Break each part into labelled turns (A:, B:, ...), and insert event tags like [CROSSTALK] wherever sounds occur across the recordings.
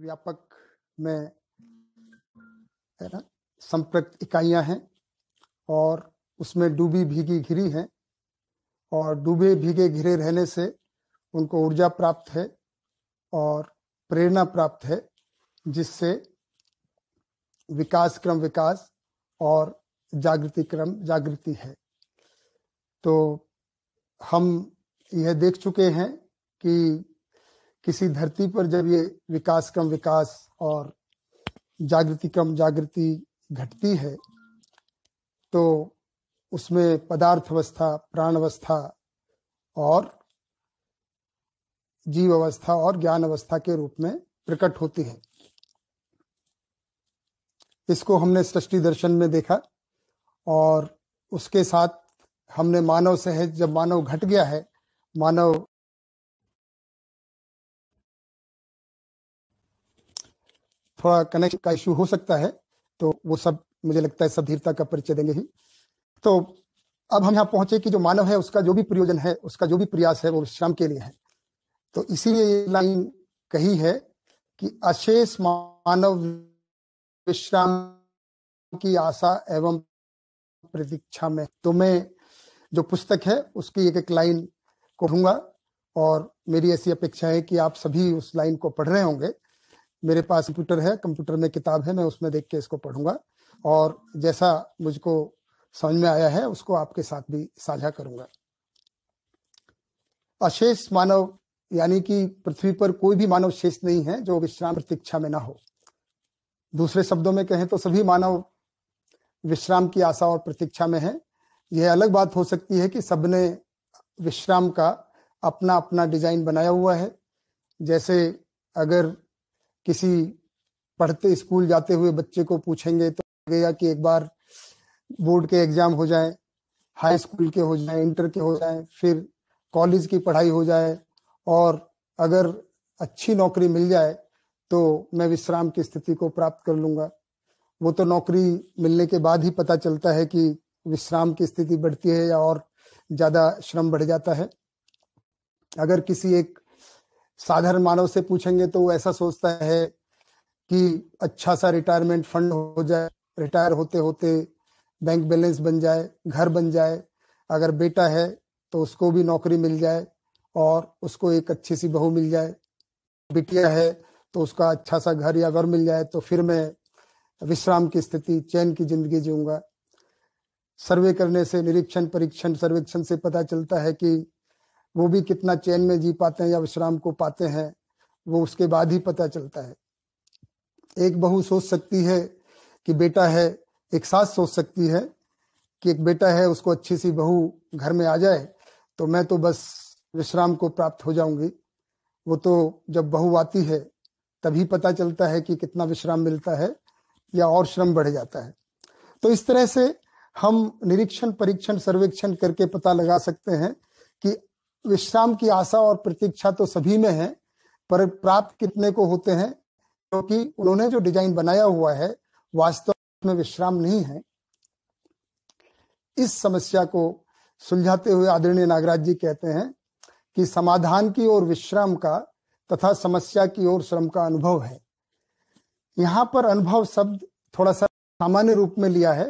A: व्यापक में है ना संप्रक्त इकाइयां हैं और उसमें डूबी भीगी घिरी हैं और डूबे भीगे घिरे रहने से उनको ऊर्जा प्राप्त है और प्रेरणा प्राप्त है जिससे विकास क्रम विकास और जागृति क्रम जागृति है तो हम यह देख चुके हैं कि किसी धरती पर जब ये विकास कम विकास और जागृति कम जागृति घटती है तो उसमें पदार्थ अवस्था प्राण अवस्था और जीव अवस्था और ज्ञान अवस्था के रूप में प्रकट होती है इसको हमने सृष्टि दर्शन में देखा
B: और उसके साथ हमने मानव सहज जब मानव घट गया है मानव थोड़ा कनेक्शन का इशू हो सकता है तो वो सब मुझे लगता है सब
A: धीरता का परिचय देंगे ही तो अब हम यहाँ पहुंचे कि जो मानव है उसका जो भी प्रयोजन है उसका जो भी प्रयास है वो विश्राम के लिए है तो इसीलिए ये लाइन कही है कि अशेष मानव विश्राम की आशा एवं प्रतीक्षा में तो मैं जो पुस्तक है उसकी एक एक लाइन को और मेरी ऐसी अपेक्षा है कि आप सभी उस लाइन को पढ़ रहे होंगे मेरे पास कंप्यूटर है कंप्यूटर में किताब है मैं उसमें देख के इसको पढ़ूंगा और जैसा मुझको समझ में आया है उसको आपके साथ भी साझा करूंगा अशेष मानव यानी कि पृथ्वी पर कोई भी मानव शेष नहीं है जो विश्राम प्रतीक्षा में ना हो दूसरे शब्दों में कहें तो सभी मानव विश्राम की आशा और प्रतीक्षा में है यह अलग बात हो सकती है कि सबने विश्राम का अपना अपना डिजाइन बनाया हुआ है जैसे अगर किसी पढ़ते स्कूल जाते हुए बच्चे को पूछेंगे तो गया कि एक बार बोर्ड के एग्जाम हो जाए हाई स्कूल के हो जाए इंटर के हो जाए फिर कॉलेज की पढ़ाई हो जाए और अगर अच्छी नौकरी मिल जाए तो मैं विश्राम की स्थिति को प्राप्त कर लूंगा वो तो नौकरी मिलने के बाद ही पता चलता है कि विश्राम की स्थिति बढ़ती है या और ज्यादा श्रम बढ़ जाता है अगर किसी एक साधारण मानव से पूछेंगे तो वो ऐसा सोचता है कि अच्छा सा रिटायरमेंट फंड हो जाए रिटायर होते होते बैंक बैलेंस बन जाए घर बन जाए अगर बेटा है तो उसको भी नौकरी मिल जाए और उसको एक अच्छी सी बहू मिल जाए बिटिया है तो उसका अच्छा सा घर या घर मिल जाए तो फिर मैं विश्राम की स्थिति चैन की जिंदगी जीऊंगा सर्वे करने से निरीक्षण परीक्षण सर्वेक्षण से पता चलता है कि वो भी कितना चैन में जी पाते हैं या विश्राम को पाते हैं वो उसके बाद ही पता चलता है एक बहू सोच सकती है कि बेटा है एक सास सोच सकती है कि एक बेटा है उसको अच्छी सी बहू घर में आ जाए तो मैं तो बस विश्राम को प्राप्त हो जाऊंगी वो तो जब बहू आती है तभी पता चलता है कि कितना विश्राम मिलता है या और श्रम बढ़ जाता है तो इस तरह से हम निरीक्षण परीक्षण सर्वेक्षण करके पता लगा सकते हैं विश्राम की आशा और प्रतीक्षा तो सभी में है पर प्राप्त कितने को होते हैं क्योंकि तो उन्होंने जो डिजाइन बनाया हुआ है वास्तव में विश्राम नहीं है इस समस्या को सुलझाते हुए आदरणीय नागराज जी कहते हैं कि समाधान की ओर विश्राम का तथा समस्या की ओर श्रम का अनुभव है यहां पर अनुभव शब्द थोड़ा सा सामान्य रूप में लिया है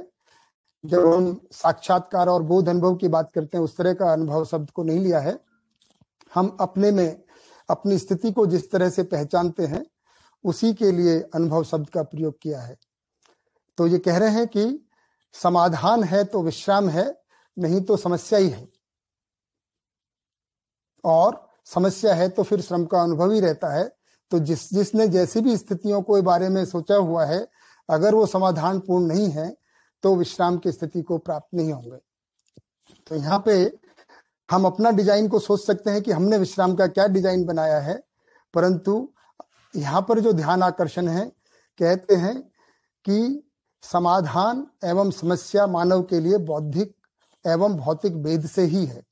A: जब हम साक्षात्कार और बोध अनुभव की बात करते हैं उस तरह का अनुभव शब्द को नहीं लिया है हम अपने में अपनी स्थिति को जिस तरह से पहचानते हैं उसी के लिए अनुभव शब्द का प्रयोग किया है तो ये कह रहे हैं कि समाधान है तो विश्राम है नहीं तो समस्या ही है और समस्या है तो फिर श्रम का अनुभव ही रहता है तो जिस जिसने जैसी भी स्थितियों को बारे में सोचा हुआ है अगर वो समाधान पूर्ण नहीं है तो विश्राम की स्थिति को प्राप्त नहीं होंगे तो यहाँ पे हम अपना डिजाइन को सोच सकते हैं कि हमने विश्राम का क्या डिजाइन बनाया है परंतु यहाँ पर जो ध्यान आकर्षण है कहते हैं कि समाधान एवं समस्या मानव के लिए बौद्धिक एवं भौतिक वेद से ही है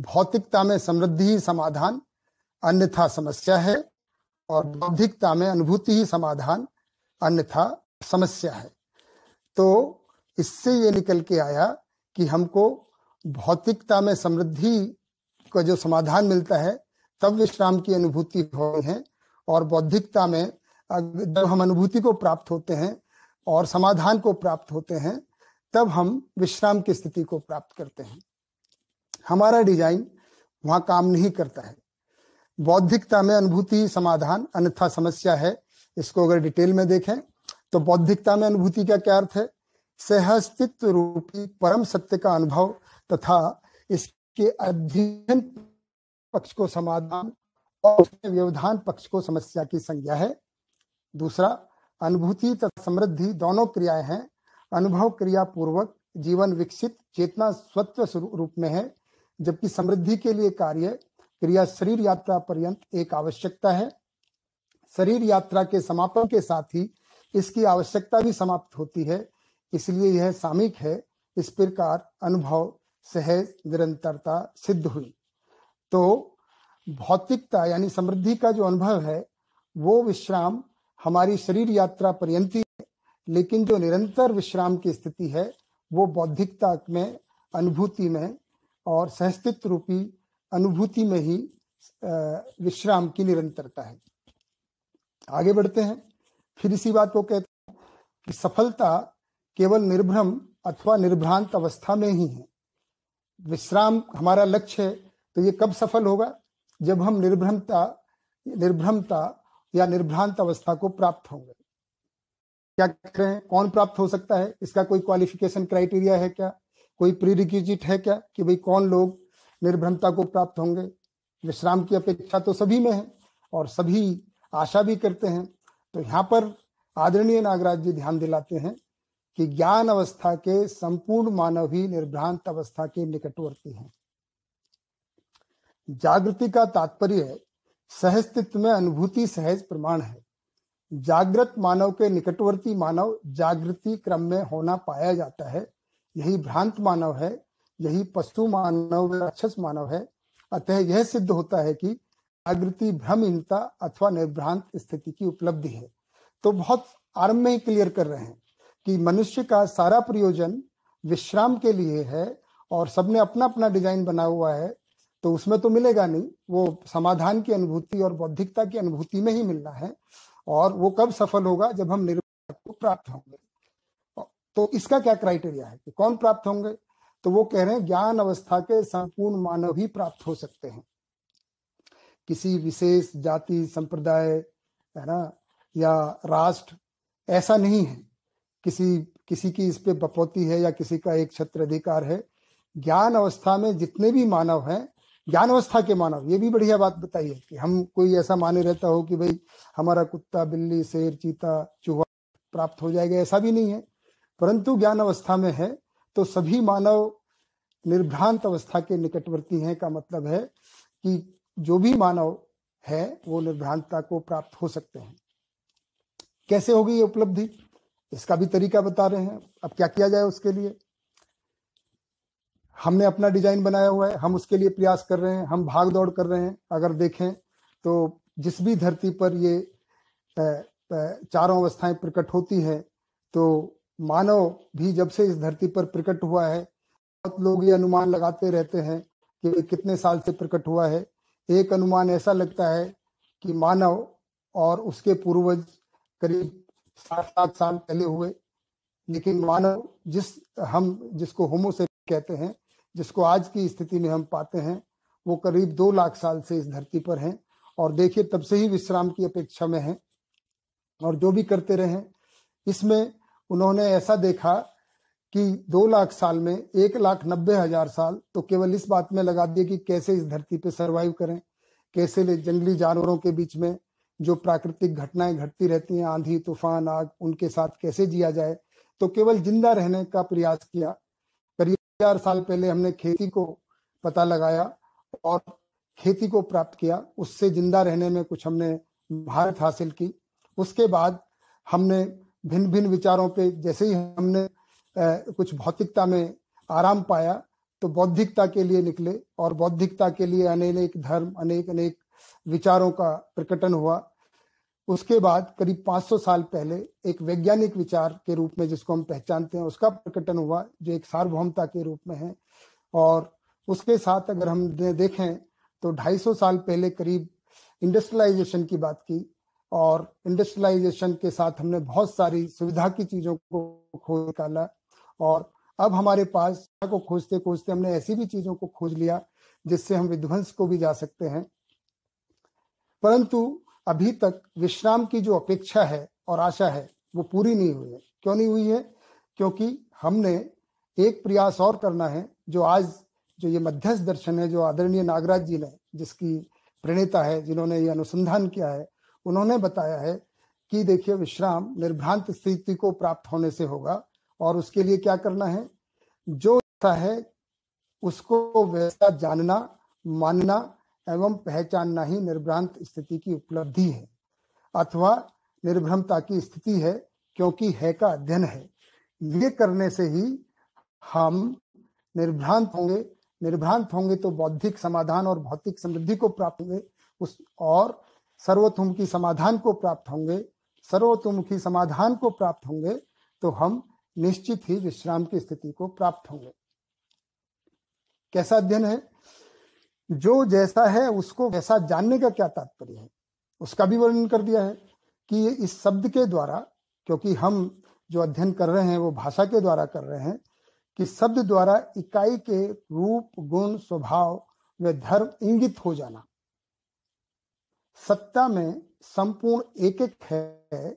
A: भौतिकता में समृद्धि ही समाधान अन्यथा समस्या है और बौद्धिकता में अनुभूति ही समाधान अन्यथा समस्या है तो इससे ये निकल के आया कि हमको भौतिकता में समृद्धि का जो समाधान मिलता है तब विश्राम की अनुभूति होनी है और बौद्धिकता में जब हम अनुभूति को प्राप्त होते हैं और समाधान को प्राप्त होते हैं तब हम विश्राम की स्थिति को प्राप्त करते हैं हमारा डिजाइन वहां काम नहीं करता है बौद्धिकता में अनुभूति समाधान अन्यथा समस्या है इसको अगर डिटेल में देखें तो बौद्धिकता में अनुभूति का क्या अर्थ है सहअस्तित्व रूपी परम सत्य का अनुभव तथा इसके अध्ययन पक्ष को समाधान और व्यवधान पक्ष को समस्या की संज्ञा है दूसरा अनुभूति तथा समृद्धि दोनों क्रियाएं हैं अनुभव क्रिया पूर्वक जीवन विकसित चेतना स्वत्व रूप में है जबकि समृद्धि के लिए कार्य क्रिया शरीर यात्रा पर्यंत एक आवश्यकता है शरीर यात्रा के समापन के साथ ही इसकी आवश्यकता भी समाप्त होती है इसलिए यह सामिक है इस प्रकार अनुभव सहज निरंतरता सिद्ध हुई तो भौतिकता यानी समृद्धि का जो अनुभव है वो विश्राम हमारी शरीर यात्रा पर्यंती है लेकिन जो निरंतर विश्राम की स्थिति है वो बौद्धिकता में अनुभूति में और सहस्तित्व रूपी अनुभूति में ही विश्राम की निरंतरता है आगे बढ़ते हैं फिर इसी बात को कहता हूं कि सफलता केवल निर्भ्रम अथवा निर्भ्रांत अवस्था में ही है विश्राम हमारा लक्ष्य है तो ये कब सफल होगा जब हम निर्भ्रमता निर्भ्रमता या निर्भ्रांत अवस्था को प्राप्त होंगे क्या कह रहे हैं कौन प्राप्त हो सकता है इसका कोई क्वालिफिकेशन क्राइटेरिया है क्या कोई प्रीरिक्विजिट है क्या कि भाई कौन लोग निर्भ्रमता को प्राप्त होंगे विश्राम की अपेक्षा तो सभी में है और सभी आशा भी करते हैं तो यहाँ पर आदरणीय नागराज जी ध्यान दिलाते हैं कि ज्ञान अवस्था के संपूर्ण मानव ही निर्भ्रांत अवस्था के निकटवर्ती हैं जागृति का तात्पर्य सहस्तित्व में अनुभूति सहज प्रमाण है जागृत मानव के निकटवर्ती मानव जागृति क्रम में होना पाया जाता है यही भ्रांत मानव है यही पशु मानव राक्षस मानव है अतः यह सिद्ध होता है कि जागृति भ्रमहीनता अथवा निर्भ्रांत स्थिति की उपलब्धि है तो बहुत आरंभ में ही क्लियर कर रहे हैं कि मनुष्य का सारा प्रयोजन विश्राम के लिए है और सबने अपना अपना डिजाइन बना हुआ है तो उसमें तो मिलेगा नहीं वो समाधान की अनुभूति और बौद्धिकता की अनुभूति में ही मिलना है और वो कब सफल होगा जब हम निर्भर को प्राप्त होंगे तो इसका क्या क्राइटेरिया है कि कौन प्राप्त होंगे तो वो कह रहे हैं ज्ञान अवस्था के संपूर्ण मानव ही प्राप्त हो सकते हैं किसी विशेष जाति संप्रदाय है ना या राष्ट्र ऐसा नहीं है किसी किसी की इस पे बपोती है या किसी का एक छत्र अधिकार है ज्ञान अवस्था में जितने भी मानव हैं ज्ञान अवस्था के मानव ये भी बढ़िया बात बताइए कि हम कोई ऐसा माने रहता हो कि भाई हमारा कुत्ता बिल्ली शेर चीता चूहा प्राप्त हो जाएगा ऐसा भी नहीं है परंतु ज्ञान अवस्था में है तो सभी मानव निर्भ्रांत अवस्था के निकटवर्ती हैं का मतलब है कि जो भी मानव है वो निर्भ्रांतता को प्राप्त हो सकते हैं कैसे होगी ये उपलब्धि इसका भी तरीका बता रहे हैं अब क्या किया जाए उसके लिए हमने अपना डिजाइन बनाया हुआ है हम उसके लिए प्रयास कर रहे हैं हम भाग दौड़ कर रहे हैं अगर देखें तो जिस भी धरती पर ये चारों अवस्थाएं प्रकट होती है तो मानव भी जब से इस धरती पर प्रकट हुआ है बहुत लोग ये अनुमान लगाते रहते हैं कि कितने साल से प्रकट हुआ है एक अनुमान ऐसा लगता है कि मानव और उसके पूर्वज करीब सात सात साल पहले हुए लेकिन मानव जिस हम जिसको होमो से कहते हैं जिसको आज की स्थिति में हम पाते हैं वो करीब दो लाख साल से इस धरती पर हैं और देखिए तब से ही विश्राम की अपेक्षा में हैं और जो भी करते रहे इसमें उन्होंने ऐसा देखा कि दो लाख साल में एक लाख नब्बे हजार साल तो केवल इस बात में लगा दिए कि कैसे इस धरती पे सरवाइव करें कैसे जंगली जानवरों के बीच में जो प्राकृतिक घटनाएं घटती रहती हैं आंधी तूफान आग उनके साथ कैसे जिया जाए तो केवल जिंदा रहने का प्रयास किया करीब चार साल पहले हमने खेती को पता लगाया और खेती को प्राप्त किया उससे जिंदा रहने में कुछ हमने भारत हासिल की उसके बाद हमने भिन्न भिन्न विचारों पे जैसे ही हमने कुछ भौतिकता में आराम पाया तो बौद्धिकता के लिए निकले और बौद्धिकता के लिए अनेक धर्म अनेक अनेक विचारों का प्रकटन हुआ उसके बाद करीब 500 साल पहले एक वैज्ञानिक विचार के रूप में जिसको हम पहचानते हैं उसका प्रकटन हुआ जो एक सार्वभौमता के रूप में है और उसके साथ अगर हम देखें तो 250 साल पहले करीब इंडस्ट्रियलाइजेशन की बात की और इंडस्ट्रियलाइजेशन के साथ हमने बहुत सारी सुविधा की चीजों को खो निकाला और अब हमारे पास को खोजते खोजते हमने ऐसी भी चीजों को खोज लिया जिससे हम विध्वंस को भी जा सकते हैं परंतु अभी तक विश्राम की जो अपेक्षा है और आशा है वो पूरी नहीं हुई है क्यों नहीं हुई है क्योंकि हमने एक प्रयास और करना है जो आज जो ये मध्यस्थ दर्शन है जो आदरणीय नागराज जी ने जिसकी प्रणेता है जिन्होंने ये अनुसंधान किया है उन्होंने बताया है कि देखिए विश्राम निर्भ्रांत स्थिति को प्राप्त होने से होगा और उसके लिए क्या करना है जो है उसको वैसा जानना मानना एवं पहचानना ही निर्भ्रांत स्थिति की उपलब्धि है अथवा निर्भ्रमता की स्थिति है क्योंकि है का अध्ययन है ये करने से ही हम निर्भ्रांत होंगे निर्भ्रांत होंगे तो बौद्धिक समाधान और भौतिक समृद्धि को प्राप्त होंगे उस और सर्वोत्मुखी समाधान को प्राप्त होंगे सर्वोत्मुखी समाधान को प्राप्त होंगे तो हम निश्चित ही विश्राम की स्थिति को प्राप्त होंगे कैसा अध्ययन है जो जैसा है उसको वैसा जानने का क्या तात्पर्य है उसका भी वर्णन कर दिया है कि इस शब्द के द्वारा क्योंकि हम जो अध्ययन कर रहे हैं वो भाषा के द्वारा कर रहे हैं कि शब्द द्वारा इकाई के रूप गुण स्वभाव व धर्म इंगित हो जाना सत्ता में संपूर्ण एक एक है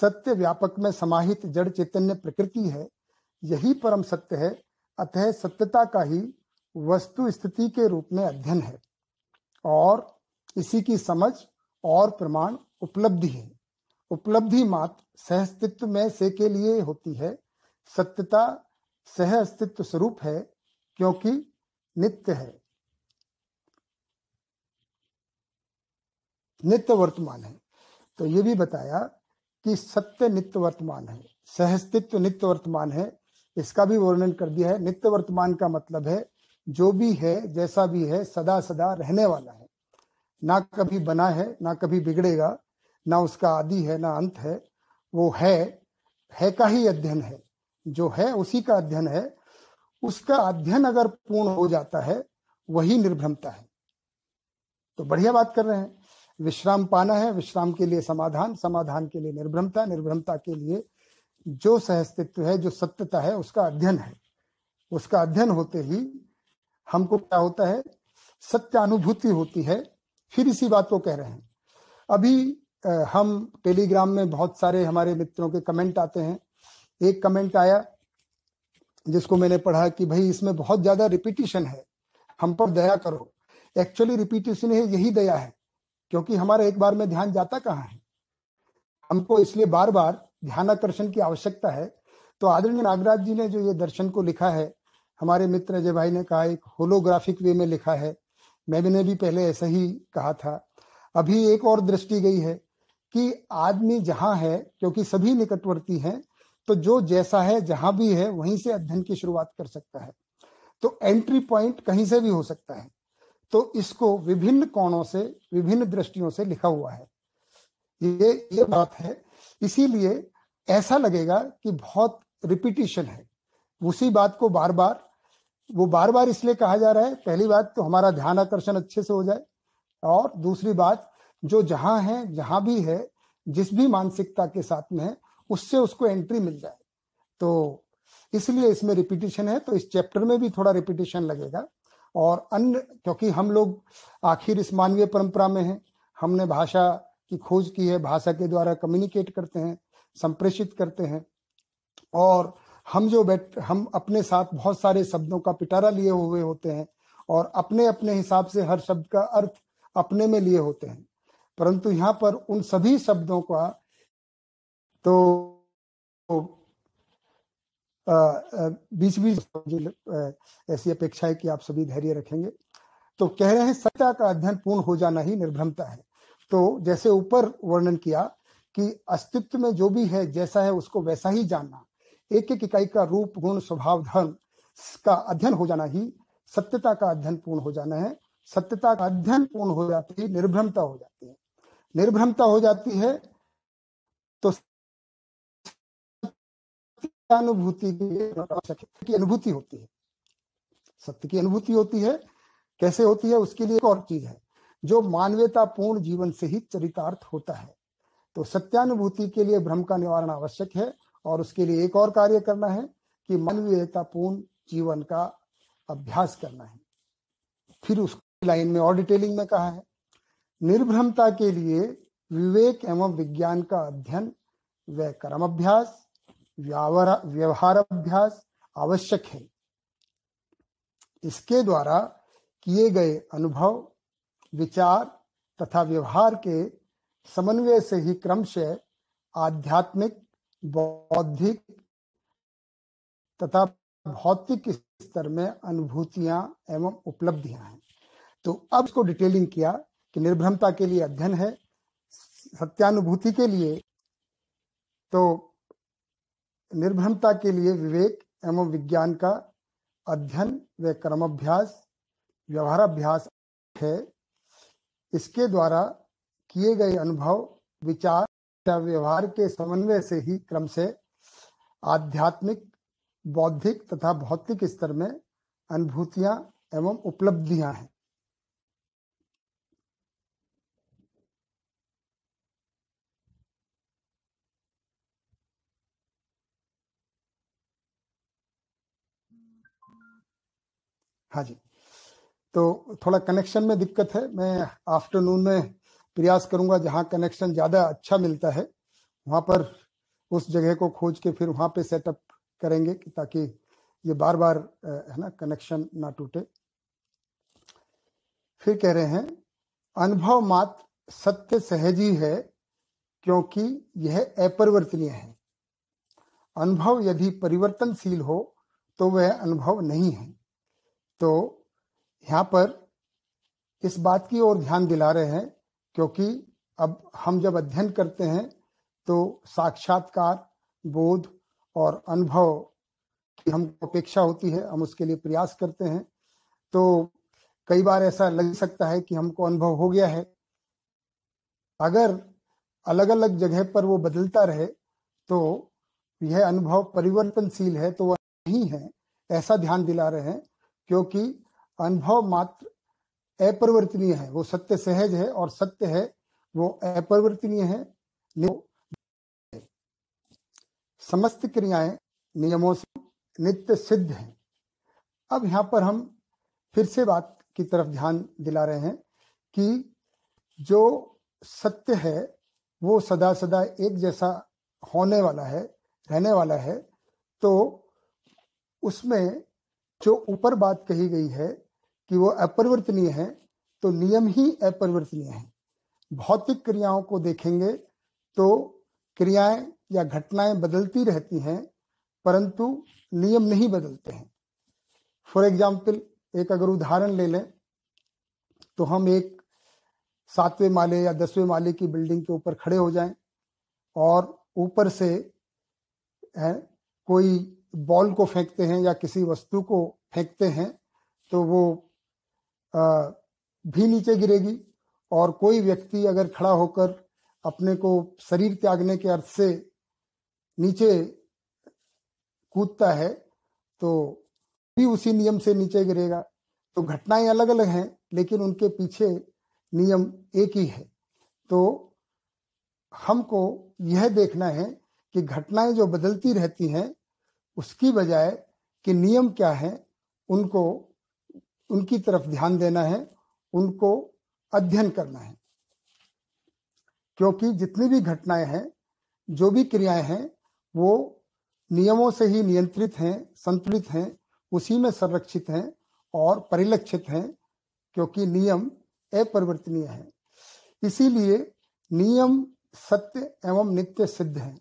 A: सत्य व्यापक में समाहित जड़ चैतन्य प्रकृति है यही परम सत्य है अतः सत्यता का ही वस्तु स्थिति के रूप में अध्ययन है और इसी की समझ और प्रमाण उपलब्धि है उपलब्धि मात्र सहअस्तित्व में से के लिए होती है सत्यता सह अस्तित्व स्वरूप है क्योंकि नित्य है नित्य वर्तमान है तो ये भी बताया कि सत्य नित्य वर्तमान है सहस्तित्व नित्य वर्तमान है इसका भी वर्णन कर दिया है नित्य वर्तमान का मतलब है जो भी है जैसा भी है सदा सदा रहने वाला है ना कभी बना है ना कभी बिगड़ेगा ना उसका आदि है ना अंत है वो है है का ही अध्ययन है जो है उसी का अध्ययन है उसका अध्ययन अगर पूर्ण हो जाता है वही निर्भ्रमता है तो बढ़िया बात कर रहे हैं विश्राम पाना है विश्राम के लिए समाधान समाधान के लिए निर्भ्रमता निर्भ्रमता के लिए जो सहस्तित्व है जो सत्यता है उसका अध्ययन है उसका अध्ययन होते ही हमको क्या होता है सत्य अनुभूति होती है फिर इसी बात को कह रहे हैं अभी हम टेलीग्राम में बहुत सारे हमारे मित्रों के कमेंट आते हैं एक कमेंट आया जिसको मैंने पढ़ा कि भाई इसमें बहुत ज्यादा रिपीटिशन है हम पर दया करो एक्चुअली रिपीटिशन है यही दया है क्योंकि हमारा एक बार में ध्यान जाता कहाँ है हमको इसलिए बार बार ध्यान आकर्षण की आवश्यकता है तो आदरणीय नागराज जी ने जो ये दर्शन को लिखा है हमारे मित्र अजय भाई ने कहा एक होलोग्राफिक वे में लिखा है मैंने भी पहले ऐसा ही कहा था अभी एक और दृष्टि गई है कि आदमी जहां है क्योंकि सभी निकटवर्ती हैं तो जो जैसा है जहां भी है वहीं से अध्ययन की शुरुआत कर सकता है तो एंट्री पॉइंट कहीं से भी हो सकता है तो इसको विभिन्न कोणों से विभिन्न दृष्टियों से लिखा हुआ है ये ये बात है इसीलिए ऐसा लगेगा कि बहुत रिपीटिशन है उसी बात को बार बार वो बार बार इसलिए कहा जा रहा है पहली बात तो हमारा ध्यान आकर्षण अच्छे से हो जाए और दूसरी बात जो जहां है जहां भी है जिस भी मानसिकता के साथ में है उससे उसको एंट्री मिल जाए तो इसलिए इसमें रिपीटिशन है तो इस चैप्टर में भी थोड़ा रिपीटिशन लगेगा और अन्य क्योंकि हम लोग आखिर इस मानवीय परंपरा में हैं हमने भाषा की खोज की है भाषा के द्वारा कम्युनिकेट करते हैं संप्रेषित करते हैं और हम जो बैठ हम अपने साथ बहुत सारे शब्दों का पिटारा लिए हुए होते हैं और अपने अपने हिसाब से हर शब्द का अर्थ अपने में लिए होते हैं परंतु यहाँ पर उन सभी शब्दों का तो, तो बीच बीच ऐसी अपेक्षा है कि आप सभी धैर्य रखेंगे तो कह रहे हैं सत्ता का अध्ययन पूर्ण हो जाना ही निर्भ्रमता है तो जैसे ऊपर वर्णन किया कि अस्तित्व में जो भी है जैसा है उसको वैसा ही जानना एक एक इकाई का रूप गुण स्वभाव धर्म का अध्ययन हो जाना ही सत्यता का अध्ययन पूर्ण हो
B: जाना है सत्यता का अध्ययन पूर्ण हो जाती है निर्भ्रमता हो जाती है निर्भ्रमता हो जाती है तो अनुभूति की अनुभूति होती है सत्य की अनुभूति होती है
A: कैसे होती है उसके लिए एक और चीज है जो मानवीयतापूर्ण जीवन से ही चरितार्थ होता है तो सत्यानुभूति के लिए भ्रम का निवारण आवश्यक है और उसके लिए एक और कार्य करना है कि मानवीयतापूर्ण जीवन का अभ्यास करना है फिर उस लाइन में और डिटेलिंग में कहा है निर्भ्रमता के लिए विवेक एवं विज्ञान का अध्ययन व कर्म अभ्यास व्यवहार अभ्यास आवश्यक है इसके द्वारा किए गए अनुभव विचार तथा व्यवहार के समन्वय से ही क्रमशः आध्यात्मिक बौद्धिक तथा भौतिक स्तर में अनुभूतियां एवं उपलब्धियां हैं तो अब इसको डिटेलिंग किया कि निर्भ्रमता के लिए अध्ययन है सत्यानुभूति के लिए तो निर्भ्रमता के लिए विवेक एवं विज्ञान का अध्ययन व कर्माभ्यास व्यवहाराभ्यास है इसके द्वारा किए गए अनुभव विचार व्यवहार के समन्वय से ही क्रम से आध्यात्मिक बौद्धिक तथा भौतिक स्तर में अनुभूतियां एवं उपलब्धियां हैं
B: हाँ जी तो
A: थोड़ा कनेक्शन में दिक्कत है मैं आफ्टरनून में प्रयास करूंगा जहाँ कनेक्शन ज़्यादा अच्छा मिलता है वहां पर उस जगह को खोज के फिर वहां पे सेटअप करेंगे ताकि ये बार बार है ना कनेक्शन ना टूटे फिर कह रहे हैं अनुभव मात्र सत्य सहज ही है क्योंकि यह अपरिवर्तनीय है अनुभव यदि परिवर्तनशील हो तो वह अनुभव नहीं है तो यहाँ पर इस बात की ओर ध्यान दिला रहे हैं क्योंकि अब हम जब अध्ययन करते हैं तो साक्षात्कार बोध और अनुभव की हमको अपेक्षा होती है हम उसके लिए प्रयास करते हैं तो कई बार ऐसा लग सकता है कि हमको अनुभव हो गया है अगर अलग अलग जगह पर वो बदलता रहे तो यह अनुभव परिवर्तनशील है तो वह नहीं है ऐसा ध्यान दिला रहे हैं क्योंकि अनुभव मात्र अपरिवर्तनीय है वो सत्य सहज है और सत्य है वो अपरिवर्तनीय है समस्त क्रियाएं नियमों से नित्य सिद्ध हैं अब यहाँ पर हम फिर से बात की तरफ ध्यान दिला रहे हैं कि जो सत्य है वो सदा सदा एक जैसा होने वाला है रहने वाला है तो उसमें जो ऊपर बात कही गई है कि वो अपरिवर्तनीय है तो नियम ही अपरिवर्तनीय है भौतिक क्रियाओं को देखेंगे तो क्रियाएं या घटनाएं बदलती रहती हैं परंतु नियम नहीं बदलते हैं फॉर एग्जाम्पल एक अगर उदाहरण ले लें तो हम एक सातवें माले या दसवें माले की बिल्डिंग के ऊपर खड़े हो जाएं और ऊपर से है, कोई बॉल को फेंकते हैं या किसी वस्तु को फेंकते हैं तो वो भी नीचे गिरेगी और कोई व्यक्ति अगर खड़ा होकर अपने को शरीर त्यागने के अर्थ से नीचे कूदता है तो भी उसी नियम से नीचे गिरेगा तो घटनाएं अलग अलग हैं लेकिन उनके पीछे नियम एक ही है तो हमको यह देखना है कि घटनाएं जो बदलती रहती हैं उसकी बजाय कि नियम क्या है उनको उनकी तरफ ध्यान देना है उनको अध्ययन करना है क्योंकि जितनी भी घटनाएं हैं जो भी क्रियाएं हैं वो नियमों से ही नियंत्रित हैं संतुलित हैं उसी में संरक्षित हैं और परिलक्षित हैं क्योंकि नियम अपरिवर्तनीय है इसीलिए नियम सत्य एवं नित्य सिद्ध है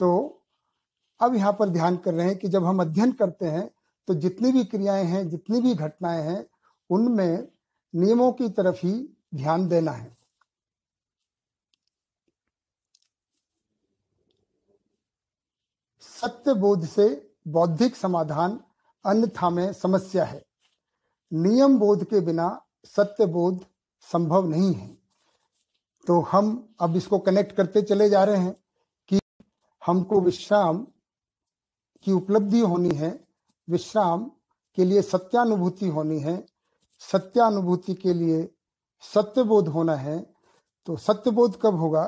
A: तो अब यहाँ पर ध्यान कर रहे हैं कि जब हम अध्ययन करते हैं तो जितनी भी क्रियाएं हैं जितनी भी घटनाएं हैं उनमें नियमों की तरफ ही ध्यान देना है सत्य बोध से बौद्धिक समाधान अन्यथा में समस्या है नियम बोध के बिना सत्य बोध संभव नहीं है तो हम अब इसको कनेक्ट करते चले जा रहे हैं कि हमको विश्राम की उपलब्धि होनी है विश्राम के लिए सत्यानुभूति होनी है सत्यानुभूति के लिए सत्यबोध होना है तो सत्यबोध कब होगा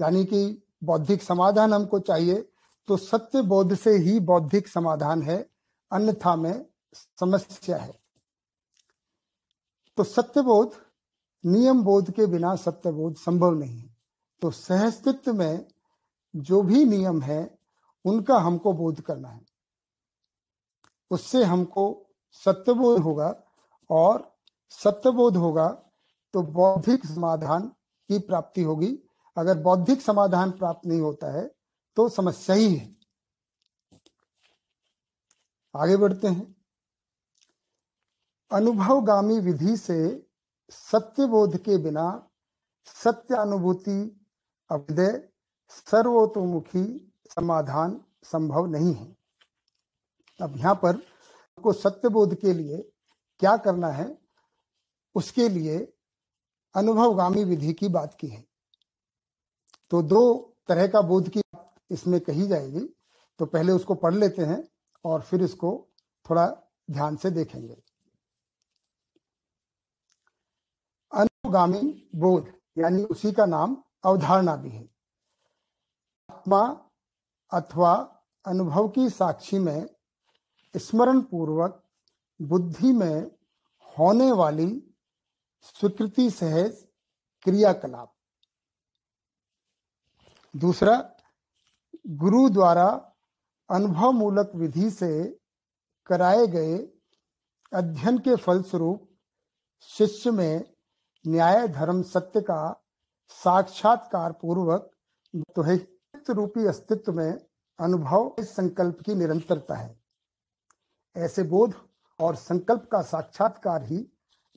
A: यानी कि बौद्धिक समाधान हमको चाहिए तो सत्य बोध से ही बौद्धिक समाधान है अन्यथा में समस्या है तो सत्यबोध नियम बोध के बिना सत्यबोध संभव नहीं है तो सहस्तित्व में जो भी नियम है उनका हमको बोध करना है उससे हमको सत्यबोध होगा और सत्यबोध होगा तो बौद्धिक समाधान की प्राप्ति होगी अगर बौद्धिक समाधान प्राप्त नहीं होता है तो समस्या ही है आगे बढ़ते हैं अनुभवगामी विधि से सत्यबोध के बिना सत्य अनुभूति सर्वतोमुखी समाधान संभव नहीं है अब यहां पर को बोध के लिए क्या करना है उसके लिए अनुभवगामी विधि की बात की है तो दो तरह का बोध की इसमें कही जाएगी तो पहले उसको पढ़ लेते हैं और फिर इसको थोड़ा ध्यान से देखेंगे अनुगामी बोध यानी उसी का नाम अवधारणा भी है आत्मा अथवा अनुभव की साक्षी में स्मरण पूर्वक बुद्धि में होने वाली स्वीकृति सहज क्रियाकलाप दूसरा गुरु द्वारा अनुभव मूलक विधि से कराए गए अध्ययन के फलस्वरूप शिष्य में न्याय धर्म सत्य का साक्षात्कार पूर्वक तो है अस्तित्व रूपी अस्तित्व में अनुभव इस संकल्प की निरंतरता है ऐसे बोध और संकल्प का साक्षात्कार ही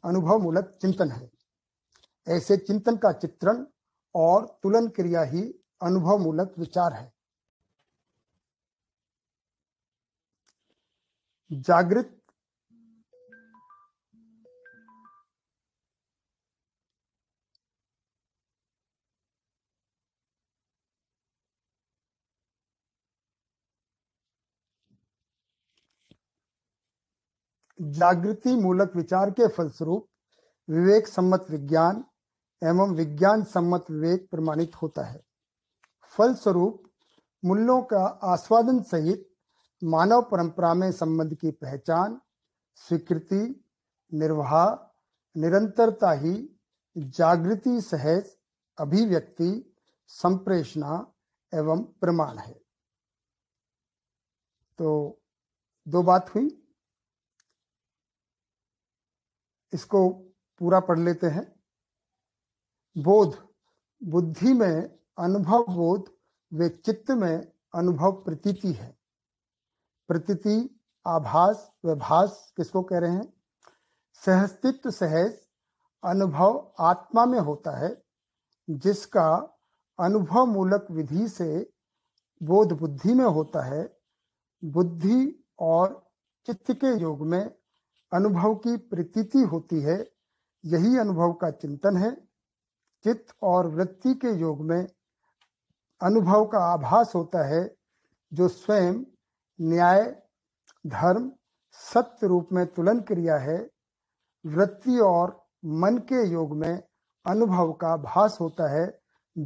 A: अनुभव मूलक चिंतन है ऐसे चिंतन का चित्रण और तुलन क्रिया ही अनुभव मूलक विचार है
B: जागृत जागृति मूलक विचार के फलस्वरूप
A: विवेक सम्मत विज्ञान एवं विज्ञान सम्मत विवेक प्रमाणित होता है फलस्वरूप मूल्यों का आस्वादन सहित मानव परंपरा में संबंध की पहचान स्वीकृति निर्वाह निरंतरता ही जागृति सहज अभिव्यक्ति संप्रेषणा एवं प्रमाण है तो दो बात हुई इसको पूरा पढ़ लेते हैं बोध बुद्धि में अनुभव बोध वे चित्त में अनुभव प्रतीति है प्रतीति आभास व किसको कह रहे हैं सहस्तित्व सहज अनुभव आत्मा में होता है जिसका अनुभव मूलक विधि से बोध बुद्धि में होता है बुद्धि और चित्त के योग में अनुभव की प्रतीति होती है यही अनुभव का चिंतन है चित्त और वृत्ति के योग में अनुभव का आभास होता है जो स्वयं न्याय धर्म सत्य रूप में तुलन क्रिया है वृत्ति और मन के योग में अनुभव का भास होता है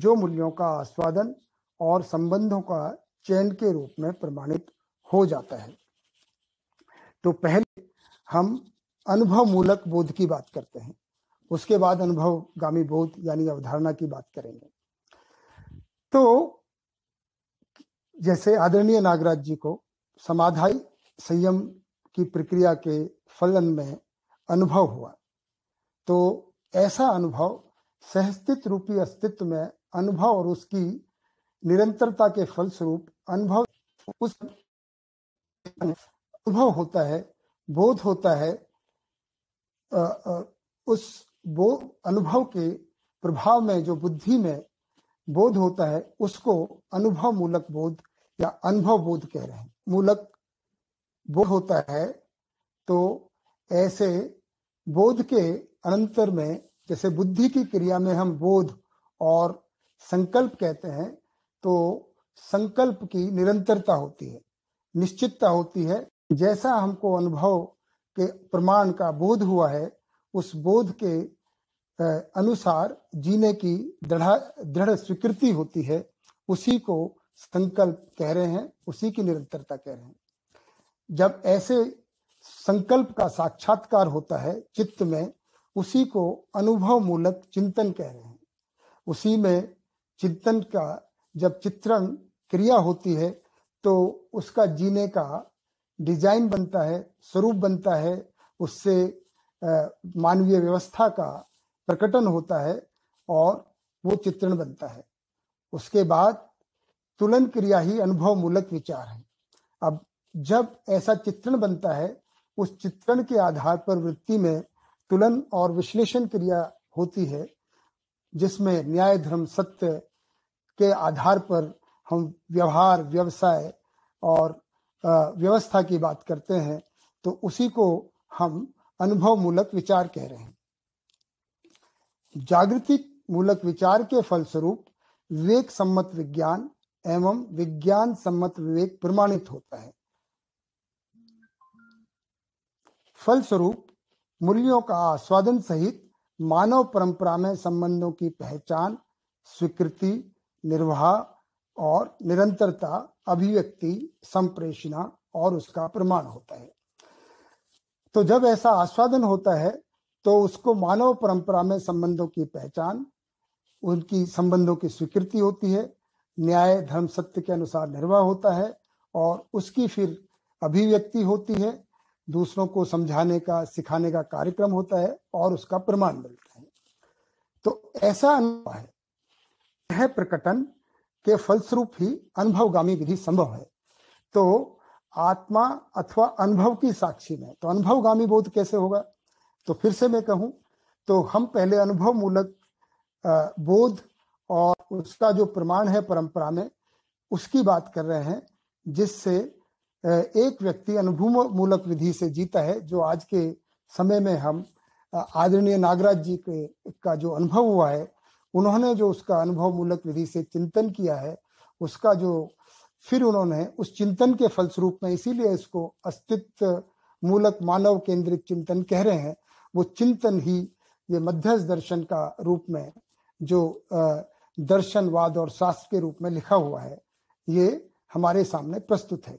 A: जो मूल्यों का आस्वादन और संबंधों का चयन के रूप में प्रमाणित हो जाता है तो पहले हम अनुभव मूलक बोध की बात करते हैं उसके बाद अनुभवगामी बोध यानी अवधारणा की बात करेंगे तो जैसे आदरणीय नागराज जी को समाधाई संयम की प्रक्रिया के फलन में अनुभव हुआ तो ऐसा अनुभव सहस्तित रूपी अस्तित्व में अनुभव और उसकी निरंतरता के फलस्वरूप अनुभव उस अनुभव होता है बोध होता है आ, आ, उस वो अनुभव के प्रभाव में जो बुद्धि में बोध होता है उसको अनुभव मूलक बोध या अनुभव बोध कह रहे हैं मूलक बोध होता है तो ऐसे बोध के अंतर में जैसे बुद्धि की क्रिया में हम बोध और संकल्प कहते हैं तो संकल्प की निरंतरता होती है निश्चितता होती है जैसा हमको अनुभव के प्रमाण का बोध हुआ है उस बोध के अनुसार जीने की दृढ़ दृढ़ स्वीकृति होती है उसी को संकल्प कह रहे हैं उसी की निरंतरता कह रहे हैं जब ऐसे संकल्प का साक्षात्कार होता है चित्त में उसी को अनुभव मूलक चिंतन कह रहे हैं उसी में चिंतन का जब चित्रण क्रिया होती है तो उसका जीने का डिजाइन बनता है स्वरूप बनता है उससे मानवीय व्यवस्था का प्रकटन होता है और वो चित्रण बनता है उसके बाद तुलन क्रिया ही अनुभव मूलक विचार है अब जब ऐसा चित्रण बनता है उस चित्रण के आधार पर वृत्ति में तुलन और विश्लेषण क्रिया होती है जिसमें न्याय धर्म सत्य के आधार पर हम व्यवहार व्यवसाय और व्यवस्था की बात करते हैं तो उसी को हम अनुभव मूलक विचार कह रहे हैं जागृति मूलक विचार के फलस्वरूप विवेक सम्मत विज्ञान एवं विज्ञान सम्मत विवेक प्रमाणित होता है फलस्वरूप मूल्यों का आस्वादन सहित मानव परंपरा में संबंधों की पहचान स्वीकृति निर्वाह और निरंतरता अभिव्यक्ति संप्रेषणा और उसका प्रमाण होता है तो जब ऐसा आस्वादन होता है तो उसको मानव परंपरा में संबंधों की पहचान उनकी संबंधों की स्वीकृति होती है न्याय धर्म सत्य के अनुसार निर्वाह होता है और उसकी फिर अभिव्यक्ति होती है दूसरों को समझाने का सिखाने का कार्यक्रम होता है और उसका प्रमाण मिलता है तो ऐसा अनुभव है यह प्रकटन के फलस्वरूप ही अनुभवगामी विधि संभव है तो आत्मा अथवा अनुभव की साक्षी में तो अनुभवगामी बोध कैसे होगा तो फिर से मैं कहूं तो हम पहले अनुभव मूलक बोध और उसका जो प्रमाण है परंपरा में उसकी बात कर रहे हैं जिससे एक व्यक्ति अनुभव मूलक विधि से जीता है जो आज के समय में हम आदरणीय नागराज जी के का जो अनुभव हुआ है उन्होंने जो उसका अनुभव मूलक विधि से चिंतन किया है उसका जो फिर उन्होंने उस चिंतन के फलस्वरूप में इसीलिए इसको अस्तित्व मूलक मानव केंद्रित चिंतन कह रहे हैं वो चिंतन ही ये मध्यस्थ दर्शन का रूप में जो दर्शनवाद और शास्त्र के रूप में लिखा हुआ है ये हमारे सामने प्रस्तुत है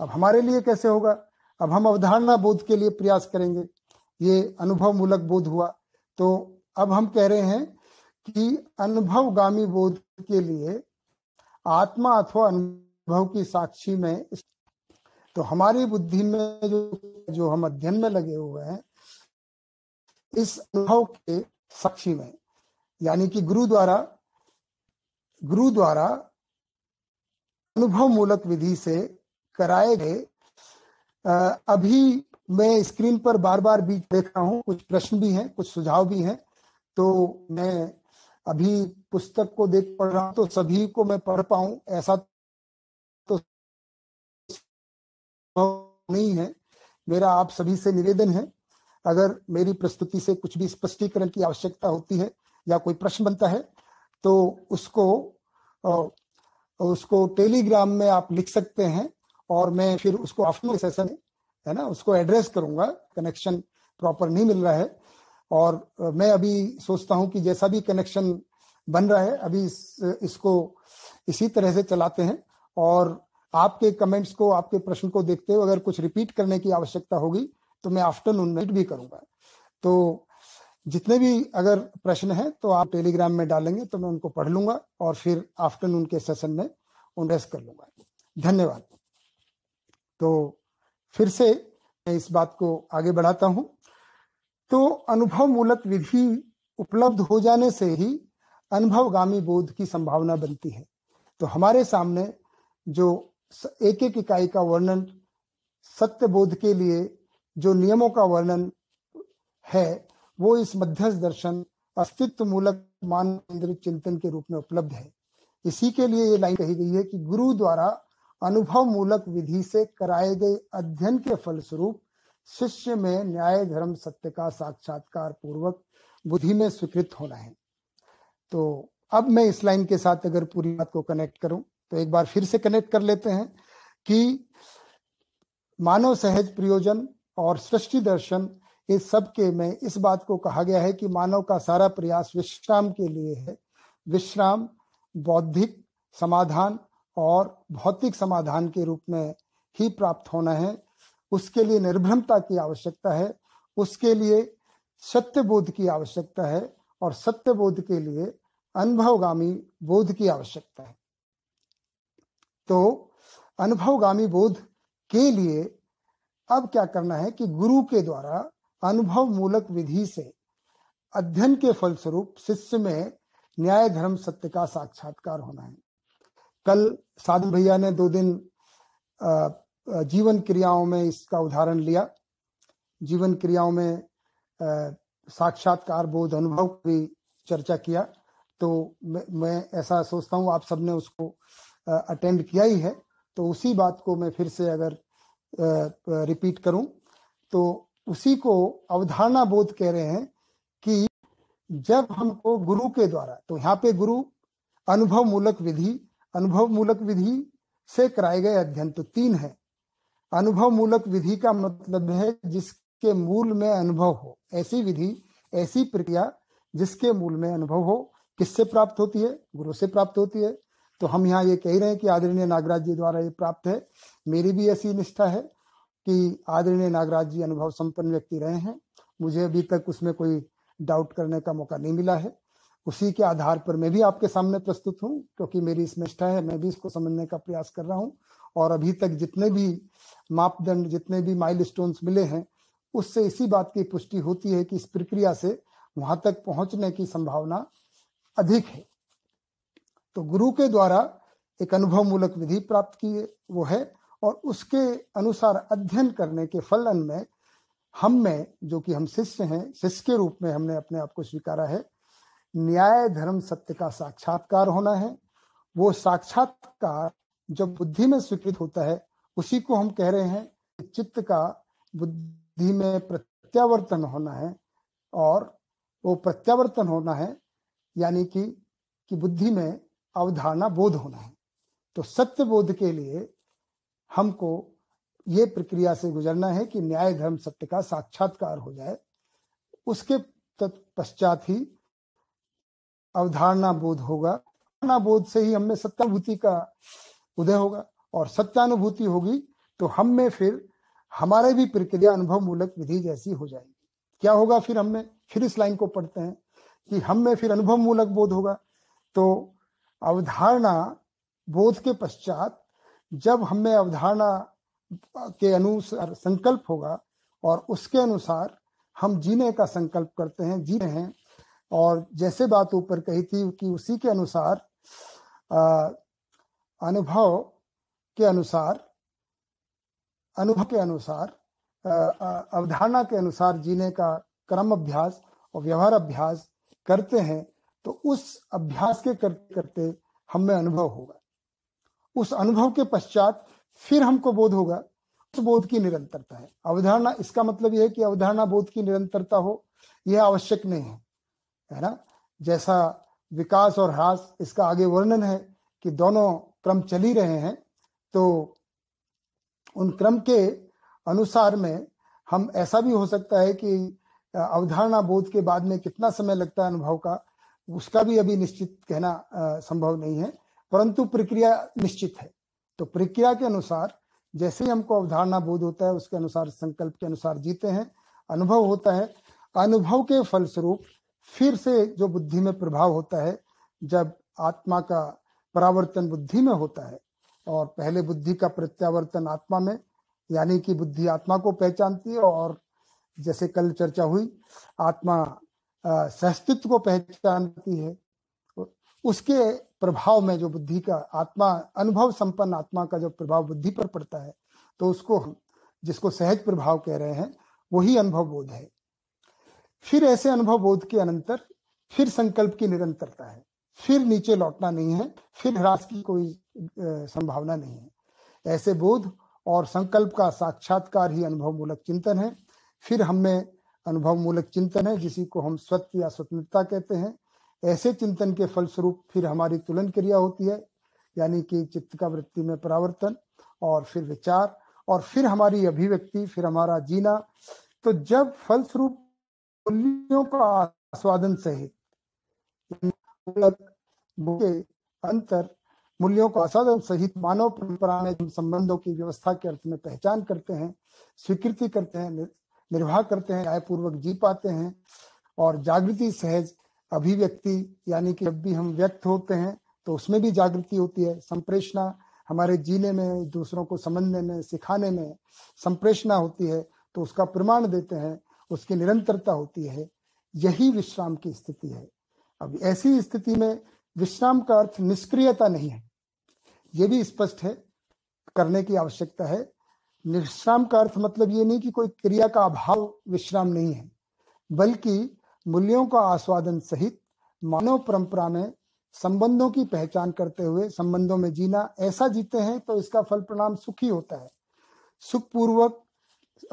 A: अब हमारे लिए कैसे होगा अब हम अवधारणा बोध के लिए प्रयास करेंगे ये अनुभव मूलक बोध हुआ तो अब हम कह रहे हैं कि अनुभवगामी बोध के लिए आत्मा अथवा अनुभव की साक्षी में तो हमारी बुद्धि में जो जो हम अध्ययन में लगे हुए हैं इस अनुभव के साक्षी में यानी कि गुरु द्वारा गुरु द्वारा अनुभव मूलक विधि से कराए गए अभी मैं स्क्रीन पर बार बार बीच देख रहा हूँ कुछ प्रश्न भी हैं कुछ सुझाव
B: भी हैं तो मैं अभी पुस्तक को देख पढ़ रहा हूं तो सभी को मैं पढ़ पाऊं ऐसा तो नहीं है मेरा आप सभी से निवेदन है अगर मेरी प्रस्तुति से कुछ भी
A: स्पष्टीकरण की आवश्यकता होती है या कोई प्रश्न बनता है तो उसको उसको टेलीग्राम में आप लिख सकते हैं और मैं फिर उसको आफ्टरनून सेशन है ना उसको एड्रेस करूंगा कनेक्शन प्रॉपर नहीं मिल रहा है और मैं अभी सोचता हूं कि जैसा भी कनेक्शन बन रहा है अभी इस, इसको इसी तरह से चलाते हैं और आपके कमेंट्स को आपके प्रश्न को देखते हुए अगर कुछ रिपीट करने की आवश्यकता होगी तो मैं आफ्टरनून में भी करूंगा तो जितने भी अगर प्रश्न हैं तो आप टेलीग्राम में डालेंगे तो मैं उनको पढ़ लूंगा और फिर आफ्टरनून के सेशन में उन रेस्ट कर लूंगा धन्यवाद तो फिर से मैं इस बात को आगे बढ़ाता हूं तो अनुभव मूलक विधि उपलब्ध हो जाने से ही अनुभवगामी बोध की संभावना बनती है तो हमारे सामने जो एक एक इकाई का वर्णन सत्य बोध के लिए जो नियमों का वर्णन है वो इस मध्यस्थ दर्शन अस्तित्व मूलक मान केंद्रित चिंतन के रूप में उपलब्ध है इसी के लिए ये लाइन कही गई है कि गुरु द्वारा अनुभव मूलक विधि से कराए गए अध्ययन के फलस्वरूप शिष्य में न्याय धर्म सत्य का साक्षात्कार पूर्वक बुद्धि में स्वीकृत होना है तो अब मैं इस लाइन के साथ अगर पूरी बात को कनेक्ट करूं तो एक बार फिर से कनेक्ट कर लेते हैं कि मानव सहज प्रयोजन और सृष्टि दर्शन इस सब के में इस बात को कहा गया है कि मानव का सारा प्रयास विश्राम के लिए है विश्राम बौद्धिक समाधान और भौतिक समाधान के रूप में ही प्राप्त होना है उसके लिए निर्भ्रमता की आवश्यकता है उसके लिए सत्य बोध की आवश्यकता है और सत्य बोध के लिए अनुभवगामी बोध की आवश्यकता है तो अनुभवगामी बोध के लिए अब क्या करना है कि गुरु के द्वारा अनुभव मूलक विधि से अध्ययन के फलस्वरूप शिष्य में न्याय धर्म सत्य का साक्षात्कार होना है कल साधु भैया ने दो दिन जीवन क्रियाओं में इसका उदाहरण लिया जीवन क्रियाओं में साक्षात्कार बोध अनुभव भी चर्चा किया तो मैं ऐसा सोचता हूँ आप सबने उसको अटेंड किया ही है तो उसी बात को मैं फिर से अगर रिपीट करूं तो उसी को अवधारणा बोध कह रहे हैं कि जब हमको गुरु के द्वारा तो यहाँ पे गुरु अनुभव मूलक विधि अनुभव मूलक विधि से कराए गए अध्ययन तो तीन है अनुभव मूलक विधि का मतलब है जिसके मूल में अनुभव हो ऐसी विधि ऐसी प्रक्रिया जिसके मूल में अनुभव हो किससे प्राप्त होती है गुरु से प्राप्त होती है तो हम यहाँ ये कह रहे हैं कि आदरणीय नागराज जी द्वारा ये प्राप्त है मेरी भी ऐसी निष्ठा है कि आदरणीय नागराज जी अनुभव संपन्न व्यक्ति रहे हैं मुझे अभी तक उसमें कोई डाउट करने का मौका नहीं मिला है उसी के आधार पर मैं भी आपके सामने प्रस्तुत हूँ क्योंकि मेरी इस निष्ठा है मैं भी इसको समझने का प्रयास कर रहा हूँ और अभी तक जितने भी मापदंड जितने भी माइल मिले हैं उससे इसी बात की पुष्टि होती है कि इस प्रक्रिया से वहां तक पहुंचने की संभावना अधिक है तो गुरु के द्वारा एक अनुभव मूलक विधि प्राप्त की वो है और उसके अनुसार अध्ययन करने के फलन में हम में जो कि हम शिष्य हैं शिष्य के रूप में हमने अपने आप को स्वीकारा है न्याय धर्म सत्य का साक्षात्कार होना है वो साक्षात्कार जो बुद्धि में स्वीकृत होता है उसी को हम कह रहे हैं चित्त का बुद्धि में प्रत्यावर्तन होना है और वो प्रत्यावर्तन होना है यानी कि कि बुद्धि में अवधारणा बोध होना है तो सत्य बोध के लिए हमको ये प्रक्रिया से गुजरना है कि न्याय धर्म सत्य का साक्षात्कार हो जाए उसके तत्पश्चात ही अवधारणा बोध होगा अवधारणा बोध से ही हमें सत्याभूति का उदय होगा और सत्यानुभूति होगी तो हम में फिर हमारे भी प्रक्रिया अनुभव मूलक विधि जैसी हो जाएगी क्या होगा फिर हम में फिर इस लाइन को पढ़ते हैं कि हम में फिर अनुभव मूलक बोध होगा तो अवधारणा बोध के पश्चात जब हमें अवधारणा के अनुसार संकल्प होगा और उसके अनुसार हम जीने का संकल्प करते हैं जी रहे हैं और जैसे बात ऊपर कही थी कि उसी के अनुसार अनुभव के अनुसार अनुभव के अनुसार अवधारणा के अनुसार जीने का क्रम अभ्यास और व्यवहार अभ्यास करते हैं तो उस अभ्यास के करते करते हमें अनुभव होगा उस अनुभव के पश्चात फिर हमको बोध होगा उस बोध की निरंतरता है अवधारणा इसका मतलब यह है कि अवधारणा बोध की निरंतरता हो यह आवश्यक नहीं है है ना जैसा विकास और ह्रास इसका आगे वर्णन है कि दोनों क्रम चल ही रहे हैं तो उन क्रम के अनुसार में हम ऐसा भी हो सकता है कि अवधारणा बोध के बाद में कितना समय लगता है अनुभव का उसका भी अभी निश्चित कहना संभव नहीं है परंतु प्रक्रिया निश्चित है तो प्रक्रिया के अनुसार जैसे ही हमको अवधारणा बोध होता है उसके अनुसार संकल्प के अनुसार जीते हैं अनुभव होता है अनुभव के फलस्वरूप फिर से जो बुद्धि में प्रभाव होता है जब आत्मा का परावर्तन बुद्धि में होता है और पहले बुद्धि का प्रत्यावर्तन आत्मा में यानी कि बुद्धि आत्मा को पहचानती है और जैसे कल चर्चा हुई आत्मा सहस्तित्व को पहचानती है उसके प्रभाव में जो बुद्धि का आत्मा अनुभव संपन्न आत्मा का जो प्रभाव बुद्धि पर पड़ता है तो उसको हम जिसको सहज प्रभाव कह रहे हैं वही अनुभव बोध है फिर ऐसे अनुभव बोध के अनंतर फिर संकल्प की निरंतरता है फिर नीचे लौटना नहीं है फिर ह्रास की कोई संभावना नहीं है ऐसे बोध और संकल्प का साक्षात्कार ही अनुभव मूलक चिंतन है फिर हमें अनुभव मूलक चिंतन है जिसी को हम स्वत्व या स्वतंत्रता कहते हैं ऐसे चिंतन के फलस्वरूप फिर हमारी तुलन क्रिया होती है यानी कि चित्त का वृत्ति में परावर्तन और फिर विचार और फिर हमारी अभिव्यक्ति फिर हमारा जीना तो जब फलस्वरूप मूल्यों का आस्वादन सहित के अंतर मूल्यों को असाधन सहित मानव परंपरा में संबंधों की व्यवस्था के अर्थ में पहचान करते हैं स्वीकृति करते हैं निर्वाह करते हैं न्यायपूर्वक जी पाते हैं और जागृति सहज अभिव्यक्ति यानी कि जब भी हम व्यक्त होते हैं तो उसमें भी जागृति होती है संप्रेषणा हमारे जीने में दूसरों को समझने में सिखाने में संप्रेषणा होती है तो उसका प्रमाण देते हैं उसकी निरंतरता होती है यही विश्राम की स्थिति है अब ऐसी स्थिति में विश्राम का अर्थ निष्क्रियता नहीं है यह भी स्पष्ट है करने की आवश्यकता है निश्राम का अर्थ मतलब ये नहीं कि कोई क्रिया का अभाव विश्राम नहीं है बल्कि मूल्यों का आस्वादन सहित मानव परंपरा में संबंधों की पहचान करते हुए संबंधों में जीना ऐसा जीते हैं तो इसका फल परिणाम सुखी होता है सुखपूर्वक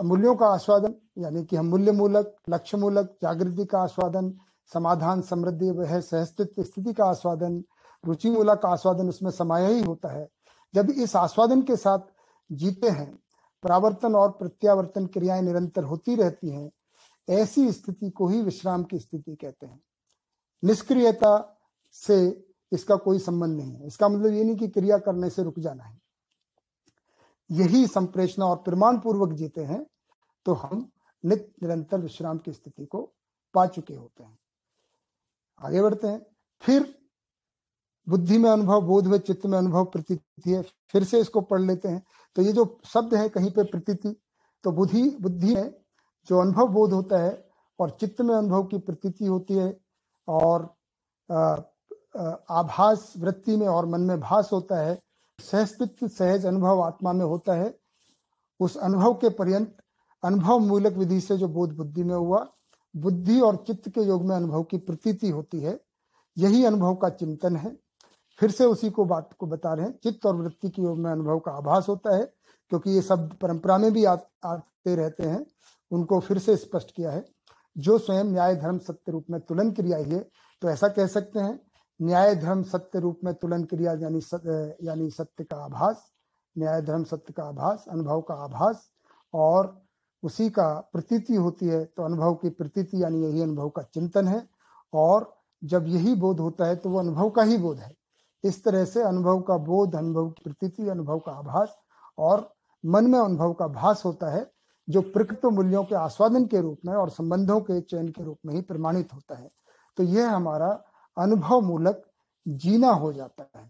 A: मूल्यों का आस्वादन यानी कि हम मूल्य मूलक लक्ष्य मूलक जागृति का आस्वादन समाधान समृद्धि वह सहस्तित्व स्थिति का आस्वादन रुचि का आस्वादन उसमें समाया ही होता है जब इस आस्वादन के साथ जीते हैं प्रावर्तन और प्रत्यावर्तन क्रियाएं निरंतर होती रहती हैं ऐसी स्थिति को ही विश्राम की स्थिति कहते हैं निष्क्रियता से इसका कोई संबंध नहीं है इसका मतलब ये नहीं कि क्रिया करने से रुक जाना है यही संप्रेषणा और प्रमाण पूर्वक जीते हैं तो हम नित्य निरंतर विश्राम की स्थिति को पा चुके होते हैं आगे बढ़ते हैं फिर बुद्धि में अनुभव बोध में चित्त में अनुभव प्रतीति है फिर से इसको पढ़ लेते हैं तो ये जो शब्द है कहीं पे प्रतीति तो बुद्धि बुद्धि में जो अनुभव बोध होता है और चित्त में अनुभव की प्रतीति होती है और आभास वृत्ति में और मन में भास होता है सहस्तित्व सहज अनुभव आत्मा में होता है उस अनुभव के पर्यंत अनुभव मूलक विधि से जो बोध बुद्धि में हुआ बुद्धि और चित्त के योग में अनुभव की प्रतीति होती है यही अनुभव का चिंतन है फिर से उसी को बात को बता रहे हैं चित्त और वृत्ति के योग में अनुभव का आभास होता है क्योंकि ये सब परंपरा में भी आ, आते रहते हैं उनको फिर से स्पष्ट किया है जो स्वयं न्याय धर्म सत्य रूप में तुलन क्रिया है तो ऐसा कह सकते हैं न्याय धर्म सत्य रूप में तुलन क्रिया यानी यानी सत्य का आभास न्याय धर्म सत्य का आभास अनुभव का आभास और उसी का प्रतीति होती है तो अनुभव की प्रतीति यानी यही अनुभव का चिंतन है और जब यही बोध होता है तो वो अनुभव का ही बोध है इस तरह से अनुभव का बोध अनुभव की प्रतीति अनुभव का आभास और मन में अनुभव का भास होता है जो प्रकृत मूल्यों के आस्वादन के रूप में और संबंधों के चयन के रूप में ही प्रमाणित होता है तो यह हमारा अनुभव मूलक जीना हो जाता है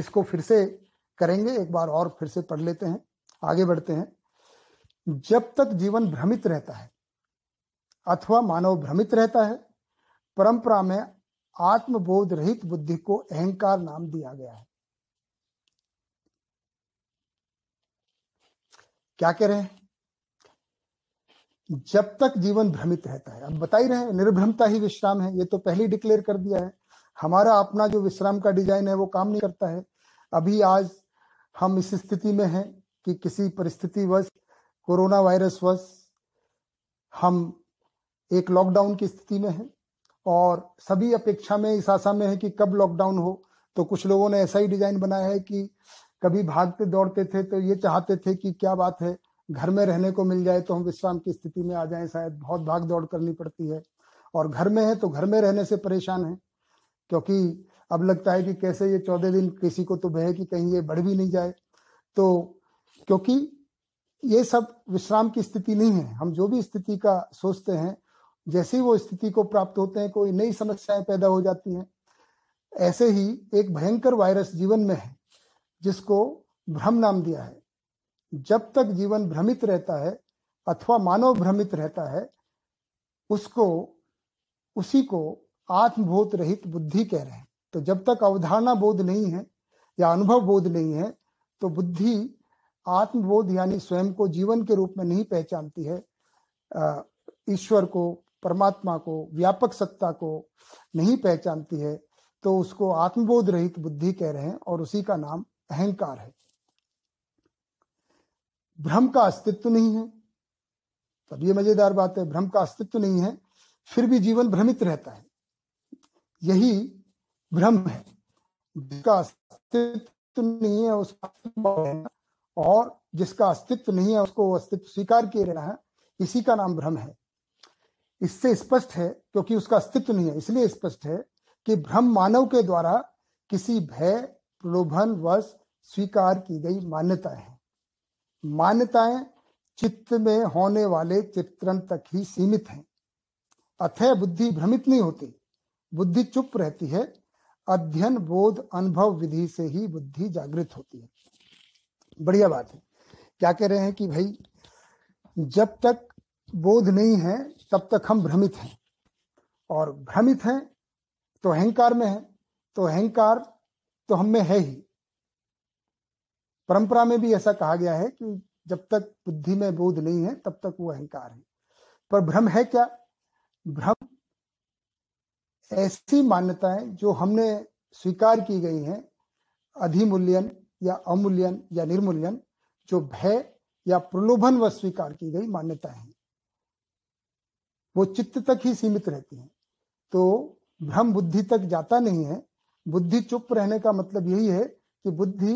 A: इसको फिर से करेंगे एक बार और फिर से पढ़ लेते हैं आगे बढ़ते हैं जब तक जीवन भ्रमित रहता है अथवा मानव भ्रमित रहता है परंपरा में आत्मबोध रहित बुद्धि को अहंकार नाम दिया गया है क्या कह रहे हैं जब तक जीवन भ्रमित रहता है अब बता ही रहे निर्भ्रमता ही विश्राम है ये तो पहले डिक्लेयर कर दिया है हमारा अपना जो विश्राम का डिजाइन है वो काम नहीं करता है अभी आज हम इस स्थिति में हैं कि किसी परिस्थितिवश कोरोना वायरस वश हम एक लॉकडाउन की स्थिति में हैं और सभी अपेक्षा में इस आशा में है कि कब लॉकडाउन हो तो कुछ लोगों ने ऐसा ही डिजाइन बनाया है कि कभी भागते दौड़ते थे तो ये चाहते थे कि क्या बात है घर में रहने को मिल जाए तो हम विश्राम की स्थिति में आ जाएं शायद बहुत भाग दौड़ करनी पड़ती है और घर में है तो घर में रहने से परेशान है क्योंकि अब लगता है कि कैसे ये चौदह दिन किसी को तो बहे कि कहीं ये बढ़ भी नहीं जाए तो क्योंकि ये सब विश्राम की स्थिति नहीं है हम जो भी स्थिति का सोचते हैं जैसे ही वो स्थिति को प्राप्त होते हैं कोई नई समस्याएं पैदा हो जाती हैं ऐसे ही एक भयंकर वायरस जीवन में है जिसको भ्रम नाम दिया है जब तक जीवन भ्रमित रहता है अथवा मानव भ्रमित रहता है उसको उसी को आत्मभूत रहित बुद्धि कह रहे हैं तो जब तक अवधारणा बोध नहीं है या अनुभव बोध नहीं है तो बुद्धि आत्मबोध यानी स्वयं को जीवन के रूप में नहीं पहचानती है ईश्वर को परमात्मा को व्यापक सत्ता को नहीं पहचानती है तो उसको आत्मबोध रहित बुद्धि कह रहे हैं और उसी का नाम अहंकार है भ्रम का अस्तित्व नहीं है तब ये मजेदार बात है भ्रम का अस्तित्व नहीं है फिर भी जीवन भ्रमित रहता है यही भ्रम है जिसका अस्तित्व नहीं है उसका और जिसका अस्तित्व नहीं है उसको अस्तित्व स्वीकार किए रहना है इसी का नाम भ्रम है इससे स्पष्ट है क्योंकि उसका अस्तित्व नहीं है इसलिए स्पष्ट है कि भ्रम मानव के द्वारा किसी भय प्रलोभन वश स्वीकार की गई मान्यता है मान्यताएं चित्त में होने वाले चित्रण तक ही सीमित हैं अथय बुद्धि भ्रमित नहीं होती बुद्धि चुप रहती है अध्ययन बोध अनुभव विधि से ही बुद्धि जागृत होती है बढ़िया बात है क्या कह रहे हैं कि भाई जब तक बोध नहीं है तब तक हम भ्रमित हैं और भ्रमित हैं तो अहंकार में है तो अहंकार तो हम में है ही परंपरा में भी ऐसा कहा गया है कि जब तक बुद्धि में बोध नहीं है तब तक वो अहंकार है पर भ्रम है क्या भ्रम ऐसी मान्यताएं जो हमने स्वीकार की गई हैं अधिमूल्यन या अमूल्यन या निर्मूल्यन जो भय या प्रलोभन व स्वीकार की गई मान्यता है वो चित्त तक ही सीमित रहती है तो भ्रम बुद्धि तक जाता नहीं है बुद्धि चुप रहने का मतलब यही है कि बुद्धि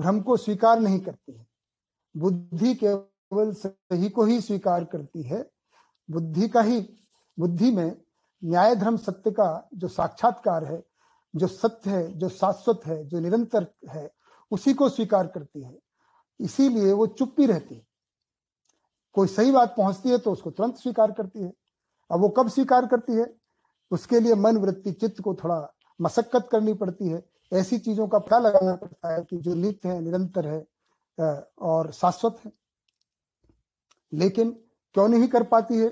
A: भ्रम को स्वीकार नहीं करती है बुद्धि केवल सही को ही स्वीकार करती है बुद्धि का ही बुद्धि में न्याय धर्म सत्य का जो साक्षात्कार है जो सत्य है जो शाश्वत है जो निरंतर है उसी को स्वीकार करती है इसीलिए वो चुप भी रहती है कोई सही बात पहुंचती है तो उसको तुरंत स्वीकार करती है अब वो कब स्वीकार करती है उसके लिए मन वृत्ति चित्त को थोड़ा मशक्कत करनी पड़ती है ऐसी चीजों का पता लगाना पड़ता है कि जो नित्य है निरंतर है और शाश्वत है लेकिन क्यों नहीं कर पाती है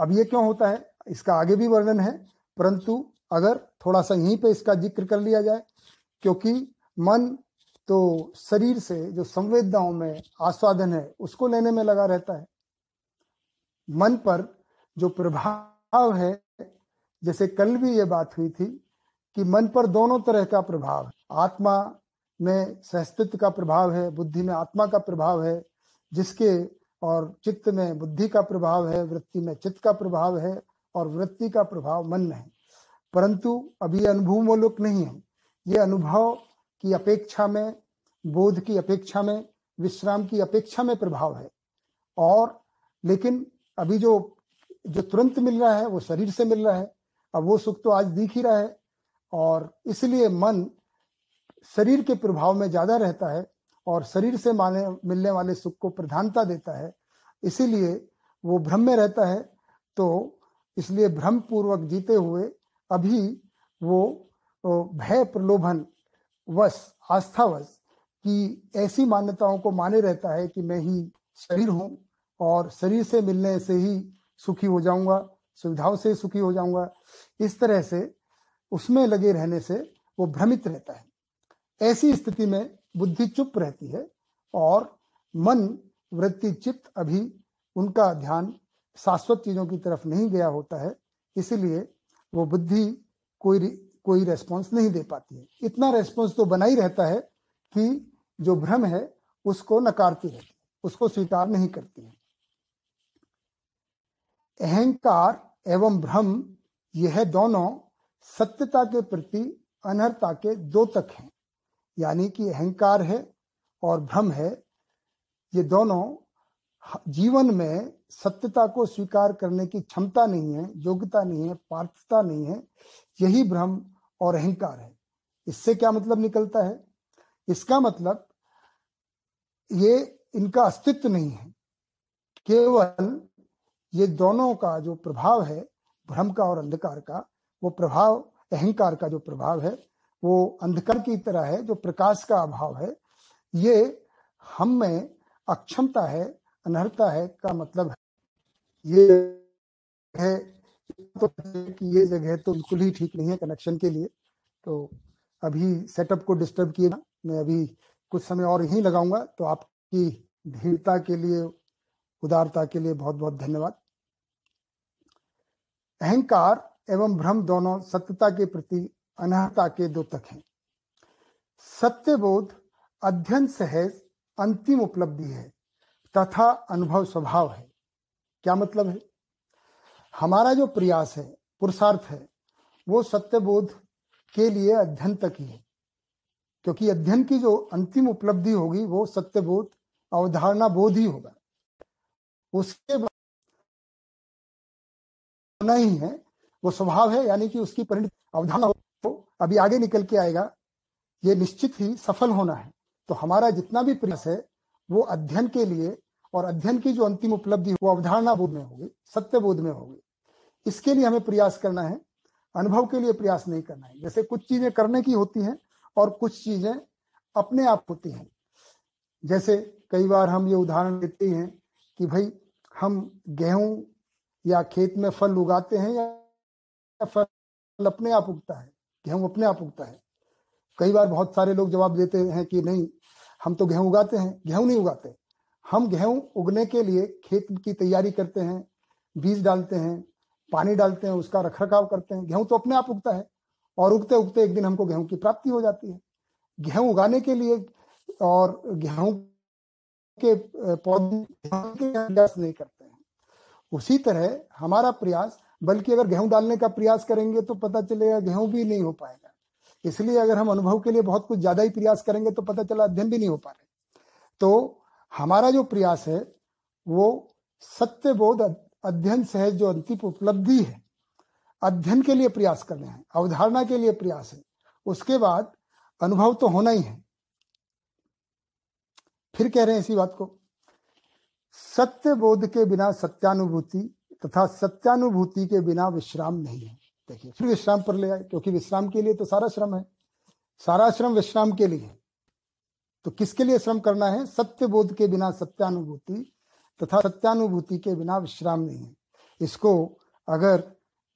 A: अब ये क्यों होता है इसका आगे भी वर्णन है परंतु अगर थोड़ा सा यहीं पे इसका जिक्र कर लिया जाए क्योंकि मन तो शरीर से जो संवेदनाओं में आस्वादन है उसको लेने में लगा रहता है मन पर जो प्रभाव है जैसे कल भी ये बात हुई थी कि मन पर दोनों तरह का प्रभाव है आत्मा में सहस्तित्व का प्रभाव है बुद्धि में आत्मा का प्रभाव है जिसके और चित्त में बुद्धि का प्रभाव है वृत्ति में चित्त का प्रभाव है और वृत्ति का प्रभाव मन में है परंतु अभी अनुभव मोलोक नहीं है ये अनुभव की अपेक्षा में बोध की अपेक्षा में विश्राम की अपेक्षा में प्रभाव है और लेकिन अभी जो जो तुरंत मिल रहा है वो शरीर से मिल रहा है अब वो सुख तो आज दिख ही रहा है और इसलिए मन शरीर के प्रभाव में ज्यादा रहता है और शरीर से माने मिलने वाले सुख को प्रधानता देता है इसीलिए वो भ्रम में रहता है तो इसलिए भ्रम पूर्वक जीते हुए अभी वो भय प्रलोभन वश आस्थावश कि ऐसी मान्यताओं को माने रहता है कि मैं ही शरीर हूँ और शरीर से मिलने से ही सुखी हो जाऊंगा सुविधाओं से सुखी हो जाऊंगा इस तरह से उसमें लगे रहने से वो भ्रमित रहता है ऐसी स्थिति में बुद्धि चुप रहती है और मन वृत्ति चित्त अभी उनका ध्यान शाश्वत चीजों की तरफ नहीं गया होता है इसलिए वो बुद्धि कोई कोई रेस्पॉन्स नहीं दे पाती है इतना रेस्पॉन्स तो बना ही रहता है कि जो भ्रम है उसको नकारती रहती है उसको स्वीकार नहीं करती है अहंकार एवं भ्रम यह दोनों सत्यता के प्रति अनहरता के दो तक हैं यानी कि अहंकार है और भ्रम है ये दोनों जीवन में सत्यता को स्वीकार करने की क्षमता नहीं है योग्यता नहीं है पार्थता नहीं है यही भ्रम और अहंकार है इससे क्या मतलब निकलता है इसका मतलब ये इनका अस्तित्व नहीं है केवल ये दोनों का जो प्रभाव है भ्रम का और अंधकार का वो प्रभाव अहंकार का जो प्रभाव है वो अंधकार की तरह है जो प्रकाश का अभाव है ये हम में अक्षमता है अनहरता है का मतलब है ये है तो कि ये जगह तो बिल्कुल ही ठीक नहीं है कनेक्शन के लिए तो अभी सेटअप को डिस्टर्ब किए ना मैं अभी कुछ समय और यहीं लगाऊंगा तो आपकी धीरता के लिए उदारता के लिए बहुत बहुत धन्यवाद अहंकार एवं भ्रम दोनों सत्यता के प्रति अनहता के दो तक हैं बोध अध्ययन सहज अंतिम उपलब्धि है तथा अनुभव स्वभाव है क्या मतलब है हमारा जो प्रयास है पुरुषार्थ है वो सत्यबोध के लिए अध्ययन तक ही है
B: क्योंकि अध्ययन की जो अंतिम उपलब्धि होगी वो सत्यबोध अवधारणा बोध ही होगा उसके बाद होना ही है वो स्वभाव है यानी कि उसकी परिणत अवधारणा तो अभी आगे निकल के आएगा
A: ये निश्चित ही सफल होना है तो हमारा जितना भी प्रयास है वो अध्ययन के लिए और अध्ययन की जो अंतिम उपलब्धि वो अवधारणा बोध में होगी सत्य बोध में होगी इसके लिए हमें प्रयास करना है अनुभव के लिए प्रयास नहीं करना है जैसे कुछ चीजें करने की होती हैं और कुछ चीजें अपने आप होती हैं जैसे कई बार हम ये उदाहरण देते हैं कि भाई हम गेहूं या खेत में फल उगाते हैं या फल अपने आप उगता है गेहूं अपने आप उगता है कई बार बहुत सारे लोग जवाब देते हैं कि नहीं हम तो गेहूं उगाते हैं गेहूं नहीं उगाते हम गेहूं उगने के लिए खेत की तैयारी करते हैं बीज डालते हैं पानी डालते हैं उसका रख रखाव करते हैं गेहूं तो अपने आप उगता है और उगते उगते एक दिन हमको गेहूं की प्राप्ति हो जाती है गेहूं उगाने के लिए और गेहूं के पौधे प्रयास नहीं करते हैं उसी तरह हमारा प्रयास बल्कि अगर गेहूं डालने का प्रयास करेंगे तो पता चलेगा गेहूं भी नहीं हो पाएगा इसलिए अगर हम अनुभव के लिए बहुत कुछ ज्यादा ही प्रयास करेंगे तो पता चला अध्ययन भी नहीं हो पा रहे तो हमारा जो प्रयास है वो सत्य बोध अध्ययन सहज जो अंतिम उपलब्धि है अध्ययन के लिए प्रयास करने हैं अवधारणा के लिए प्रयास है उसके बाद अनुभव तो होना ही है फिर कह रहे हैं इसी बात को सत्य बोध के बिना सत्यानुभूति तथा सत्यानुभूति के बिना विश्राम नहीं है देखिए फिर विश्राम पर ले आए क्योंकि विश्राम के लिए तो सारा श्रम है सारा श्रम विश्राम के लिए है तो किसके लिए श्रम करना है सत्य बोध के बिना सत्यानुभूति तथा सत्यानुभूति के बिना विश्राम नहीं है इसको अगर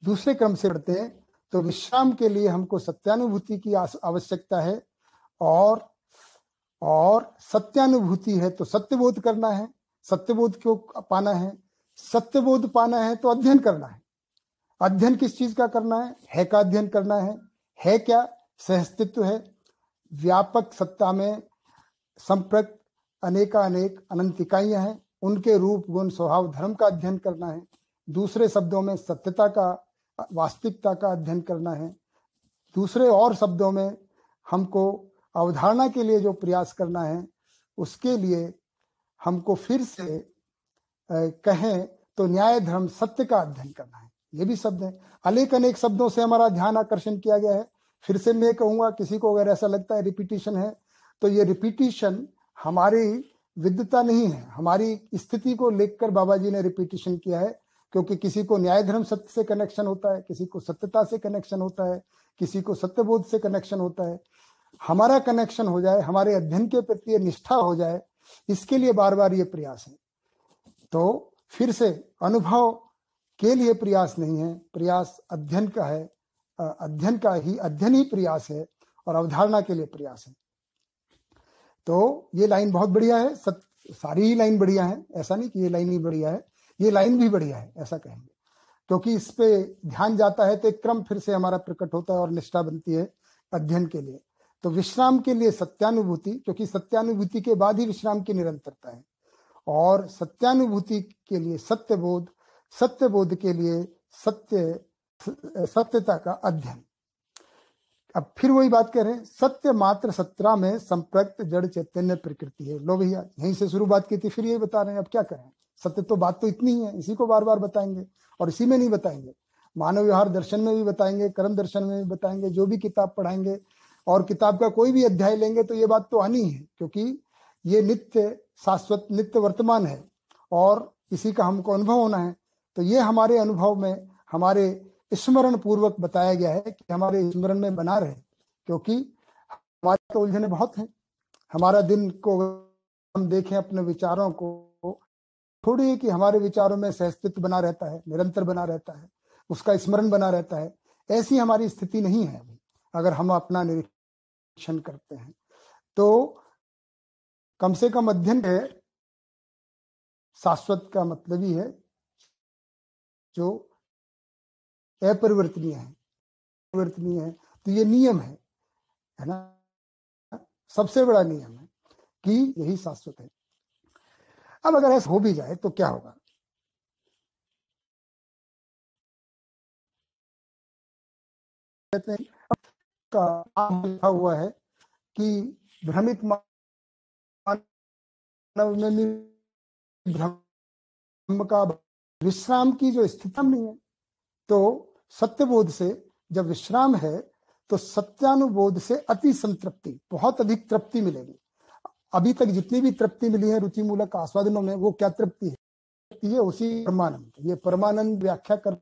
A: दूसरे क्रम से पढ़ते हैं तो विश्राम के लिए हमको सत्यानुभूति की आवश्यकता है और और सत्यानुभूति है तो सत्यबोध करना है सत्यबोध क्यों पाना है सत्यबोध पाना है तो अध्ययन करना है अध्ययन किस चीज का करना है है का अध्ययन करना है है क्या सहस्तित्व है व्यापक सत्ता में संप्रक अनेक अनंत इकाइयां हैं उनके रूप गुण स्वभाव धर्म का अध्ययन करना है दूसरे शब्दों में सत्यता का वास्तविकता का अध्ययन करना है दूसरे और शब्दों में हमको अवधारणा के लिए जो प्रयास करना है उसके लिए हमको फिर से कहें तो न्याय धर्म सत्य का अध्ययन करना है ये भी शब्द है अनेक अनेक शब्दों से हमारा ध्यान आकर्षण किया गया है फिर से मैं कहूंगा किसी को अगर ऐसा लगता है रिपीटिशन है तो ये रिपीटिशन हमारी विद्यता नहीं है हमारी स्थिति को लेकर बाबा जी ने रिपीटेशन किया है क्योंकि किसी को न्याय धर्म सत्य से कनेक्शन होता है किसी को सत्यता से कनेक्शन होता है किसी को सत्यबोध से कनेक्शन होता है हमारा कनेक्शन हो जाए हमारे अध्ययन के प्रति निष्ठा हो जाए इसके लिए बार बार ये प्रयास है तो फिर से अनुभव के लिए प्रयास नहीं है प्रयास अध्ययन का है अध्ययन का ही अध्ययन ही प्रयास है और अवधारणा के लिए प्रयास है तो ये लाइन बहुत बढ़िया है सब सारी ही लाइन बढ़िया है ऐसा नहीं कि ये लाइन ही बढ़िया है ये लाइन भी बढ़िया है ऐसा कहेंगे क्योंकि इस पे ध्यान जाता है तो एक क्रम फिर से हमारा प्रकट होता है और निष्ठा बनती है अध्ययन के लिए तो विश्राम के लिए सत्यानुभूति क्योंकि सत्यानुभूति के बाद ही विश्राम की निरंतरता है और सत्यानुभूति के लिए सत्य बोध सत्य बोध के लिए सत्य सत्यता का अध्ययन अब फिर वही बात कह रहे हैं सत्य मात्र सत्रह में संप्रक्त जड़ चैतन्य प्रकृति है लो भैया यहीं से शुरू बात की थी फिर यही बता रहे हैं अब क्या करें सत्य तो बात तो इतनी ही है इसी को बार बार बताएंगे और इसी में नहीं बताएंगे मानव व्यवहार दर्शन में भी बताएंगे कर्म दर्शन में भी बताएंगे जो भी किताब पढ़ाएंगे और किताब का कोई भी अध्याय लेंगे तो ये बात तो आनी है क्योंकि ये नित्य शाश्वत नित्य वर्तमान है और इसी का हमको अनुभव होना है तो ये हमारे अनुभव में हमारे स्मरण पूर्वक बताया गया है कि हमारे स्मरण में बना रहे क्योंकि हमारे तो उलझने बहुत हैं हमारा दिन को हम देखें अपने विचारों को थोड़ी कि हमारे विचारों में सहस्तित्व बना रहता है निरंतर बना रहता है उसका स्मरण बना रहता है ऐसी हमारी स्थिति नहीं है अभी अगर हम अपना निरीक्षण
B: करते हैं तो कम से कम अध्ययन है शाश्वत का मतलब ही है जो अपरिवर्तनीय है परिवर्तनीय है तो ये नियम है है ना सबसे बड़ा नियम है कि यही शाश्वत है अब अगर ऐसा हो भी जाए तो क्या होगा कहते हैं का लिखा हुआ है कि भ्रमित मानव में भ्रम का विश्राम की जो स्थिति नहीं है तो
A: सत्य बोध से जब विश्राम है तो सत्यानुबोध से अति संतृप्ति बहुत अधिक तृप्ति मिलेगी अभी तक जितनी भी तृप्ति मिली है रुचि मूलक आस्वादनों में वो क्या तृप्ति है ये उसी परमानंद ये परमानंद व्याख्या कर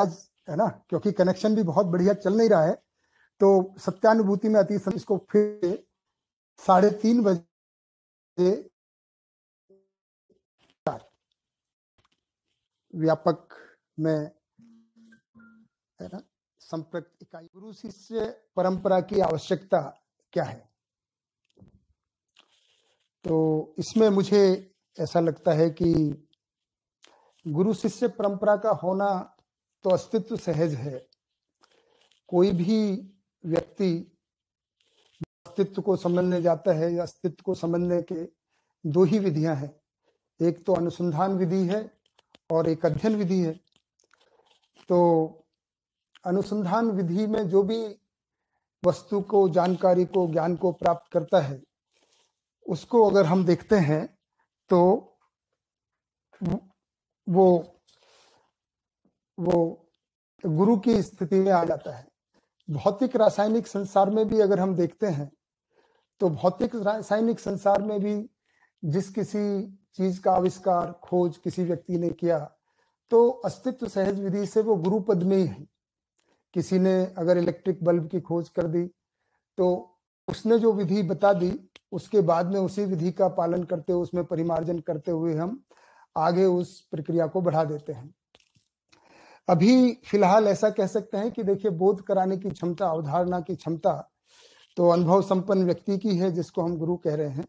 A: आज है ना क्योंकि कनेक्शन भी बहुत बढ़िया चल नहीं रहा है तो
B: सत्यानुभूति में अति इसको फिर साढ़े तीन बजे व्यापक
A: में है ना इकाई गुरु शिष्य परंपरा की आवश्यकता क्या है तो इसमें मुझे ऐसा लगता है कि गुरु शिष्य परंपरा का होना तो अस्तित्व सहज है कोई भी व्यक्ति अस्तित्व को समझने जाता है या अस्तित्व को समझने के दो ही विधियां हैं एक तो अनुसंधान विधि है और एक अध्ययन विधि है तो अनुसंधान विधि में जो भी वस्तु को जानकारी को ज्ञान को प्राप्त करता है उसको अगर हम देखते हैं तो वो वो गुरु की स्थिति में आ जाता है भौतिक रासायनिक संसार में भी अगर हम देखते हैं तो भौतिक रासायनिक संसार में भी जिस किसी चीज का आविष्कार खोज किसी व्यक्ति ने किया तो अस्तित्व सहज विधि से वो गुरु पद में ही है किसी ने अगर इलेक्ट्रिक बल्ब की खोज कर दी तो उसने जो विधि बता दी उसके बाद में उसी विधि का पालन करते हुए उसमें परिमार्जन करते हुए हम आगे उस प्रक्रिया को बढ़ा देते हैं अभी फिलहाल ऐसा कह सकते हैं कि देखिए बोध कराने की क्षमता अवधारणा की क्षमता तो अनुभव संपन्न व्यक्ति की है जिसको हम गुरु कह रहे हैं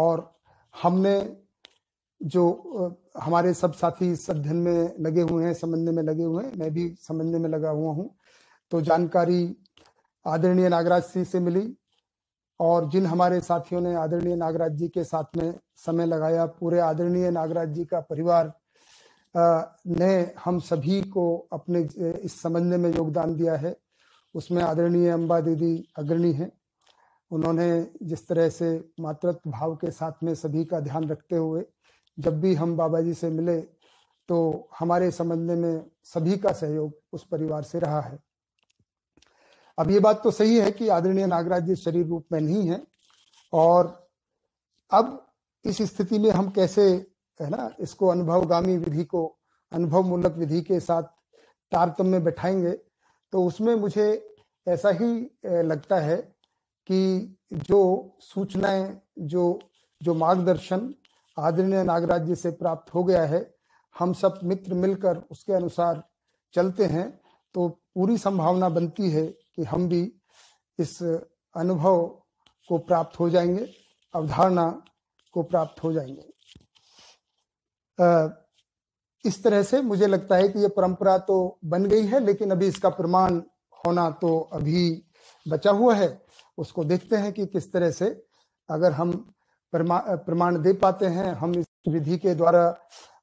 A: और हमने जो हमारे सब साथी इस अध्ययन में लगे हुए हैं समझने में लगे हुए हैं मैं भी समझने में लगा हुआ हूं तो जानकारी आदरणीय नागराज सिंह से मिली और जिन हमारे साथियों ने आदरणीय नागराज जी के साथ में समय लगाया पूरे आदरणीय नागराज जी का परिवार ने हम सभी को अपने इस समझने में योगदान दिया है उसमें आदरणीय अम्बा दीदी अग्रणी हैं उन्होंने जिस तरह से मातृत्व भाव के साथ में सभी का ध्यान रखते हुए जब भी हम बाबा जी से मिले तो हमारे समझने में सभी का सहयोग उस परिवार से रहा है अब ये बात तो सही है कि आदरणीय नागराज जी शरीर रूप में नहीं है और अब इस स्थिति में हम कैसे है ना इसको अनुभवगामी विधि को अनुभव मूलक विधि के साथ तारतम्य बैठाएंगे तो उसमें मुझे ऐसा ही लगता है कि जो सूचनाएं जो जो मार्गदर्शन आदरणीय नागराज जी से प्राप्त हो गया है हम सब मित्र मिलकर उसके अनुसार चलते हैं तो पूरी संभावना बनती है कि हम भी इस अनुभव को प्राप्त हो जाएंगे अवधारणा को प्राप्त हो जाएंगे इस तरह से मुझे लगता है कि यह परंपरा तो बन गई है लेकिन अभी इसका प्रमाण होना तो अभी बचा हुआ है उसको देखते हैं कि किस तरह से अगर हम प्रमाण दे पाते हैं हम इस विधि के द्वारा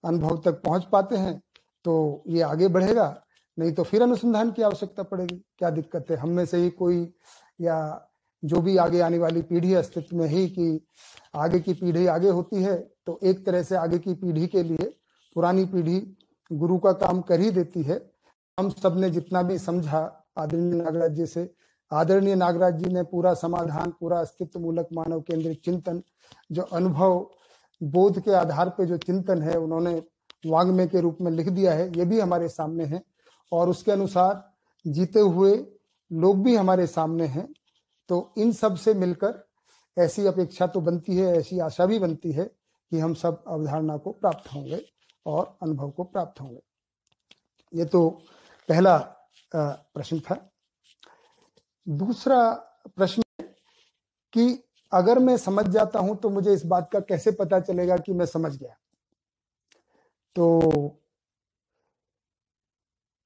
A: अनुभव तक पहुंच पाते हैं तो ये आगे बढ़ेगा नहीं तो फिर अनुसंधान की आवश्यकता पड़ेगी क्या दिक्कत है हम में से ही कोई या जो भी आगे आने वाली पीढ़ी अस्तित्व में ही कि आगे की पीढ़ी आगे होती है तो एक तरह से आगे की पीढ़ी के लिए पुरानी पीढ़ी गुरु का काम कर ही देती है हम सब ने जितना भी समझा आदरणीय नागराज जी से आदरणीय नागराज जी ने पूरा समाधान पूरा अस्तित्व मूलक मानव केंद्रित चिंतन जो अनुभव बोध के आधार पर जो चिंतन है उन्होंने वांग्मय के रूप में लिख दिया है ये भी हमारे सामने है और उसके अनुसार जीते हुए लोग भी हमारे सामने हैं तो इन सब से मिलकर ऐसी अपेक्षा तो बनती है ऐसी आशा भी बनती है कि हम सब अवधारणा को प्राप्त होंगे और अनुभव को प्राप्त होंगे ये तो पहला प्रश्न था दूसरा प्रश्न कि अगर मैं समझ जाता हूं तो मुझे इस बात का कैसे पता चलेगा कि मैं समझ गया तो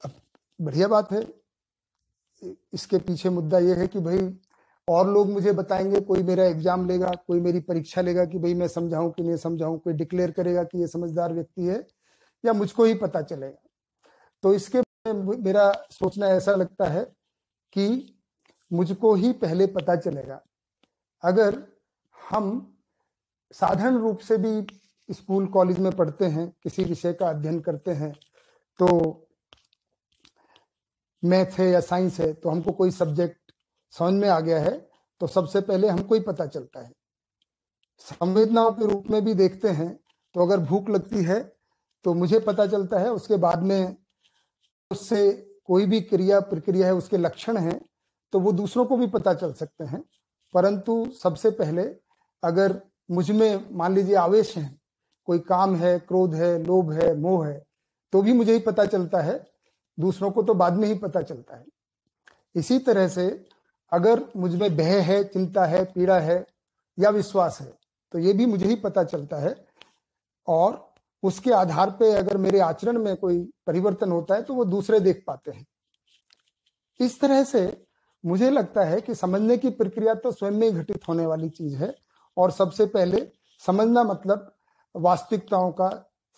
A: बढ़िया बात है इसके पीछे मुद्दा यह है कि भाई और लोग मुझे बताएंगे कोई मेरा एग्जाम लेगा कोई मेरी परीक्षा लेगा कि भाई मैं समझाऊं कि नहीं समझाऊं कोई डिक्लेयर करेगा कि ये समझदार व्यक्ति है या मुझको ही पता चलेगा तो इसके मेरा सोचना ऐसा लगता है कि मुझको ही पहले पता चलेगा अगर हम साधारण रूप से भी स्कूल कॉलेज में पढ़ते हैं किसी विषय का अध्ययन करते हैं तो मैथ है या साइंस है तो हमको कोई सब्जेक्ट समझ में आ गया है तो सबसे पहले हमको ही पता चलता है संवेदनाओं के रूप में भी देखते हैं तो अगर भूख लगती है तो मुझे पता चलता है उसके बाद में उससे कोई भी क्रिया प्रक्रिया है उसके लक्षण हैं तो वो दूसरों को भी पता चल सकते हैं परंतु सबसे पहले अगर मुझ में मान लीजिए आवेश है कोई काम है क्रोध है लोभ है मोह है तो भी मुझे ही पता चलता है दूसरों को तो बाद में ही पता चलता है इसी तरह से अगर मुझ में भय है चिंता है पीड़ा है या विश्वास है तो ये भी मुझे ही पता चलता है और उसके आधार पे अगर मेरे आचरण में कोई परिवर्तन होता है तो वो दूसरे देख पाते हैं इस तरह से मुझे लगता है कि समझने की प्रक्रिया तो स्वयं में घटित होने वाली चीज है और सबसे पहले समझना मतलब वास्तविकताओं का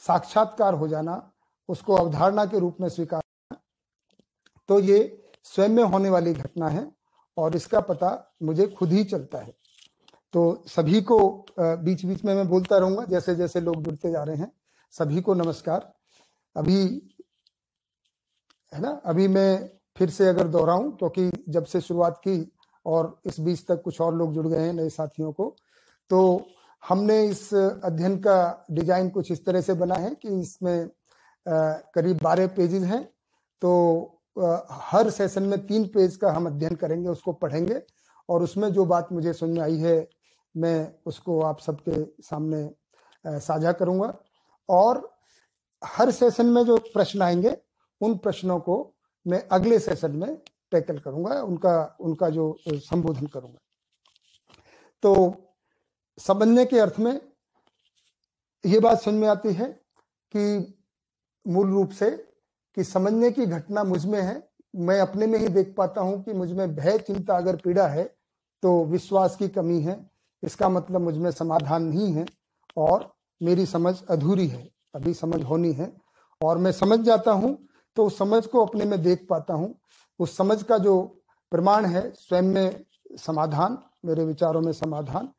A: साक्षात्कार हो जाना उसको अवधारणा के रूप में स्वीकार तो ये स्वयं में होने वाली घटना है और इसका पता मुझे खुद ही चलता है तो सभी को बीच बीच में मैं बोलता रहूंगा जैसे जैसे लोग जुड़ते जा रहे हैं सभी को नमस्कार अभी है ना अभी मैं फिर से अगर दोहराऊं क्योंकि तो जब से शुरुआत की और इस बीच तक कुछ और लोग जुड़ गए हैं नए साथियों को तो हमने इस अध्ययन का डिजाइन कुछ इस तरह से बना है कि इसमें करीब बारह पेजेज हैं तो हर सेशन में तीन पेज का हम अध्ययन करेंगे उसको पढ़ेंगे और उसमें जो बात मुझे समझ आई है मैं उसको आप सबके सामने साझा करूंगा और हर सेशन में जो प्रश्न आएंगे उन प्रश्नों को मैं अगले सेशन में टैकल करूंगा उनका उनका जो संबोधन करूंगा तो समझने के अर्थ में ये बात समझ में आती है कि मूल रूप से कि समझने की घटना मुझ में है मैं अपने में ही देख पाता हूं कि मुझ में भय चिंता अगर पीड़ा है तो विश्वास की कमी है इसका मतलब मुझ में समाधान नहीं है और मेरी समझ अधूरी है अभी समझ होनी है और मैं समझ जाता हूं तो उस समझ को अपने में देख पाता हूँ उस समझ का जो प्रमाण है स्वयं में समाधान मेरे विचारों में समाधान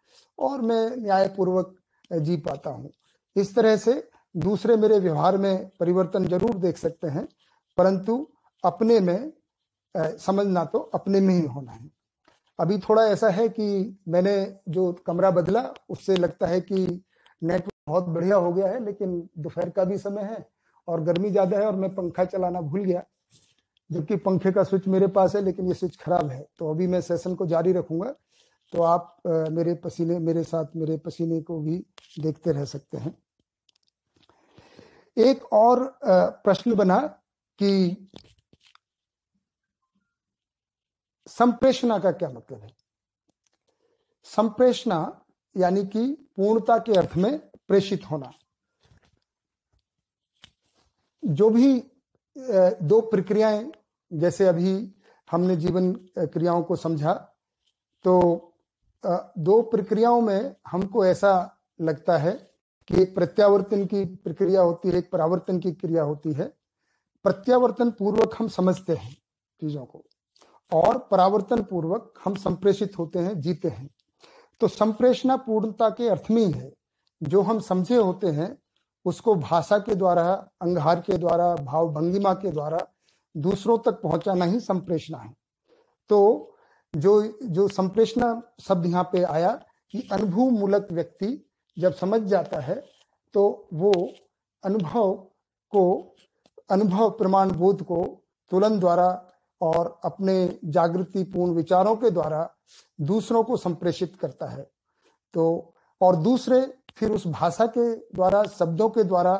A: और मैं न्यायपूर्वक जी पाता हूँ इस तरह से दूसरे मेरे व्यवहार में परिवर्तन जरूर देख सकते हैं परंतु अपने में समझना तो अपने में ही होना है अभी थोड़ा ऐसा है कि मैंने जो कमरा बदला उससे लगता है कि नेटवर्क बहुत बढ़िया हो गया है लेकिन दोपहर का भी समय है और गर्मी ज्यादा है और मैं पंखा चलाना भूल गया जबकि पंखे का स्विच मेरे पास है लेकिन ये स्विच खराब है तो अभी मैं सेशन को जारी रखूंगा तो आप मेरे पसीने मेरे साथ मेरे पसीने को भी देखते रह सकते हैं एक और प्रश्न बना कि संप्रेषणा का क्या मतलब है संप्रेषणा यानी कि पूर्णता के अर्थ में प्रेषित होना जो भी दो प्रक्रियाएं जैसे अभी हमने जीवन क्रियाओं को समझा तो दो प्रक्रियाओं में हमको ऐसा लगता है कि एक प्रत्यावर्तन की प्रक्रिया होती है एक परावर्तन की क्रिया होती है प्रत्यावर्तन पूर्वक हम समझते हैं चीजों को और परावर्तन पूर्वक हम संप्रेषित होते हैं जीते हैं तो संप्रेषणा पूर्णता के अर्थ में ही है जो हम समझे होते हैं उसको भाषा के द्वारा अंगहार के द्वारा भाव भंगिमा के द्वारा दूसरों तक पहुंचाना ही संप्रेषणा है तो जो जो संप्रेषणा शब्द यहाँ पे आया कि अनुभव मूलक व्यक्ति जब समझ जाता है तो वो अनुभव को अनुभव प्रमाण बोध को तुलन द्वारा और अपने जागृति पूर्ण विचारों के द्वारा दूसरों को संप्रेषित करता है तो और दूसरे फिर उस भाषा के द्वारा शब्दों के द्वारा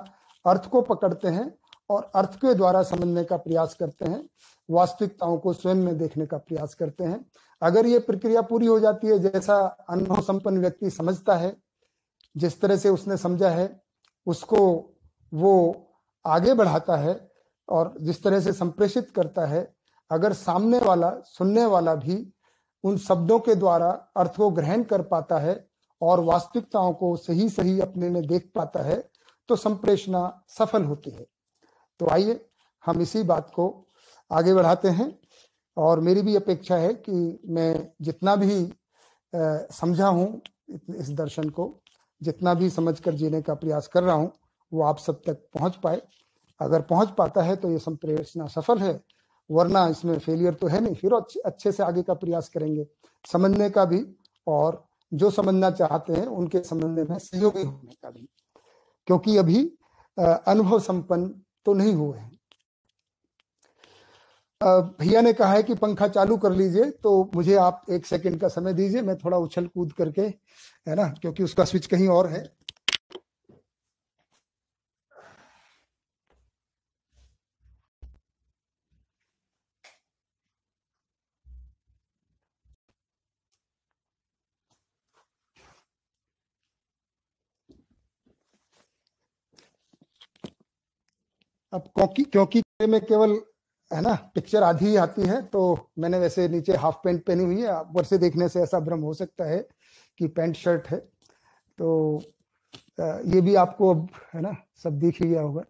A: अर्थ को पकड़ते हैं और अर्थ के द्वारा समझने का प्रयास करते हैं वास्तविकताओं को स्वयं में देखने का प्रयास करते हैं अगर ये प्रक्रिया पूरी हो जाती है जैसा अनुभव संपन्न व्यक्ति समझता है जिस तरह से उसने समझा है उसको वो आगे बढ़ाता है और जिस तरह से संप्रेषित करता है अगर सामने वाला सुनने वाला भी उन शब्दों के द्वारा अर्थ को ग्रहण कर पाता है और वास्तविकताओं को सही सही अपने में देख पाता है तो संप्रेषणा सफल होती है तो आइए हम इसी बात को आगे बढ़ाते हैं और मेरी भी अपेक्षा है कि मैं जितना भी समझा हूँ इस दर्शन को जितना भी समझकर जीने का प्रयास कर रहा हूँ वो आप सब तक पहुँच पाए अगर पहुँच पाता है तो ये संप्रेषणा सफल है वरना इसमें फेलियर तो है नहीं फिर अच्छे से आगे का प्रयास करेंगे समझने का भी और जो समझना चाहते हैं उनके संबंध में सहयोगी होने का भी क्योंकि अभी अनुभव संपन्न तो नहीं हुए हैं भैया ने कहा है कि पंखा चालू कर लीजिए तो मुझे आप एक सेकंड का समय दीजिए मैं थोड़ा उछल कूद करके है ना क्योंकि उसका स्विच कहीं और है
B: अब क्योंकि क्योंकि
A: में केवल है ना पिक्चर आधी ही आती है तो मैंने वैसे नीचे हाफ पैंट पहनी हुई है ऊपर से देखने से ऐसा भ्रम हो सकता है कि पैंट शर्ट है तो ये भी आपको अब है ना सब दिख ही गया होगा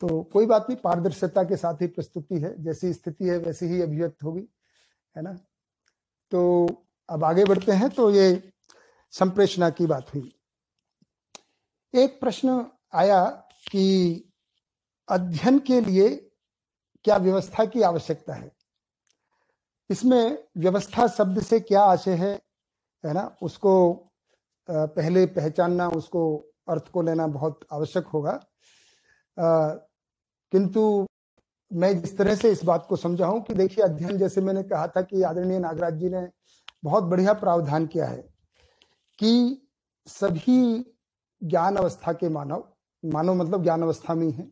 A: तो कोई बात नहीं पारदर्शिता के साथ ही प्रस्तुति है जैसी स्थिति है वैसी ही अभिव्यक्त होगी है ना तो अब आगे बढ़ते हैं तो ये संप्रेषणा की बात हुई एक प्रश्न आया कि अध्ययन के लिए क्या व्यवस्था की आवश्यकता है इसमें व्यवस्था शब्द से क्या आशय है है ना उसको पहले पहचानना उसको अर्थ को लेना बहुत आवश्यक होगा किंतु मैं जिस तरह से इस बात को समझा हूं कि देखिए अध्ययन जैसे मैंने कहा था कि आदरणीय नागराज जी ने बहुत बढ़िया प्रावधान किया है कि सभी ज्ञान अवस्था के मानव मानव मतलब ज्ञान अवस्था में ही है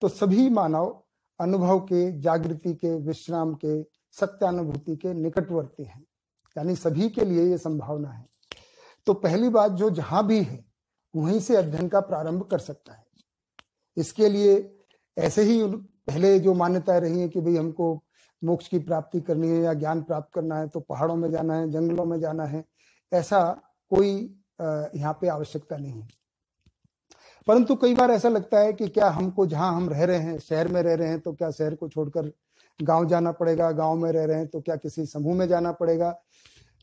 A: तो सभी मानव अनुभव के जागृति के विश्राम के सत्यानुभूति के निकटवर्ती हैं यानी सभी के लिए ये संभावना है तो पहली बात जो जहां भी है वहीं से अध्ययन का प्रारंभ कर सकता है इसके लिए ऐसे ही पहले जो मान्यताएं रही है कि भाई हमको मोक्ष की प्राप्ति करनी है या ज्ञान प्राप्त करना है तो पहाड़ों में जाना है जंगलों में जाना है ऐसा कोई यहाँ पे आवश्यकता नहीं है परंतु कई बार ऐसा लगता है कि क्या हमको जहाँ हम रह रहे हैं शहर में रह रहे हैं तो क्या शहर को छोड़कर गांव जाना पड़ेगा गांव में रह रहे हैं तो क्या किसी समूह में जाना पड़ेगा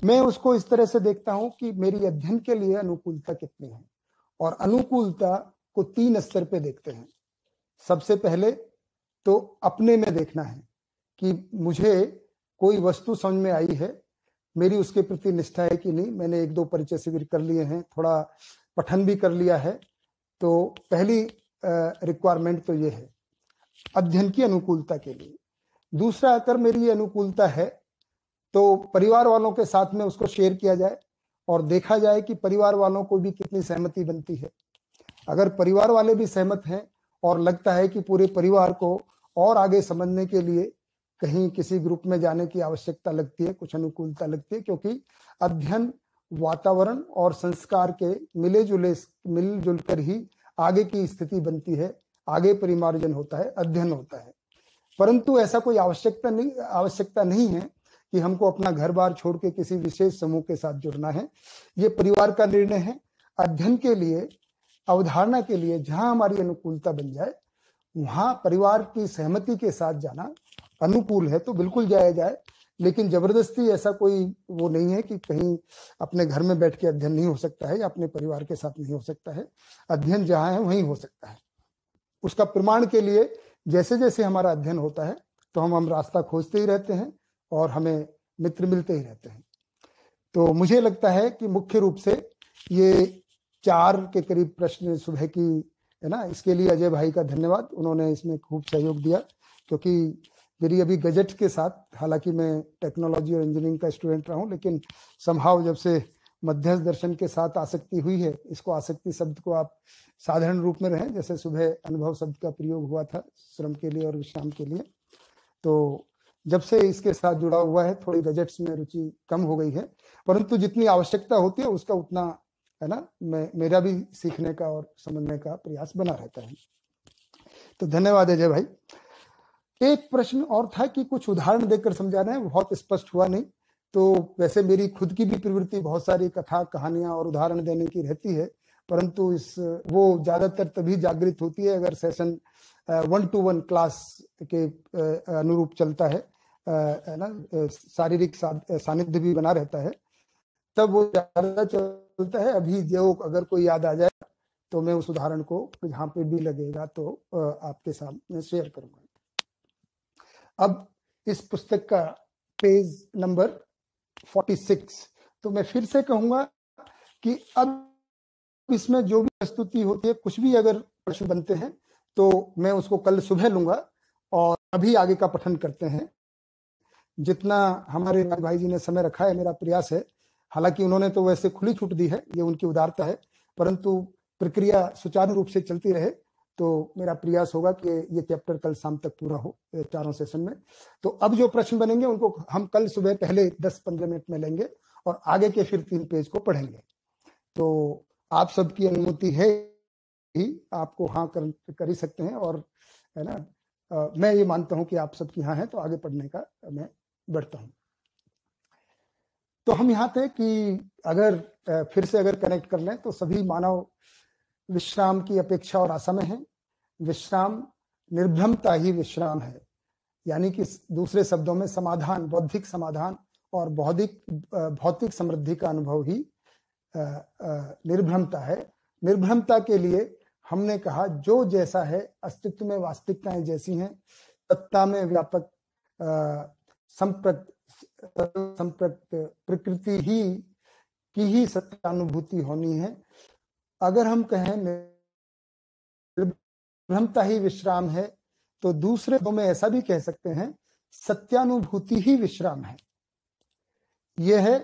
A: मैं उसको इस तरह से देखता हूं कि मेरी अध्ययन के लिए अनुकूलता कितनी है और अनुकूलता को तीन स्तर पे देखते हैं सबसे पहले तो अपने में देखना है कि मुझे कोई वस्तु समझ में आई है मेरी उसके प्रति निष्ठा है कि नहीं मैंने एक दो परिचय शिविर कर लिए हैं थोड़ा पठन भी कर लिया है तो पहली रिक्वायरमेंट तो ये है अध्ययन की अनुकूलता के लिए दूसरा अगर मेरी अनुकूलता है तो परिवार वालों के साथ में उसको शेयर किया जाए और देखा जाए कि परिवार वालों को भी कितनी सहमति बनती है अगर परिवार वाले भी सहमत हैं और लगता है कि पूरे परिवार को और आगे समझने के लिए कहीं किसी ग्रुप में जाने की आवश्यकता लगती है कुछ अनुकूलता लगती है क्योंकि अध्ययन वातावरण और संस्कार के मिले जुले मिलजुल कर ही आगे की स्थिति बनती है आगे परिमार्जन होता है अध्ययन होता है परंतु ऐसा कोई आवश्यकता नहीं आवश्यकता नहीं है कि हमको अपना घर बार छोड़ के किसी विशेष समूह के साथ जुड़ना है ये परिवार का निर्णय है अध्ययन के लिए अवधारणा के लिए जहां हमारी अनुकूलता बन जाए वहां परिवार की सहमति के साथ जाना अनुकूल है तो बिल्कुल जाया जाए लेकिन जबरदस्ती ऐसा कोई वो नहीं है कि कहीं अपने घर में बैठ के अध्ययन नहीं हो सकता है या अपने परिवार के साथ नहीं हो सकता है अध्ययन जहां है वहीं हो सकता है उसका प्रमाण के लिए जैसे जैसे हमारा अध्ययन होता है तो हम हम रास्ता खोजते ही रहते हैं और हमें मित्र मिलते ही रहते हैं तो मुझे लगता है कि मुख्य रूप से ये चार के करीब प्रश्न सुबह की है ना इसके लिए अजय भाई का धन्यवाद उन्होंने इसमें खूब सहयोग दिया क्योंकि मेरी अभी गजट के साथ हालांकि मैं टेक्नोलॉजी और इंजीनियरिंग का स्टूडेंट रहा हूँ लेकिन संभाव जब से मध्यस्थ दर्शन के साथ आसक्ति हुई है इसको आसक्ति शब्द को आप साधारण रूप में रहें जैसे सुबह अनुभव शब्द का प्रयोग हुआ था श्रम के लिए और विश्राम के लिए तो जब से इसके साथ जुड़ा हुआ है थोड़ी गजट्स में रुचि कम हो गई है परंतु जितनी आवश्यकता होती है उसका उतना है ना मैं मेरा भी सीखने का और समझने का प्रयास बना रहता है तो धन्यवाद अजय भाई एक प्रश्न और था कि कुछ उदाहरण देकर समझाना है बहुत स्पष्ट हुआ नहीं तो वैसे मेरी खुद की भी प्रवृत्ति बहुत सारी कथा कहानियां और उदाहरण देने की रहती है परंतु इस वो ज्यादातर तभी जागृत होती है अगर session one to one class के अनुरूप चलता है है ना शारीरिक सानिध्य भी बना रहता है तब वो ज्यादा चलता है अभी जो अगर कोई याद आ जाए तो मैं उस उदाहरण को जहाँ पे भी लगेगा तो आपके सामने शेयर करूंगा अब इस पुस्तक का पेज नंबर 46 तो मैं फिर से कहूंगा कि अब इसमें जो भी प्रस्तुति होती है कुछ भी अगर प्रश्न बनते हैं तो मैं उसको कल सुबह लूंगा और अभी आगे का पठन करते हैं जितना हमारे भाई जी ने समय रखा है मेरा प्रयास है हालांकि उन्होंने तो वैसे खुली छूट दी है ये उनकी उदारता है परंतु प्रक्रिया सुचारू रूप से चलती रहे तो मेरा प्रयास होगा कि ये चैप्टर कल शाम तक पूरा हो चारों सेशन में तो अब जो प्रश्न बनेंगे उनको हम कल सुबह पहले 10-15 मिनट में लेंगे और आगे के फिर तीन पेज को पढ़ेंगे तो आप सबकी अनुमति है ही आपको हाँ कर, कर ही सकते हैं और है ना आ, मैं ये मानता हूं कि आप सबकी हाँ है तो आगे पढ़ने का मैं बढ़ता हूं तो हम यहाँ थे कि अगर फिर से अगर कनेक्ट कर लें तो सभी मानव विश्राम की अपेक्षा और में है विश्राम निर्भ्रमता ही विश्राम है यानी कि दूसरे शब्दों में समाधान बौद्धिक समाधान और बौद्धिक भौतिक समृद्धि का अनुभव ही निर्भ्रमता है निर्भ्रमता के लिए हमने कहा जो जैसा है अस्तित्व में वास्तविकताएं जैसी हैं सत्ता में व्यापक संप्रक संप्रक प्रकृति ही की ही सत्यानुभूति होनी है अगर हम कहें निर्भ्रमता ही विश्राम है तो दूसरे तो में ऐसा भी कह सकते हैं सत्यानुभूति ही विश्राम है यह है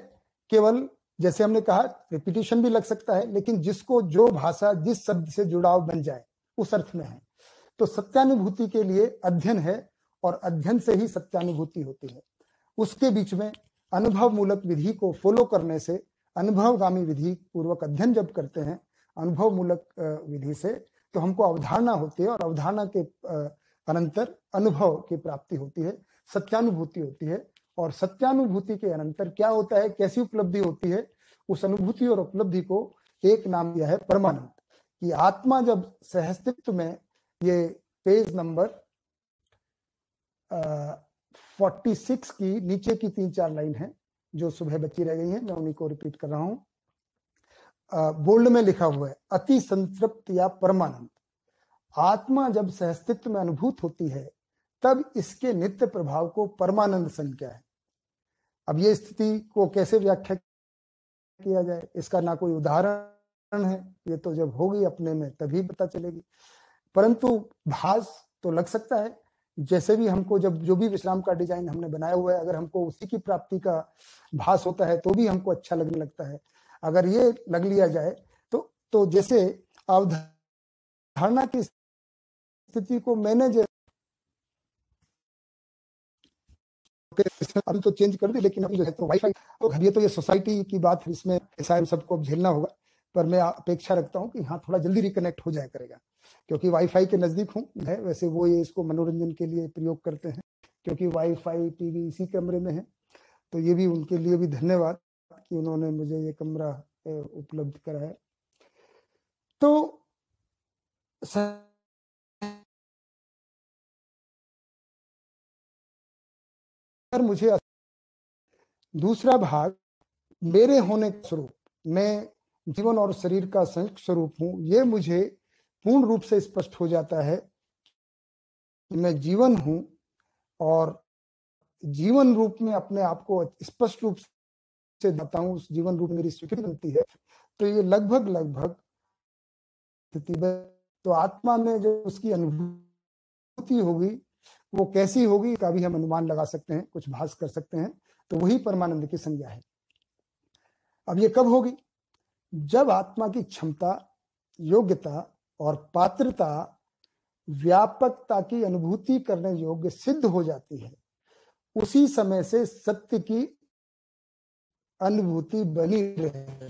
A: केवल जैसे हमने कहा रिपीटेशन भी लग सकता है लेकिन जिसको जो भाषा जिस शब्द से जुड़ाव बन जाए उस अर्थ में है तो सत्यानुभूति के लिए अध्ययन है और अध्ययन से ही सत्यानुभूति होती है उसके बीच में अनुभव मूलक विधि को फॉलो करने से अनुभवगामी विधि पूर्वक अध्ययन जब करते हैं अनुभव मूलक विधि से तो हमको अवधारणा होती है और अवधारणा के अनंतर अनुभव की प्राप्ति होती है सत्यानुभूति होती है और सत्यानुभूति के अनंतर क्या होता है कैसी उपलब्धि होती है उस अनुभूति और उपलब्धि को एक नाम दिया है परमानंद कि आत्मा जब सहस्तित्व में ये पेज नंबर फोर्टी सिक्स की नीचे की तीन चार लाइन है जो सुबह बची रह गई है मैं उन्हीं को रिपीट कर रहा हूं बोल्ड में लिखा हुआ है अति संतृप्त या परमानंद आत्मा जब सहस्तित्व में अनुभूत होती है तब इसके नित्य प्रभाव को परमानंद संज्ञा है अब ये स्थिति को कैसे व्याख्या किया जाए इसका ना कोई उदाहरण है ये तो जब होगी अपने में तभी पता चलेगी परंतु भास तो लग सकता है जैसे भी हमको जब जो भी विश्राम का डिजाइन हमने बनाया हुआ है अगर हमको उसी की प्राप्ति का भास होता है तो भी हमको अच्छा लगने लगता है अगर ये लग लिया जाए तो तो जैसे
B: अवधारणा की स्थिति को मैनेज अभी तो चेंज कर दी लेकिन अभी जो है तो वाईफाई तो, तो
A: ये तो ये सोसाइटी की बात है इसमें हम सबको अब झेलना होगा पर मैं अपेक्षा रखता हूँ कि हाँ थोड़ा जल्दी रिकनेक्ट हो जाया करेगा क्योंकि वाईफाई के नजदीक हूँ मैं वैसे वो ये इसको मनोरंजन के लिए प्रयोग करते हैं क्योंकि वाईफाई टीवी इसी कमरे में है तो ये भी उनके लिए भी धन्यवाद
B: कि उन्होंने मुझे ये कमरा उपलब्ध कराया तो सर मुझे दूसरा भाग मेरे होने का स्वरूप मैं जीवन और शरीर का संयुक्त स्वरूप हूं ये
A: मुझे पूर्ण रूप से स्पष्ट हो जाता है मैं जीवन हूं और जीवन रूप में अपने आप को स्पष्ट रूप से से देता हूँ उस जीवन रूप मेरी स्वीकृति मिलती है तो ये लगभग लगभग तो आत्मा में जो उसकी अनुभूति होगी वो कैसी होगी का भी हम अनुमान लगा सकते हैं कुछ भाष कर सकते हैं तो वही परमानंद की संज्ञा है अब ये कब होगी जब आत्मा की क्षमता योग्यता और पात्रता व्यापकता की अनुभूति करने योग्य
B: सिद्ध हो जाती है उसी समय से सत्य की अनुभूति बनी रहे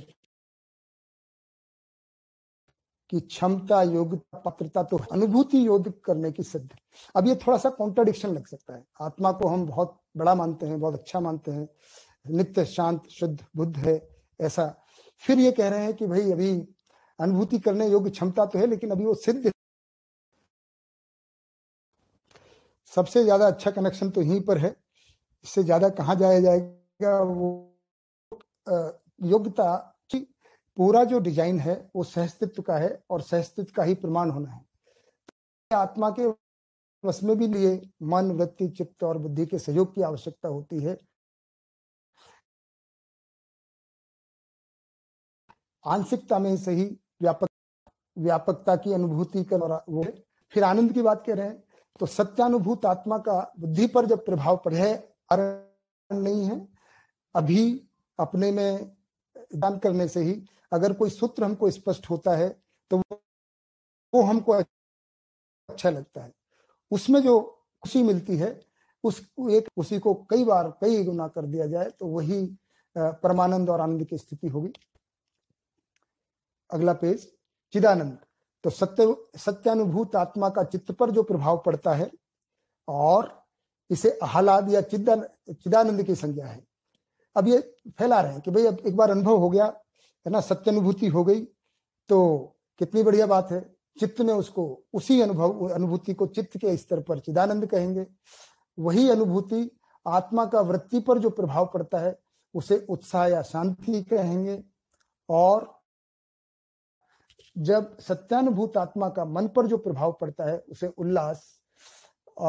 B: कि
A: क्षमता योग्यता पात्रता तो अनुभूति योग्य करने की सिद्धि अब ये थोड़ा सा कॉन्ट्राडिक्शन लग सकता है आत्मा को हम बहुत बड़ा मानते हैं बहुत अच्छा मानते हैं नित्य शांत शुद्ध बुद्ध है ऐसा फिर ये कह रहे हैं कि भाई अभी अनुभूति करने योग्य
B: क्षमता तो है लेकिन अभी वो सिद्ध सबसे ज्यादा अच्छा कनेक्शन तो यहीं पर है इससे ज्यादा कहाँ जाया जाएगा वो
A: योग्यता की पूरा जो डिजाइन है वो सहस्तित्व का है और सहस्तित्व का ही प्रमाण होना है आत्मा के वश में भी लिए मन
B: वृत्ति चित्त और बुद्धि के सहयोग की आवश्यकता होती है आंशिकता में सही व्यापक
A: व्यापकता की अनुभूति कर वो फिर आनंद की बात कह रहे हैं तो सत्यानुभूत आत्मा का बुद्धि पर जब प्रभाव पड़े नहीं है अभी अपने में दान करने से ही अगर कोई सूत्र हमको स्पष्ट होता है तो वो हमको अच्छा लगता है उसमें जो खुशी मिलती है उस एक उसी को कई बार कई गुना कर दिया जाए तो वही परमानंद और आनंद की स्थिति होगी अगला पेज चिदानंद तो सत्य सत्यानुभूत आत्मा का चित्त पर जो प्रभाव पड़ता है और इसे आहलाद या चिदानंद की संज्ञा है अब ये फैला रहे हैं कि भाई अब एक बार अनुभव हो गया है ना अनुभूति हो गई तो कितनी बढ़िया बात है चित्त में उसको उसी अनुभव अनुभूति को चित्त के स्तर पर चिदानंद कहेंगे वही अनुभूति आत्मा का वृत्ति पर जो प्रभाव पड़ता है उसे उत्साह या शांति कहेंगे और जब सत्यानुभूत आत्मा का मन पर जो प्रभाव पड़ता है उसे उल्लास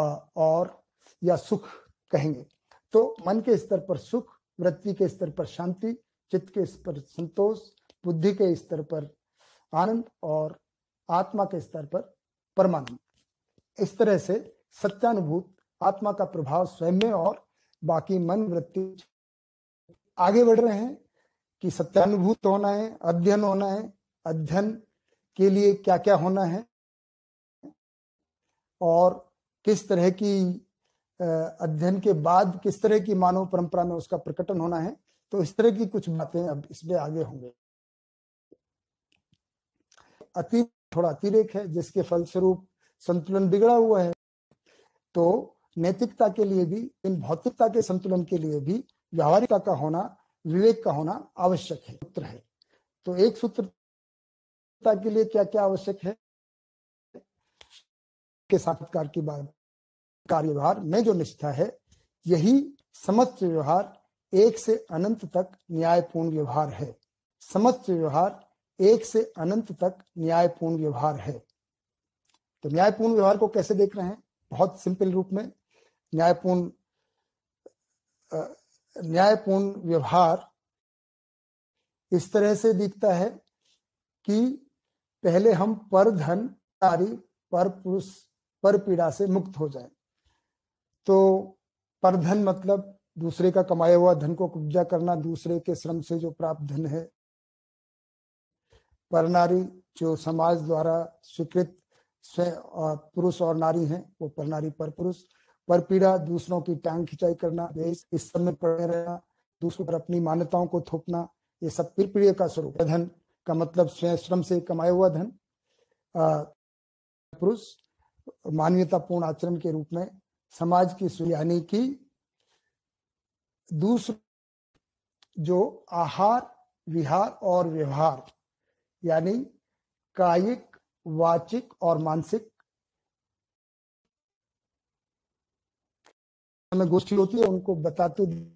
A: और या सुख कहेंगे तो मन के स्तर पर सुख वृत्ति के स्तर पर शांति चित्त के स्तर पर संतोष बुद्धि के स्तर पर आनंद और आत्मा के स्तर पर परमानंद इस तरह से सत्यानुभूत आत्मा का प्रभाव स्वयं में और बाकी मन वृत्ति आगे बढ़ रहे हैं कि सत्यानुभूत होना है अध्ययन होना है अध्ययन के लिए क्या क्या होना है और किस तरह की अध्ययन के बाद किस तरह की मानव परंपरा में उसका प्रकटन होना है तो इस तरह की कुछ बातें अब इसमें आगे होंगे अति थोड़ा अतिरेक है जिसके फलस्वरूप संतुलन बिगड़ा हुआ है तो नैतिकता के लिए भी इन भौतिकता के संतुलन के लिए भी व्यवहारिकता का होना विवेक
B: का होना आवश्यक है सूत्र है तो एक सूत्रता के लिए क्या क्या आवश्यक है के साक्षात्कार की बात कार्य व्यवहार
A: में जो निष्ठा है यही समस्त व्यवहार एक से अनंत तक न्यायपूर्ण व्यवहार है समस्त व्यवहार एक से अनंत तक न्यायपूर्ण व्यवहार है तो न्यायपूर्ण व्यवहार को कैसे देख रहे हैं बहुत सिंपल रूप में न्यायपूर्ण न्यायपूर्ण व्यवहार इस तरह से दिखता है कि पहले हम पर धन पर पुरुष पर पीड़ा से मुक्त हो जाए तो परधन मतलब दूसरे का कमाया हुआ धन को कब्जा करना दूसरे के श्रम से जो प्राप्त धन है पर नारी जो समाज द्वारा स्वीकृत स्वयं पुरुष और नारी हैं वो पर नारी पर पुरुष पर पीड़ा दूसरों की टांग खिंचाई करना देश इस समय पड़े रहना दूसरों पर अपनी मान्यताओं को थोपना ये सब पीड़ का स्वरूप धन का मतलब स्वयं श्रम से कमाया हुआ धन पुरुष मानवीयतापूर्ण आचरण के रूप में समाज की यानी कि दूसरा जो आहार विहार और व्यवहार यानी कायिक
B: वाचिक और मानसिक हमें गोष्ठी होती है उनको बताते दिया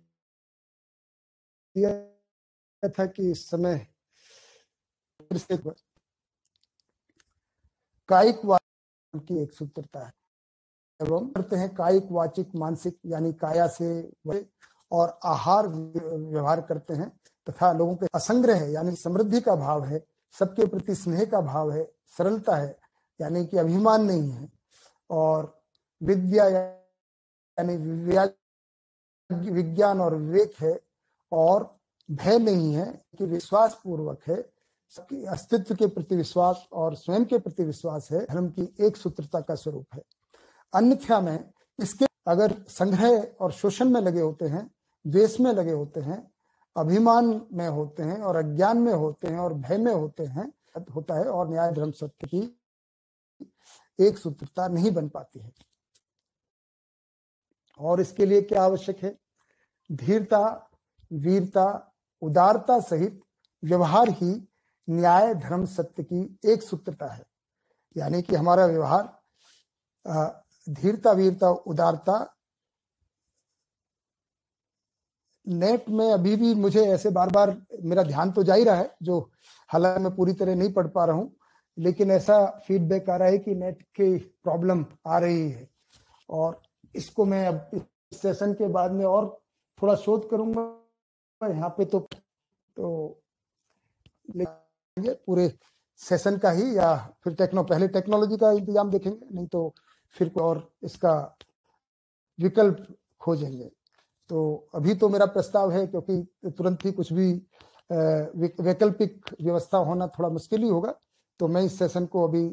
B: था कि इस समय कायिक वाचिक की एक सूत्रता है एवं करते हैं कायिक
A: वाचिक मानसिक यानी काया से और आहार व्यवहार करते हैं तथा लोगों के असंग्रह यानी समृद्धि का भाव है सबके प्रति स्नेह का भाव है सरलता है यानी कि अभिमान नहीं है और विद्या यानी विज्ञान और विवेक है और भय नहीं है कि विश्वास पूर्वक है अस्तित्व के प्रति विश्वास और स्वयं के प्रति विश्वास है धर्म की एक सूत्रता का स्वरूप है अन्यथा में इसके अगर संग्रह और शोषण में लगे होते हैं द्वेश में लगे होते हैं अभिमान में होते हैं और अज्ञान में होते हैं और भय में होते हैं होता है और न्याय धर्म सत्य की एक सूत्रता नहीं बन पाती है और इसके लिए क्या आवश्यक है धीरता वीरता उदारता सहित व्यवहार ही न्याय धर्म सत्य की एक सूत्रता है यानी कि हमारा व्यवहार धीरता वीरता उदारता नेट में अभी भी मुझे ऐसे बार बार मेरा ध्यान तो जा ही रहा है जो हालांकि मैं पूरी तरह नहीं पढ़ पा रहा हूँ लेकिन ऐसा फीडबैक आ रहा है कि नेट की प्रॉब्लम आ रही है और इसको मैं अब इस सेशन के बाद में और थोड़ा शोध करूंगा यहाँ पे तो तो पूरे सेशन का ही या फिर टेक्नो पहले टेक्नोलॉजी का इंतजाम देखेंगे नहीं तो फिर और इसका विकल्प खोजेंगे तो अभी तो मेरा प्रस्ताव है क्योंकि तुरंत ही कुछ भी वैकल्पिक व्यवस्था होना थोड़ा मुश्किल ही होगा तो मैं इस सेशन को अभी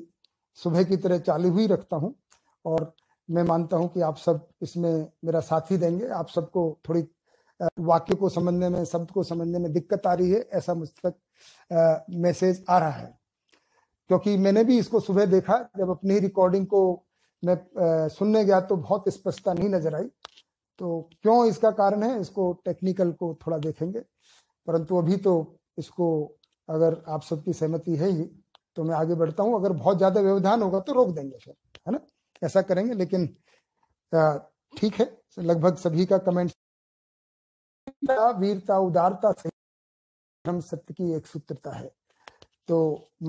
A: सुबह की तरह चालू ही रखता हूँ और मैं मानता हूँ कि आप सब इसमें मेरा साथ ही देंगे आप सबको थोड़ी वाक्य को समझने में शब्द को समझने में दिक्कत आ रही है ऐसा मुझ तक मैसेज आ रहा है क्योंकि मैंने भी इसको सुबह देखा जब अपनी रिकॉर्डिंग को मैं सुनने गया तो बहुत स्पष्टता नहीं नजर आई तो क्यों इसका कारण है इसको टेक्निकल को थोड़ा देखेंगे परंतु अभी तो इसको अगर आप सबकी सहमति है ही तो मैं आगे बढ़ता हूं अगर बहुत ज्यादा व्यवधान होगा तो रोक देंगे फिर है ना ऐसा करेंगे लेकिन ठीक है लगभग सभी का कमेंट वीरता उदारता सही धर्म सत्य की एक सूत्रता है तो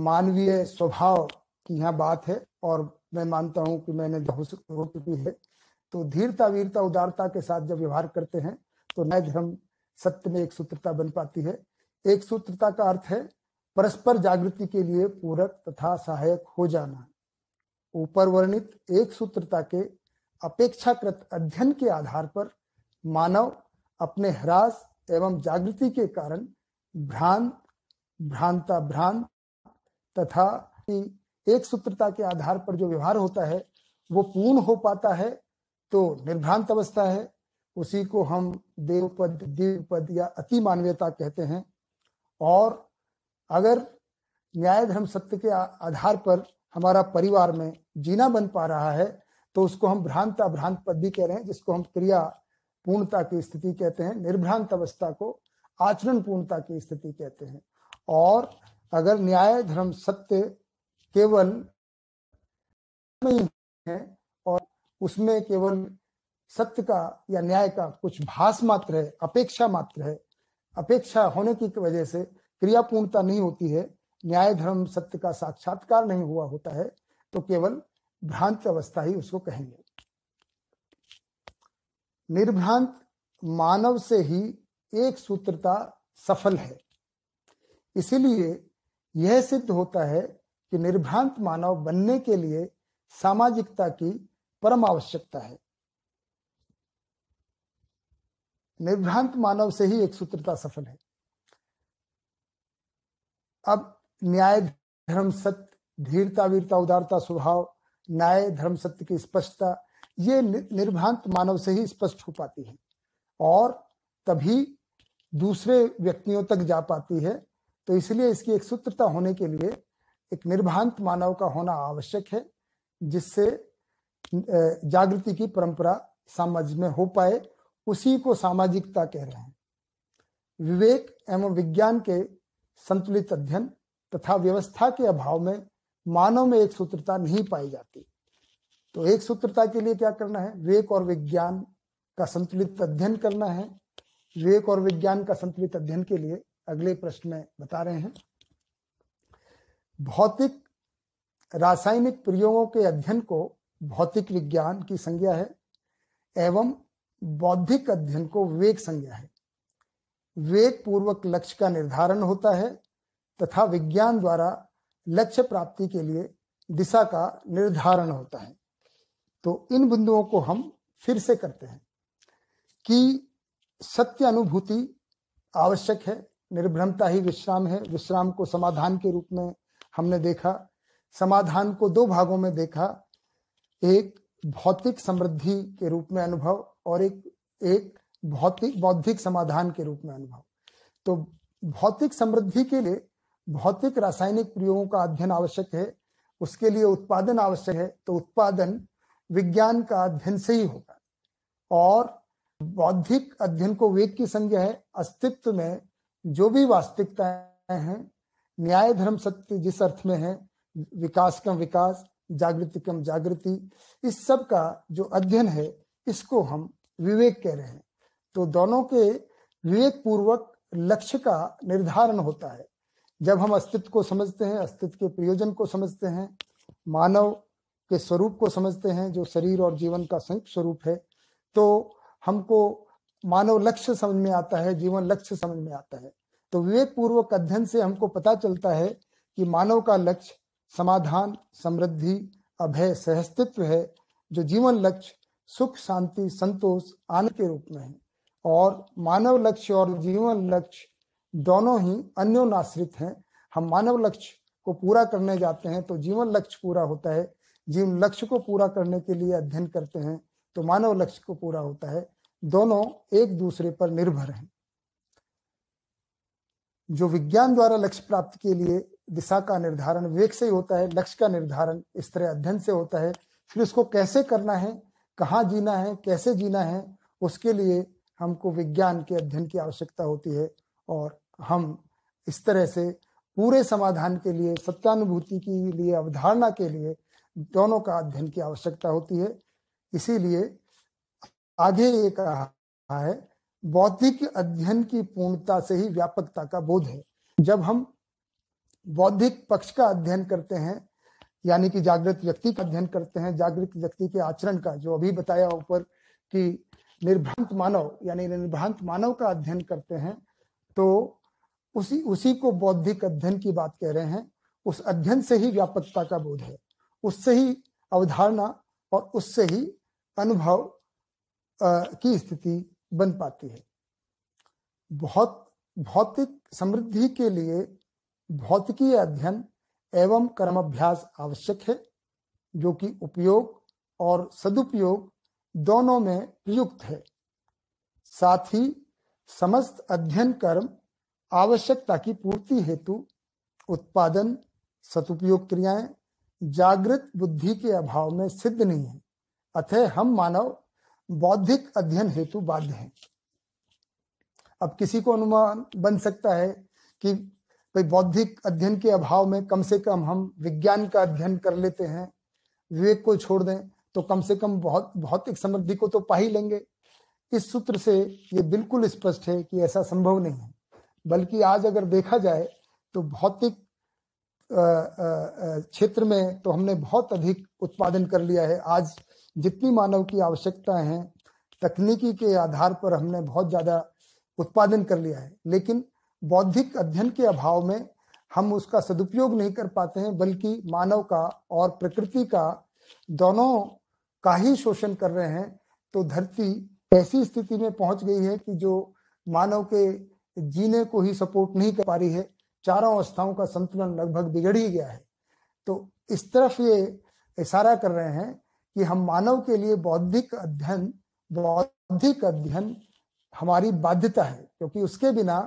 A: मानवीय स्वभाव की यहाँ बात है और मैं मानता हूँ कि मैंने जो हो चुकी है तो धीरता वीरता उदारता के साथ जब व्यवहार करते हैं तो नए धर्म सत्य में एक सूत्रता बन पाती है एक सूत्रता का अर्थ है परस्पर जागृति के लिए पूरक तथा सहायक हो जाना ऊपर वर्णित एक सूत्रता के अपेक्षाकृत अध्ययन के आधार पर मानव अपने ह्रास एवं जागृति के कारण भ्रांत भ्रांता भ्रांत तथा एक सूत्रता के आधार पर जो व्यवहार होता है वो पूर्ण हो पाता है तो निर्भ्रांत अवस्था है उसी को हम देवपद दिवपद या अति मानवीयता कहते हैं और अगर न्याय धर्म सत्य के आधार पर हमारा परिवार में जीना बन पा रहा है तो उसको हम भ्रांत अभ्रांत पद भी कह रहे हैं जिसको हम क्रिया पूर्णता की स्थिति कहते हैं निर्भ्रांत अवस्था को आचरण पूर्णता की स्थिति कहते हैं और अगर न्याय धर्म सत्य केवल है और उसमें केवल सत्य का या न्याय का कुछ भास मात्र है अपेक्षा मात्र है अपेक्षा होने की वजह से क्रिया पूर्णता नहीं होती है न्याय धर्म सत्य का साक्षात्कार नहीं हुआ होता है तो केवल भ्रांत अवस्था ही उसको कहेंगे निर्भ्रांत मानव से ही एक सूत्रता सफल है इसीलिए यह सिद्ध होता है कि निर्भ्रांत मानव बनने के लिए सामाजिकता की परम आवश्यकता है निर्भ्रांत मानव से ही एक सूत्रता सफल है अब न्याय धर्म सत्य धीरता वीरता उदारता स्वभाव न्याय धर्म सत्य की स्पष्टता ये निर्भ्रांत मानव से ही स्पष्ट हो पाती है और तभी दूसरे व्यक्तियों तक जा पाती है तो इसलिए इसकी एक सूत्रता होने के लिए एक निर्भांत मानव का होना आवश्यक है जिससे जागृति की परंपरा समाज में हो पाए उसी को सामाजिकता कह रहे हैं विवेक एवं विज्ञान के संतुलित अध्ययन तथा व्यवस्था के अभाव में मानव में एक सूत्रता नहीं पाई जाती तो एक सूत्रता के लिए क्या करना है विवेक और विज्ञान का संतुलित अध्ययन करना है विवेक और विज्ञान का संतुलित अध्ययन के लिए अगले प्रश्न में बता रहे हैं भौतिक रासायनिक प्रयोगों के अध्ययन को भौतिक विज्ञान की संज्ञा है एवं बौद्धिक अध्ययन को वेग संज्ञा है वेग पूर्वक लक्ष्य का निर्धारण होता है तथा विज्ञान द्वारा लक्ष्य प्राप्ति के लिए दिशा का निर्धारण होता है तो इन बिंदुओं को हम फिर से करते हैं कि सत्य अनुभूति आवश्यक है निर्भ्रमता ही विश्राम है विश्राम को समाधान के रूप में हमने देखा समाधान को दो भागों में देखा एक भौतिक समृद्धि के रूप में अनुभव और एक एक भौतिक बौद्धिक समाधान के रूप में अनुभव तो भौतिक समृद्धि के लिए भौतिक रासायनिक प्रयोगों का अध्ययन आवश्यक है उसके लिए उत्पादन आवश्यक है तो उत्पादन विज्ञान का अध्ययन से ही होगा और बौद्धिक अध्ययन को वेग की संज्ञा है अस्तित्व में जो भी वास्तविकताएं हैं न्याय धर्म सत्य जिस अर्थ में है विकास कम विकास जागृति कम जागृति इस सब का जो अध्ययन है इसको हम विवेक कह रहे हैं तो दोनों के विवेक पूर्वक लक्ष्य का निर्धारण होता है जब हम अस्तित्व को समझते हैं अस्तित्व के प्रयोजन को समझते हैं मानव के स्वरूप को समझते हैं जो शरीर और जीवन का संयुक्त स्वरूप है तो हमको मानव लक्ष्य समझ में आता है जीवन लक्ष्य समझ में आता है तो विवेक पूर्वक अध्ययन से हमको पता चलता है कि मानव का लक्ष्य समाधान समृद्धि अभय सहस्तित्व है जो जीवन लक्ष्य सुख शांति संतोष आनंद के रूप में है और मानव लक्ष्य और जीवन लक्ष्य दोनों ही अन्योनाश्रित हैं हम मानव लक्ष्य को पूरा करने जाते हैं तो जीवन लक्ष्य पूरा होता है जीवन लक्ष्य को पूरा करने के लिए अध्ययन करते हैं तो मानव लक्ष्य को पूरा होता है दोनों एक दूसरे पर निर्भर हैं जो विज्ञान द्वारा लक्ष्य प्राप्ति के लिए दिशा का निर्धारण विवेक से ही होता है लक्ष्य का निर्धारण इस तरह अध्ययन से होता है फिर उसको कैसे करना है कहाँ जीना है कैसे जीना है उसके लिए हमको विज्ञान के अध्ययन की आवश्यकता होती है और हम इस तरह से पूरे समाधान के लिए सत्यानुभूति के लिए अवधारणा के लिए दोनों का अध्ययन की आवश्यकता होती है इसीलिए आगे ये कहा है बौद्धिक अध्ययन की पूर्णता से ही व्यापकता का बोध है जब हम बौद्धिक पक्ष का अध्ययन करते हैं यानी कि जागृत व्यक्ति का अध्ययन करते हैं जागृत व्यक्ति के आचरण का जो अभी बताया ऊपर कि निर्भ्रांत मानव यानी निर्भ्रांत मानव का अध्ययन करते हैं तो उसी उसी को बौद्धिक अध्ययन की बात कह रहे हैं उस अध्ययन से ही व्यापकता का बोध है उससे ही अवधारणा और उससे ही अनुभव की स्थिति बन पाती है बहुत भौतिक समृद्धि के लिए भौतिकी अध्ययन एवं कर्माभ्यास आवश्यक है जो कि उपयोग और सदुपयोग दोनों में प्रयुक्त है साथ ही समस्त अध्ययन कर्म आवश्यकता की पूर्ति हेतु उत्पादन सदुपयोग क्रियाएं जागृत बुद्धि के अभाव में सिद्ध नहीं है अतः हम मानव बौद्धिक अध्ययन हेतु बाध्य है अब किसी को अनुमान बन सकता है कि भाई बौद्धिक अध्ययन के अभाव में कम से कम हम विज्ञान का अध्ययन कर लेते हैं विवेक को छोड़ दें तो कम से कम बहुत भौतिक समृद्धि को तो पा ही लेंगे इस सूत्र से ये बिल्कुल स्पष्ट है कि ऐसा संभव नहीं है बल्कि आज अगर देखा जाए तो भौतिक क्षेत्र में तो हमने बहुत अधिक उत्पादन कर लिया है आज जितनी मानव की आवश्यकता है तकनीकी के आधार पर हमने बहुत ज्यादा उत्पादन कर लिया है लेकिन बौद्धिक अध्ययन के अभाव में हम उसका सदुपयोग नहीं कर पाते हैं बल्कि मानव का और प्रकृति का दोनों का ही शोषण कर रहे हैं तो धरती ऐसी स्थिति में पहुंच गई है कि जो मानव के जीने को ही सपोर्ट नहीं कर पा रही है चारों अवस्थाओं का संतुलन लगभग बिगड़ ही गया है तो इस तरफ ये इशारा कर रहे हैं कि हम मानव के लिए बौद्धिक अध्ययन बौद्धिक अध्ययन हमारी बाध्यता है क्योंकि उसके बिना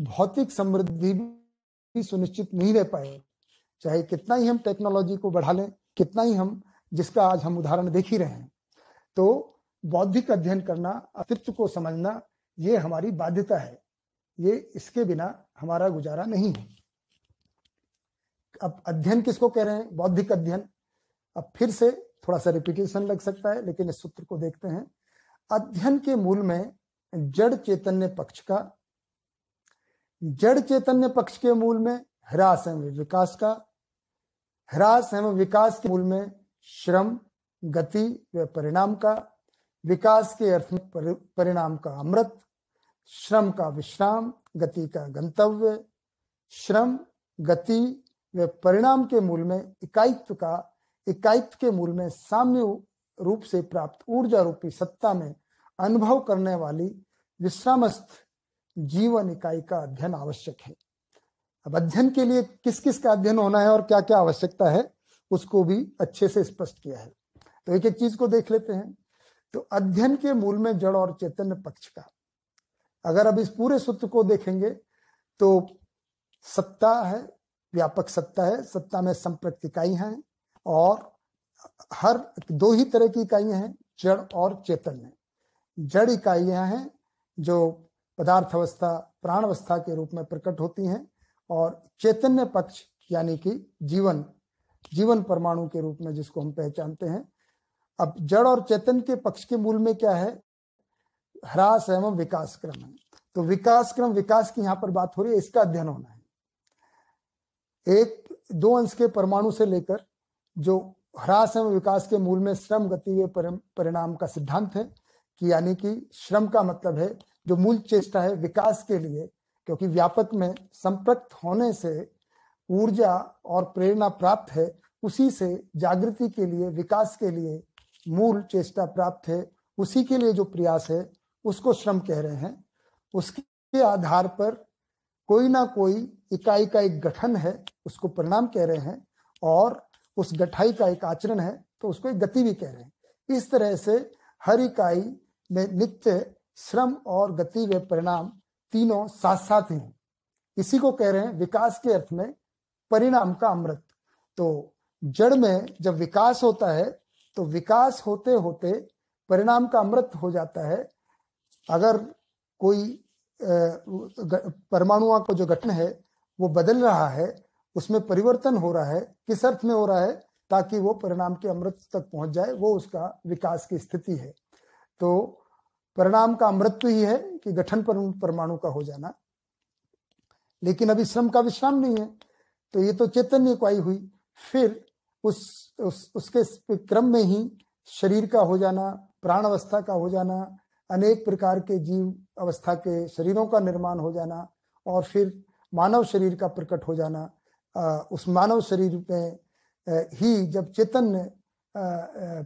A: भौतिक समृद्धि भी सुनिश्चित नहीं रह पाए चाहे कितना ही हम टेक्नोलॉजी को बढ़ा लें कितना ही हम जिसका आज हम उदाहरण देख ही रहे हैं तो बौद्धिक अध्ययन करना अस्तित्व को समझना ये हमारी बाध्यता है ये इसके बिना हमारा गुजारा नहीं है अब अध्ययन किसको कह रहे हैं बौद्धिक अध्ययन अब फिर से थोड़ा सा रिपीटेशन लग सकता है लेकिन इस सूत्र को देखते हैं अध्ययन के मूल में जड़ चैतन्य पक्ष का जड़ चैतन्य पक्ष के मूल में ह्रास एवं विकास का ह्रास एवं विकास के मूल में श्रम गति व परिणाम का विकास के अर्थ में परिणाम का अमृत श्रम का विश्राम गति का गंतव्य श्रम गति व परिणाम के मूल में इकाईत्व का इकाई के मूल में साम्य रूप से प्राप्त ऊर्जा रूपी सत्ता में अनुभव करने वाली विश्रामस्थ जीवन इकाई का अध्ययन आवश्यक है अब अध्ययन के लिए किस किस का अध्ययन होना है और क्या क्या आवश्यकता है उसको भी अच्छे से स्पष्ट किया है तो एक एक चीज को देख लेते हैं तो अध्ययन के मूल में जड़ और चैतन्य पक्ष का अगर अब इस पूरे सूत्र को देखेंगे तो सत्ता है व्यापक सत्ता है सत्ता में इकाई हैं और हर दो ही तरह की इकाइयां हैं जड़ और चेतन में जड़ इकाइयां हैं जो पदार्थ अवस्था प्राण अवस्था के रूप में प्रकट होती हैं और चैतन्य पक्ष यानी कि जीवन जीवन परमाणु के रूप में जिसको हम पहचानते हैं अब जड़ और चेतन के पक्ष के मूल में क्या है ह्रास एवं विकास क्रम है तो विकास क्रम विकास की यहां पर बात हो रही है इसका अध्ययन होना है एक दो अंश के परमाणु से लेकर जो ह्रास एवं विकास के मूल में श्रम गति परिणाम का सिद्धांत है कि यानी कि श्रम का मतलब है जो मूल चेष्टा है विकास के लिए क्योंकि व्यापक में संपृक्त होने से ऊर्जा और प्रेरणा प्राप्त है उसी से जागृति के लिए विकास के लिए मूल चेष्टा प्राप्त है उसी के लिए जो प्रयास है उसको श्रम कह रहे हैं उसके आधार पर कोई ना कोई इकाई का एक गठन है उसको परिणाम कह रहे हैं और उस गठाई का एक आचरण है तो उसको एक गति भी कह रहे हैं इस तरह से हर इकाई में नित्य श्रम और गति व परिणाम तीनों साथ साथ ही हैं इसी को कह रहे हैं विकास के अर्थ में परिणाम का अमृत तो जड़ में जब विकास होता है तो विकास होते होते परिणाम का अमृत हो जाता है अगर कोई परमाणुओं का जो गठन है वो बदल रहा है उसमें परिवर्तन हो रहा है किस अर्थ में हो रहा है ताकि वो परिणाम के अमृत तक पहुंच जाए वो उसका विकास की स्थिति है तो परिणाम का अमृत तो ही है कि गठन परमाणु का हो जाना लेकिन अभी श्रम का विश्राम नहीं है तो ये तो चैतन्य इकाई हुई फिर उस, उस उसके क्रम में ही शरीर का हो जाना प्राण अवस्था का हो जाना अनेक प्रकार के जीव अवस्था के शरीरों का निर्माण हो जाना और फिर मानव शरीर का प्रकट हो जाना उस मानव शरीर में ही जब चैतन्य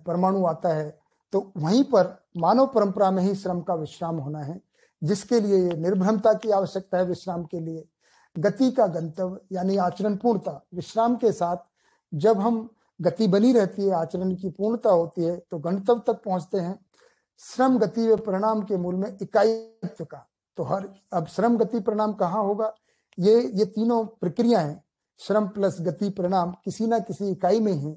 A: परमाणु आता है तो वहीं पर मानव परंपरा में ही श्रम का विश्राम होना है जिसके लिए निर्भ्रमता की आवश्यकता है विश्राम के लिए गति का गंतव्य यानी आचरण पूर्णता विश्राम के साथ जब हम गति बनी रहती है आचरण की पूर्णता होती है तो गंतव्य तक पहुंचते हैं श्रम गति व परिणाम के मूल में इकाईत्व का तो हर अब श्रम गति परिणाम कहाँ होगा ये ये तीनों प्रक्रियाएं श्रम प्लस गति परिणाम किसी ना किसी इकाई में ही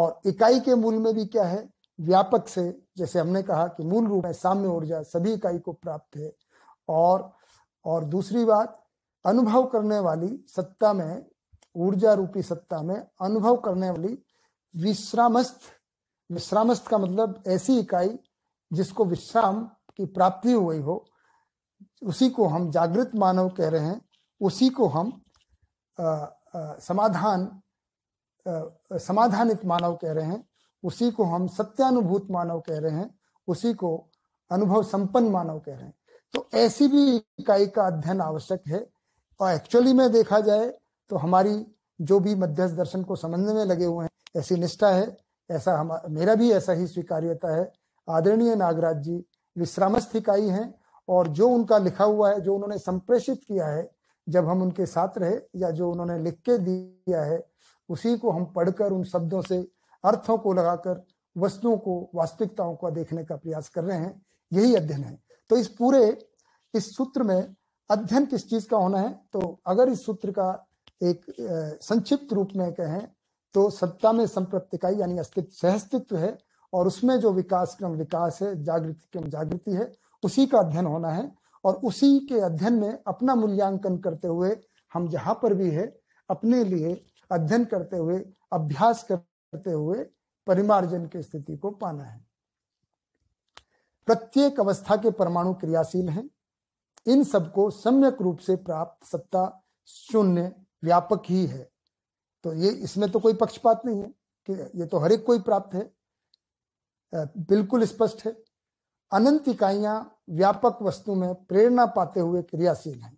A: और इकाई के मूल में भी क्या है व्यापक से जैसे हमने कहा कि मूल रूप में साम्य ऊर्जा सभी इकाई को प्राप्त है और और दूसरी बात अनुभव करने वाली सत्ता में ऊर्जा रूपी सत्ता में अनुभव करने वाली विश्रामस्थ विश्रामस्थ का मतलब ऐसी इकाई जिसको विश्राम की प्राप्ति हुई हो उसी को हम जागृत मानव कह रहे हैं उसी को हम आ, समाधान समाधानित मानव कह रहे हैं उसी को हम सत्यानुभूत मानव कह रहे हैं उसी को अनुभव संपन्न मानव कह रहे हैं तो ऐसी भी इकाई का अध्ययन आवश्यक है और एक्चुअली में देखा जाए तो हमारी जो भी मध्यस्थ दर्शन को समझने में लगे हुए हैं ऐसी निष्ठा है ऐसा हम मेरा भी ऐसा ही स्वीकार्यता है आदरणीय नागराज जी विश्रामस्थ इकाई है और जो उनका लिखा हुआ है जो उन्होंने संप्रेषित किया है जब हम उनके साथ रहे या जो उन्होंने लिख के दिया है उसी को हम पढ़कर उन शब्दों से अर्थों को लगाकर वस्तुओं को वास्तविकताओं को देखने का प्रयास कर रहे हैं यही अध्ययन है तो इस पूरे इस सूत्र में अध्ययन किस चीज का होना है तो अगर इस सूत्र का एक संक्षिप्त रूप में कहें तो सत्ता में संप्रतिकाई यानी अस्तित्व सहअस्तित्व है और उसमें जो विकास क्रम विकास है जागृति क्रम जागृति है उसी का अध्ययन होना है और उसी के अध्ययन में अपना मूल्यांकन करते हुए हम जहाँ पर भी है अपने लिए अध्ययन करते हुए अभ्यास करते हुए परिमार्जन की स्थिति को पाना है प्रत्येक अवस्था के परमाणु क्रियाशील हैं इन सबको सम्यक रूप से प्राप्त सत्ता शून्य व्यापक ही है तो ये इसमें तो कोई पक्षपात नहीं है कि ये तो हर एक कोई प्राप्त है बिल्कुल स्पष्ट है अनंत इकाइयां व्यापक वस्तु में प्रेरणा पाते हुए क्रियाशील है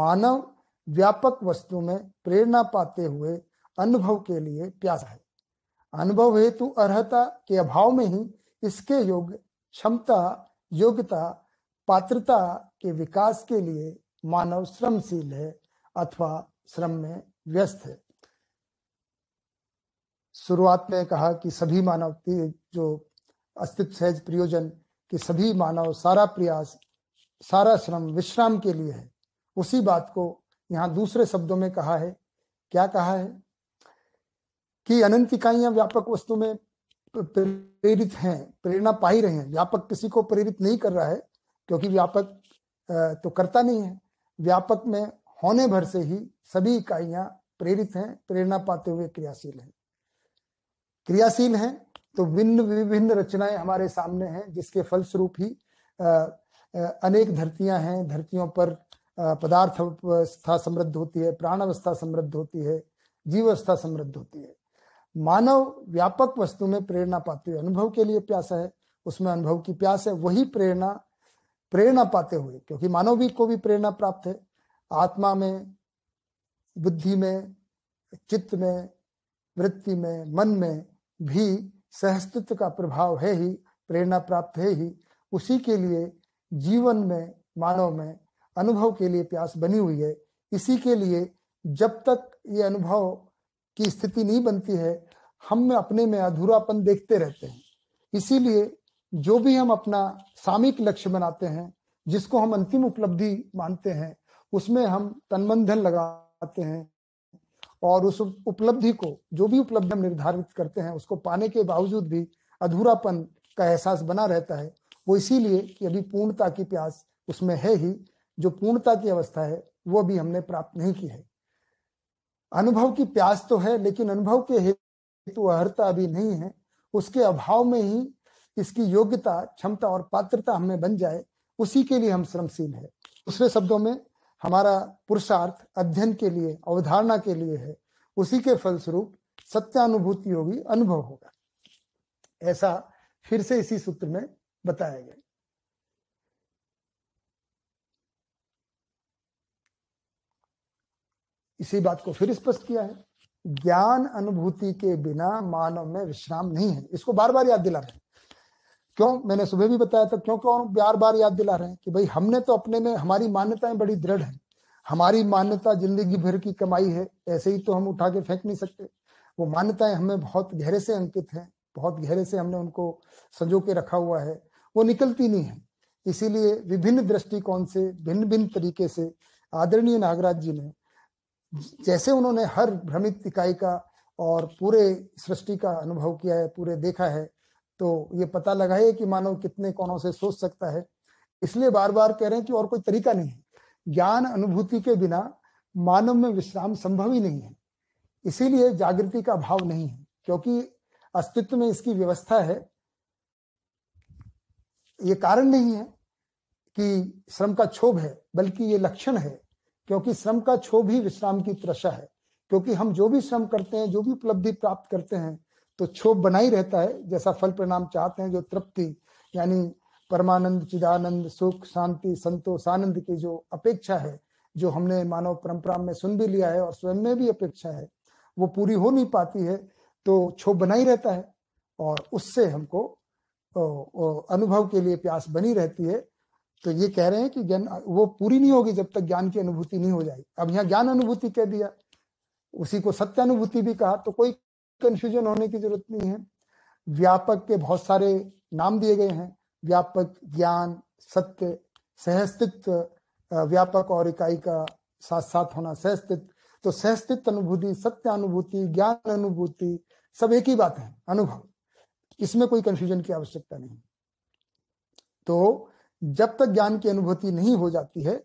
A: मानव व्यापक वस्तु में प्रेरणा पाते हुए अनुभव के लिए प्यासा है अनुभव हेतु अर्हता के अभाव में ही इसके योग क्षमता योग्यता पात्रता के विकास के लिए मानव श्रमशील है अथवा श्रम में व्यस्त है शुरुआत में कहा कि सभी मानव जो अस्तित्व सहज प्रयोजन कि सभी मानव सारा प्रयास सारा श्रम विश्राम के लिए है उसी बात को यहाँ दूसरे शब्दों में कहा है क्या कहा है कि अनंत इकाइयां व्यापक वस्तु में प्रेरित हैं प्रेरणा पा ही रहे हैं व्यापक किसी को प्रेरित नहीं कर रहा है क्योंकि व्यापक तो करता नहीं है व्यापक में होने भर से ही सभी इकाइयां प्रेरित हैं प्रेरणा पाते हुए क्रियाशील हैं क्रियाशील हैं तो भिन्न विभिन्न रचनाएं हमारे सामने हैं जिसके फलस्वरूप ही अनेक धरतियां हैं धरतियों पर पदार्थ अवस्था समृद्ध होती है प्राण अवस्था समृद्ध होती है जीव अवस्था समृद्ध होती है मानव व्यापक वस्तु में प्रेरणा पाते हुए अनुभव के लिए प्यासा है उसमें अनुभव की प्यास है वही प्रेरणा प्रेरणा पाते हुए क्योंकि मानव भी को भी प्रेरणा प्राप्त है आत्मा में बुद्धि में चित्त में वृत्ति में मन में भी सहस्तित्व का प्रभाव है ही प्रेरणा प्राप्त है ही उसी के लिए जीवन में मानव में अनुभव के लिए प्यास बनी हुई है इसी के लिए जब तक ये अनुभव की स्थिति नहीं बनती है हम में अपने में अधूरापन देखते रहते हैं इसीलिए जो भी हम अपना सामयिक लक्ष्य बनाते हैं जिसको हम अंतिम उपलब्धि मानते हैं उसमें हम तनबंधन लगाते हैं और उस उपलब्धि को जो भी उपलब्धि हम निर्धारित करते हैं उसको पाने के बावजूद भी अधूरापन का एहसास बना रहता है वो इसीलिए कि अभी पूर्णता की प्यास उसमें है ही जो पूर्णता की अवस्था है वो भी हमने प्राप्त नहीं की है अनुभव की प्यास तो है लेकिन अनुभव के हेतु अहर्ता अभी नहीं है उसके अभाव में ही इसकी योग्यता क्षमता और पात्रता हमें बन जाए उसी के लिए हम श्रमशील है दूसरे शब्दों में हमारा पुरुषार्थ अध्ययन के लिए अवधारणा के लिए है उसी के फलस्वरूप सत्यानुभूति होगी अनुभव होगा ऐसा फिर से इसी सूत्र में बताया गया इसी बात को फिर स्पष्ट किया है ज्ञान अनुभूति के बिना मानव में विश्राम नहीं है इसको बार बार याद दिला रहे क्यों मैंने सुबह भी बताया था क्यों क्यों बार बार याद दिला रहे हैं कि भाई हमने तो अपने में हमारी मान्यताएं बड़ी दृढ़ है हमारी मान्यता जिंदगी भर की कमाई है ऐसे ही तो हम उठा के फेंक नहीं सकते वो मान्यताएं हमें बहुत गहरे से अंकित हैं बहुत गहरे से हमने उनको संजो के रखा हुआ है वो निकलती नहीं है इसीलिए विभिन्न दृष्टिकोण से भिन्न भिन्न तरीके से आदरणीय नागराज जी ने जैसे उन्होंने हर भ्रमित इकाई का और पूरे सृष्टि का अनुभव किया है पूरे देखा है तो ये पता लगाइए कि मानव कितने कोणों से सोच सकता है इसलिए बार बार कह रहे हैं कि और कोई तरीका नहीं है ज्ञान अनुभूति के बिना मानव में विश्राम संभव ही नहीं है इसीलिए जागृति का भाव नहीं है क्योंकि अस्तित्व में इसकी व्यवस्था है ये कारण नहीं है कि श्रम का क्षोभ है बल्कि ये लक्षण है क्योंकि श्रम का क्षोभ ही विश्राम की त्रशा है क्योंकि हम जो भी श्रम करते हैं जो भी उपलब्धि प्राप्त करते हैं तो क्षोभ बना ही रहता है जैसा फल परिणाम चाहते हैं जो तृप्ति यानी परमानंद चिदानंद सुख शांति संतोष आनंद की जो अपेक्षा है जो हमने मानव परंपरा में सुन भी लिया है और स्वयं में भी अपेक्षा है वो पूरी हो नहीं पाती है तो क्षोभ बना ही रहता है और उससे हमको अनुभव के लिए प्यास बनी रहती है तो ये कह रहे हैं कि ज्ञान वो पूरी नहीं होगी जब तक ज्ञान की अनुभूति नहीं हो जाएगी अब यहाँ ज्ञान अनुभूति कह दिया उसी को सत्य अनुभूति भी कहा तो कोई कंफ्यूजन होने की जरूरत नहीं है व्यापक के बहुत सारे नाम दिए गए हैं व्यापक ज्ञान सत्य सहस्तित्व व्यापक और इकाई का साथ साथ होना सहस्तित्व तो सहस्तित्व अनुभूति सत्य अनुभूति ज्ञान अनुभूति सब एक ही बात है अनुभव इसमें कोई कंफ्यूजन की आवश्यकता नहीं तो जब तक ज्ञान की अनुभूति नहीं हो जाती है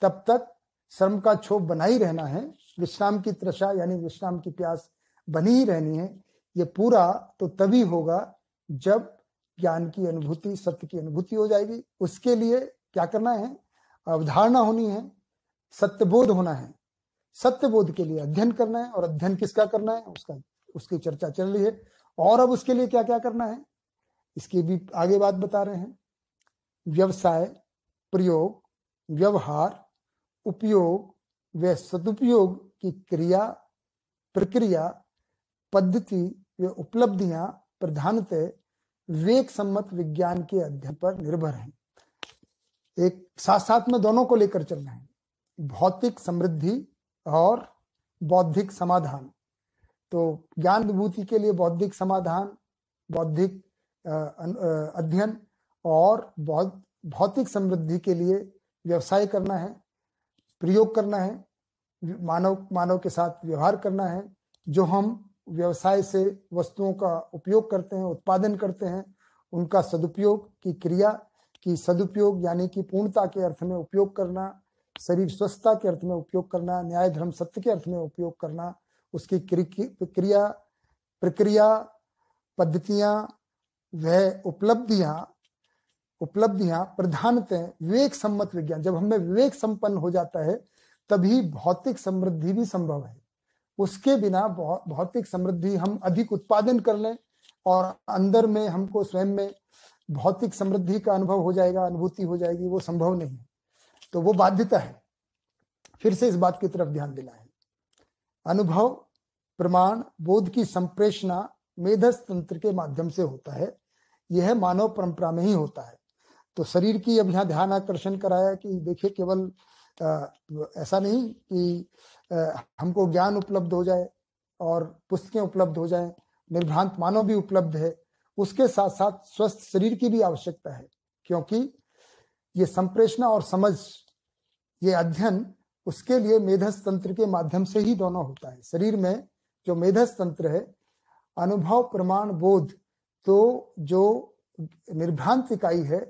A: तब तक श्रम का क्षोभ बना ही रहना है विश्राम की त्रशा यानी विश्राम की प्यास बनी ही रहनी है ये पूरा तो तभी होगा जब ज्ञान की अनुभूति सत्य की अनुभूति हो जाएगी उसके लिए क्या करना है अवधारणा होनी है सत्यबोध होना है सत्य बोध के लिए अध्ययन करना है और अध्ययन किसका करना है उसका उसकी चर्चा चल रही है और अब उसके लिए क्या क्या करना है इसकी भी आगे बात बता रहे हैं व्यवसाय प्रयोग व्यवहार उपयोग व सदुपयोग की क्रिया प्रक्रिया पद्धति वे उपलब्धियां प्रधानतः विवेक सम्मत विज्ञान के अध्ययन पर निर्भर हैं एक साथ साथ में दोनों को लेकर चलना है भौतिक समृद्धि और बौद्धिक समाधान तो ज्ञान विभूति के लिए बौद्धिक समाधान बौद्धिक अध्ययन और भौतिक समृद्धि के लिए व्यवसाय करना है प्रयोग करना है मानव मानव के साथ व्यवहार करना है जो हम व्यवसाय से वस्तुओं का उपयोग करते हैं उत्पादन करते हैं उनका सदुपयोग की क्रिया की सदुपयोग यानी कि पूर्णता के अर्थ में उपयोग करना शरीर स्वस्थता के अर्थ में उपयोग करना न्याय धर्म सत्य के अर्थ में उपयोग करना उसकी क्रिया प्रक्रिया पद्धतियाँ वह उपलब्धियाँ उपलब्धियां प्रधानतः विवेक सम्मत विज्ञान जब हमें विवेक संपन्न हो जाता है तभी भौतिक समृद्धि भी संभव है उसके बिना भौतिक समृद्धि हम अधिक उत्पादन कर लें और अंदर में हमको स्वयं में भौतिक समृद्धि का अनुभव हो जाएगा अनुभूति हो जाएगी वो संभव नहीं है तो वो बाध्यता है फिर से इस बात की तरफ ध्यान देना है अनुभव प्रमाण बोध की संप्रेषणा मेधस तंत्र के माध्यम से होता है यह मानव परंपरा में ही होता है तो शरीर की अब यहाँ ध्यान आकर्षण कराया कि देखिए केवल ऐसा नहीं कि हमको ज्ञान उपलब्ध हो जाए और पुस्तकें उपलब्ध हो जाए निर्भ्रांत मानव भी उपलब्ध है उसके साथ साथ स्वस्थ शरीर की भी आवश्यकता है क्योंकि ये संप्रेषणा और समझ ये अध्ययन उसके लिए मेधस तंत्र के माध्यम से ही दोनों होता है शरीर में जो मेधस तंत्र है अनुभव प्रमाण बोध तो जो निर्भ्रांत इकाई है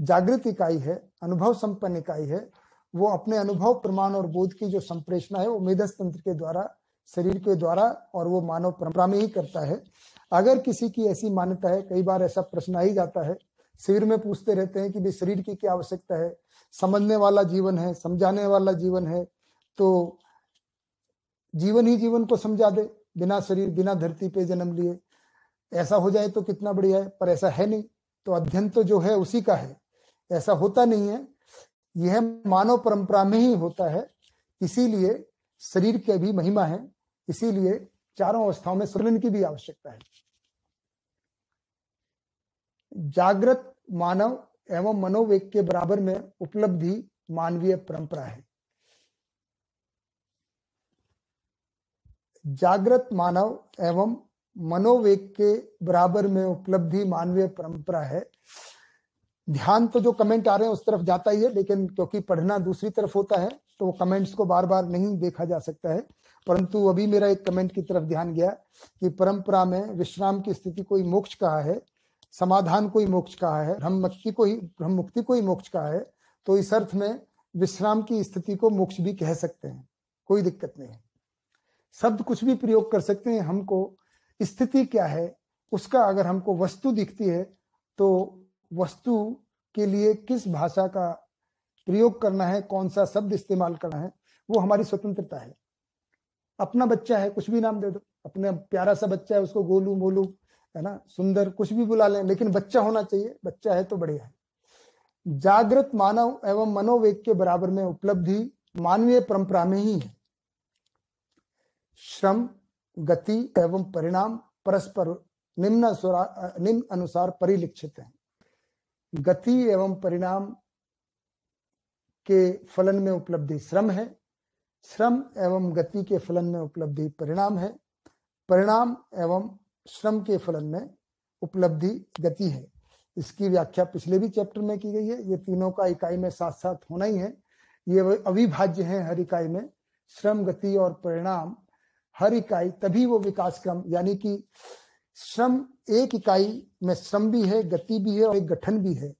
A: जागृत इकाई है अनुभव संपन्न इकाई है वो अपने अनुभव प्रमाण और बोध की जो संप्रेषणा है वो मेधस तंत्र के द्वारा शरीर के द्वारा और वो मानव परंपरा में ही करता है अगर किसी की ऐसी मान्यता है कई बार ऐसा प्रश्न आ ही जाता है शिविर में पूछते रहते हैं कि भाई शरीर की क्या आवश्यकता है समझने वाला जीवन है समझाने वाला जीवन है तो जीवन ही जीवन को समझा दे बिना शरीर बिना धरती पे जन्म लिए ऐसा हो जाए तो कितना बढ़िया है पर ऐसा है नहीं तो अध्ययन तो जो है उसी का है ऐसा होता नहीं है यह मानव परंपरा में ही होता है इसीलिए शरीर की भी महिमा है इसीलिए चारों अवस्थाओं में संतुलन की भी आवश्यकता है जागृत मानव एवं मनोवेग के बराबर में उपलब्धि मानवीय परंपरा है जागृत मानव एवं मनोवेग के बराबर में उपलब्धि मानवीय परंपरा है ध्यान तो जो कमेंट आ रहे हैं उस तरफ जाता ही है लेकिन क्योंकि पढ़ना दूसरी तरफ होता है तो कमेंट्स को बार बार नहीं देखा जा सकता है परंतु अभी मेरा एक कमेंट की तरफ ध्यान गया कि परंपरा में विश्राम की स्थिति को ही मोक्ष कहा है समाधान को ही मोक्ष कहा है ब्रह्म मुक्ति को ही ब्रह्म मुक्ति को ही मोक्ष कहा है तो इस अर्थ में विश्राम की स्थिति को मोक्ष भी कह सकते हैं कोई दिक्कत नहीं है शब्द कुछ भी प्रयोग कर सकते हैं हमको स्थिति क्या है उसका अगर हमको वस्तु दिखती है तो वस्तु के लिए किस भाषा का प्रयोग करना है कौन सा शब्द इस्तेमाल करना है वो हमारी स्वतंत्रता है अपना बच्चा है कुछ भी नाम दे दो अपने प्यारा सा बच्चा है उसको गोलू मोलू है ना सुंदर कुछ भी बुला लें लेकिन बच्चा होना चाहिए बच्चा है तो बढ़िया है जागृत मानव एवं मनोवेग के बराबर में उपलब्धि मानवीय परंपरा में ही है श्रम गति एवं परिणाम परस्पर निम्न निम्न अनुसार परिलिक्षित है गति एवं परिणाम के फलन में उपलब्धि श्रम है श्रम एवं गति के फलन में उपलब्धि परिणाम है परिणाम एवं श्रम के फलन में उपलब्धि गति है इसकी व्याख्या पिछले भी चैप्टर में की गई है ये तीनों का इकाई में साथ साथ होना ही है ये अविभाज्य है हर इकाई में श्रम गति और परिणाम हर इकाई तभी वो विकास क्रम यानी कि श्रम एक इकाई में श्रम भी है गति भी है और एक गठन भी है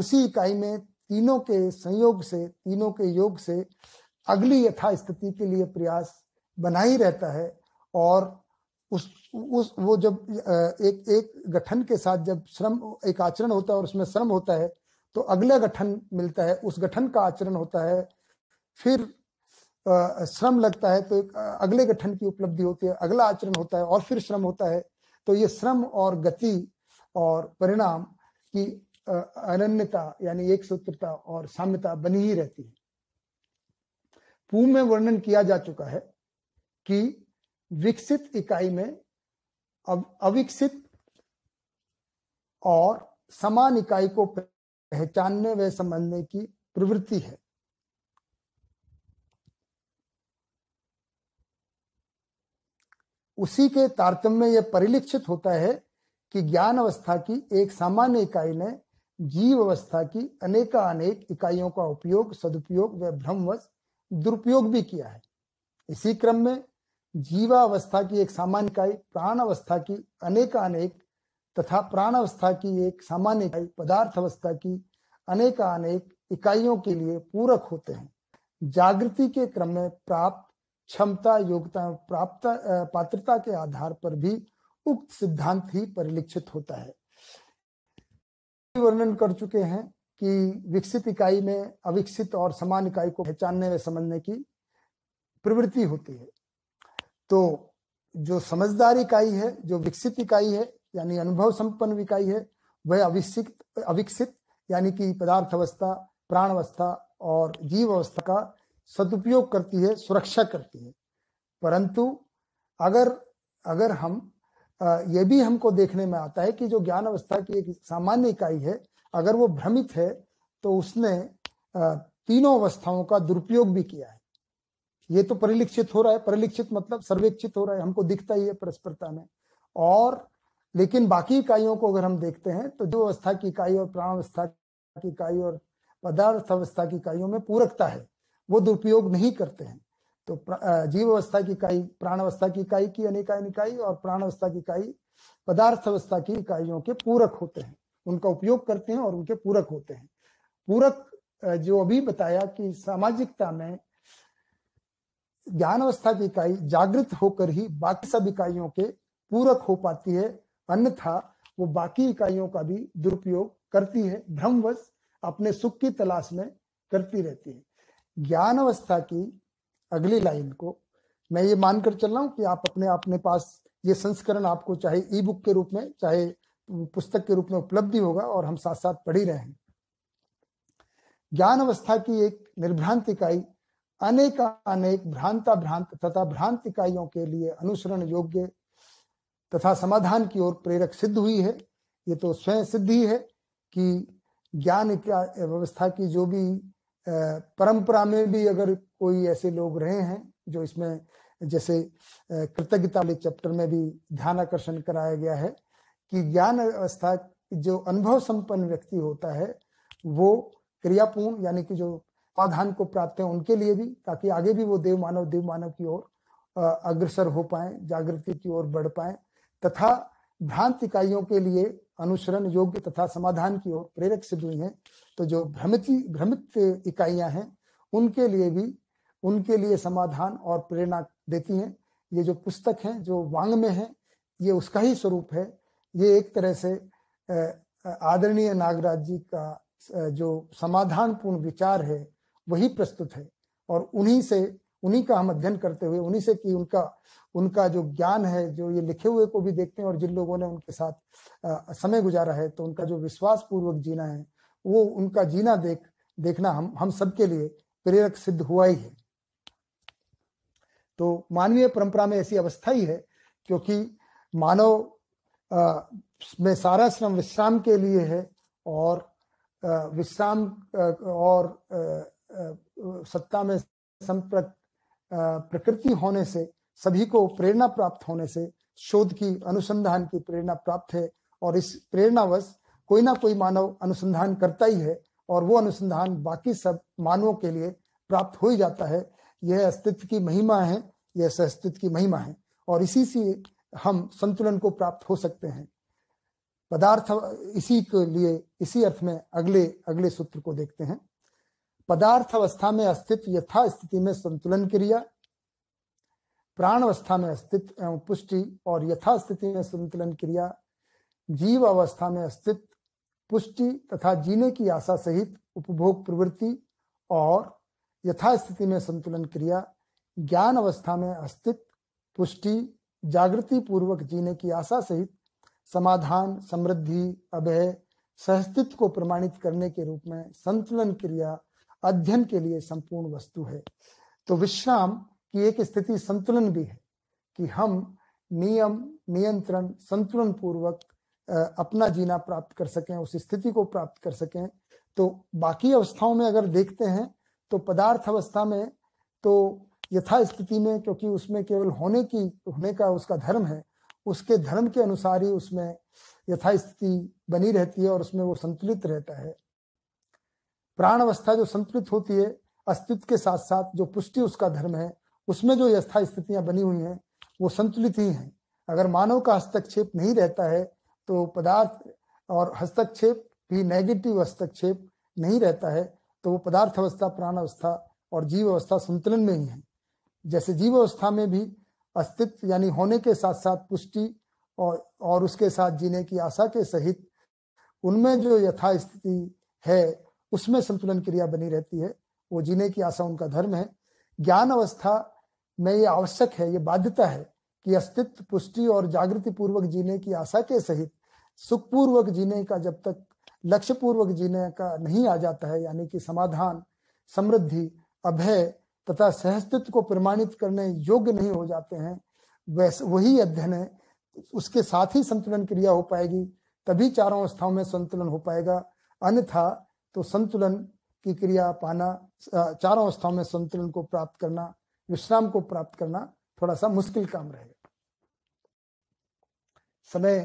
A: उसी इकाई में तीनों के संयोग से तीनों के योग से अगली यथा स्थिति के लिए प्रयास बना ही रहता है और उस उस वो जब एक एक गठन के साथ जब श्रम एक आचरण होता है और उसमें श्रम होता है तो अगला गठन मिलता है उस गठन का आचरण होता है फिर श्रम लगता है तो एक अगले गठन की उपलब्धि होती है अगला आचरण होता है और फिर श्रम होता है तो ये श्रम और गति और परिणाम की अनन्यता यानी एक सूत्रता और साम्यता बनी ही रहती है पूर्व में वर्णन किया जा चुका है कि विकसित इकाई में अव, अविकसित और समान इकाई को पहचानने व समझने की प्रवृत्ति है उसी के तारतम्य यह परिलक्षित होता है कि ज्ञान अवस्था की एक सामान्य इकाई ने जीव अवस्था की अनेकानेक इकाइयों का उपयोग सदुपयोग व भ्रमवश दुरुपयोग भी किया है इसी क्रम में जीवावस्था की एक सामान्य इकाई प्राण अवस्था की अनेकानेक तथा प्राण अवस्था की एक सामान्य इकाई पदार्थ अवस्था की अनेकानेक इकाइयों के लिए पूरक होते हैं जागृति के क्रम में प्राप्त क्षमता योग्यता प्राप्त पात्रता के आधार पर भी उक्त सिद्धांत ही परिलक्षित होता है वर्णन कर चुके हैं कि विकसित इकाई में अविकसित और समान इकाई को पहचानने में समझने की प्रवृत्ति होती है तो जो समझदार इकाई है जो विकसित इकाई है यानी अनुभव संपन्न इकाई है वह अविकसित अविकसित यानी कि पदार्थ अवस्था प्राण अवस्था और जीव अवस्था का सदुपयोग करती है सुरक्षा करती है परंतु अगर अगर हम यह भी हमको देखने में आता है कि जो ज्ञान अवस्था की एक सामान्य इकाई है अगर वो भ्रमित है तो उसने तीनों अवस्थाओं का दुरुपयोग भी किया है ये तो परिलिक्षित हो रहा है परिलिक्षित मतलब सर्वेक्षित हो रहा है हमको दिखता ही है परस्परता में और लेकिन बाकी इकाइयों को अगर हम देखते हैं तो जो अवस्था की इकाई और प्राण अवस्था की इकाई और पदार्थ अवस्था की इकाइयों में पूरकता है वो दुरुपयोग नहीं करते हैं तो जीव अवस्था की इकाई प्राण अवस्था की इकाई की अनेकाय इकाई और प्राण अवस्था की इकाई पदार्थ अवस्था की इकाइयों के पूरक होते हैं उनका उपयोग करते हैं और उनके पूरक होते हैं पूरक जो अभी बताया कि सामाजिकता में ज्ञान अवस्था की इकाई जागृत होकर ही बाकी सब इकाइयों के पूरक हो पाती है अन्यथा वो बाकी इकाइयों का भी दुरुपयोग करती है भ्रमवश अपने सुख की तलाश में करती रहती है ज्ञान अवस्था की अगली लाइन को मैं ये मानकर चल रहा हूँ कि आप अपने अपने पास ये संस्करण आपको चाहे ई बुक के रूप में चाहे पुस्तक के रूप में उपलब्ध भी होगा और हम साथ साथ पढ़ ही रहे हैं ज्ञान अवस्था की एक निर्भ्रांत इकाई अनेक अनेक भ्रांता भ्रांत तथा भ्रांत इकाइयों के लिए अनुसरण योग्य तथा समाधान की ओर प्रेरक सिद्ध हुई है ये तो स्वयं सिद्ध ही है कि ज्ञान व्यवस्था की जो भी परंपरा में भी अगर कोई ऐसे लोग रहे हैं जो इसमें जैसे कृतज्ञता वाले चैप्टर में भी ध्यान आकर्षण कराया गया है कि ज्ञान अवस्था जो अनुभव संपन्न व्यक्ति होता है वो क्रियापूर्ण यानी कि जो आधान को प्राप्त है उनके लिए भी ताकि आगे भी वो देव मानव देव मानव की ओर अग्रसर हो पाए जागृति की ओर बढ़ पाए तथा भ्रांत इकाइयों के लिए अनुसरण योग्य तथा समाधान की ओर प्रेरक सिद्ध हुई हैं तो जो भ्रमित भ्रमित इकाइयां हैं उनके लिए भी उनके लिए समाधान और प्रेरणा देती हैं ये जो पुस्तक है जो वांग में है ये उसका ही स्वरूप है ये एक तरह से आदरणीय नागराज जी का जो समाधान पूर्ण विचार है वही प्रस्तुत है और उन्हीं से उन्हीं का हम अध्ययन करते हुए उन्हीं से कि उनका उनका जो ज्ञान है जो ये लिखे हुए को भी देखते हैं और जिन लोगों ने उनके साथ आ, समय गुजारा है तो उनका जो विश्वास पूर्वक जीना है वो उनका जीना देख देखना हम हम सबके लिए प्रेरक सिद्ध हुआ ही है तो मानवीय परंपरा में ऐसी अवस्था ही है क्योंकि मानव में सारा श्रम विश्राम के लिए है और विश्राम और सत्ता में संपर्क प्रकृति होने से सभी को प्रेरणा प्राप्त होने से शोध की अनुसंधान की प्रेरणा प्राप्त है और इस प्रेरणावश कोई ना कोई मानव अनुसंधान करता ही है और वो अनुसंधान बाकी सब मानवों के लिए प्राप्त हो ही जाता है यह अस्तित्व की महिमा है यह अस्तित्व की महिमा है और इसी से हम संतुलन को प्राप्त हो सकते हैं पदार्थ इसी के लिए इसी अर्थ में अगले अगले सूत्र को देखते हैं पदार्थ अवस्था में अस्तित्व यथा स्थिति में संतुलन क्रिया प्राण अवस्था में अस्तित्व एवं पुष्टि और यथा स्थिति में संतुलन क्रिया जीव अवस्था में अस्तित्व पुष्टि तथा जीने की आशा सहित उपभोग प्रवृत्ति और यथा स्थिति में संतुलन क्रिया ज्ञान अवस्था में अस्तित्व पुष्टि जागृति पूर्वक जीने की आशा सहित समाधान समृद्धि अभय सहस्तित्व को प्रमाणित करने के रूप में संतुलन क्रिया अध्ययन के लिए संपूर्ण वस्तु है तो विश्राम की एक स्थिति संतुलन भी है कि हम नियम नियंत्रण संतुलन पूर्वक अपना जीना प्राप्त कर सकें उस स्थिति को प्राप्त कर सकें तो बाकी अवस्थाओं में अगर देखते हैं तो पदार्थ अवस्था में तो यथा स्थिति में क्योंकि उसमें केवल होने की होने का उसका धर्म है उसके धर्म के अनुसार ही उसमें यथास्थिति बनी रहती है और उसमें वो संतुलित रहता है प्राण अवस्था जो संतुलित होती है अस्तित्व के साथ साथ जो पुष्टि उसका धर्म है उसमें जो अस्थायी स्थितियां बनी हुई हैं वो संतुलित ही हैं अगर मानव का हस्तक्षेप नहीं रहता है तो पदार्थ और हस्तक्षेप भी नेगेटिव हस्तक्षेप नहीं रहता है तो वो पदार्थ अवस्था प्राण अवस्था और जीव अवस्था संतुलन में ही है जैसे जीव अवस्था में भी अस्तित्व यानी होने के साथ साथ पुष्टि और और उसके साथ जीने की आशा के सहित उनमें जो यथास्थिति है उसमें संतुलन क्रिया बनी रहती है वो जीने की आशा उनका धर्म है ज्ञान अवस्था में ये आवश्यक है ये बाध्यता है कि अस्तित्व पुष्टि और जागृति पूर्वक जीने की आशा के सहित सुखपूर्वक जीने का जब तक लक्ष्य पूर्वक जीने का नहीं आ जाता है यानी कि समाधान समृद्धि अभय तथा सहस्तित्व को प्रमाणित करने योग्य नहीं हो जाते हैं वैसे वही अध्ययन है उसके साथ ही संतुलन क्रिया हो पाएगी तभी चारों अवस्थाओं में संतुलन हो पाएगा अन्यथा तो संतुलन की क्रिया पाना चारों अवस्थाओं में संतुलन को प्राप्त करना विश्राम को प्राप्त करना थोड़ा सा मुश्किल काम रहेगा समय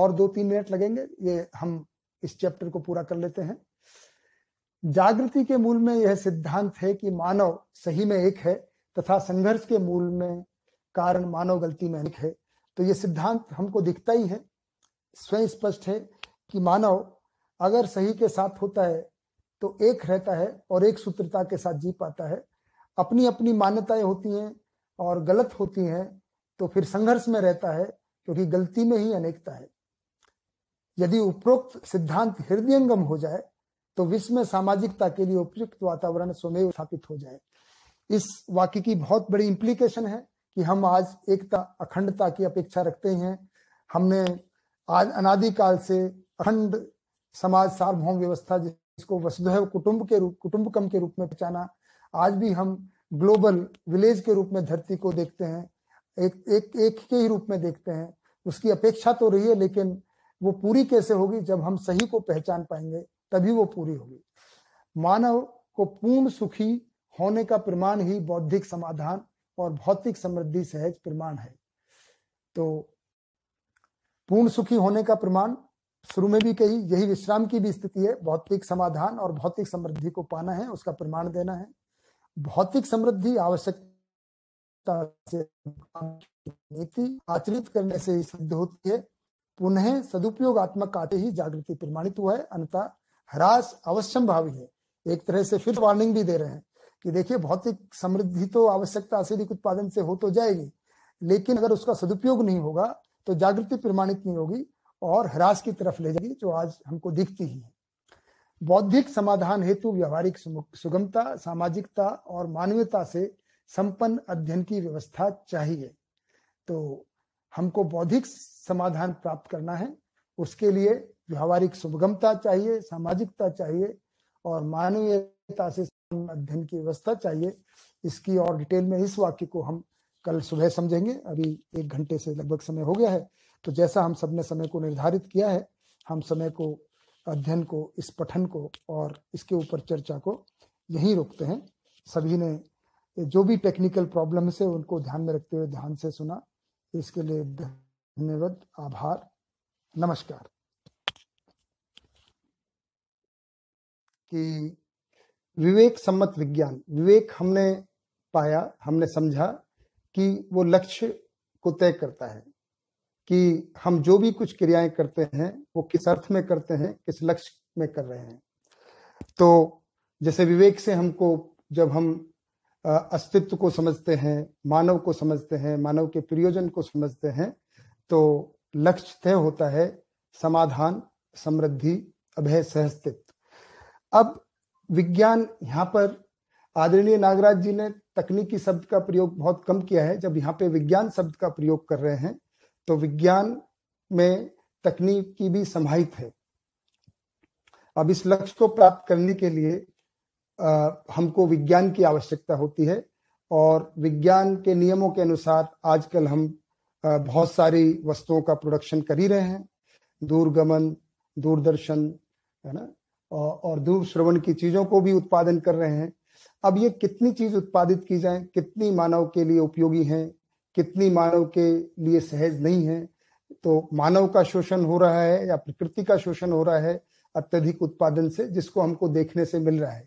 A: और दो तीन मिनट लगेंगे ये हम इस चैप्टर को पूरा कर लेते हैं जागृति के मूल में यह सिद्धांत है कि मानव सही में एक है तथा संघर्ष के मूल में कारण मानव गलती में एक है तो यह सिद्धांत हमको दिखता ही है स्वयं स्पष्ट है कि मानव अगर सही के साथ होता है तो एक रहता है और एक सूत्रता के साथ जी पाता है अपनी अपनी मान्यताएं होती हैं और गलत होती हैं तो फिर संघर्ष में रहता है क्योंकि गलती में ही अनेकता है यदि उपरोक्त सिद्धांत हृदयंगम हो जाए तो विश्व में सामाजिकता के लिए उपयुक्त वातावरण स्वमेव स्थापित हो जाए इस वाक्य की बहुत बड़ी इम्प्लीकेशन है कि हम आज एकता अखंडता की अपेक्षा रखते हैं हमने आज अनादिकाल से अखंड समाज सार्वभौम व्यवस्था इसको वसुधैव कुटुंब के रूप कुटुंबकम के रूप में पहचाना आज भी हम ग्लोबल विलेज के रूप में धरती को देखते हैं एक एक एक के ही रूप में देखते हैं उसकी अपेक्षा तो रही है लेकिन वो पूरी कैसे होगी जब हम सही को पहचान पाएंगे तभी वो पूरी होगी मानव को पूर्ण सुखी होने का प्रमाण ही बौद्धिक समाधान और भौतिक समृद्धि सहज प्रमाण है तो पूर्ण सुखी होने का प्रमाण शुरू में भी कही यही विश्राम की भी स्थिति है भौतिक समाधान और भौतिक समृद्धि को पाना है उसका प्रमाण देना है भौतिक समृद्धि आवश्यकता से नीति आचरित करने से ही सिद्ध होती है पुनः सदुपयोग आत्मक काटे ही जागृति प्रमाणित हुआ है अन्यथा ह्रास अवश्यम भावी है एक तरह से फिर वार्निंग भी दे रहे हैं कि देखिए भौतिक समृद्धि तो आवश्यकता अत्यधिक उत्पादन से हो तो जाएगी लेकिन अगर उसका सदुपयोग नहीं होगा तो जागृति प्रमाणित नहीं होगी और ह्रास की तरफ ले जाएगी जो आज हमको दिखती ही है बौद्धिक समाधान हेतु व्यवहारिक सुगमता सामाजिकता और मानवीयता से संपन्न अध्ययन की व्यवस्था चाहिए तो हमको बौद्धिक समाधान प्राप्त करना है उसके लिए व्यवहारिक सुगमता चाहिए सामाजिकता चाहिए और मानवीयता से अध्ययन की व्यवस्था चाहिए इसकी और डिटेल में इस वाक्य को हम कल सुबह समझेंगे अभी एक घंटे से लगभग समय हो गया है तो जैसा हम सबने समय को निर्धारित किया है हम समय को अध्ययन को इस पठन को और इसके ऊपर चर्चा को यहीं रोकते हैं सभी ने जो भी टेक्निकल प्रॉब्लम है उनको ध्यान में रखते हुए ध्यान से सुना इसके लिए धन्यवाद आभार नमस्कार कि विवेक सम्मत विज्ञान विवेक हमने पाया हमने समझा कि वो लक्ष्य को तय करता है कि हम जो भी कुछ क्रियाएं करते हैं वो किस अर्थ में करते हैं किस लक्ष्य में कर रहे हैं तो जैसे विवेक से हमको जब हम अस्तित्व को समझते हैं मानव को समझते हैं मानव के प्रयोजन को समझते हैं तो लक्ष्य तय होता है समाधान समृद्धि अभय सहस्तित्व अब विज्ञान यहाँ पर आदरणीय नागराज जी ने तकनीकी शब्द का प्रयोग बहुत कम किया है जब यहाँ पे विज्ञान शब्द का प्रयोग कर रहे हैं तो विज्ञान में तकनीक की भी समाहित है अब इस लक्ष्य को प्राप्त करने के लिए आ, हमको विज्ञान की आवश्यकता होती है और विज्ञान के नियमों के अनुसार आजकल हम आ, बहुत सारी वस्तुओं का प्रोडक्शन कर ही रहे हैं दूरगमन दूरदर्शन है ना और, और दूर श्रवण की चीजों को भी उत्पादन कर रहे हैं अब ये कितनी चीज उत्पादित की जाए कितनी मानव के लिए उपयोगी हैं कितनी मानव के लिए सहज नहीं है तो मानव का शोषण हो रहा है या प्रकृति का शोषण हो रहा है अत्यधिक उत्पादन से जिसको हमको देखने से मिल रहा है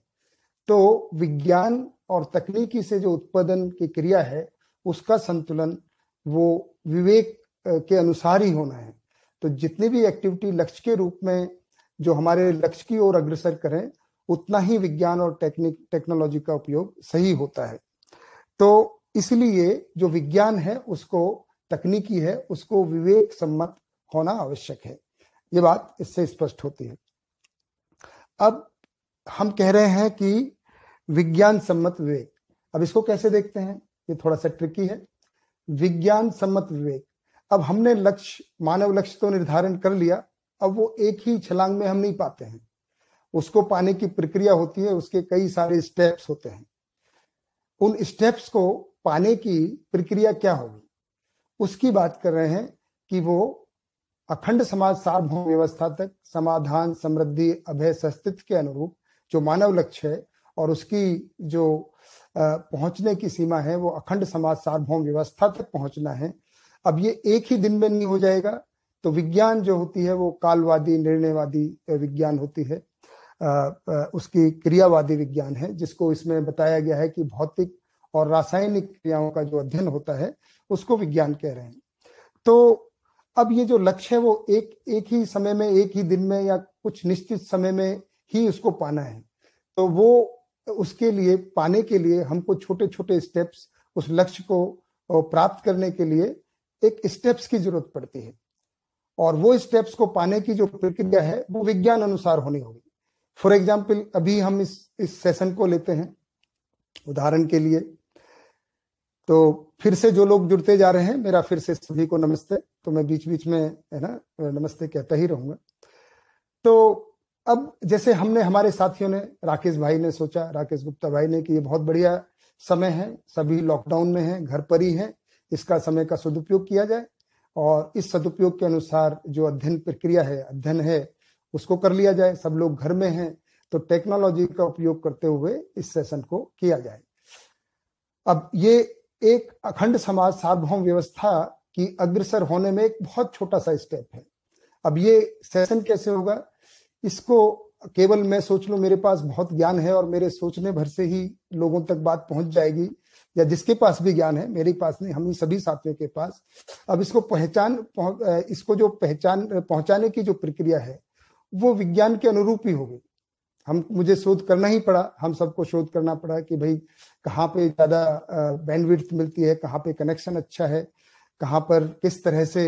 A: तो विज्ञान और तकनीकी से जो उत्पादन की क्रिया है उसका संतुलन वो विवेक के अनुसार ही होना है तो जितनी भी एक्टिविटी लक्ष्य के रूप में जो हमारे लक्ष्य की ओर अग्रसर करें उतना ही विज्ञान और टेक्निक टेक्नोलॉजी का उपयोग सही होता है तो इसलिए जो विज्ञान है उसको तकनीकी है उसको विवेक सम्मत होना आवश्यक है ये बात इससे स्पष्ट होती है अब हम कह रहे हैं कि विज्ञान सम्मत विवेक अब इसको कैसे देखते हैं ये थोड़ा सा ट्रिकी है विज्ञान सम्मत विवेक अब हमने लक्ष्य मानव लक्ष्य तो निर्धारण कर लिया अब वो एक ही छलांग में हम नहीं पाते हैं उसको पाने की प्रक्रिया होती है उसके कई सारे स्टेप्स होते हैं उन स्टेप्स को पाने की प्रक्रिया क्या होगी उसकी बात कर रहे हैं कि वो अखंड समाज सार्वभौम व्यवस्था तक समाधान समृद्धि अभय अस्तित्व के अनुरूप जो मानव लक्ष्य है और उसकी जो पहुंचने की सीमा है वो अखंड समाज सार्वभौम व्यवस्था तक पहुंचना है अब ये एक ही दिन में नहीं हो जाएगा तो विज्ञान जो होती है वो कालवादी निर्णयवादी विज्ञान होती है उसकी क्रियावादी विज्ञान है जिसको इसमें बताया गया है कि भौतिक और रासायनिक क्रियाओं का जो अध्ययन होता है उसको विज्ञान कह रहे हैं तो अब ये जो लक्ष्य है वो एक एक ही समय में एक ही दिन में या कुछ निश्चित समय में ही उसको पाना है तो वो उसके लिए पाने के लिए हमको छोटे छोटे स्टेप्स उस लक्ष्य को प्राप्त करने के लिए एक स्टेप्स की जरूरत पड़ती है और वो स्टेप्स को पाने की जो प्रक्रिया है वो विज्ञान अनुसार होनी होगी फॉर एग्जाम्पल अभी हम इस इस सेशन को लेते हैं उदाहरण के लिए तो फिर से जो लोग जुड़ते जा रहे हैं मेरा फिर से सभी को नमस्ते तो मैं बीच बीच में है ना नमस्ते कहता ही रहूंगा तो अब जैसे हमने हमारे साथियों ने राकेश भाई ने सोचा राकेश गुप्ता भाई ने कि ये बहुत बढ़िया समय है सभी लॉकडाउन में है घर पर ही है इसका समय का सदुपयोग किया जाए और इस सदुपयोग के अनुसार जो अध्ययन प्रक्रिया है अध्ययन है उसको कर लिया जाए सब लोग घर में हैं तो टेक्नोलॉजी का उपयोग करते हुए इस सेशन को किया जाए अब ये एक अखंड समाज सार्वभौम व्यवस्था की अग्रसर होने में एक बहुत छोटा सा स्टेप है अब ये सेशन कैसे होगा इसको केवल मैं सोच लू मेरे पास बहुत ज्ञान है और मेरे सोचने भर से ही लोगों तक बात पहुंच जाएगी या जिसके पास भी ज्ञान है मेरे पास नहीं हम सभी साथियों के पास अब इसको पहचान इसको जो पहचान पहुंचाने की जो प्रक्रिया है वो विज्ञान के अनुरूप ही होगी हम मुझे शोध करना ही पड़ा हम सबको शोध करना पड़ा कि भाई कहाँ पे ज़्यादा बैंडविड्थ मिलती है कहाँ पे कनेक्शन अच्छा है कहाँ पर किस तरह से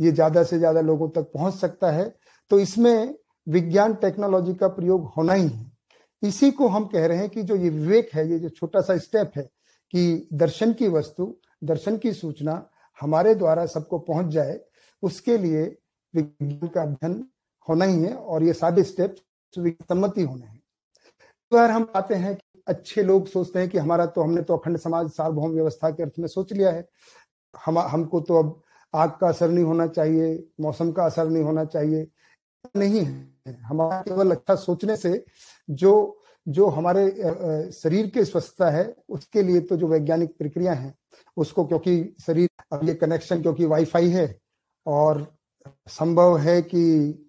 A: ये ज़्यादा से ज़्यादा लोगों तक पहुंच सकता है तो इसमें विज्ञान टेक्नोलॉजी का प्रयोग होना ही है इसी को हम कह रहे हैं कि जो ये विवेक है ये जो छोटा सा स्टेप है कि दर्शन की वस्तु दर्शन की सूचना हमारे द्वारा सबको पहुंच जाए उसके लिए विज्ञान का अध्ययन होना ही है और ये सारे स्टेप सम्मति होने हैं तो हम आते हैं अच्छे लोग सोचते हैं कि हमारा तो हमने तो अखंड समाज सार्वभौम व्यवस्था के अर्थ में सोच लिया है हम हमको तो अब आग का असर नहीं होना चाहिए मौसम का असर नहीं होना चाहिए नहीं है हमारा केवल अच्छा सोचने से जो जो हमारे शरीर की स्वस्थता है उसके लिए तो जो वैज्ञानिक प्रक्रिया है उसको क्योंकि शरीर अब ये कनेक्शन क्योंकि वाईफाई है और संभव है कि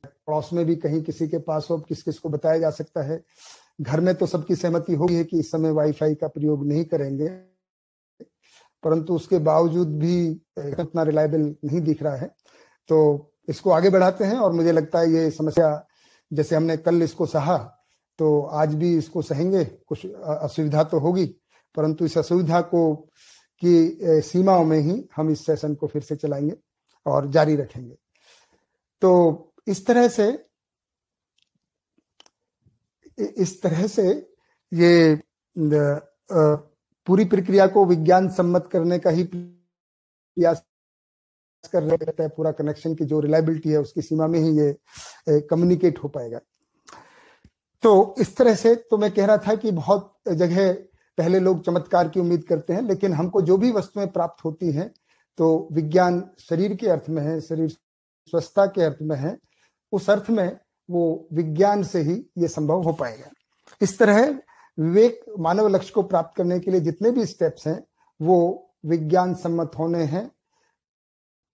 A: पड़ोस में भी कहीं किसी के पास हो किस किस को बताया जा सकता है घर में तो सबकी सहमति होगी है कि इस समय वाईफाई का प्रयोग नहीं करेंगे परंतु उसके बावजूद भी इतना रिलायबल नहीं दिख रहा है तो इसको आगे बढ़ाते हैं और मुझे लगता है ये समस्या जैसे हमने कल इसको सहा तो आज भी इसको सहेंगे कुछ असुविधा तो होगी परंतु इस असुविधा को की सीमाओं में ही हम इस सेशन को फिर से चलाएंगे और जारी रखेंगे तो इस तरह से इस तरह से ये पूरी प्रक्रिया को विज्ञान सम्मत करने का ही प्रयास कर रहे रहता है पूरा कनेक्शन की जो रिलायबिलिटी है उसकी सीमा में ही ये कम्युनिकेट हो पाएगा तो इस तरह से तो मैं कह रहा था कि बहुत जगह पहले लोग चमत्कार की उम्मीद करते हैं लेकिन हमको जो भी वस्तुएं प्राप्त होती हैं तो विज्ञान शरीर के अर्थ में है शरीर स्वस्थता के अर्थ में है उस अर्थ में वो विज्ञान से ही ये संभव हो पाएगा इस तरह विवेक मानव लक्ष्य को प्राप्त करने के लिए जितने भी स्टेप्स हैं वो विज्ञान सम्मत होने हैं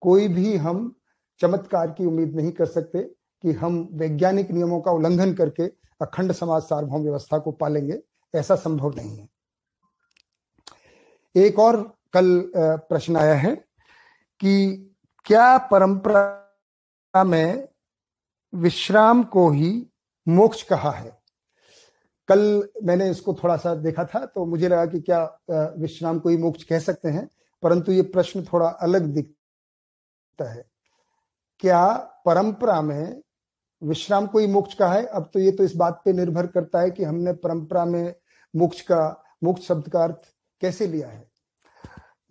A: कोई भी हम चमत्कार की उम्मीद नहीं कर सकते कि हम वैज्ञानिक नियमों का उल्लंघन करके अखंड समाज सार्वभौम व्यवस्था को पालेंगे ऐसा संभव नहीं है एक और कल प्रश्न आया है कि क्या परंपरा में विश्राम को ही मोक्ष कहा है कल मैंने इसको थोड़ा सा देखा था तो मुझे लगा कि क्या विश्राम को ही मोक्ष कह सकते हैं परंतु ये प्रश्न थोड़ा अलग दिखता है क्या परंपरा में विश्राम को ही मोक्ष कहा है अब तो ये तो इस बात पे निर्भर करता है कि हमने परंपरा में मोक्ष का मोक्ष शब्द का अर्थ कैसे लिया है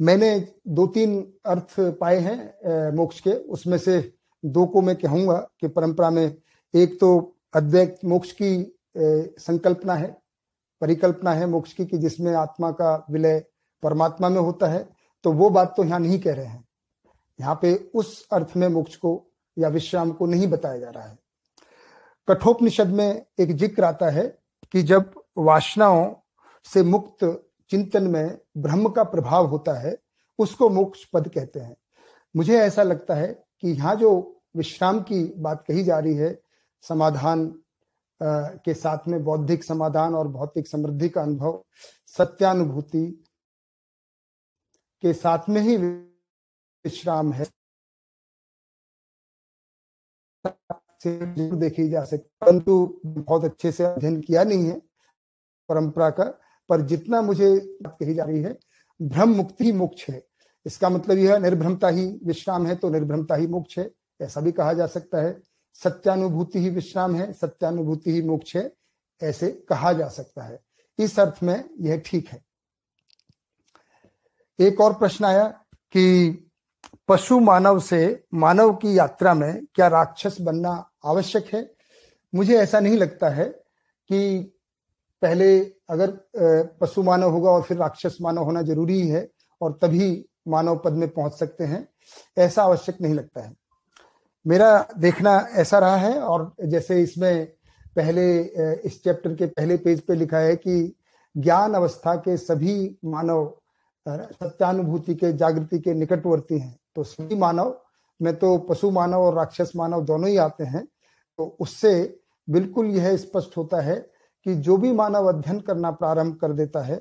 A: मैंने दो तीन अर्थ पाए हैं मोक्ष के उसमें से दो को मैं कहूंगा कि परंपरा में एक तो अद्वैत मोक्ष की संकल्पना है परिकल्पना है मोक्ष की कि जिसमें आत्मा का विलय परमात्मा में होता है तो वो बात तो यहाँ नहीं कह रहे हैं यहाँ पे उस अर्थ में मोक्ष को या विश्राम को नहीं बताया जा रहा है कठोपनिषद में एक जिक्र आता है कि जब वासनाओं से मुक्त चिंतन में ब्रह्म का प्रभाव होता है उसको मोक्ष पद कहते हैं मुझे ऐसा लगता है कि यहाँ जो विश्राम की बात कही जा रही है समाधान के साथ में बौद्धिक समाधान
B: और भौतिक समृद्धि का अनुभव सत्यानुभूति के साथ में ही विश्राम है देखी जा सकती परंतु बहुत अच्छे से अध्ययन किया नहीं है
A: परंपरा का पर जितना मुझे कही जा रही है भ्रम मुक्ति मोक्ष है इसका मतलब यह निर्भ्रमता ही विश्राम है तो निर्भ्रमता ही मोक्ष है ऐसा भी कहा जा सकता है सत्यानुभूति ही विश्राम है सत्यानुभूति ही मोक्ष है ऐसे कहा जा सकता है इस अर्थ में यह ठीक है एक और प्रश्न आया कि पशु मानव से मानव की यात्रा में क्या राक्षस बनना आवश्यक है मुझे ऐसा नहीं लगता है कि पहले अगर पशु मानव होगा और फिर राक्षस मानव होना जरूरी है और तभी मानव पद में पहुंच सकते हैं ऐसा आवश्यक नहीं लगता है मेरा देखना ऐसा रहा है और जैसे इसमें पहले इस चैप्टर के पहले पेज पे लिखा है कि ज्ञान अवस्था के सभी मानव सत्यानुभूति के जागृति के निकटवर्ती हैं तो सभी मानव में तो पशु मानव और राक्षस मानव दोनों ही आते हैं तो उससे बिल्कुल यह स्पष्ट होता है कि जो भी मानव अध्ययन करना प्रारंभ कर देता है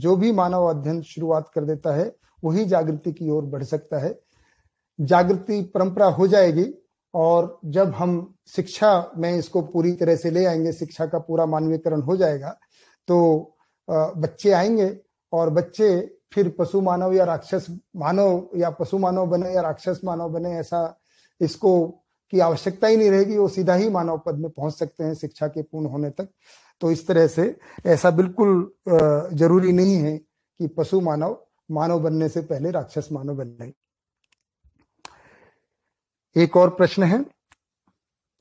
A: जो भी मानव अध्ययन शुरुआत कर देता है वही जागृति की ओर बढ़ सकता है जागृति परंपरा हो जाएगी और जब हम शिक्षा में इसको पूरी तरह से ले आएंगे शिक्षा का पूरा मानवीकरण हो जाएगा तो बच्चे आएंगे और बच्चे फिर पशु मानव या राक्षस मानव या पशु मानव बने या राक्षस मानव बने ऐसा इसको की आवश्यकता ही नहीं रहेगी वो सीधा ही मानव पद में पहुंच सकते हैं शिक्षा के पूर्ण होने तक तो इस तरह से ऐसा बिल्कुल जरूरी नहीं है कि पशु मानव मानव बनने से पहले राक्षस मानव बन गए एक और प्रश्न है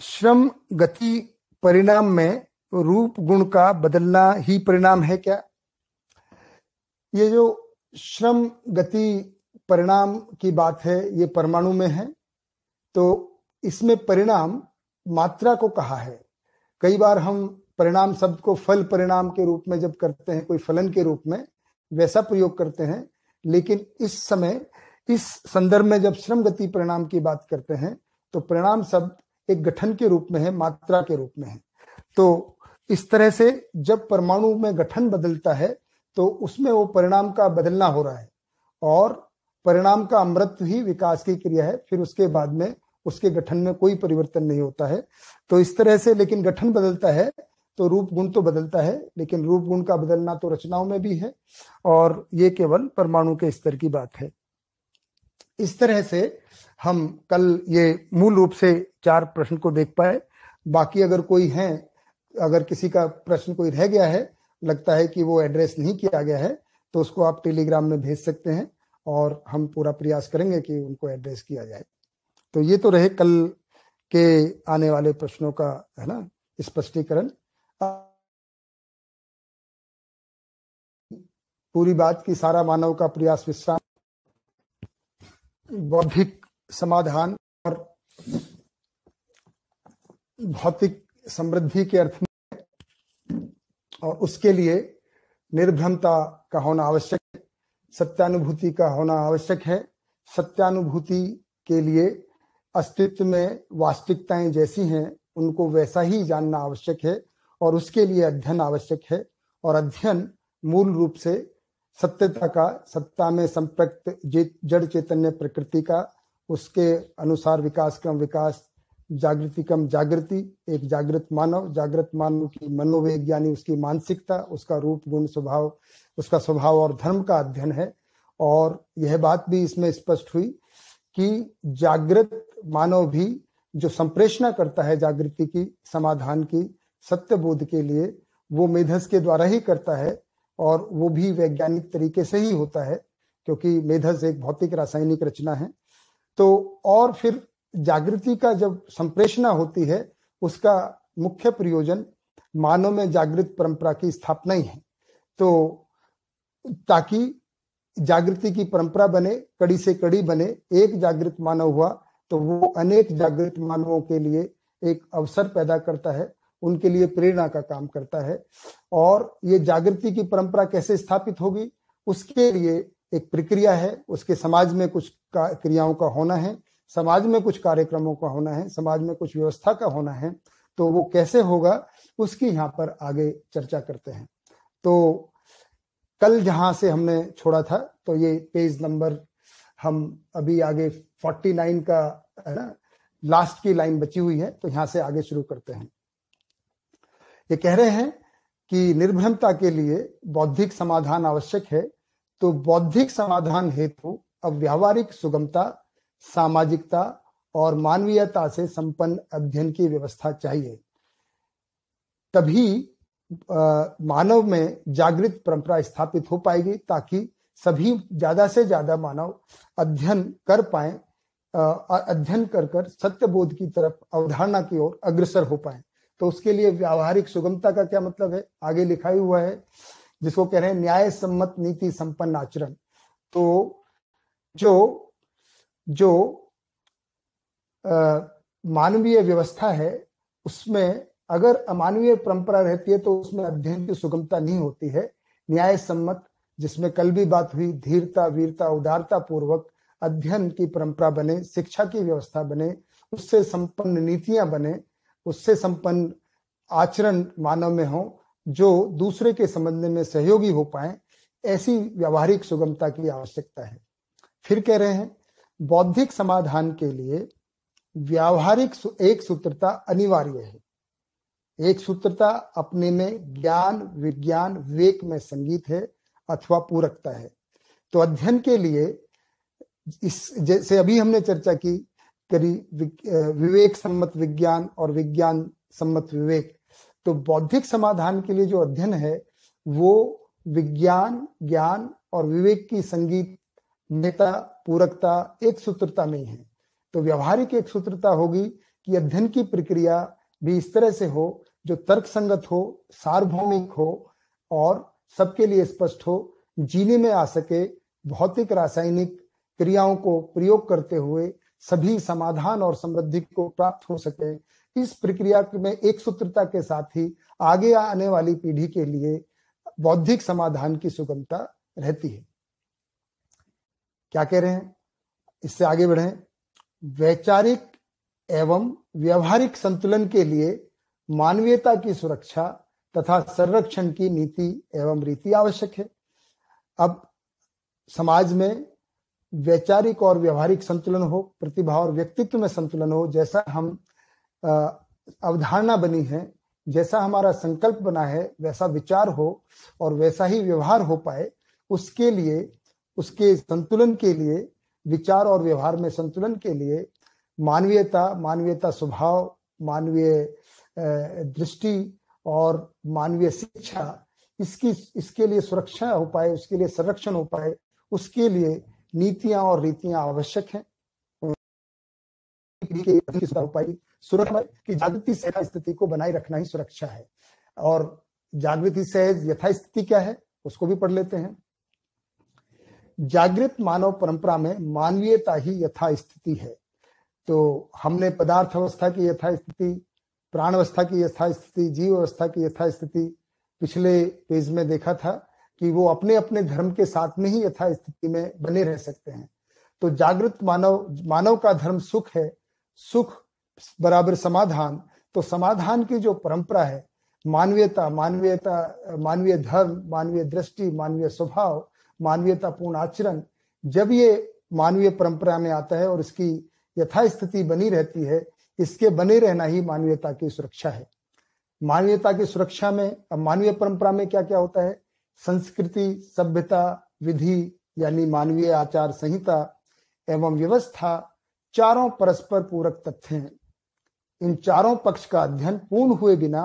A: श्रम गति परिणाम में रूप गुण का बदलना ही परिणाम है क्या ये जो श्रम गति परिणाम की बात है ये परमाणु में है तो इसमें परिणाम मात्रा को कहा है कई बार हम परिणाम शब्द को फल परिणाम के रूप में जब करते हैं कोई फलन के रूप में वैसा प्रयोग करते हैं लेकिन इस समय इस संदर्भ में जब श्रम गति परिणाम की बात करते हैं तो परिणाम शब्द एक गठन के रूप में है मात्रा के रूप में है तो इस तरह से जब परमाणु में गठन बदलता है तो उसमें वो परिणाम का बदलना हो रहा है और परिणाम का अमृत ही विकास की क्रिया है फिर उसके बाद में उसके गठन में कोई परिवर्तन नहीं होता है तो इस तरह से लेकिन गठन बदलता है तो रूप गुण तो बदलता है लेकिन रूप गुण का बदलना तो रचनाओं में भी है और ये केवल परमाणु के स्तर की बात है इस तरह से हम कल ये मूल रूप से चार प्रश्न को देख पाए बाकी अगर कोई है अगर किसी का प्रश्न कोई रह गया है लगता है कि वो एड्रेस नहीं किया गया है तो उसको आप टेलीग्राम में भेज सकते हैं और हम पूरा प्रयास करेंगे कि उनको एड्रेस किया जाए तो ये तो रहे कल के
B: आने वाले प्रश्नों का है ना स्पष्टीकरण पूरी बात की सारा मानव का प्रयास विश्राम
A: बौद्धिक समाधान और भौतिक समृद्धि के अर्थ में और उसके लिए निर्भ्रमता का होना आवश्यक है सत्यानुभूति का होना आवश्यक है सत्यानुभूति के लिए अस्तित्व में वास्तविकताएं जैसी हैं उनको वैसा ही जानना आवश्यक है और उसके लिए अध्ययन आवश्यक है और अध्ययन मूल रूप से सत्यता का सत्ता में संप्रक्त जड़ चैतन्य प्रकृति का उसके अनुसार विकास क्रम विकास जागृति क्रम जागृति एक जागृत मानव जागृत मानव की मनोवेग यानी उसकी मानसिकता उसका रूप गुण स्वभाव उसका स्वभाव और धर्म का अध्ययन है और यह बात भी इसमें स्पष्ट हुई कि जागृत मानव भी जो संप्रेषणा करता है जागृति की समाधान की सत्य बोध के लिए वो मेधस के द्वारा ही करता है और वो भी वैज्ञानिक तरीके से ही होता है क्योंकि मेधस एक भौतिक रासायनिक रचना है तो और फिर जागृति का जब संप्रेषणा होती है उसका मुख्य प्रयोजन मानव में जागृत परंपरा की स्थापना ही है तो ताकि जागृति की परंपरा बने कड़ी से कड़ी बने एक जागृत मानव हुआ तो वो अनेक जागृत मानवों के लिए एक अवसर पैदा करता है उनके लिए प्रेरणा का काम करता है और ये जागृति की परंपरा कैसे स्थापित होगी उसके लिए एक प्रक्रिया है उसके समाज में कुछ क्रियाओं का होना है समाज में कुछ कार्यक्रमों का होना है समाज में कुछ व्यवस्था का होना है तो वो कैसे होगा उसकी यहाँ पर आगे चर्चा करते हैं तो कल जहां से हमने छोड़ा था तो ये पेज नंबर हम अभी आगे 49 का है ना लास्ट की लाइन बची हुई है तो यहां से आगे शुरू करते हैं ये कह रहे हैं कि निर्भ्रमता के लिए बौद्धिक समाधान आवश्यक है तो बौद्धिक समाधान हेतु अब व्यावहारिक सुगमता सामाजिकता और मानवीयता से संपन्न अध्ययन की व्यवस्था चाहिए तभी आ, मानव में जागृत परंपरा स्थापित हो पाएगी ताकि सभी ज्यादा से ज्यादा मानव अध्ययन कर पाए अध्ययन कर कर सत्य बोध की तरफ अवधारणा की ओर अग्रसर हो पाए तो उसके लिए व्यावहारिक सुगमता का क्या मतलब है आगे लिखा ही हुआ है जिसको कह रहे हैं न्याय सम्मत नीति संपन्न आचरण तो जो जो मानवीय व्यवस्था है उसमें अगर अमानवीय परंपरा रहती है तो उसमें अध्ययन की सुगमता नहीं होती है न्याय सम्मत जिसमें कल भी बात हुई धीरता वीरता उदारता पूर्वक अध्ययन की परंपरा बने शिक्षा की व्यवस्था बने उससे संपन्न नीतियां बने उससे संपन्न आचरण मानव में हो जो दूसरे के संबंध में सहयोगी हो पाए ऐसी व्यावहारिक सुगमता की आवश्यकता है फिर कह रहे हैं बौद्धिक समाधान के लिए व्यावहारिक एक सूत्रता अनिवार्य है एक सूत्रता अपने में ज्ञान विज्ञान विवेक में संगीत है अथवा पूरकता है तो अध्ययन के लिए इस जैसे अभी हमने चर्चा की विवेक सम्मत विज्ञान और विज्ञान सम्मत विवेक तो बौद्धिक समाधान के लिए जो अध्ययन है वो विज्ञान ज्ञान और विवेक की संगीत नेता पूरकता एक सूत्रता में है तो व्यवहारिक एक सूत्रता होगी कि अध्ययन की प्रक्रिया भी इस तरह से हो जो तर्क संगत हो सार्वभौमिक हो और सबके लिए स्पष्ट हो जीने में आ सके भौतिक रासायनिक क्रियाओं को प्रयोग करते हुए सभी समाधान और समृद्धि को प्राप्त हो सके इस प्रक्रिया में एक सूत्रता के साथ ही आगे आने वाली पीढ़ी के लिए बौद्धिक समाधान की सुगमता रहती है क्या कह रहे हैं इससे आगे बढ़े वैचारिक एवं व्यवहारिक संतुलन के लिए मानवीयता की सुरक्षा तथा संरक्षण की नीति एवं रीति आवश्यक है अब समाज में वैचारिक और व्यवहारिक संतुलन हो प्रतिभा और व्यक्तित्व में संतुलन हो जैसा हम अवधारणा बनी है जैसा हमारा संकल्प बना है वैसा विचार हो और वैसा ही व्यवहार हो पाए उसके लिए उसके संतुलन के लिए विचार और व्यवहार में संतुलन के लिए मानवीयता मानवीयता स्वभाव मानवीय दृष्टि और मानवीय शिक्षा इसकी इसके लिए सुरक्षा हो पाए उसके लिए संरक्षण हो पाए उसके लिए नीतियां और रीतियां आवश्यक हैं कि जागृति सह स्थिति को बनाए रखना ही सुरक्षा है और जागृति सहज यथास्थिति क्या है उसको भी पढ़ लेते हैं जागृत मानव परंपरा में मानवीयता ही यथास्थिति है तो हमने पदार्थ अवस्था की यथास्थिति प्राण अवस्था की यथास्थिति जीव अवस्था की यथास्थिति पिछले पेज में देखा था कि वो अपने अपने धर्म के साथ में ही यथा स्थिति में बने रह सकते हैं तो जागृत मानव मानव का धर्म सुख है सुख बराबर समाधान तो समाधान की जो परंपरा है मानवीयता मानवीयता मानवीय धर्म मानवीय दृष्टि मानवीय स्वभाव मानवीयता पूर्ण आचरण जब ये मानवीय परंपरा में आता है और इसकी यथास्थिति बनी रहती है इसके बने रहना ही मानवीयता की सुरक्षा है मानवीयता की सुरक्षा में मानवीय परंपरा में क्या क्या होता है संस्कृति सभ्यता विधि यानी मानवीय आचार संहिता एवं व्यवस्था चारों परस्पर पूरक तथ्य हैं इन चारों पक्ष का अध्ययन पूर्ण हुए बिना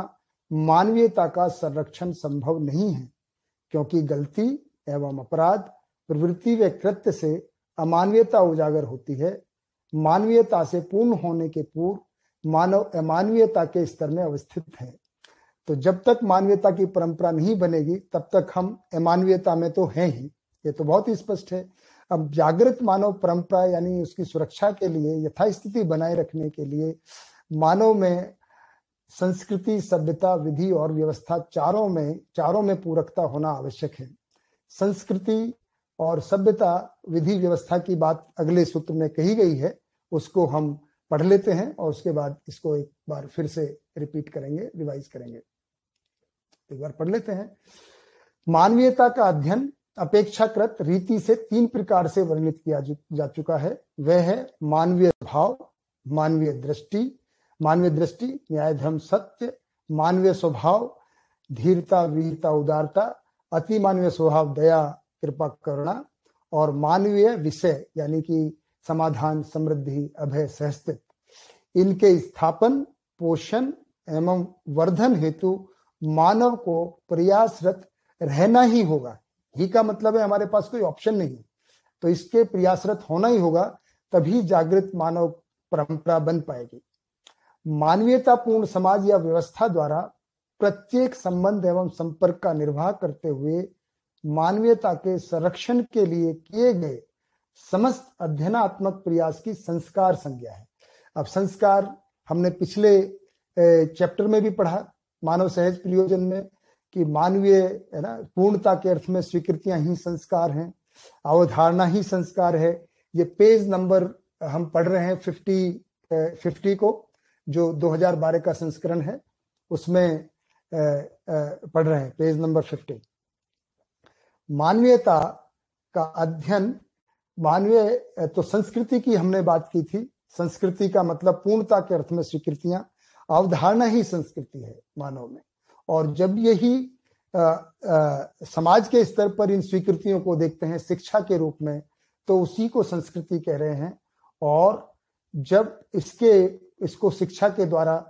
A: मानवीयता का संरक्षण संभव नहीं है क्योंकि गलती एवं अपराध प्रवृत्ति व कृत्य से अमानवीयता उजागर होती है मानवीयता से पूर्ण होने के पूर्व मानव अमानवीयता के स्तर में अवस्थित है तो जब तक मानवीयता की परंपरा नहीं बनेगी तब तक हम अमानवीयता में तो हैं ही ये तो बहुत ही स्पष्ट है अब जागृत मानव परंपरा यानी उसकी सुरक्षा के लिए यथास्थिति बनाए रखने के लिए मानव में संस्कृति सभ्यता विधि और व्यवस्था चारों में चारों में पूरकता होना आवश्यक है संस्कृति और सभ्यता विधि व्यवस्था की बात अगले सूत्र में कही गई है उसको हम पढ़ लेते हैं और उसके बाद इसको एक बार फिर से रिपीट करेंगे रिवाइज करेंगे एक बार पढ़ लेते हैं मानवीयता का अध्ययन अपेक्षाकृत रीति से तीन प्रकार से वर्णित किया जा चुका है वह है मानवीय भाव मानवीय दृष्टि मानवीय दृष्टि न्याय धर्म सत्य मानवीय स्वभाव धीरता वीरता उदारता अति मानवीय स्वभाव दया कृपा करुणा और मानवीय विषय यानी कि समाधान समृद्धि अभय सहस्तित्व इनके स्थापन पोषण एवं वर्धन हेतु मानव को प्रयासरत रहना ही होगा ही का मतलब है हमारे पास कोई ऑप्शन नहीं तो इसके प्रयासरत होना ही होगा तभी जागृत मानव परंपरा बन पाएगी मानवीयतापूर्ण समाज या व्यवस्था द्वारा प्रत्येक संबंध एवं संपर्क का निर्वाह करते हुए मानवीयता के संरक्षण के लिए किए गए समस्त अध्ययनात्मक प्रयास की संस्कार संज्ञा है अब संस्कार हमने पिछले चैप्टर में भी पढ़ा मानव सहज प्रयोजन में कि मानवीय है ना पूर्णता के अर्थ में स्वीकृतियां ही संस्कार हैं अवधारणा ही संस्कार है ये पेज नंबर हम पढ़ रहे हैं फिफ्टी फिफ्टी को जो 2012 का संस्करण है उसमें पढ़ रहे हैं पेज नंबर फिफ्टी मानवीयता का अध्ययन मानवीय तो संस्कृति की हमने बात की थी संस्कृति का मतलब पूर्णता के अर्थ में स्वीकृतियां अवधारणा ही संस्कृति है मानव में और जब यही आ, आ, समाज के स्तर पर इन स्वीकृतियों को देखते हैं शिक्षा के रूप में तो उसी को संस्कृति कह रहे हैं और जब इसके इसको शिक्षा के द्वारा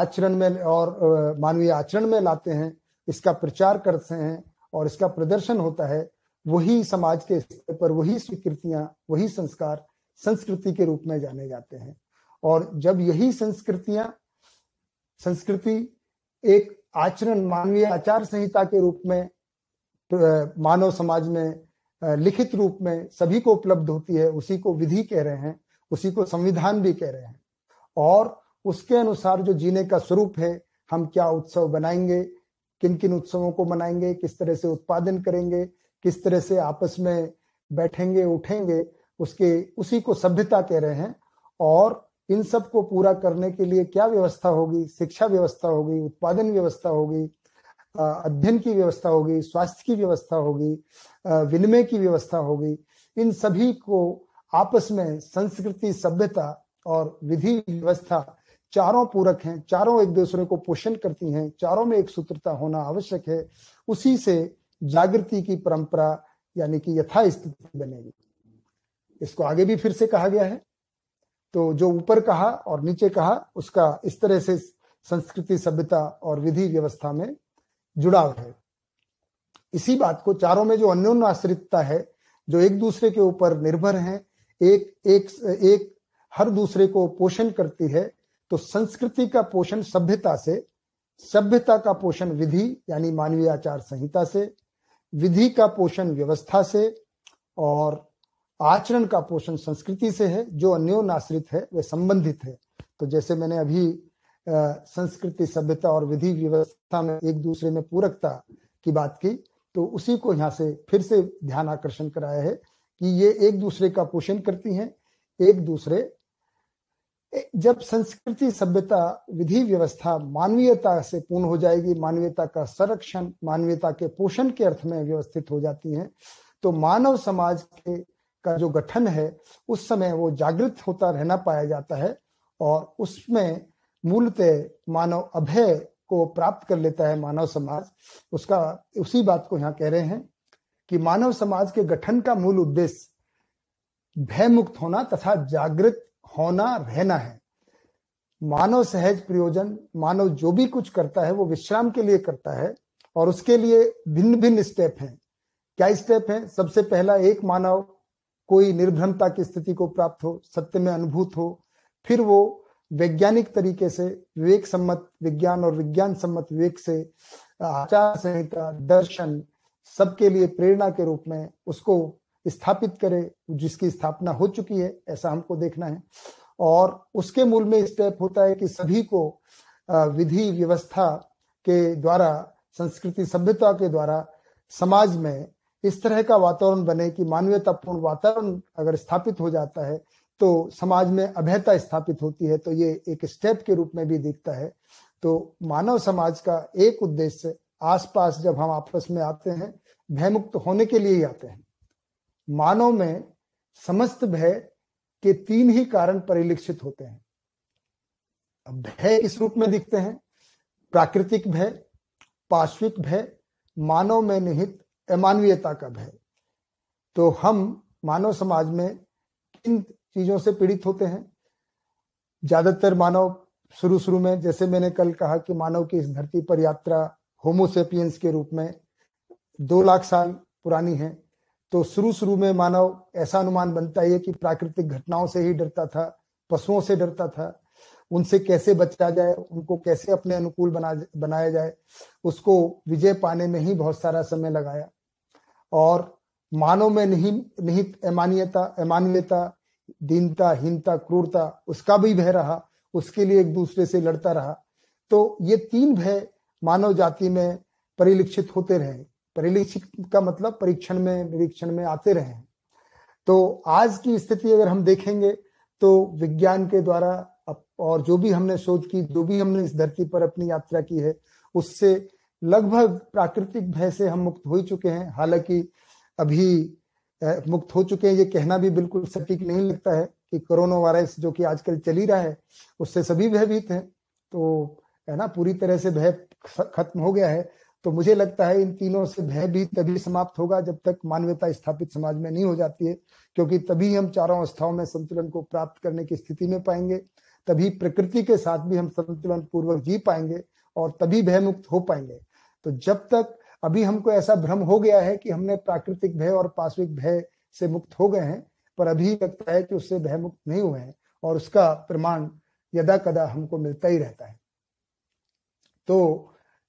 A: आचरण में और मानवीय आचरण में लाते हैं इसका प्रचार करते हैं और इसका प्रदर्शन होता है वही समाज के स्तर पर वही स्वीकृतियां वही संस्कार संस्कृति के रूप में जाने जाते हैं और जब यही संस्कृतियां संस्कृति एक आचरण मानवीय आचार संहिता के रूप में मानव समाज में लिखित रूप में सभी को उपलब्ध होती है उसी को विधि कह रहे हैं उसी को संविधान भी कह रहे हैं और उसके अनुसार जो जीने का स्वरूप है हम क्या उत्सव बनाएंगे किन किन उत्सवों को मनाएंगे किस तरह से उत्पादन करेंगे किस तरह से आपस में बैठेंगे उठेंगे उसके उसी को सभ्यता कह रहे हैं और इन सब को पूरा करने के लिए क्या व्यवस्था होगी शिक्षा व्यवस्था होगी उत्पादन व्यवस्था होगी अध्ययन की व्यवस्था होगी स्वास्थ्य की व्यवस्था होगी विनिमय की व्यवस्था होगी इन सभी को आपस में संस्कृति सभ्यता और विधि व्यवस्था चारों पूरक हैं चारों एक दूसरे को पोषण करती हैं चारों में एक सूत्रता होना आवश्यक है उसी से जागृति की परंपरा यानी कि यथा स्थिति बनेगी इसको आगे भी फिर से कहा गया है तो जो ऊपर कहा और नीचे कहा उसका इस तरह से संस्कृति सभ्यता और विधि व्यवस्था में जुड़ाव है इसी बात को चारों में जो अन्योन्य आश्रितता है जो एक दूसरे के ऊपर निर्भर है एक एक एक हर दूसरे को पोषण करती है तो संस्कृति का पोषण सभ्यता से सभ्यता का पोषण विधि यानी मानवीय आचार संहिता से विधि का पोषण व्यवस्था से और आचरण का पोषण संस्कृति से है जो अन्योनाश्रित है वे संबंधित है तो जैसे मैंने अभी संस्कृति सभ्यता और विधि व्यवस्था में एक दूसरे में पूरकता की बात की तो उसी को यहाँ से फिर से ध्यान आकर्षण कराया है कि ये एक दूसरे का पोषण करती हैं एक दूसरे जब संस्कृति सभ्यता विधि व्यवस्था मानवीयता से पूर्ण हो जाएगी मानवीयता का संरक्षण मानवीयता के पोषण के अर्थ में व्यवस्थित हो जाती है तो मानव समाज के का जो गठन है उस समय वो जागृत होता रहना पाया जाता है और उसमें मूलतः मानव अभय को प्राप्त कर लेता है मानव समाज उसका उसी बात को यहाँ कह रहे हैं कि मानव समाज के गठन का मूल उद्देश्य भय मुक्त होना तथा जागृत होना रहना है मानव सहज प्रयोजन मानव जो भी कुछ करता है वो विश्राम के लिए करता है और उसके लिए भिन्न भिन्न स्टेप हैं क्या स्टेप हैं सबसे पहला एक मानव कोई निर्भ्रमता की स्थिति को प्राप्त हो सत्य में अनुभूत हो फिर वो वैज्ञानिक तरीके से विवेक सम्मत विज्ञान और विज्ञान सम्मत विवेक से आचार संहिता दर्शन सबके लिए प्रेरणा के रूप में उसको स्थापित करे जिसकी स्थापना हो चुकी है ऐसा हमको देखना है और उसके मूल में स्टेप होता है कि सभी को विधि व्यवस्था के द्वारा संस्कृति सभ्यता के द्वारा समाज में इस तरह का वातावरण बने कि मानवीयतापूर्ण वातावरण अगर स्थापित हो जाता है तो समाज में अभयता स्थापित होती है तो ये एक स्टेप के रूप में भी दिखता है तो मानव समाज का एक उद्देश्य आसपास जब हम आपस में आते हैं भयमुक्त होने के लिए ही आते हैं मानव में समस्त भय के तीन ही कारण परिलक्षित होते हैं भय इस रूप में दिखते हैं प्राकृतिक भय पार्श्विक भय मानव में निहित मानवीयता का भय तो हम मानव समाज में किन चीजों से पीड़ित होते हैं ज्यादातर मानव शुरू शुरू में जैसे मैंने कल कहा कि मानव की इस धरती पर यात्रा होमोसेपियंस के रूप में दो लाख साल पुरानी है तो शुरू शुरू में मानव ऐसा अनुमान बनता है कि प्राकृतिक घटनाओं से ही डरता था पशुओं से डरता था उनसे कैसे बचा जाए उनको कैसे अपने अनुकूल बना बनाया जाए उसको विजय पाने में ही बहुत सारा समय लगाया और मानव में नहीं निहित अमान्यता अमानवीयता दीनता हीनता क्रूरता उसका भी भय रहा उसके लिए एक दूसरे से लड़ता रहा तो ये तीन भय मानव जाति में परिलक्षित होते रहे परिलक्षित का मतलब परीक्षण में निरीक्षण में आते रहे तो आज की स्थिति अगर हम देखेंगे तो विज्ञान के द्वारा और जो भी हमने शोध की जो भी हमने इस धरती पर अपनी यात्रा की है उससे लगभग प्राकृतिक भय से हम मुक्त हो चुके हैं हालांकि अभी मुक्त हो चुके हैं ये कहना भी बिल्कुल सटीक नहीं लगता है कि कोरोना वायरस जो कि आजकल चल ही रहा है उससे सभी भयभीत हैं तो है ना पूरी तरह से भय खत्म हो गया है तो मुझे लगता है इन तीनों से भय भी तभी समाप्त होगा जब तक मानवता स्थापित समाज में नहीं हो जाती है क्योंकि तभी हम चारों अवस्थाओं में संतुलन को प्राप्त करने की स्थिति में पाएंगे तभी प्रकृति के साथ भी हम संतुलन पूर्वक जी पाएंगे और तभी भयमुक्त हो पाएंगे तो जब तक अभी हमको ऐसा भ्रम हो गया है कि हमने प्राकृतिक भय और पार्श्विक भय से मुक्त हो गए हैं पर अभी लगता है कि उससे भयमुक्त नहीं हुए हैं और उसका प्रमाण यदा कदा हमको मिलता ही रहता है तो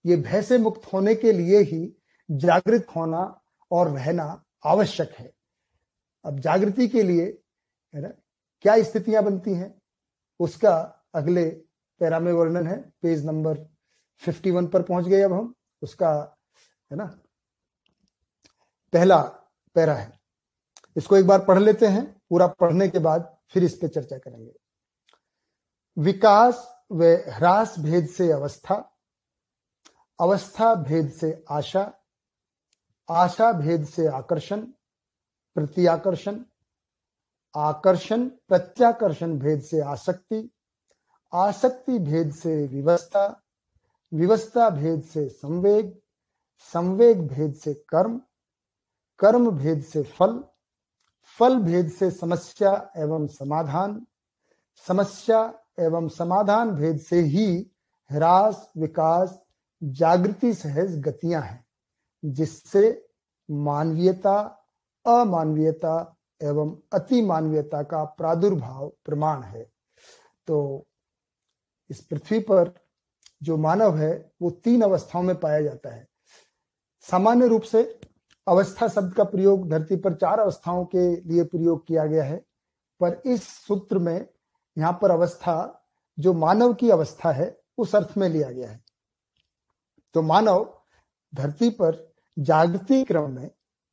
A: ये भय से मुक्त होने के लिए ही जागृत होना और रहना आवश्यक है अब जागृति के लिए है ना क्या स्थितियां बनती हैं उसका अगले पैरा में वर्णन है पेज नंबर 51 पर पहुंच गए अब हम उसका है ना पहला पैरा है इसको एक बार पढ़ लेते हैं पूरा पढ़ने के बाद फिर इस पर चर्चा करेंगे विकास व ह्रास भेद से अवस्था अवस्था भेद से आशा आशा भेद से आकर्षण आकर्षण आकर्षण प्रत्याकर्षण भेद से आसक्ति आसक्ति भेद से विवस्था विवस्था भेद से संवेग संवेग भेद से कर्म कर्म भेद से फल फल भेद से समस्या एवं समाधान समस्या एवं समाधान भेद से ही ह्रास विकास जागृति सहज गतियां हैं जिससे मानवीयता अमानवीयता एवं अति मानवीयता का प्रादुर्भाव प्रमाण है तो इस पृथ्वी पर जो मानव है वो तीन अवस्थाओं में पाया जाता है सामान्य रूप से अवस्था शब्द का प्रयोग धरती पर चार अवस्थाओं के लिए प्रयोग किया गया है पर इस सूत्र में यहाँ पर अवस्था जो मानव की अवस्था है उस अर्थ में लिया गया है तो मानव धरती पर जागृति क्रम में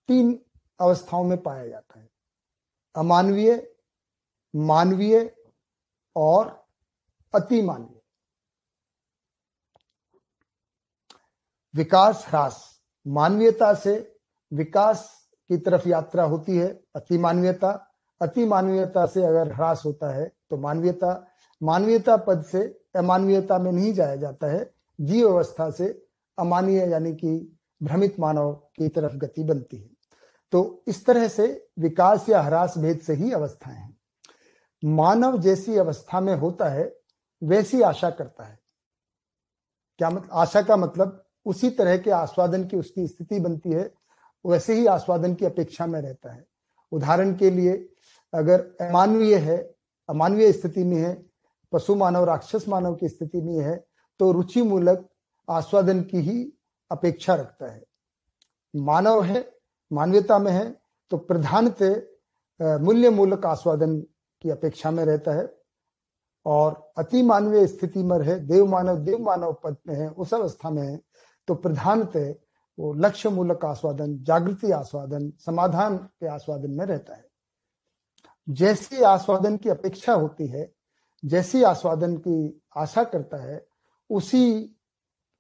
A: तीन अवस्थाओं में पाया जाता है अमानवीय मानवीय और अति मानवीय विकास ह्रास मानवीयता से विकास की तरफ यात्रा होती है अति मानवीयता अति मानवीयता से अगर ह्रास होता है तो मानवीयता मानवीयता पद से अमानवीयता में नहीं जाया जाता है जीव अवस्था से अमानवीय यानी कि भ्रमित मानव की तरफ गति बनती है तो इस तरह से विकास या ह्रास भेद से ही अवस्थाएं हैं मानव जैसी अवस्था में होता है वैसी आशा करता है क्या मतलब आशा का मतलब उसी तरह के आस्वादन की उसकी स्थिति बनती है वैसे ही आस्वादन की अपेक्षा में रहता है उदाहरण के लिए अगर अमानवीय है अमानवीय स्थिति में है पशु मानव राक्षस मानव की स्थिति में है तो रुचि मूलक आस्वादन की ही अपेक्षा रखता है मानव है मानवीयता में है तो प्रधानतः मूल्य मूलक आस्वादन की अपेक्षा में रहता है और अति मानवीय स्थिति में रहे देव मानव देव मानव पद में है उस अवस्था में है तो प्रधानतः वो लक्ष्य मूलक आस्वादन जागृति आस्वादन समाधान के आस्वादन में रहता है जैसी आस्वादन की अपेक्षा होती है जैसी आस्वादन की आशा करता है उसी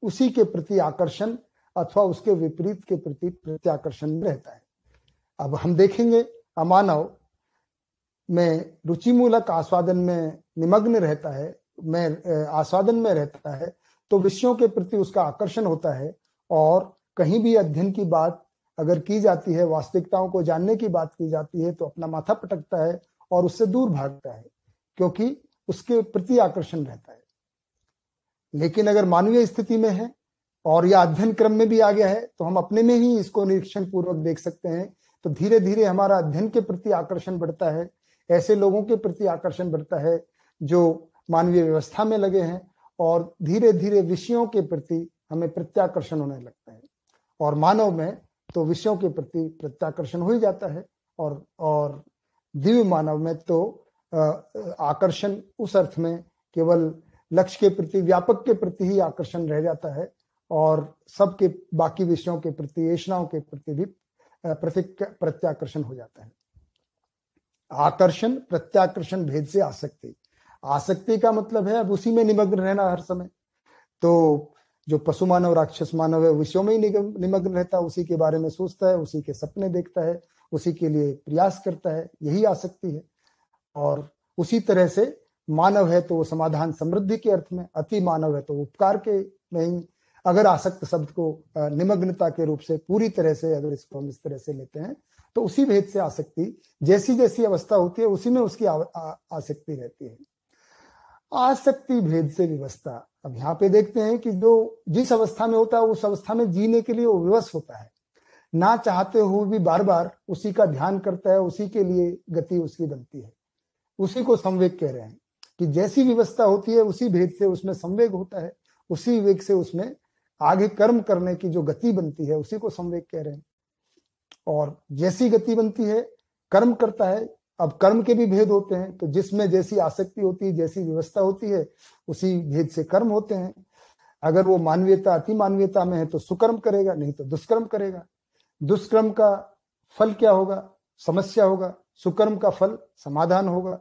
A: उसी के प्रति आकर्षण अथवा उसके विपरीत के प्रति प्रत्याकर्षण रहता है अब हम देखेंगे अमानव में रुचिमूलक आस्वादन में निमग्न रहता है मैं आस्वादन में रहता है तो विषयों के प्रति उसका आकर्षण होता है और कहीं भी अध्ययन की बात अगर की जाती है वास्तविकताओं को जानने की बात की जाती है तो अपना माथा पटकता है और उससे दूर भागता है क्योंकि उसके प्रति आकर्षण रहता है लेकिन अगर मानवीय स्थिति में है और यह अध्ययन क्रम में भी आ गया है तो हम अपने में ही इसको निरीक्षण पूर्वक देख सकते हैं तो धीरे धीरे हमारा अध्ययन के प्रति आकर्षण बढ़ता है ऐसे लोगों के प्रति आकर्षण बढ़ता है जो मानवीय व्यवस्था में लगे हैं और धीरे धीरे विषयों के प्रति हमें प्रत्याकर्षण होने लगता है और मानव में तो विषयों के प्रति प्रत्याकर्षण हो ही जाता है और और दिव्य मानव में तो आकर्षण उस अर्थ में केवल लक्ष्य के प्रति व्यापक के प्रति ही आकर्षण रह जाता है और सबके बाकी विषयों के प्रति योजनाओं के प्रति भी प्रत्याकर्षण हो जाता है आकर्षण प्रत्याकर्षण भेद से आसक्ति आसक्ति का मतलब है अब उसी में निमग्न रहना हर समय तो जो पशु मानव राक्षस मानव है विषयों में ही निमग्न रहता है उसी के बारे में सोचता है उसी के सपने देखता है उसी के लिए प्रयास करता है यही आसक्ति है और उसी तरह से मानव है तो वो समाधान समृद्धि के अर्थ में अति मानव है तो उपकार के में ही अगर आसक्त शब्द को निमग्नता के रूप से पूरी तरह से अगर इसको हम इस तरह से लेते हैं तो उसी भेद से आसक्ति जैसी जैसी अवस्था होती है उसी में उसकी आसक्ति रहती है आसक्ति भेद से व्यवस्था अब यहाँ पे देखते हैं कि जो जिस अवस्था में होता है उस अवस्था में जीने के लिए वो विवश होता है ना चाहते हुए भी बार बार उसी का ध्यान करता है उसी के लिए गति उसकी बनती है उसी को संवेग कह रहे हैं कि जैसी व्यवस्था होती है उसी भेद से उसमें संवेग होता है उसी वेग से उसमें आगे कर्म करने की जो गति बनती है उसी को संवेग कह रहे हैं और जैसी गति बनती है कर्म करता है अब कर्म के भी भेद होते हैं तो जिसमें जैसी आसक्ति होती है जैसी व्यवस्था होती है उसी भेद से कर्म होते हैं अगर वो मानवीयता अति मानवीयता में है तो सुकर्म करेगा नहीं तो दुष्कर्म करेगा दुष्कर्म का फल क्या होगा समस्या होगा सुकर्म का फल समाधान होगा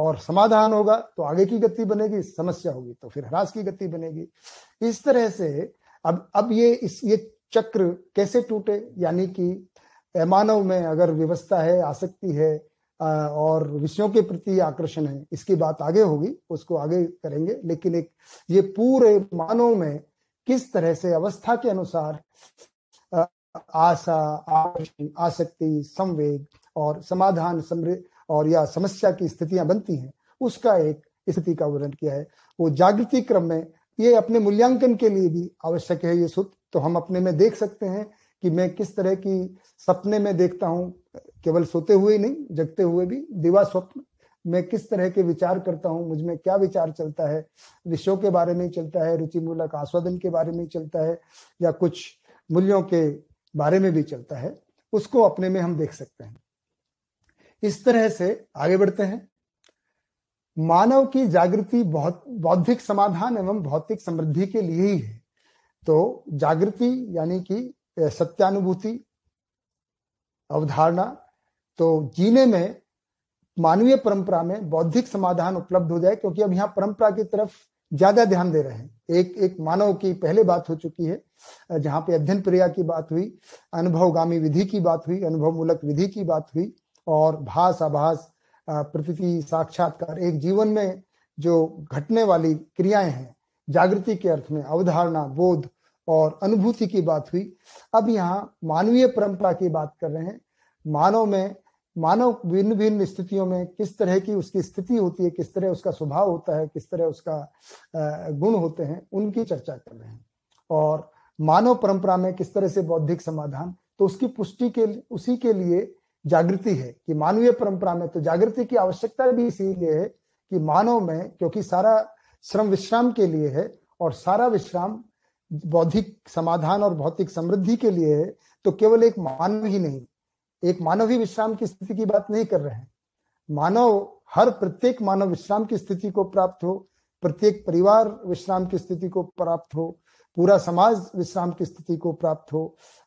A: और समाधान होगा तो आगे की गति बनेगी समस्या होगी तो फिर ह्रास की गति बनेगी इस तरह से अब अब ये इस ये चक्र कैसे टूटे यानी कि मानव में अगर व्यवस्था है आसक्ति है और विषयों के प्रति आकर्षण है इसकी बात आगे होगी उसको आगे करेंगे लेकिन एक ये पूरे मानव में किस तरह से अवस्था के अनुसार आशा आकर्षण आसक्ति संवेग और समाधान समृद्ध और या समस्या की स्थितियां बनती हैं उसका एक स्थिति का वर्णन किया है वो जागृति क्रम में ये अपने मूल्यांकन के लिए भी आवश्यक है ये सूत्र तो हम अपने में देख सकते हैं कि मैं किस तरह की सपने में देखता हूँ केवल सोते हुए नहीं जगते हुए भी दिवा स्वप्न मैं किस तरह के विचार करता हूँ मुझ में क्या विचार चलता है विषयों के बारे में चलता है रुचि मूलक आस्वादन के बारे में चलता है या कुछ मूल्यों के बारे में भी चलता है उसको अपने में हम देख सकते हैं इस तरह से आगे बढ़ते हैं मानव की जागृति बहुत बौद्धिक समाधान एवं भौतिक समृद्धि के लिए ही है तो जागृति यानी कि सत्यानुभूति अवधारणा तो जीने में मानवीय परंपरा में बौद्धिक समाधान उपलब्ध हो जाए क्योंकि अब यहाँ परंपरा की तरफ ज्यादा ध्यान दे रहे हैं एक एक मानव की पहले बात हो चुकी है जहां पे अध्ययन प्रिया की बात हुई अनुभवगामी विधि की बात हुई अनुभव मूलक विधि की बात हुई और भाष आभास प्रतिथि साक्षात्कार एक जीवन में जो घटने वाली क्रियाएं हैं जागृति के अर्थ में अवधारणा बोध और अनुभूति की बात हुई अब यहाँ मानवीय परंपरा की बात कर रहे हैं मानव में मानव भिन्न भिन्न स्थितियों में किस तरह की उसकी स्थिति होती है किस तरह उसका स्वभाव होता है किस तरह उसका गुण होते हैं उनकी चर्चा कर रहे हैं और मानव परंपरा में किस तरह से बौद्धिक समाधान तो उसकी पुष्टि के उसी के लिए जागृति है कि मानवीय परंपरा में तो जागृति की आवश्यकता भी इसीलिए है कि मानव में क्योंकि सारा श्रम विश्राम के लिए है और सारा विश्राम बौद्धिक समाधान और भौतिक समृद्धि के लिए है तो केवल एक मानव ही नहीं एक मानव ही विश्राम की स्थिति की बात नहीं कर रहे हैं मानव हर प्रत्येक मानव विश्राम की स्थिति को प्राप्त हो प्रत्येक परिवार विश्राम की स्थिति को प्राप्त हो पूरा समाज विश्राम की स्थिति को प्राप्त हो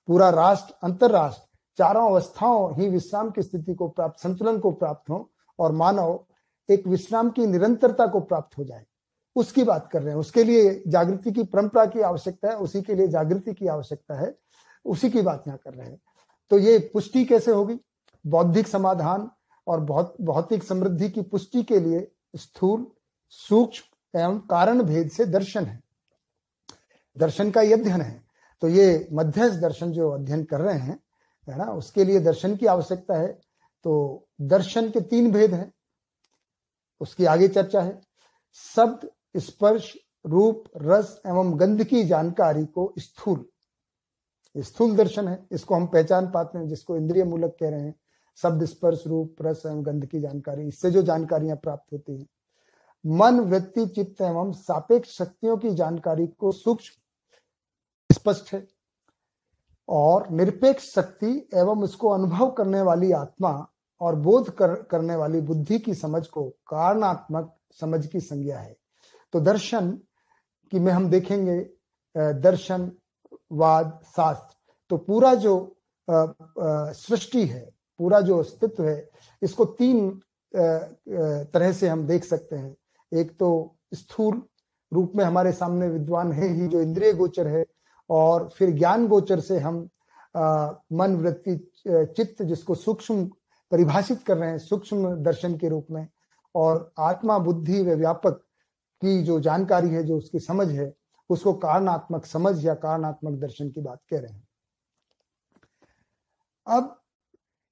A: पूरा राष्ट्र अंतरराष्ट्र चारों अवस्थाओं ही विश्राम की स्थिति को प्राप्त संतुलन को प्राप्त हो और मानव एक विश्राम की निरंतरता को प्राप्त हो जाए उसकी बात कर रहे हैं उसके लिए जागृति की परंपरा की आवश्यकता है उसी के लिए जागृति की आवश्यकता है उसी की बात यहाँ कर रहे हैं तो ये पुष्टि कैसे होगी बौद्धिक समाधान और बहुत भौतिक समृद्धि की पुष्टि के लिए स्थूल सूक्ष्म एवं कारण भेद से दर्शन है दर्शन का ये अध्ययन है तो ये मध्यस्थ दर्शन जो अध्ययन कर रहे हैं है ना उसके लिए दर्शन की आवश्यकता है तो दर्शन के तीन भेद हैं उसकी आगे चर्चा है शब्द स्पर्श रूप रस एवं गंध की जानकारी को स्थूल स्थूल दर्शन है इसको हम पहचान पाते हैं जिसको इंद्रिय मूलक कह रहे हैं शब्द स्पर्श रूप रस एवं गंध की जानकारी इससे जो जानकारियां प्राप्त होती है मन वृत्ति चित्त एवं सापेक्ष शक्तियों की जानकारी को सूक्ष्म स्पष्ट है और निरपेक्ष शक्ति एवं इसको अनुभव करने वाली आत्मा और बोध कर, करने वाली बुद्धि की समझ को कारणात्मक समझ की संज्ञा है तो दर्शन की में हम देखेंगे दर्शन वाद शास्त्र तो पूरा जो सृष्टि है पूरा जो अस्तित्व है इसको तीन तरह से हम देख सकते हैं एक तो स्थूल रूप में हमारे सामने विद्वान है ही जो इंद्रिय गोचर है और फिर ज्ञान गोचर से हम आ, मन वृत्ति चित्त जिसको सूक्ष्म परिभाषित कर रहे हैं सूक्ष्म दर्शन के रूप में और आत्मा बुद्धि व व्यापक की जो जानकारी है जो उसकी समझ है उसको कारणात्मक समझ या कारणात्मक दर्शन की बात कह रहे हैं अब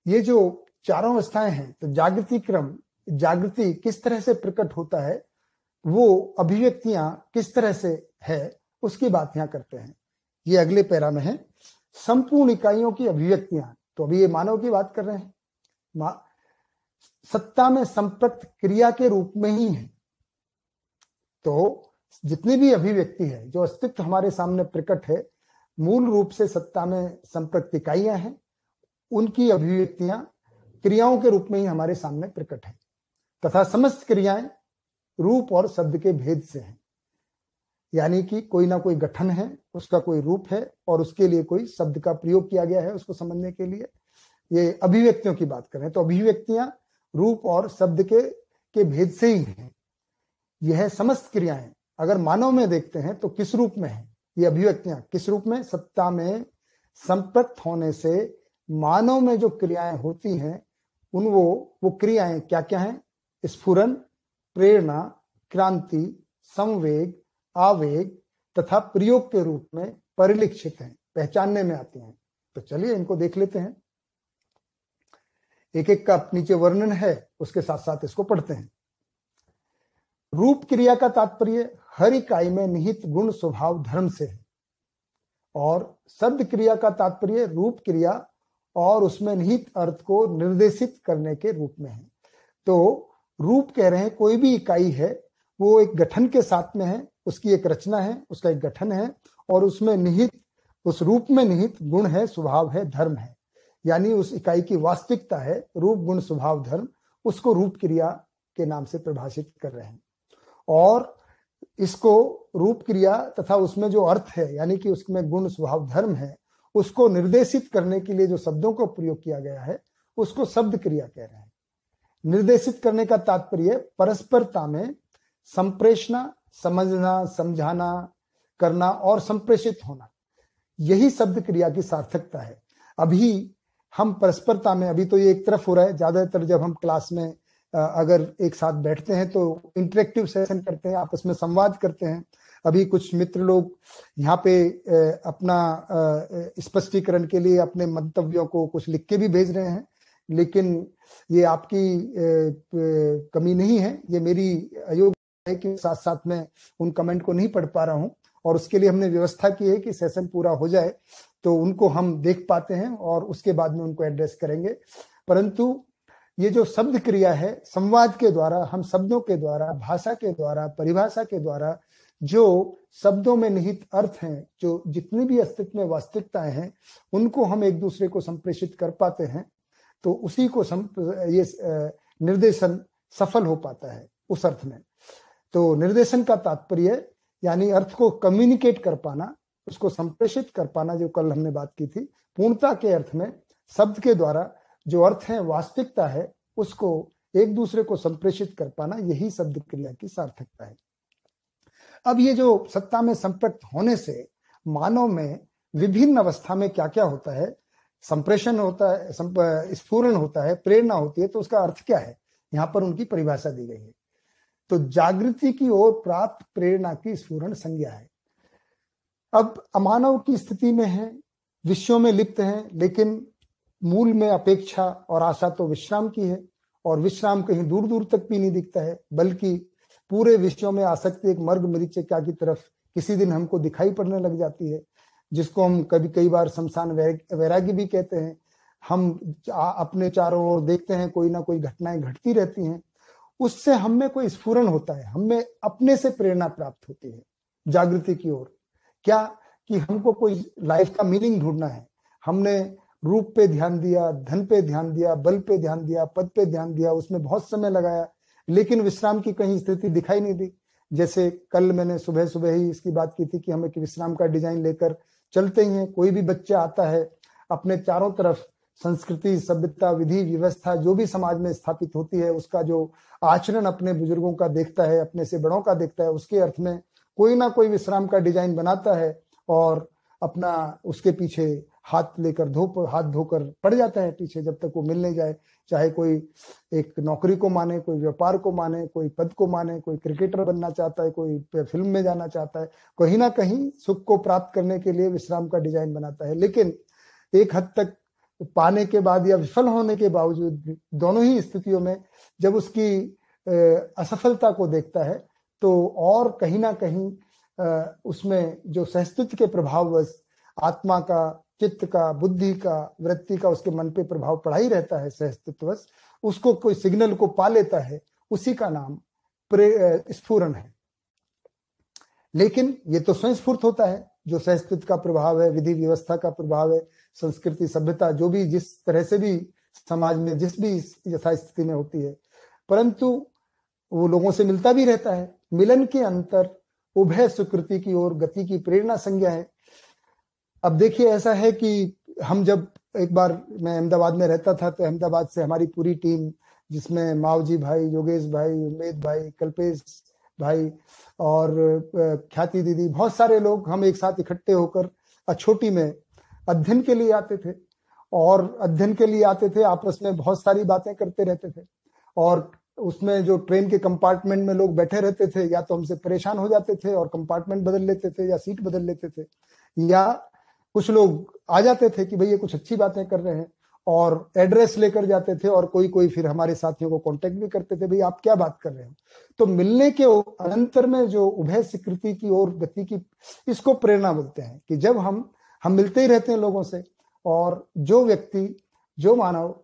A: ये जो चारों अवस्थाएं हैं तो जागृति क्रम जागृति किस तरह से प्रकट होता है वो अभिव्यक्तियां किस तरह से है उसकी बात यहां करते हैं ये अगले पैरा में है संपूर्ण इकाइयों की अभिव्यक्तियां तो अभी ये मानव की बात कर रहे हैं सत्ता में संप्रक्त क्रिया के रूप में ही है तो जितनी भी अभिव्यक्ति है जो अस्तित्व हमारे सामने प्रकट है मूल रूप से सत्ता में संप्रक्त इकाइयां हैं उनकी अभिव्यक्तियां क्रियाओं के रूप में ही हमारे सामने प्रकट है तथा समस्त क्रियाएं रूप और शब्द के भेद से हैं यानी कि कोई ना कोई गठन है उसका कोई रूप है और उसके लिए कोई शब्द का प्रयोग किया गया है उसको समझने के लिए ये अभिव्यक्तियों की बात करें तो अभिव्यक्तियां रूप और शब्द के के भेद से ही हैं यह समस्त क्रियाएं अगर मानव में देखते हैं तो किस रूप में है ये अभिव्यक्तियां किस रूप में सत्ता में संप्रत होने से मानव में जो क्रियाएं होती हैं उन वो वो क्रियाएं क्या क्या हैं स्फुरन प्रेरणा क्रांति संवेग आवेग तथा प्रयोग के रूप में परिलक्षित हैं पहचानने में आते हैं तो चलिए इनको देख लेते हैं एक एक का नीचे वर्णन है उसके साथ साथ इसको पढ़ते हैं रूप क्रिया का तात्पर्य हर इकाई में निहित गुण स्वभाव धर्म से है और शब्द क्रिया का तात्पर्य रूप क्रिया और उसमें निहित अर्थ को निर्देशित करने के रूप में है तो रूप कह रहे हैं कोई भी इकाई है वो एक गठन के साथ में है उसकी एक रचना है उसका एक गठन है और उसमें निहित उस रूप में निहित गुण है स्वभाव है धर्म है यानी उस इकाई की वास्तविकता है रूप गुण स्वभाव धर्म उसको रूप क्रिया के नाम से परिभाषित कर रहे हैं और इसको रूप क्रिया तथा उसमें जो अर्थ है यानी कि उसमें गुण स्वभाव धर्म है उसको निर्देशित करने के लिए जो शब्दों को प्रयोग किया गया है उसको शब्द क्रिया कह रहे हैं निर्देशित करने का तात्पर्य परस्परता में संप्रेषणा समझना समझाना करना और संप्रेषित होना यही शब्द क्रिया की सार्थकता है अभी हम परस्परता में अभी तो ये एक तरफ हो रहा है ज्यादातर जब हम क्लास में अगर एक साथ बैठते हैं तो इंटरेक्टिव सेशन करते हैं आपस में संवाद करते हैं अभी कुछ मित्र लोग यहाँ पे अपना स्पष्टीकरण के लिए अपने मंतव्यों को कुछ लिख के भी भेज रहे हैं लेकिन ये आपकी कमी नहीं है ये मेरी अयोग है कि साथ साथ में उन कमेंट को नहीं पढ़ पा रहा हूं और उसके लिए हमने व्यवस्था की है कि सेशन पूरा हो जाए तो उनको हम देख पाते हैं और उसके बाद में उनको एड्रेस करेंगे परंतु ये जो शब्द क्रिया है संवाद के द्वारा हम शब्दों के द्वारा भाषा के द्वारा परिभाषा के द्वारा जो शब्दों में निहित अर्थ हैं जो जितनी भी अस्तित्व में वास्तविकताएं हैं उनको हम एक दूसरे को संप्रेषित कर पाते हैं तो उसी को सम, ये निर्देशन सफल हो पाता है उस अर्थ में तो निर्देशन का तात्पर्य यानी अर्थ को कम्युनिकेट कर पाना उसको संप्रेषित कर पाना जो कल हमने बात की थी पूर्णता के अर्थ में शब्द के द्वारा जो अर्थ है वास्तविकता है उसको एक दूसरे को संप्रेषित कर पाना यही शब्द क्रिया की सार्थकता है अब ये जो सत्ता में संप्रक्त होने से मानव में विभिन्न अवस्था में क्या क्या होता है संप्रेषण होता है स्फूरण होता है प्रेरणा होती है तो उसका अर्थ क्या है यहाँ पर उनकी परिभाषा दी गई है तो जागृति की ओर प्राप्त प्रेरणा की स्फूरण संज्ञा है अब अमानव की स्थिति में है विषयों में लिप्त है लेकिन मूल में अपेक्षा और आशा तो विश्राम की है और विश्राम कहीं दूर दूर तक भी नहीं दिखता है बल्कि पूरे विषयों में आसक्ति एक मर्ग मरीचिका की तरफ किसी दिन हमको दिखाई पड़ने लग जाती है जिसको हम कभी कई बार शमशान वैराग्य भी कहते हैं हम अपने चारों ओर देखते हैं कोई ना कोई घटनाएं घटती रहती हैं उससे हम में कोई स्फुरन होता है हमें अपने से प्रेरणा प्राप्त होती है जागृति की ओर क्या कि हमको कोई लाइफ का मीनिंग ढूंढना है हमने रूप पे ध्यान दिया धन पे ध्यान दिया बल पे ध्यान दिया पद पे ध्यान दिया उसमें बहुत समय लगाया लेकिन विश्राम की कहीं स्थिति दिखाई नहीं दी जैसे कल मैंने सुबह सुबह ही इसकी बात की थी कि हम एक विश्राम का डिजाइन लेकर चलते ही हैं कोई भी बच्चा आता है अपने चारों तरफ संस्कृति सभ्यता विधि व्यवस्था जो भी समाज में स्थापित होती है उसका जो आचरण अपने बुजुर्गों का देखता है अपने से बड़ों का देखता है उसके अर्थ में कोई ना कोई विश्राम का डिजाइन बनाता है और अपना उसके पीछे हाथ लेकर धो हाथ धोकर पड़ जाता है पीछे जब तक वो मिल नहीं जाए चाहे कोई एक नौकरी को माने कोई व्यापार को माने कोई पद को माने कोई क्रिकेटर बनना चाहता है कोई फिल्म में जाना चाहता है कहीं ना कहीं सुख को प्राप्त करने के लिए विश्राम का डिजाइन बनाता है लेकिन एक हद तक तो पाने के बाद या विफल होने के बावजूद भी दोनों ही स्थितियों में जब उसकी असफलता को देखता है तो और कहीं ना कहीं उसमें जो सहस्तित्व के प्रभाववश आत्मा का चित्त का बुद्धि का वृत्ति का उसके मन पे प्रभाव पड़ा ही रहता है सहस्तित्वश उसको कोई सिग्नल को पा लेता है उसी का नाम स्फूरन है लेकिन ये तो स्वयं स्फूर्त होता है जो सहस्तित्व का प्रभाव है विधि व्यवस्था का प्रभाव है संस्कृति सभ्यता जो भी जिस तरह से भी समाज में जिस भी यथास्थिति में होती है परंतु वो लोगों से मिलता भी रहता है मिलन के अंतर उभय सुकृति की ओर गति की प्रेरणा संज्ञा है अब देखिए ऐसा है कि हम जब एक बार मैं अहमदाबाद में रहता था तो अहमदाबाद से हमारी पूरी टीम जिसमें मावजी भाई योगेश भाई उमेद भाई कल्पेश भाई और ख्याति दीदी बहुत सारे लोग हम एक साथ इकट्ठे होकर अछोटी में अध्ययन के लिए आते थे और अध्ययन के लिए आते थे आपस में बहुत सारी बातें करते रहते थे और उसमें जो ट्रेन के कंपार्टमेंट में लोग बैठे रहते थे या तो हमसे परेशान हो जाते थे और कंपार्टमेंट बदल लेते थे या सीट बदल लेते थे या कुछ लोग आ जाते थे कि भाई ये कुछ अच्छी बातें कर रहे हैं और एड्रेस लेकर जाते थे और कोई कोई फिर हमारे साथियों को कांटेक्ट भी करते थे भाई आप क्या बात कर रहे हो तो मिलने के अंतर में जो उभय स्वीकृति की और गति की इसको प्रेरणा बोलते हैं कि जब हम हम मिलते ही रहते हैं लोगों से और जो व्यक्ति जो मानव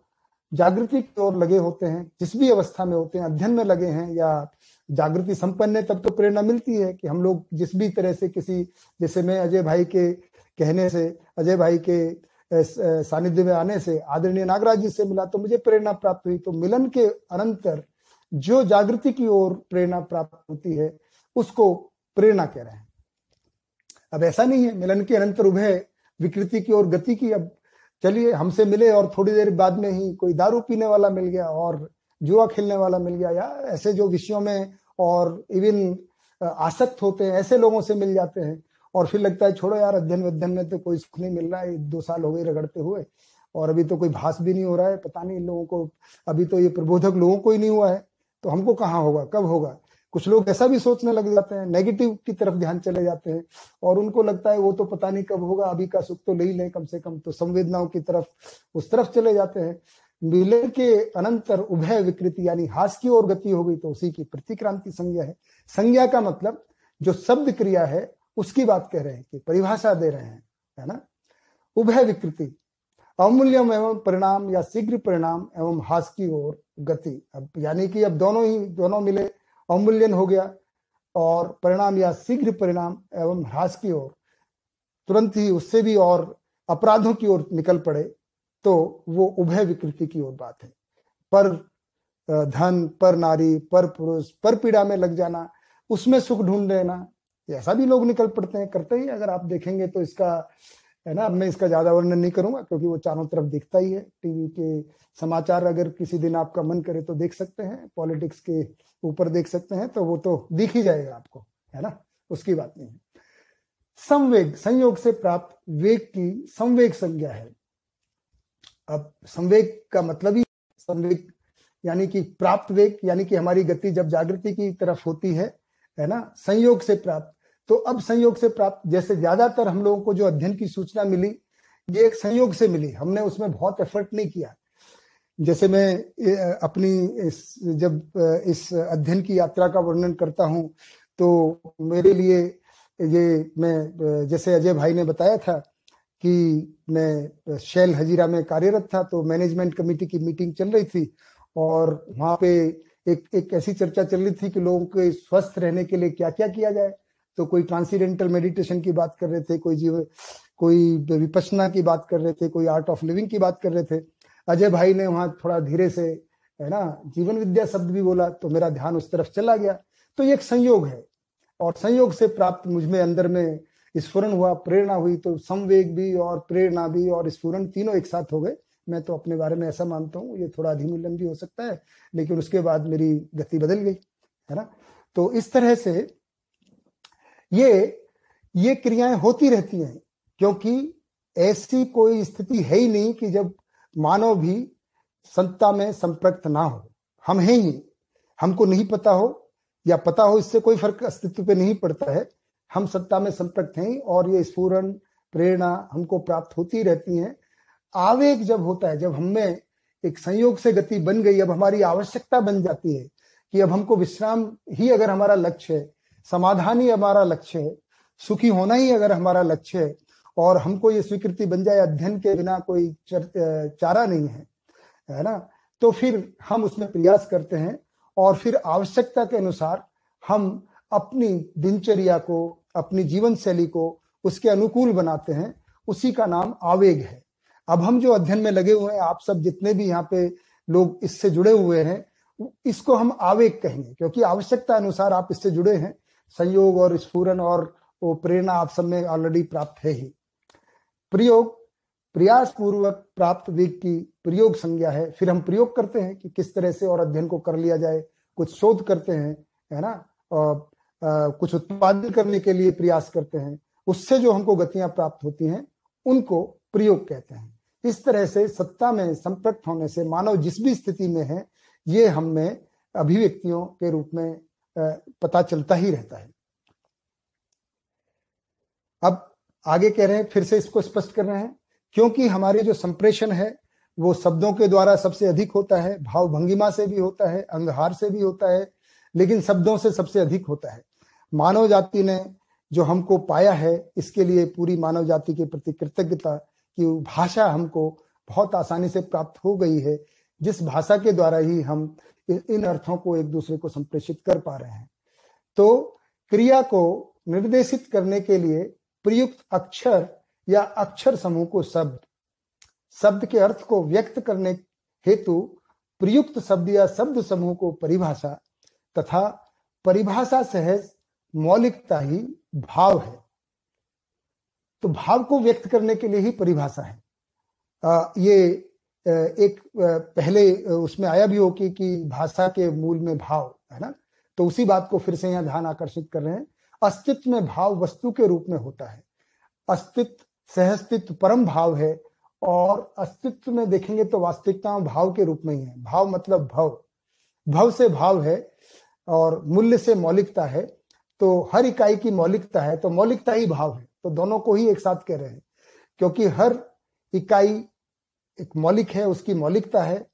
A: जागृति की ओर लगे होते हैं जिस भी अवस्था में होते हैं अध्ययन में लगे हैं या जागृति संपन्न है तब तो प्रेरणा मिलती है कि हम लोग जिस भी तरह से किसी जैसे मैं अजय भाई के कहने से अजय भाई के सानिध्य में आने से आदरणीय नागराज जी से मिला तो मुझे प्रेरणा प्राप्त हुई तो मिलन के अनंतर जो जागृति की ओर प्रेरणा प्राप्त होती है उसको प्रेरणा कह रहे हैं अब ऐसा नहीं है मिलन के अनंत उभय विकृति की और गति की अब चलिए हमसे मिले और थोड़ी देर बाद में ही कोई दारू पीने वाला मिल गया और जुआ खेलने वाला मिल गया या ऐसे जो विषयों में और इवन आसक्त होते हैं ऐसे लोगों से मिल जाते हैं और फिर लगता है छोड़ो यार अध्ययन अध्ययन में तो कोई सुख नहीं मिल रहा है दो साल हो गए रगड़ते हुए और अभी तो कोई भाष भी नहीं हो रहा है पता नहीं इन लोगों को अभी तो ये प्रबोधक लोगों को ही नहीं हुआ है तो हमको कहाँ होगा कब होगा कुछ लोग ऐसा भी सोचने लग जाते हैं नेगेटिव की तरफ ध्यान चले जाते हैं और उनको लगता है वो तो पता नहीं कब होगा अभी का सुख तो ले ही लें कम से कम तो संवेदनाओं की तरफ उस तरफ चले जाते हैं मिले के अनंतर उभय विकृति यानी हास की ओर गति हो गई तो उसी की प्रतिक्रांति संज्ञा है संज्ञा का मतलब जो शब्द क्रिया है उसकी बात कह रहे हैं कि परिभाषा दे रहे हैं है ना उभय विकृति अमूल्यम एवं परिणाम या शीघ्र परिणाम एवं हास की ओर गति अब यानी कि अब दोनों ही दोनों मिले अवमूल्यन हो गया और परिणाम या शीघ्र परिणाम एवं ह्रास की ओर तुरंत ही उससे भी और अपराधों की ओर निकल पड़े तो वो उभय विकृति की ओर बात है पर धन पर नारी पर पुरुष पर पीड़ा में लग जाना उसमें सुख ढूंढ लेना ऐसा भी लोग निकल पड़ते हैं करते ही अगर आप देखेंगे तो इसका है ना अब मैं इसका ज्यादा वर्णन नहीं करूंगा क्योंकि वो चारों तरफ दिखता ही है टीवी के समाचार अगर किसी दिन आपका मन करे तो देख सकते हैं पॉलिटिक्स के ऊपर देख सकते हैं तो वो तो दिख ही जाएगा आपको है ना उसकी बात नहीं है संवेग संयोग से प्राप्त वेग की संवेग संज्ञा है अब संवेग का मतलब ही संवेग यानी कि प्राप्त वेग यानी कि हमारी गति जब जागृति की तरफ होती है है ना संयोग से प्राप्त तो अब संयोग से प्राप्त जैसे ज्यादातर हम लोगों को जो अध्ययन की सूचना मिली ये एक संयोग से मिली हमने उसमें बहुत एफर्ट नहीं किया जैसे मैं अपनी इस, जब इस अध्ययन की यात्रा का वर्णन करता हूं तो मेरे लिए ये मैं जैसे अजय भाई ने बताया था कि मैं शैल हजीरा में कार्यरत था तो मैनेजमेंट कमेटी की मीटिंग चल रही थी और वहां पे एक एक ऐसी चर्चा चल रही थी कि लोगों के स्वस्थ रहने के लिए क्या क्या किया जाए तो कोई ट्रांसीडेंटल मेडिटेशन की बात कर रहे थे कोई जीव कोई विपसना की बात कर रहे थे कोई आर्ट ऑफ लिविंग की बात कर रहे थे अजय भाई ने वहां थोड़ा धीरे से है ना जीवन विद्या शब्द भी बोला तो मेरा ध्यान उस तरफ चला गया तो ये एक संयोग है और संयोग से प्राप्त मुझमें अंदर में स्फुरन हुआ प्रेरणा हुई तो संवेग भी और प्रेरणा भी और स्फुरन तीनों एक साथ हो गए मैं तो अपने बारे में ऐसा मानता हूँ ये थोड़ा अधिमूल्यन भी हो सकता है लेकिन उसके बाद मेरी गति बदल गई है ना तो इस तरह से ये ये क्रियाएं होती रहती हैं क्योंकि ऐसी कोई स्थिति है ही नहीं कि जब मानव भी संता में संपर्क ना हो हम हैं ही हमको नहीं पता हो या पता हो इससे कोई फर्क अस्तित्व पे नहीं पड़ता है हम सत्ता में संपर्क हैं और ये स्फूरण प्रेरणा हमको प्राप्त होती रहती है आवेग जब होता है जब हमें एक संयोग से गति बन गई अब हमारी आवश्यकता बन जाती है कि अब हमको विश्राम ही अगर हमारा लक्ष्य है समाधान ही हमारा लक्ष्य है सुखी होना ही अगर हमारा लक्ष्य है और हमको ये स्वीकृति बन जाए अध्ययन के बिना कोई चारा नहीं है है ना तो फिर हम उसमें प्रयास करते हैं और फिर आवश्यकता के अनुसार हम अपनी दिनचर्या को अपनी जीवन शैली को उसके अनुकूल बनाते हैं उसी का नाम आवेग है अब हम जो अध्ययन में लगे हुए हैं आप सब जितने भी यहाँ पे लोग इससे जुड़े हुए हैं इसको हम आवेग कहेंगे क्योंकि आवश्यकता अनुसार आप इससे जुड़े हैं संयोग और स्फूरन और वो प्रेरणा आप सब में ऑलरेडी प्राप्त है ही प्रयोग प्रयास पूर्वक प्राप्त वेग की प्रयोग संज्ञा है फिर हम प्रयोग करते हैं कि किस तरह से और अध्ययन को कर लिया जाए कुछ शोध करते हैं है ना और कुछ उत्पादन करने के लिए प्रयास करते हैं उससे जो हमको गतियां प्राप्त होती हैं उनको प्रयोग कहते हैं इस तरह से सत्ता में संप्रक्त होने से मानव जिस भी स्थिति में है ये हमें अभिव्यक्तियों के रूप में पता चलता ही रहता है अब आगे कह रहे हैं फिर से इसको स्पष्ट कर रहे हैं क्योंकि हमारे जो संप्रेषण है वो शब्दों के द्वारा सबसे अधिक होता है भाव भंगिमा से भी होता है अंगहार से भी होता है लेकिन शब्दों से सबसे अधिक होता है मानव जाति ने जो हमको पाया है इसके लिए पूरी मानव जाति के प्रति कृतज्ञता की भाषा हमको बहुत आसानी से प्राप्त हो गई है जिस भाषा के द्वारा ही हम इन अर्थों को एक दूसरे को संप्रेषित कर पा रहे हैं तो क्रिया को निर्देशित करने के लिए प्रयुक्त अक्षर या अक्षर समूह को शब्द शब्द के अर्थ को व्यक्त करने हेतु प्रयुक्त शब्द या शब्द समूह को परिभाषा तथा परिभाषा सहज मौलिकता ही भाव है तो भाव को व्यक्त करने के लिए ही परिभाषा है आ, ये एक पहले उसमें आया भी हो कि, कि भाषा के मूल में भाव है ना तो उसी बात को फिर से यहाँ ध्यान आकर्षित कर रहे हैं अस्तित्व में भाव वस्तु के रूप में होता है अस्तित्व सहअस्तित्व परम भाव है और अस्तित्व में देखेंगे तो वास्तविकता भाव के रूप में ही है भाव मतलब भव भव से भाव है और मूल्य से मौलिकता है तो हर इकाई की मौलिकता है तो मौलिकता ही भाव है तो दोनों को ही एक साथ कह रहे हैं क्योंकि हर इकाई एक मौलिक है उसकी मौलिकता है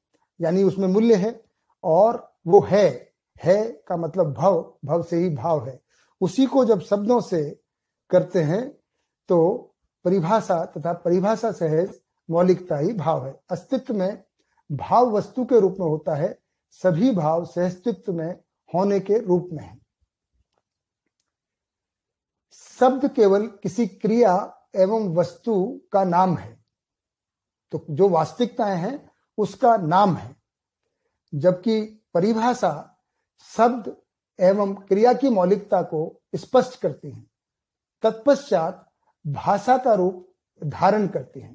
A: यानी उसमें मूल्य है और वो है है का मतलब भव भव से ही भाव है उसी को जब शब्दों से करते हैं तो परिभाषा तथा परिभाषा सहज मौलिकता ही भाव है अस्तित्व में भाव वस्तु के रूप में होता है सभी भाव सहस्तित्व में होने के रूप में है शब्द केवल किसी क्रिया एवं वस्तु का नाम है तो जो वास्तविकताएं हैं उसका नाम है जबकि परिभाषा शब्द एवं क्रिया की मौलिकता को स्पष्ट करती है तत्पश्चात भाषा का रूप धारण करती है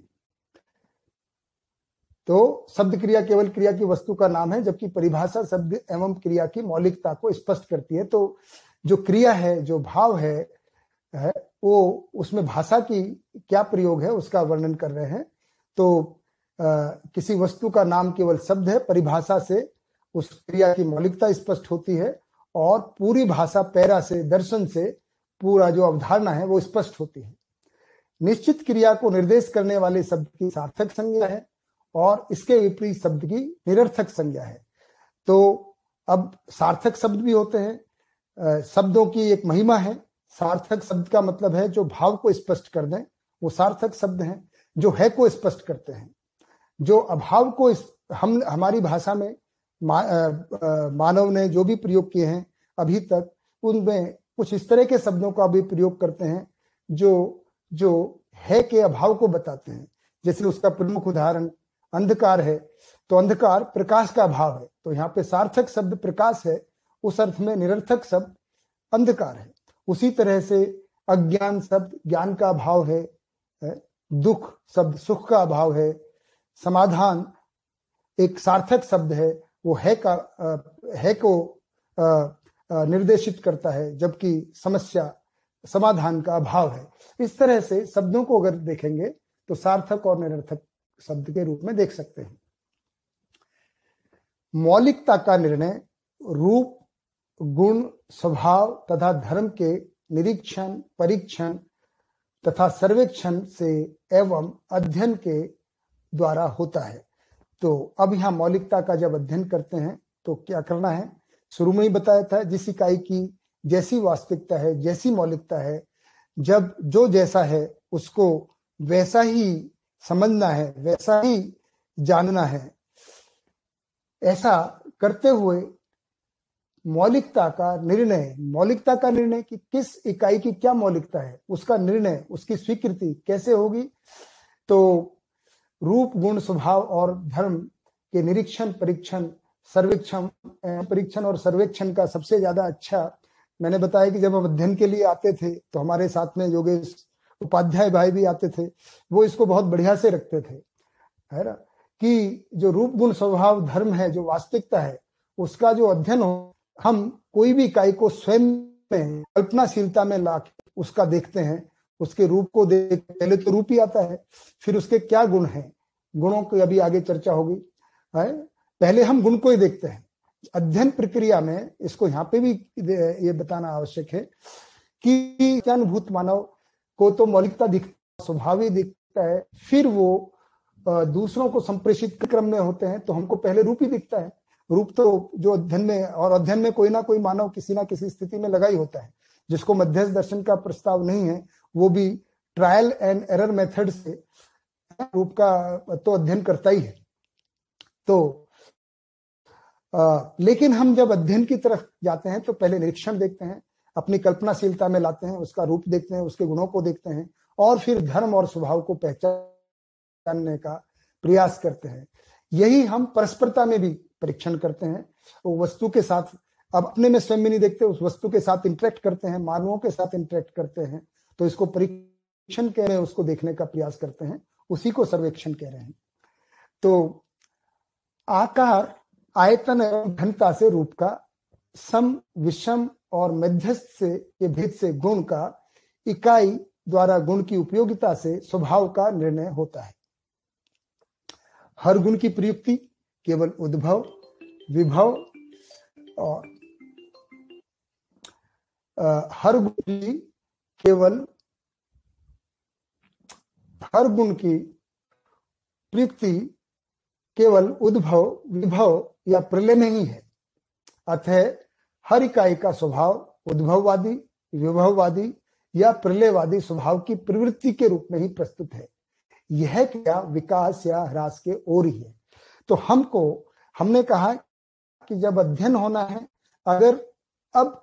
A: तो शब्द क्रिया केवल क्रिया की वस्तु का नाम है जबकि परिभाषा शब्द एवं क्रिया की मौलिकता को स्पष्ट करती है तो जो क्रिया है जो भाव है, है वो उसमें भाषा की क्या प्रयोग है उसका वर्णन कर रहे हैं तो आ, किसी वस्तु का नाम केवल शब्द है परिभाषा से उस क्रिया की मौलिकता स्पष्ट होती है और पूरी भाषा पैरा से दर्शन से पूरा जो अवधारणा है वो स्पष्ट होती है निश्चित क्रिया को निर्देश करने वाले शब्द की सार्थक संज्ञा है और इसके विपरीत शब्द की निरर्थक संज्ञा है तो अब सार्थक शब्द भी होते हैं शब्दों की एक महिमा है सार्थक शब्द का मतलब है जो भाव को स्पष्ट कर दें वो सार्थक शब्द हैं जो है को स्पष्ट करते हैं जो अभाव को इस, हम हमारी भाषा में मा, आ, आ, मानव ने जो भी प्रयोग किए हैं अभी तक उनमें कुछ इस तरह के शब्दों का भी प्रयोग करते हैं जो जो है के अभाव को बताते हैं जैसे उसका प्रमुख उदाहरण अंधकार है तो अंधकार प्रकाश का अभाव है तो यहाँ पे सार्थक शब्द प्रकाश है उस अर्थ में निरर्थक शब्द अंधकार है उसी तरह से अज्ञान शब्द ज्ञान का अभाव है दुख शब्द सुख का अभाव है समाधान एक सार्थक शब्द है वो है का है को निर्देशित करता है जबकि समस्या समाधान का अभाव है इस तरह से शब्दों को अगर देखेंगे तो सार्थक और निरर्थक शब्द के रूप में देख सकते हैं मौलिकता का निर्णय रूप गुण स्वभाव तथा धर्म के निरीक्षण परीक्षण तथा सर्वेक्षण से एवं अध्ययन के द्वारा होता है तो अब यहाँ मौलिकता का जब अध्ययन करते हैं तो क्या करना है शुरू में ही बताया था जिस इकाई की जैसी वास्तविकता है जैसी मौलिकता है जब जो जैसा है उसको वैसा ही समझना है वैसा ही जानना है ऐसा करते हुए मौलिकता का निर्णय मौलिकता का निर्णय कि किस इकाई की क्या मौलिकता है उसका निर्णय उसकी स्वीकृति कैसे होगी तो रूप गुण स्वभाव और धर्म के निरीक्षण परीक्षण सर्वेक्षण परीक्षण और सर्वेक्षण का सबसे ज्यादा अच्छा मैंने बताया कि जब हम अध्ययन के लिए आते थे तो हमारे साथ में योगेश उपाध्याय भाई भी आते थे वो इसको बहुत बढ़िया से रखते थे है ना कि जो रूप गुण स्वभाव धर्म है जो वास्तविकता है उसका जो अध्ययन हो हम कोई भी इकाई को स्वयं में कल्पनाशीलता में ला उसका देखते हैं उसके रूप को देख पहले तो रूप ही आता है फिर उसके क्या गुण हैं गुणों की अभी आगे चर्चा होगी है पहले हम गुण को ही देखते हैं अध्ययन प्रक्रिया में इसको यहाँ पे भी ये बताना आवश्यक है कि अनुभूत मानव को तो मौलिकता दिखता स्वभाव ही दिखता है फिर वो दूसरों को संप्रेषित क्रम में होते हैं तो हमको पहले रूप ही दिखता है रूप तो जो अध्ययन में और अध्ययन में कोई ना कोई मानव किसी ना किसी स्थिति में लगा ही होता है जिसको मध्यस्थ दर्शन का प्रस्ताव नहीं है वो भी ट्रायल एंड एरर मेथड से रूप का तो अध्ययन करता ही है तो आ, लेकिन हम जब अध्ययन की तरफ जाते हैं तो पहले निरीक्षण देखते हैं अपनी कल्पनाशीलता में लाते हैं उसका रूप देखते हैं उसके गुणों को देखते हैं और फिर धर्म और स्वभाव को पहचानने का प्रयास करते हैं यही हम परस्परता में भी परीक्षण करते हैं वो वस्तु के साथ अब अपने में स्वयं भी नहीं देखते उस वस्तु के साथ इंटरेक्ट करते हैं मानवों के साथ इंटरेक्ट करते हैं तो इसको परीक्षण कह रहे हैं उसको देखने का प्रयास करते हैं उसी को सर्वेक्षण कह रहे हैं तो आकार आयतन एवं घनता से रूप का सम विषम और मध्यस्थ से के भेद से गुण का इकाई द्वारा गुण की उपयोगिता से स्वभाव का निर्णय होता है हर गुण की प्रयुक्ति केवल उद्भव विभव और हर गुण की केवल हर गुण की प्रयुक्ति केवल उद्भव विभव या प्रलय में ही है अतः हर इकाई का स्वभाव उद्भववादी विभववादी या प्रलयवादी स्वभाव की प्रवृत्ति के रूप में ही प्रस्तुत है यह क्या विकास या ह्रास के ओर ही है तो हमको हमने कहा कि जब अध्ययन होना है अगर अब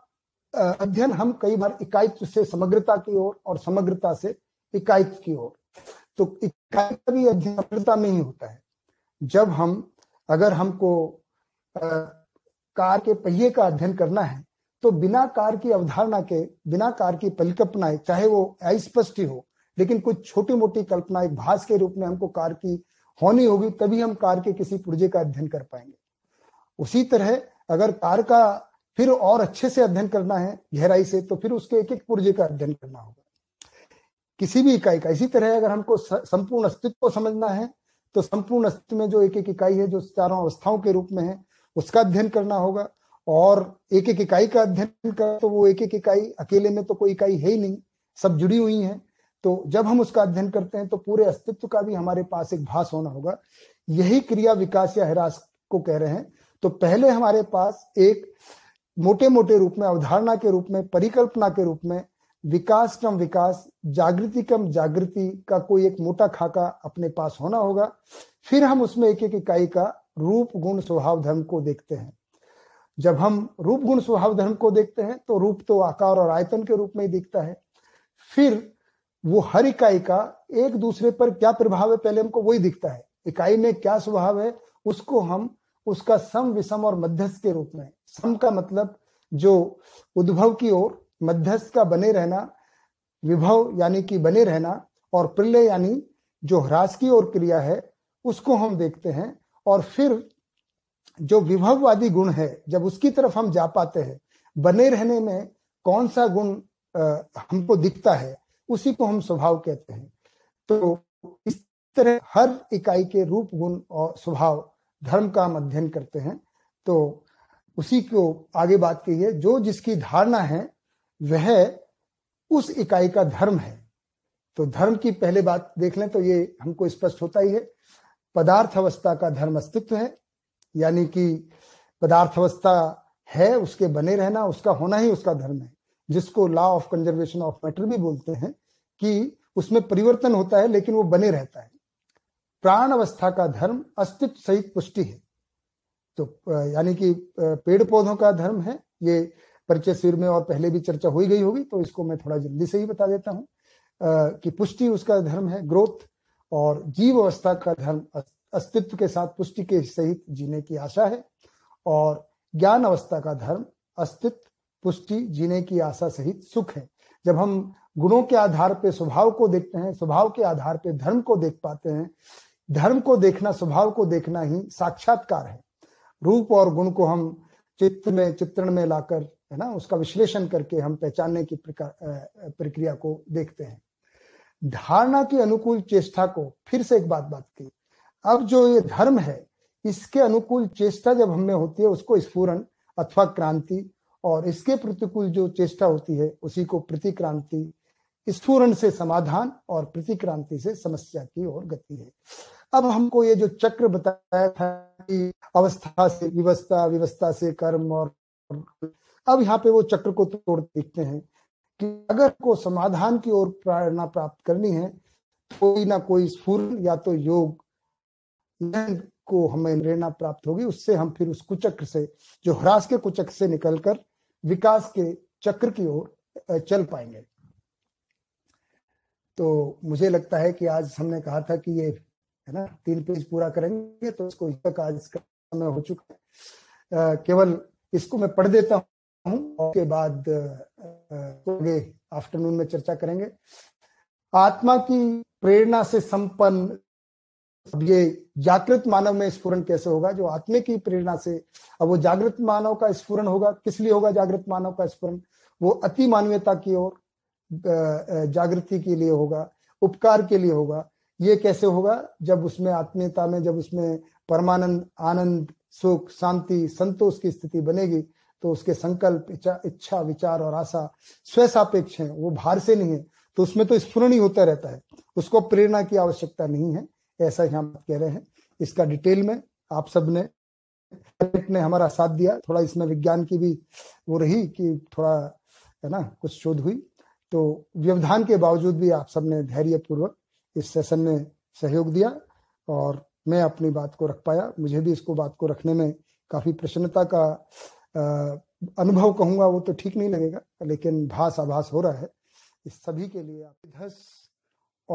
A: अध्ययन हम कई बार इकायत्व से समग्रता की ओर और, समग्रता से इकायत्व की ओर तो इकाई का भी अध्ययन समग्रता में ही होता है जब हम अगर हमको आ, कार के पहिए का अध्ययन करना है तो बिना कार की अवधारणा के बिना कार की परिकल्पनाएं चाहे वो अस्पष्ट हो लेकिन कुछ छोटी मोटी कल्पना एक भाष के रूप में हमको कार की होनी होगी तभी हम कार के किसी पुर्जे का अध्ययन कर पाएंगे उसी तरह अगर कार का फिर और अच्छे से अध्ययन करना है गहराई से तो फिर उसके एक एक पुर्जे का अध्ययन करना होगा किसी भी इकाई का इसी तरह अगर हमको संपूर्ण अस्तित्व को समझना है तो संपूर्ण अस्तित्व में जो एक एक इकाई है जो चारों अवस्थाओं के रूप में है उसका अध्ययन करना होगा और एक एक इकाई का अध्ययन कर तो वो एक एक इकाई अकेले में तो कोई इकाई है ही नहीं सब जुड़ी हुई है तो जब हम उसका अध्ययन करते हैं तो पूरे अस्तित्व का भी हमारे पास एक भास होना होगा यही क्रिया विकास या हिरास को कह रहे हैं तो पहले हमारे पास एक मोटे मोटे रूप में अवधारणा के रूप में परिकल्पना के रूप में विकास कम विकास जागृति कम जागृति का कोई एक मोटा खाका अपने पास होना होगा फिर हम उसमें एक एक इकाई का रूप गुण स्वभाव धर्म को देखते हैं जब हम रूप गुण स्वभाव धर्म को देखते हैं तो रूप तो आकार और आयतन के रूप में ही दिखता है फिर वो हर इकाई का एक दूसरे पर क्या प्रभाव है पहले हमको वही दिखता है इकाई में क्या स्वभाव है उसको हम उसका सम विषम और मध्यस्थ के रूप में सम का मतलब जो उद्भव की ओर मध्यस्थ का बने रहना विभव यानी कि बने रहना और प्रलय यानी जो ह्रास की ओर क्रिया है उसको हम देखते हैं और फिर जो विभववादी गुण है जब उसकी तरफ हम जा पाते हैं बने रहने में कौन सा गुण आ, हमको दिखता है उसी को हम स्वभाव कहते हैं तो इस तरह हर इकाई के रूप गुण और स्वभाव धर्म का हम अध्ययन करते हैं तो उसी को आगे बात कही है जो जिसकी धारणा है वह उस इकाई का धर्म है तो धर्म की पहले बात देख लें तो ये हमको स्पष्ट होता ही है पदार्थ अवस्था का धर्म अस्तित्व है यानी कि पदार्थ अवस्था है उसके बने रहना उसका होना ही उसका धर्म है जिसको law of conservation of matter भी बोलते हैं कि उसमें परिवर्तन होता है लेकिन वो बने रहता है प्राण अवस्था का धर्म अस्तित्व सहित पुष्टि है तो यानी कि पेड़ पौधों का धर्म है ये परिचय शिविर में और पहले भी चर्चा हो गई होगी तो इसको मैं थोड़ा जल्दी से ही बता देता हूँ कि पुष्टि उसका धर्म है ग्रोथ और जीव अवस्था का धर्म अस्तित्व के साथ पुष्टि के सहित जीने की आशा है और ज्ञान अवस्था का धर्म अस्तित्व पुष्टि जीने की आशा सहित सुख है जब हम गुणों के आधार पे स्वभाव को देखते हैं स्वभाव के आधार पे धर्म को देख पाते हैं धर्म को देखना स्वभाव को देखना ही साक्षात्कार है रूप और गुण को हम चित्र में चित्रण में लाकर है ना उसका विश्लेषण करके हम पहचानने की प्रक्रिया को देखते हैं धारणा के अनुकूल चेष्टा को फिर से एक बात बात की अब जो ये धर्म है इसके अनुकूल चेष्टा जब हमें होती है उसको स्फूरण अथवा क्रांति और इसके प्रतिकूल जो चेष्टा होती है उसी को प्रतिक्रांति स्फूरण से समाधान और प्रतिक्रांति से समस्या की ओर गति है अब हमको ये जो चक्र बताया था कि अवस्था से विवस्था विवस्था से कर्म और अब यहाँ पे वो चक्र को तोड़ देखते हैं कि अगर को समाधान की ओर प्रेरणा प्राप्त करनी है कोई ना कोई स्फूर्ण या तो योग को हमें प्रेरणा प्राप्त होगी उससे हम फिर उस कुचक्र से जो ह्रास के कुचक्र से निकलकर विकास के चक्र की ओर चल पाएंगे तो मुझे लगता है कि आज हमने कहा था कि ये है ना तीन पेज पूरा करेंगे तो इसको तक आज समय हो चुका है केवल इसको मैं पढ़ देता हूँ उसके बाद आफ्टरनून में चर्चा करेंगे आत्मा की प्रेरणा से संपन्न अब ये जागृत मानव में स्फुरन कैसे होगा जो आत्मे की प्रेरणा से अब वो जागृत मानव का स्फुरन होगा किस लिए होगा जागृत मानव का स्फुरन वो अति मानवीयता की ओर जागृति के लिए होगा उपकार के लिए होगा ये कैसे होगा जब उसमें आत्मीयता में जब उसमें परमानंद आनंद सुख शांति संतोष की स्थिति बनेगी तो उसके संकल्प इच्छा विचार और आशा स्वसापेक्ष है वो बाहर से नहीं है तो उसमें तो स्फुरण ही होता रहता है उसको प्रेरणा की आवश्यकता नहीं है ऐसा ही हम कह रहे हैं इसका डिटेल में आप सब ने ने हमारा साथ दिया थोड़ा इसमें विज्ञान की भी वो रही कि थोड़ा है ना कुछ शोध हुई तो व्यवधान के बावजूद भी आप सबने धैर्य पूर्वक इस सेशन में सहयोग दिया और मैं अपनी बात को रख पाया मुझे भी इसको बात को रखने में काफी प्रसन्नता का अनुभव कहूंगा वो तो ठीक नहीं लगेगा लेकिन भास आभास हो रहा है इस सभी के लिए धस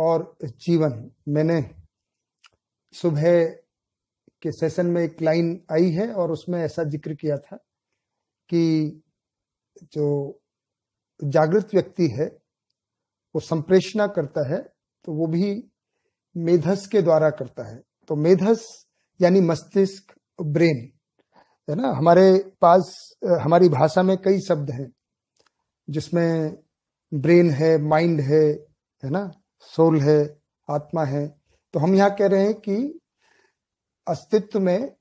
A: और जीवन मैंने सुबह के सेशन में एक लाइन आई है और उसमें ऐसा जिक्र किया था कि जो जागृत व्यक्ति है वो संप्रेषणा करता है तो वो भी मेधस के द्वारा करता है तो मेधस यानी मस्तिष्क ब्रेन है ना हमारे पास हमारी भाषा में कई शब्द हैं जिसमें ब्रेन है माइंड है है ना सोल है आत्मा है तो हम यहाँ कह रहे हैं कि अस्तित्व में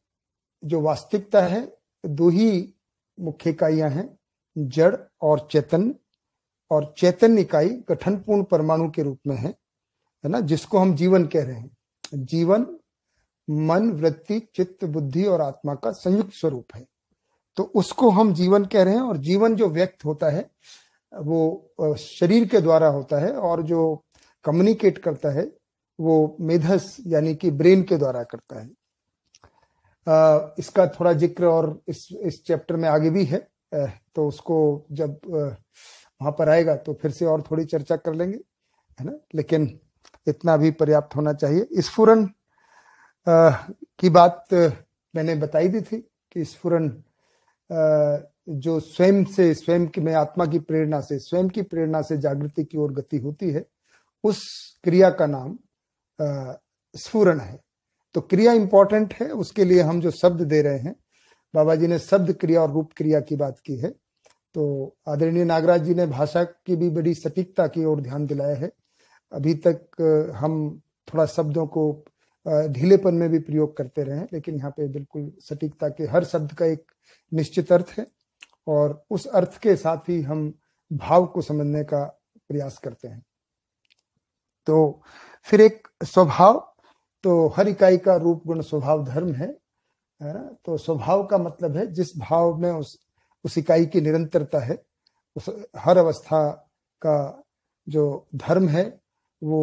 A: जो वास्तविकता है दो ही मुख्य इकाइयां हैं जड़ और चेतन और चैतन्य इकाई गठनपूर्ण परमाणु के रूप में है है ना जिसको हम जीवन कह रहे हैं जीवन मन वृत्ति चित्त बुद्धि और आत्मा का संयुक्त स्वरूप है तो उसको हम जीवन कह रहे हैं और जीवन जो व्यक्त होता है वो शरीर के द्वारा होता है और जो कम्युनिकेट करता है वो मेधस यानी कि ब्रेन के द्वारा करता है इसका थोड़ा जिक्र और इस इस चैप्टर में आगे भी है तो उसको जब वहां पर आएगा तो फिर से और थोड़ी चर्चा कर लेंगे है ना लेकिन इतना भी पर्याप्त होना चाहिए स्फुरन की बात मैंने बताई दी थी कि स्फुरन जो स्वयं से स्वयं की मैं आत्मा की प्रेरणा से स्वयं की प्रेरणा से जागृति की ओर गति होती है उस क्रिया का नाम स्फुरन है तो क्रिया इंपॉर्टेंट है उसके लिए हम जो शब्द दे रहे हैं बाबा जी ने शब्द क्रिया और रूप क्रिया की बात की है तो आदरणीय नागराज जी ने भाषा की भी बड़ी सटीकता की ओर ध्यान दिलाया है अभी तक हम थोड़ा शब्दों को ढीलेपन में भी प्रयोग करते रहे लेकिन यहाँ पे बिल्कुल सटीकता के हर शब्द का एक निश्चित अर्थ है और उस अर्थ के साथ ही हम भाव को समझने का प्रयास करते हैं तो फिर एक स्वभाव तो हर इकाई का रूप गुण स्वभाव धर्म है ना तो स्वभाव का मतलब है जिस भाव में उस उस इकाई की निरंतरता है उस हर अवस्था का जो धर्म है वो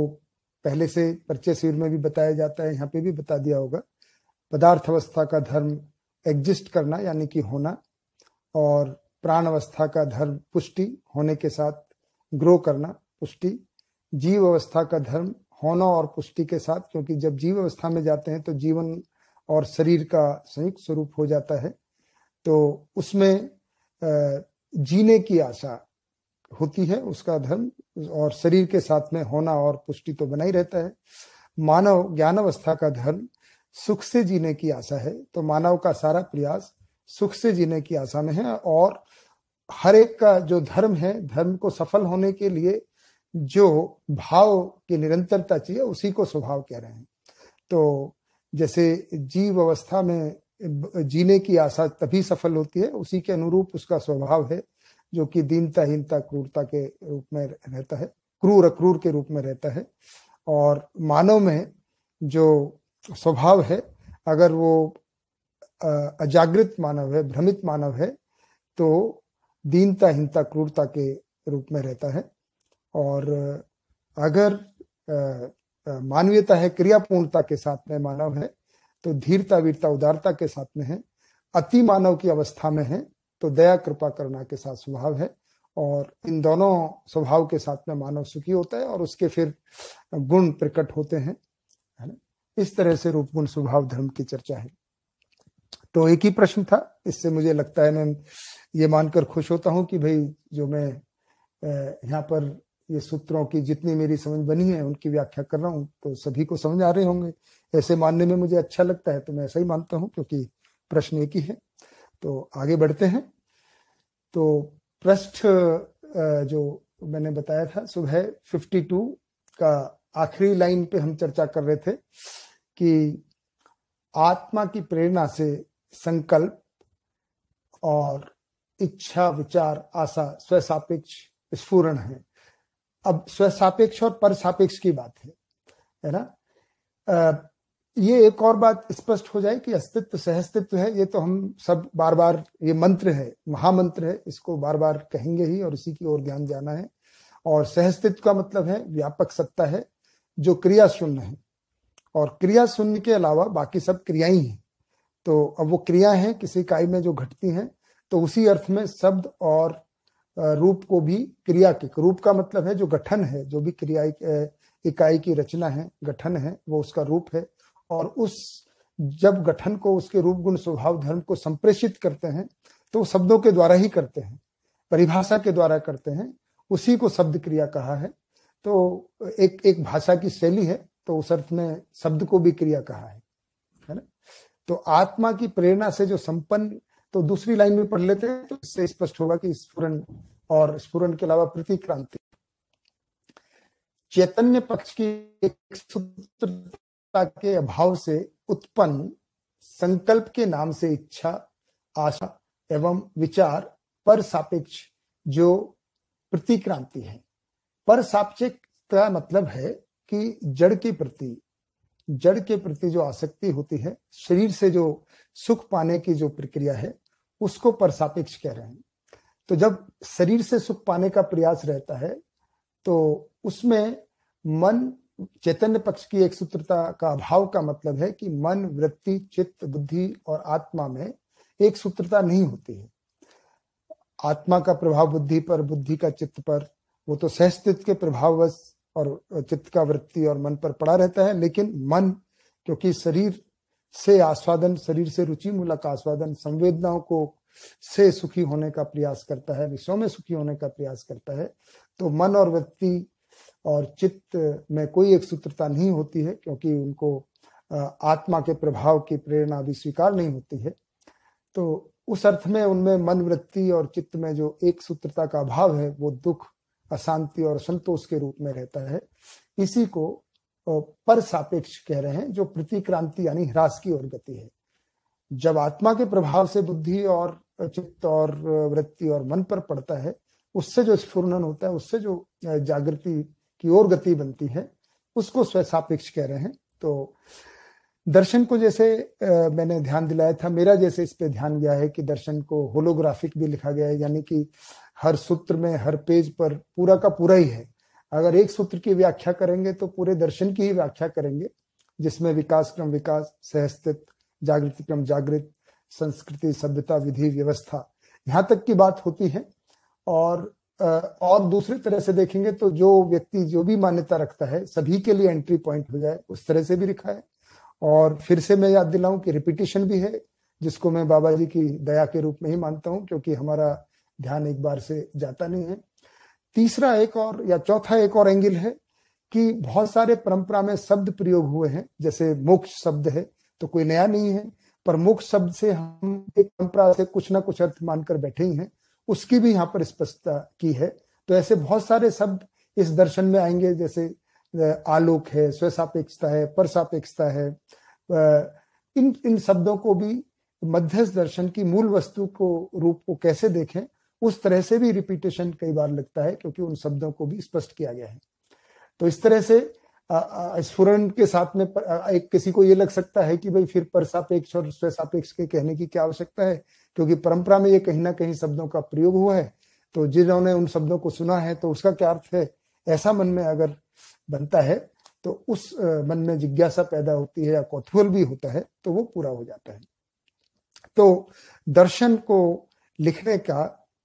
A: पहले से परिचय शिविर में भी बताया जाता है यहाँ पे भी बता दिया होगा पदार्थ अवस्था का धर्म एग्जिस्ट करना यानी कि होना और प्राण अवस्था का धर्म पुष्टि होने के साथ ग्रो करना पुष्टि जीव अवस्था का धर्म होना और पुष्टि के साथ क्योंकि जब जीव अवस्था में जाते हैं तो जीवन और शरीर का संयुक्त स्वरूप हो जाता है तो उसमें जीने की आशा होती है उसका धर्म और शरीर के साथ में होना और पुष्टि तो बना ही रहता है मानव ज्ञान अवस्था का धर्म सुख से जीने की आशा है तो मानव का सारा प्रयास सुख से जीने की आशा में है और हर एक का जो धर्म है धर्म को सफल होने के लिए जो भाव की निरंतरता चाहिए उसी को स्वभाव कह रहे हैं तो जैसे जीव अवस्था में जीने की आशा तभी सफल होती है उसी के अनुरूप उसका स्वभाव है जो कि दीनता हीनता क्रूरता के रूप में रहता है क्रूर अक्रूर के रूप में रहता है और मानव में जो स्वभाव है अगर वो अजागृत मानव है भ्रमित मानव है तो दीनता हीनता क्रूरता के रूप में रहता है और अगर मानवीयता है क्रियापूर्णता के साथ में मानव है तो धीरता वीरता उदारता के साथ में है अति मानव की अवस्था में है तो दया कृपा करुणा के साथ स्वभाव है और इन दोनों स्वभाव के साथ में मानव सुखी होता है और उसके फिर गुण प्रकट होते हैं है ना इस तरह से रूप गुण स्वभाव धर्म की चर्चा है तो एक ही प्रश्न था इससे मुझे लगता है मैं ये मानकर खुश होता हूं कि भाई जो मैं यहाँ पर ये सूत्रों की जितनी मेरी समझ बनी है उनकी व्याख्या कर रहा हूँ तो सभी को समझ आ रहे होंगे ऐसे मानने में मुझे अच्छा लगता है तो मैं ऐसा ही मानता हूं क्योंकि प्रश्न एक ही है तो आगे बढ़ते हैं तो पृष्ठ जो मैंने बताया था सुबह 52 का आखिरी लाइन पे हम चर्चा कर रहे थे कि आत्मा की प्रेरणा से संकल्प और इच्छा विचार आशा स्वसापेक्ष स्फूरण है अब स्वसापेक्ष और पर सापेक्ष की बात है है ना ये एक और बात स्पष्ट हो जाए कि अस्तित्व सहअस्तित्व है ये तो हम सब बार बार ये मंत्र है महामंत्र है इसको बार बार कहेंगे ही और इसी की ओर ध्यान जाना है और सहअस्तित्व का मतलब है व्यापक सत्ता है जो क्रिया शून्य है और क्रिया शून्य के अलावा बाकी सब क्रियाएं हैं तो अब वो क्रिया है किसी इकाई में जो घटती हैं तो उसी अर्थ में शब्द और रूप को भी क्रिया के रूप का मतलब है जो गठन है जो भी क्रिया इकाई की रचना है गठन है वो उसका रूप है और उस जब गठन को उसके रूप गुण स्वभाव धर्म को संप्रेषित करते हैं तो शब्दों के द्वारा ही करते हैं परिभाषा के द्वारा करते हैं उसी को शब्द क्रिया कहा है तो एक एक भाषा की शैली है तो उस अर्थ में शब्द को भी क्रिया कहा है है ना तो आत्मा की प्रेरणा से जो संपन्न तो दूसरी लाइन में पढ़ लेते हैं तो इससे स्पष्ट होगा कि स्फुरन और स्फुरन के अलावा प्रतिक्रांति चैतन्य पक्ष की एक सूत्र सत्ता के अभाव से उत्पन्न संकल्प के नाम से इच्छा आशा एवं विचार पर सापेक्ष जो प्रतिक्रांति है पर सापेक्ष का मतलब है कि जड़ के प्रति जड़ के प्रति जो आसक्ति होती है शरीर से जो सुख पाने की जो प्रक्रिया है उसको पर सापेक्ष कह रहे हैं तो जब शरीर से सुख पाने का प्रयास रहता है तो उसमें मन चैतन्य पक्ष की एक सूत्रता का अभाव का मतलब है कि मन वृत्ति चित्त बुद्धि और आत्मा में एक सूत्रता नहीं होती है आत्मा का प्रभाव बुद्धि पर बुद्धि का चित्त पर वो तो सहस्तित्व के प्रभाववश और चित्त का वृत्ति और मन पर पड़ा रहता है लेकिन मन क्योंकि शरीर से आस्वादन शरीर से रुचि मूलक आस्वादन संवेदनाओं को से सुखी होने का प्रयास करता है विषयों में सुखी होने का प्रयास करता है तो मन और वृत्ति और चित्त में कोई एक सूत्रता नहीं होती है क्योंकि उनको आत्मा के प्रभाव की प्रेरणा भी स्वीकार नहीं होती है तो उस अर्थ में उनमें मन वृत्ति और चित्त में जो एक सूत्रता का अभाव है वो दुख अशांति और संतोष के रूप में रहता है इसी को पर सापेक्ष कह रहे हैं जो प्रतिक्रांति यानी ह्रास की ओर गति है जब आत्मा के प्रभाव से बुद्धि और चित्त और वृत्ति और मन पर पड़ता है उससे जो स्फुर्णन होता है उससे जो जागृति की ओर गति बनती है उसको स्वसापेक्ष कह रहे हैं तो दर्शन को जैसे आ, मैंने ध्यान दिलाया था मेरा जैसे इस पे ध्यान गया है कि दर्शन को होलोग्राफिक भी लिखा गया है यानी कि हर सूत्र में हर पेज पर पूरा का पूरा ही है अगर एक सूत्र की व्याख्या करेंगे तो पूरे दर्शन की ही व्याख्या करेंगे जिसमें विकास क्रम विकास सहस्तित जागृति क्रम जागृत संस्कृति सभ्यता विधि व्यवस्था यहाँ तक की बात होती है और और दूसरी तरह से देखेंगे तो जो व्यक्ति जो भी मान्यता रखता है सभी के लिए एंट्री पॉइंट हो जाए उस तरह से भी लिखा है और फिर से मैं याद दिलाऊं कि रिपीटेशन भी है जिसको मैं बाबा जी की दया के रूप में ही मानता हूं क्योंकि हमारा ध्यान एक बार से जाता नहीं है तीसरा एक और या चौथा एक और एंगल है कि बहुत सारे परंपरा में शब्द प्रयोग हुए हैं जैसे मोक्ष शब्द है तो कोई नया नहीं है पर मोक्ष शब्द से हम एक परंपरा से कुछ ना कुछ अर्थ मानकर बैठे ही हैं उसकी भी यहाँ पर स्पष्टता की है तो ऐसे बहुत सारे शब्द इस दर्शन में आएंगे जैसे आलोक है स्वसापेक्षता है परसापेक्षता है इन इन शब्दों को भी मध्यस्थ दर्शन की मूल वस्तु को रूप को कैसे देखें उस तरह से भी रिपीटेशन कई बार लगता है क्योंकि उन शब्दों को भी स्पष्ट किया गया है तो इस तरह से स्फुरन के साथ में एक किसी को ये लग सकता है कि भाई फिर परसापेक्ष और स्वसापेक्ष के कहने की क्या आवश्यकता है क्योंकि परंपरा में ये कहीं ना कहीं शब्दों का प्रयोग हुआ है तो जिन्होंने उन शब्दों को सुना है तो उसका क्या अर्थ है ऐसा मन में अगर बनता है तो उस मन में जिज्ञासा पैदा होती है या कौतूहल भी होता है तो वो पूरा हो जाता है तो दर्शन को लिखने का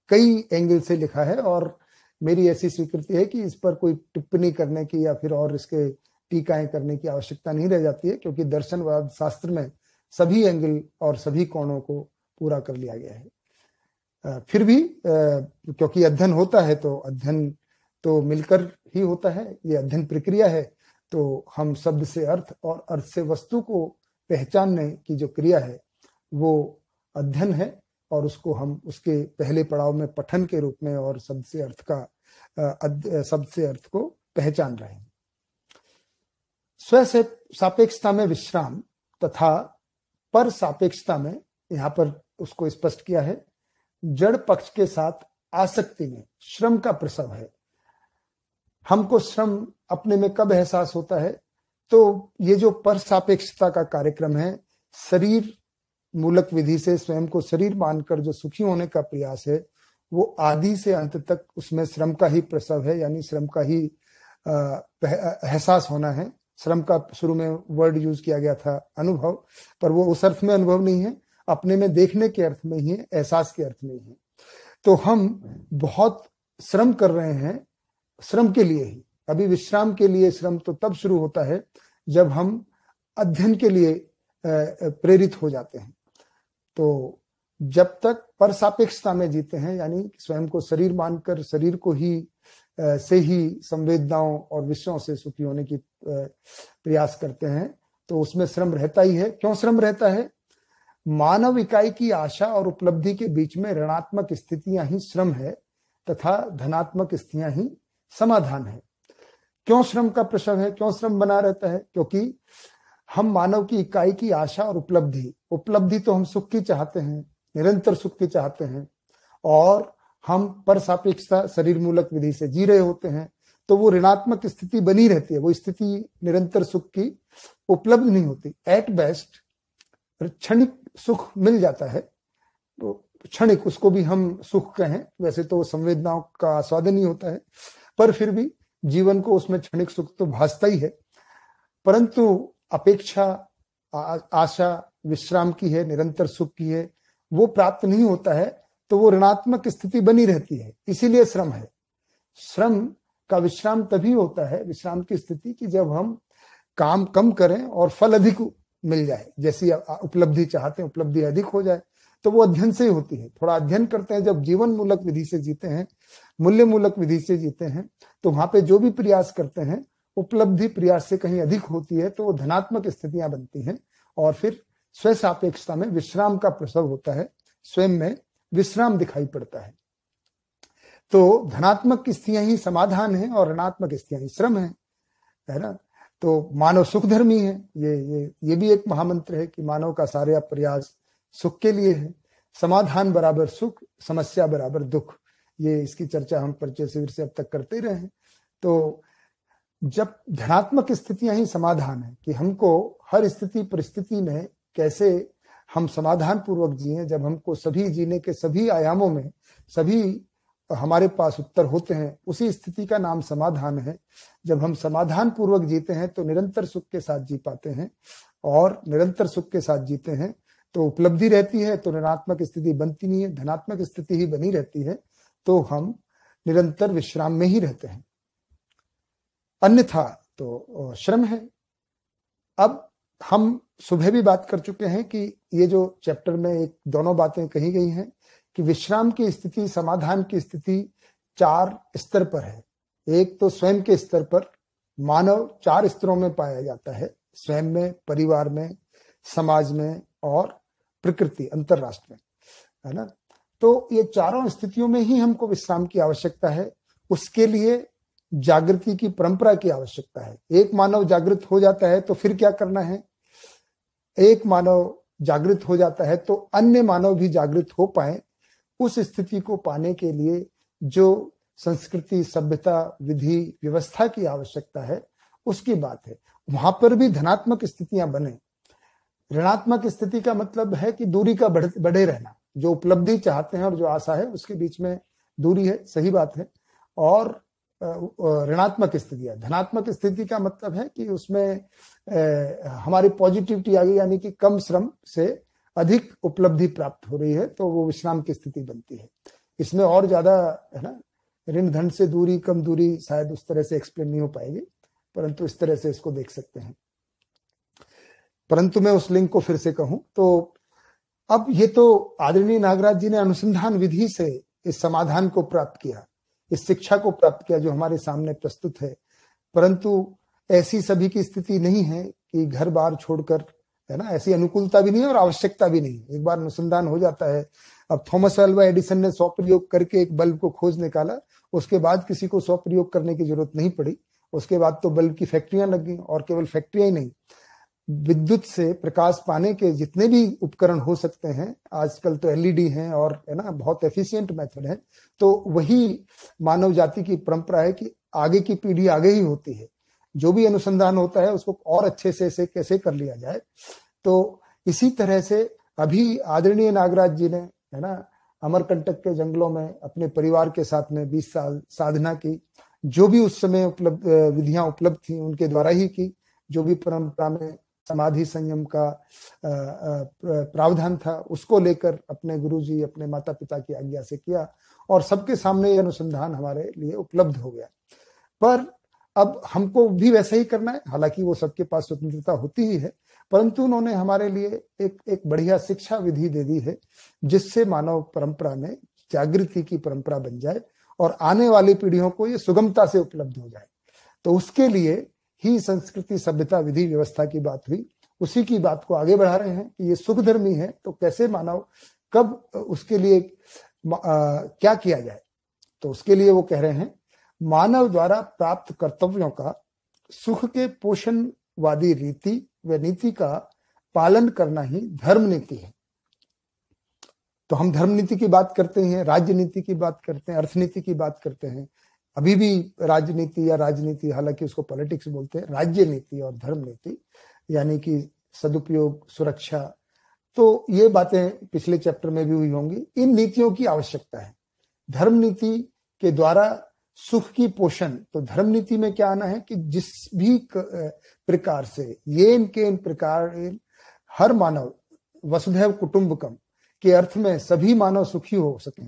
A: कई एंगल से लिखा है और मेरी ऐसी स्वीकृति है कि इस पर कोई टिप्पणी करने की या फिर और इसके टीकाएं करने की आवश्यकता नहीं रह जाती है क्योंकि दर्शनवाद शास्त्र में सभी एंगल और सभी कोणों को पूरा कर लिया गया है फिर भी क्योंकि अध्ययन होता है तो अध्ययन तो मिलकर ही होता है ये अध्ययन प्रक्रिया है तो हम शब्द से अर्थ और अर्थ से वस्तु को पहचानने की जो क्रिया है वो अध्ययन है और उसको हम उसके पहले पड़ाव में पठन के रूप में और शब्द से अर्थ का शब्द से अर्थ को पहचान रहे हैं स्व सापेक्षता में विश्राम तथा पर सापेक्षता में यहाँ पर उसको स्पष्ट किया है जड़ पक्ष के साथ आसक्ति में श्रम का प्रसव है हमको श्रम अपने में कब एहसास होता है तो ये जो पर सापेक्षता का कार्यक्रम है शरीर मूलक विधि से स्वयं को शरीर मानकर जो सुखी होने का प्रयास है वो आदि से अंत तक उसमें श्रम का ही प्रसव है यानी श्रम का ही एहसास होना है श्रम का शुरू में वर्ड यूज किया गया था अनुभव पर वो उस अर्थ में अनुभव नहीं है अपने में देखने के अर्थ में ही है एहसास के अर्थ में ही है तो हम बहुत श्रम कर रहे हैं श्रम के लिए ही अभी विश्राम के लिए श्रम तो तब शुरू होता है जब हम अध्ययन के लिए प्रेरित हो जाते हैं तो जब तक पर सापेक्षता में जीते हैं यानी स्वयं को शरीर मानकर शरीर को ही से ही संवेदनाओं और विषयों से सुखी होने की प्रयास करते हैं तो उसमें श्रम रहता ही है क्यों श्रम रहता है मानव इकाई की आशा और उपलब्धि के बीच में ऋणात्मक स्थितियां ही श्रम है तथा धनात्मक स्थितियां ही समाधान है क्यों श्रम का प्रश्न है क्यों श्रम बना रहता है क्योंकि हम मानव की इकाई की आशा और उपलब्धि उपलब्धि तो हम सुख की चाहते हैं निरंतर सुख की चाहते हैं और हम पर सापेक्षता शरीर मूलक विधि से जी रहे होते हैं तो वो ऋणात्मक स्थिति बनी रहती है वो स्थिति निरंतर सुख की उपलब्ध नहीं होती एट बेस्ट क्षणिक सुख मिल जाता है तो क्षणिक उसको भी हम सुख कहें वैसे तो संवेदनाओं का आस्वादन ही होता है पर फिर भी जीवन को उसमें क्षणिक सुख तो भासता ही है परंतु अपेक्षा आशा विश्राम की है निरंतर सुख की है वो प्राप्त नहीं होता है तो वो ऋणात्मक स्थिति बनी रहती है इसीलिए श्रम है श्रम का विश्राम तभी होता है विश्राम की स्थिति कि जब हम काम कम करें और फल अधिक मिल जाए जैसी उपलब्धि चाहते हैं उपलब्धि अधिक हो जाए तो वो अध्ययन से ही होती है थोड़ा अध्ययन करते हैं जब जीवन मूलक विधि से जीते हैं मूल्य मूलक विधि से जीते हैं तो वहां पे जो भी प्रयास करते हैं उपलब्धि प्रयास से कहीं अधिक होती है तो वो धनात्मक स्थितियां बनती हैं और फिर स्वयं सापेक्षता में विश्राम का प्रसव होता है स्वयं में विश्राम दिखाई पड़ता है तो धनात्मक स्थितियां ही समाधान है और ऋणात्मक स्थितियां ही श्रम है है ना तो मानव सुख धर्मी है ये ये ये भी एक महामंत्र है कि मानव का सारे प्रयास सुख के लिए है समाधान बराबर सुख समस्या बराबर दुख ये इसकी चर्चा हम परिचय शिविर से अब तक करते रहे तो जब धनात्मक स्थितियां ही समाधान है कि हमको हर स्थिति परिस्थिति में कैसे हम समाधान पूर्वक जिए जब हमको सभी जीने के सभी आयामों में सभी हमारे पास उत्तर होते हैं उसी स्थिति का नाम समाधान है जब हम समाधान पूर्वक जीते हैं तो निरंतर सुख के साथ जी पाते हैं और निरंतर सुख के साथ जीते हैं तो उपलब्धि रहती है तो ऋणात्मक स्थिति बनती नहीं है धनात्मक स्थिति ही बनी रहती है तो हम निरंतर विश्राम में ही रहते हैं अन्यथा तो श्रम है अब हम सुबह भी बात कर चुके हैं कि ये जो चैप्टर में एक दोनों बातें कही गई हैं कि विश्राम की स्थिति समाधान की स्थिति चार स्तर पर है एक तो स्वयं के स्तर पर मानव चार स्तरों में पाया जाता है स्वयं में परिवार में समाज में और प्रकृति अंतरराष्ट्र में है ना तो ये चारों स्थितियों में ही हमको विश्राम की आवश्यकता है उसके लिए जागृति की परंपरा की आवश्यकता है एक मानव जागृत हो जाता है तो फिर क्या करना है एक मानव जागृत हो जाता है तो अन्य मानव भी जागृत हो पाए उस स्थिति को पाने के लिए जो संस्कृति सभ्यता विधि व्यवस्था की आवश्यकता है उसकी बात है वहां पर भी धनात्मक स्थितियां बने ऋणात्मक स्थिति का मतलब है कि दूरी का बढ़, बढ़े रहना जो उपलब्धि चाहते हैं और जो आशा है उसके बीच में दूरी है सही बात है और ऋणात्मक स्थिति है धनात्मक स्थिति का मतलब है कि उसमें हमारी पॉजिटिविटी आ गई यानी कि कम श्रम से अधिक उपलब्धि प्राप्त हो रही है तो वो विश्राम की स्थिति बनती है इसमें और ज्यादा है ना ऋण धन से दूरी कम दूरी शायद उस तरह से एक्सप्लेन नहीं हो पाएगी परंतु इस तरह से इसको देख सकते हैं परंतु मैं उस लिंक को फिर से कहूं तो अब ये तो आदरणीय नागराज जी ने अनुसंधान विधि से इस समाधान को प्राप्त किया इस शिक्षा को प्राप्त किया जो हमारे सामने प्रस्तुत है परंतु ऐसी सभी की स्थिति नहीं है कि घर बार छोड़कर है ना ऐसी अनुकूलता भी नहीं और आवश्यकता भी नहीं एक बार अनुसंधान हो जाता है अब थॉमस एल्वा एडिसन ने सौ प्रयोग करके एक बल्ब को खोज निकाला उसके बाद किसी को सौ प्रयोग करने की जरूरत नहीं पड़ी उसके बाद तो बल्ब की फैक्ट्रियां लग गई और केवल फैक्ट्रियां ही नहीं विद्युत से प्रकाश पाने के जितने भी उपकरण हो सकते हैं आजकल तो एलईडी हैं और है ना बहुत एफिशिएंट मेथड है तो वही मानव जाति की परंपरा है कि आगे की पीढ़ी आगे ही होती है जो भी अनुसंधान होता है उसको और अच्छे से से कैसे कर लिया जाए तो इसी तरह से अभी आदरणीय नागराज जी ने है ना अमरकंटक के जंगलों में अपने परिवार के साथ में बीस साल साधना की जो भी उस समय उपलब्ध विधियां उपलब्ध थी उनके द्वारा ही की जो भी परंपरा में समाधि संयम का प्रावधान था उसको लेकर अपने गुरु जी अपने माता पिता की आज्ञा से किया और सबके सामने ये अनुसंधान हमारे लिए उपलब्ध हो गया पर अब हमको भी वैसा ही करना है हालांकि वो सबके पास स्वतंत्रता होती ही है परंतु उन्होंने हमारे लिए एक एक बढ़िया शिक्षा विधि दे दी है जिससे मानव परंपरा में जागृति की परंपरा बन जाए और आने वाली पीढ़ियों को ये सुगमता से उपलब्ध हो जाए तो उसके लिए ही संस्कृति सभ्यता विधि व्यवस्था की बात हुई उसी की बात को आगे बढ़ा रहे हैं कि ये सुखधर्मी है तो कैसे मानव कब उसके लिए आ, क्या किया जाए तो उसके लिए वो कह रहे हैं मानव द्वारा प्राप्त कर्तव्यों का सुख के पोषणवादी रीति व नीति का पालन करना ही धर्म नीति है तो हम धर्म नीति की बात करते हैं राजनीति की बात करते हैं अर्थनीति की बात करते हैं अभी भी राजनीति या राजनीति हालांकि उसको पॉलिटिक्स बोलते हैं राज्य नीति और धर्म नीति यानी कि सदुपयोग सुरक्षा तो ये बातें पिछले चैप्टर में भी हुई होंगी इन नीतियों की आवश्यकता है धर्म नीति के द्वारा सुख की पोषण तो धर्म नीति में क्या आना है कि जिस भी प्रकार से ये इनके इन प्रकार हर मानव वसुधैव कुटुंबकम के अर्थ में सभी मानव सुखी हो सके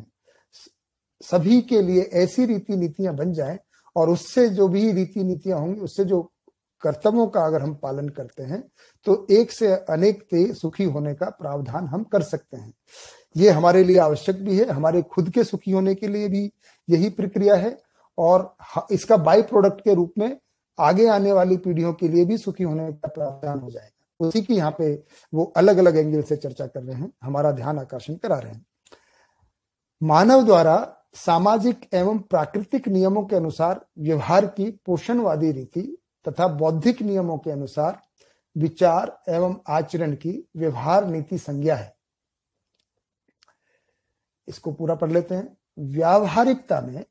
A: सभी के लिए ऐसी रीति नीतियां बन जाए और उससे जो भी रीति नीतियां होंगी उससे जो कर्तव्यों का अगर हम पालन करते हैं तो एक से अनेक ते सुखी होने का प्रावधान हम कर सकते हैं ये हमारे लिए आवश्यक भी है हमारे खुद के सुखी होने के लिए भी यही प्रक्रिया है और इसका बाई प्रोडक्ट के रूप में आगे आने वाली पीढ़ियों के लिए भी सुखी होने का प्रावधान हो जाएगा उसी की यहाँ पे वो अलग अलग एंगल से चर्चा कर रहे हैं हमारा ध्यान आकर्षण करा रहे हैं मानव द्वारा सामाजिक एवं प्राकृतिक नियमों के अनुसार व्यवहार की पोषणवादी रीति तथा बौद्धिक नियमों के अनुसार विचार एवं आचरण की व्यवहार नीति संज्ञा है इसको पूरा पढ़ लेते हैं व्यावहारिकता में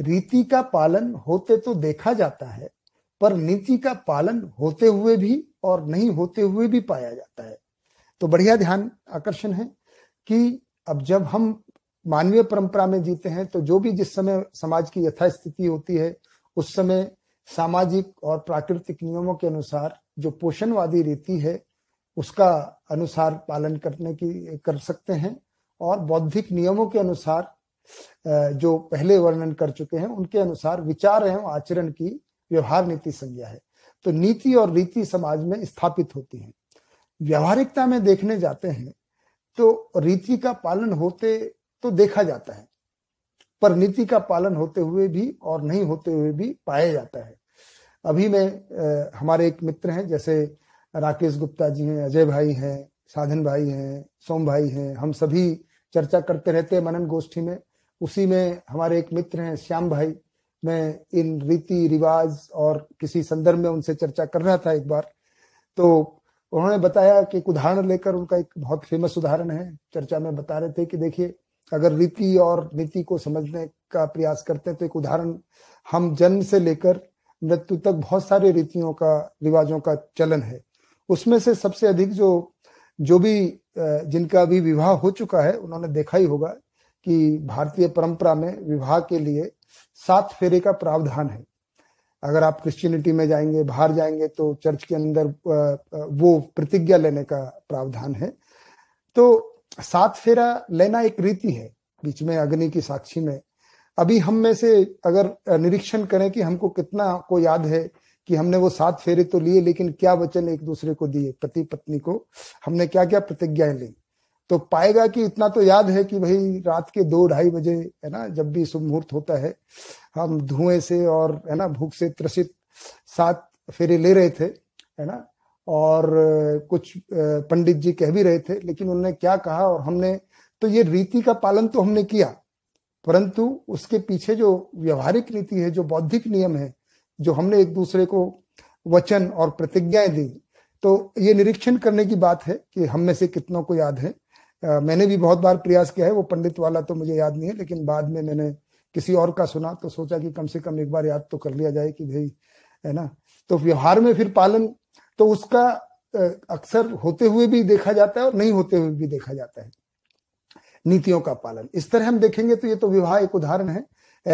A: रीति का पालन होते तो देखा जाता है पर नीति का पालन होते हुए भी और नहीं होते हुए भी पाया जाता है तो बढ़िया ध्यान आकर्षण है कि अब जब हम मानवीय परंपरा में जीते हैं तो जो भी जिस समय समाज की यथास्थिति होती है उस समय सामाजिक और प्राकृतिक नियमों के अनुसार जो पोषणवादी रीति है उसका अनुसार पालन करने की कर सकते हैं और बौद्धिक नियमों के अनुसार जो पहले वर्णन कर चुके हैं उनके अनुसार विचार एवं आचरण की व्यवहार नीति संज्ञा है तो नीति और रीति समाज में स्थापित होती है व्यवहारिकता में देखने जाते हैं तो रीति का पालन होते तो देखा जाता है पर नीति का पालन होते हुए भी और नहीं होते हुए भी पाया जाता है अभी मैं आ, हमारे एक मित्र हैं जैसे राकेश गुप्ता जी हैं अजय भाई हैं साधन भाई हैं सोम भाई हैं हम सभी चर्चा करते रहते हैं मनन गोष्ठी में उसी में हमारे एक मित्र हैं श्याम भाई मैं इन रीति रिवाज और किसी संदर्भ में उनसे चर्चा कर रहा था एक बार तो उन्होंने बताया कि एक उदाहरण लेकर उनका एक बहुत फेमस उदाहरण है चर्चा में बता रहे थे कि देखिए अगर रीति और नीति को समझने का प्रयास करते हैं तो एक उदाहरण हम जन्म से लेकर मृत्यु तक बहुत सारे रीतियों का रिवाजों का चलन है उसमें से सबसे अधिक जो जो भी जिनका अभी विवाह हो चुका है उन्होंने देखा ही होगा कि भारतीय परंपरा में विवाह के लिए सात फेरे का प्रावधान है अगर आप क्रिश्चियनिटी में जाएंगे बाहर जाएंगे तो चर्च के अंदर वो प्रतिज्ञा लेने का प्रावधान है तो सात फेरा लेना एक रीति है बीच में अग्नि की साक्षी में अभी हम में से अगर निरीक्षण करें कि हमको कितना को याद है कि हमने वो सात फेरे तो लिए लेकिन क्या वचन एक दूसरे को दिए पति पत्नी को हमने क्या क्या प्रतिज्ञाएं ली तो पाएगा कि इतना तो याद है कि भाई रात के दो ढाई बजे है ना जब भी शुभ मुहूर्त होता है हम धुएं से और है ना भूख से त्रसित सात फेरे ले रहे थे है ना और कुछ पंडित जी कह भी रहे थे लेकिन उन्होंने क्या कहा और हमने तो ये रीति का पालन तो हमने किया परंतु उसके पीछे जो व्यवहारिक नीति है जो बौद्धिक नियम है जो हमने एक दूसरे को वचन और प्रतिज्ञाएं दी तो ये निरीक्षण करने की बात है कि हम में से कितनों को याद है मैंने भी बहुत बार प्रयास किया है वो पंडित वाला तो मुझे याद नहीं है लेकिन बाद में मैंने किसी और का सुना तो सोचा कि कम से कम एक बार याद तो कर लिया जाए कि भाई है ना तो व्यवहार में फिर पालन तो उसका अक्सर होते हुए भी देखा जाता है और नहीं होते हुए भी देखा जाता है नीतियों का पालन इस तरह हम देखेंगे तो ये तो विवाह एक उदाहरण है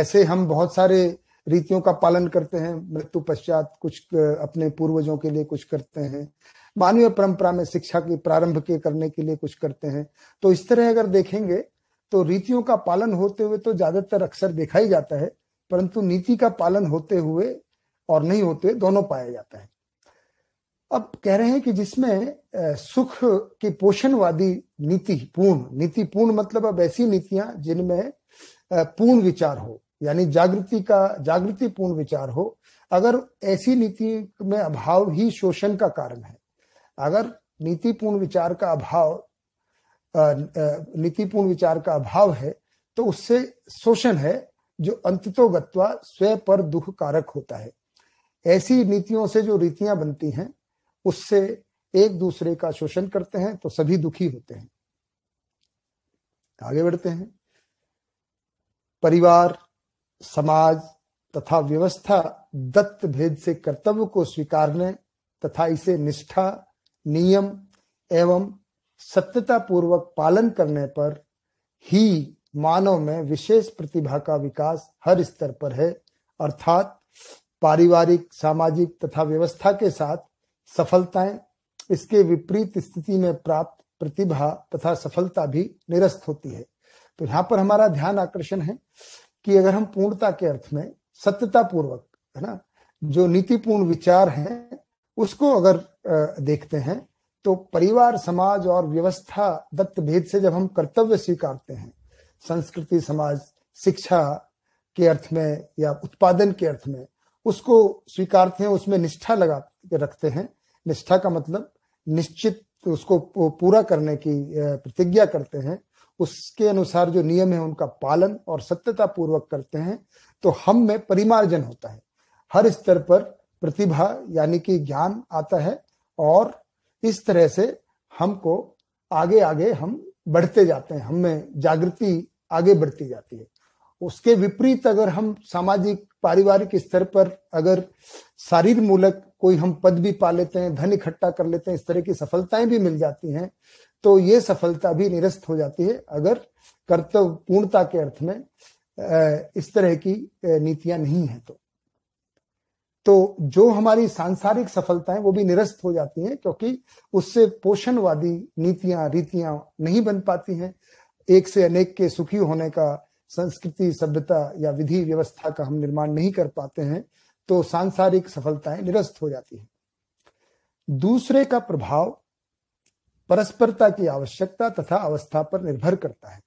A: ऐसे हम बहुत सारे रीतियों का पालन करते हैं मृत्यु पश्चात कुछ अपने पूर्वजों के लिए कुछ करते हैं मानवीय परंपरा में शिक्षा की प्रारंभ के करने के लिए कुछ करते हैं तो इस तरह अगर देखेंगे तो रीतियों का पालन होते हुए तो ज्यादातर अक्सर देखा ही जाता है परंतु नीति का पालन होते हुए और नहीं होते दोनों पाया जाता है अब कह रहे हैं कि जिसमें सुख की पोषणवादी नीति पूर्ण नीति पूर्ण मतलब अब ऐसी नीतियां जिनमें पूर्ण विचार हो यानी जागृति का जागृति पूर्ण विचार हो अगर ऐसी नीति में अभाव ही शोषण का कारण है अगर नीतिपूर्ण विचार का अभाव नीतिपूर्ण विचार का अभाव है तो उससे शोषण है जो गत्वा स्वयं पर दुख कारक होता है ऐसी नीतियों से जो रीतियां बनती हैं उससे एक दूसरे का शोषण करते हैं तो सभी दुखी होते हैं आगे बढ़ते हैं परिवार समाज तथा व्यवस्था दत्त भेद से कर्तव्य को स्वीकारने तथा इसे निष्ठा नियम एवं सत्यता पूर्वक पालन करने पर ही मानव में विशेष प्रतिभा का विकास हर स्तर पर है अर्थात पारिवारिक सामाजिक तथा व्यवस्था के साथ सफलताएं इसके विपरीत स्थिति में प्राप्त प्रतिभा तथा सफलता भी निरस्त होती है तो यहाँ पर हमारा ध्यान आकर्षण है कि अगर हम पूर्णता के अर्थ में सत्यता पूर्वक है ना जो नीतिपूर्ण विचार हैं उसको अगर देखते हैं तो परिवार समाज और व्यवस्था दत्त भेद से जब हम कर्तव्य स्वीकारते हैं संस्कृति समाज शिक्षा के अर्थ में या उत्पादन के अर्थ में उसको स्वीकारते हैं उसमें निष्ठा लगा रखते हैं निष्ठा का मतलब निश्चित उसको पूरा करने की प्रतिज्ञा करते हैं उसके अनुसार जो नियम है उनका पालन और सत्यता पूर्वक करते हैं तो हम में परिमार्जन होता है हर स्तर पर प्रतिभा यानी कि ज्ञान आता है और इस तरह से हमको आगे आगे हम बढ़ते जाते हैं हमें जागृति आगे बढ़ती जाती है उसके विपरीत अगर हम सामाजिक पारिवारिक स्तर पर अगर शारीर मूलक कोई हम पद भी पा लेते हैं धन इकट्ठा कर लेते हैं इस तरह की सफलताएं भी मिल जाती हैं तो ये सफलता भी निरस्त हो जाती है अगर कर्तव्य पूर्णता के अर्थ में इस तरह की नीतियां नहीं है तो तो जो हमारी सांसारिक सफलताएं वो भी निरस्त हो जाती हैं क्योंकि उससे पोषणवादी नीतियां रीतियां नहीं बन पाती हैं एक से अनेक के सुखी होने का संस्कृति सभ्यता या विधि व्यवस्था का हम निर्माण नहीं कर पाते हैं तो सांसारिक सफलताएं निरस्त हो जाती हैं दूसरे का प्रभाव परस्परता की आवश्यकता तथा अवस्था पर निर्भर करता है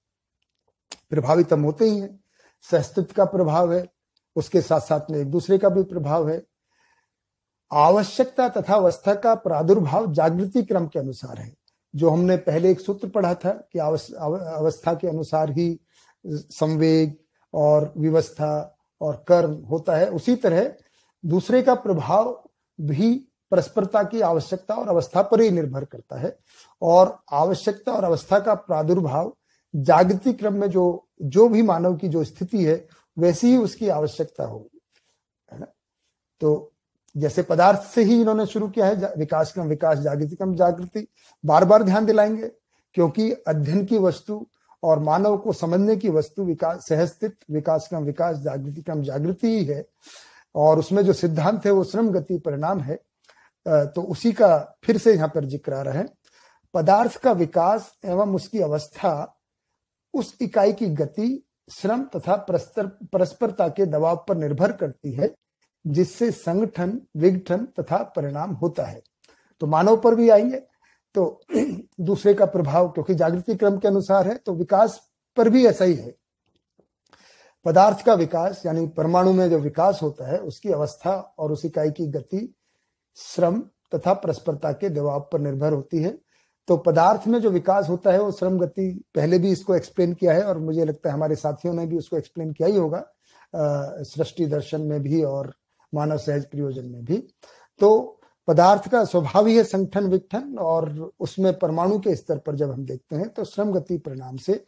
A: प्रभावित हम होते ही हैं सहस्तित्व का प्रभाव है उसके साथ साथ में एक दूसरे का भी प्रभाव है आवश्यकता तथा अवस्था का प्रादुर्भाव जागृति क्रम के अनुसार है जो हमने पहले एक सूत्र पढ़ा था कि अवस्था के अनुसार ही संवेग और व्यवस्था और कर्म होता है उसी तरह दूसरे का प्रभाव भी परस्परता की आवश्यकता और अवस्था पर ही निर्भर करता है और आवश्यकता और अवस्था का प्रादुर्भाव जागृति क्रम में जो जो भी मानव की जो स्थिति है वैसी ही उसकी आवश्यकता होगी है ना तो जैसे पदार्थ से ही इन्होंने शुरू किया है विकास क्रम विकास जागृति क्रम जागृति बार बार ध्यान दिलाएंगे क्योंकि अध्ययन की वस्तु और मानव को समझने की वस्तु विकास सहस्तित विकास क्रम विकास जागृति क्रम जागृति ही है और उसमें जो सिद्धांत है वो श्रम गति परिणाम है तो उसी का फिर से यहाँ पर जिक्र आ रहा है पदार्थ का विकास एवं उसकी अवस्था उस इकाई की गति श्रम तथा परस्परता के दबाव पर निर्भर करती है जिससे संगठन विघटन तथा परिणाम होता है तो मानव पर भी आएंगे तो [CLEARS THROAT] दूसरे का प्रभाव क्योंकि जागृति क्रम के अनुसार है तो विकास पर भी ऐसा ही है पदार्थ का विकास यानी परमाणु में जो विकास होता है उसकी अवस्था और उस इकाई की गति श्रम तथा परस्परता के दबाव पर निर्भर होती है तो पदार्थ में जो विकास होता है वो श्रम गति पहले भी इसको एक्सप्लेन किया है और मुझे लगता है हमारे साथियों ने भी उसको एक्सप्लेन किया ही होगा सृष्टि दर्शन में भी और मानव सहज प्रयोजन में भी तो पदार्थ का स्वभाव ही है संगठन विघटन और उसमें परमाणु के स्तर पर जब हम देखते हैं तो श्रम गति परिणाम से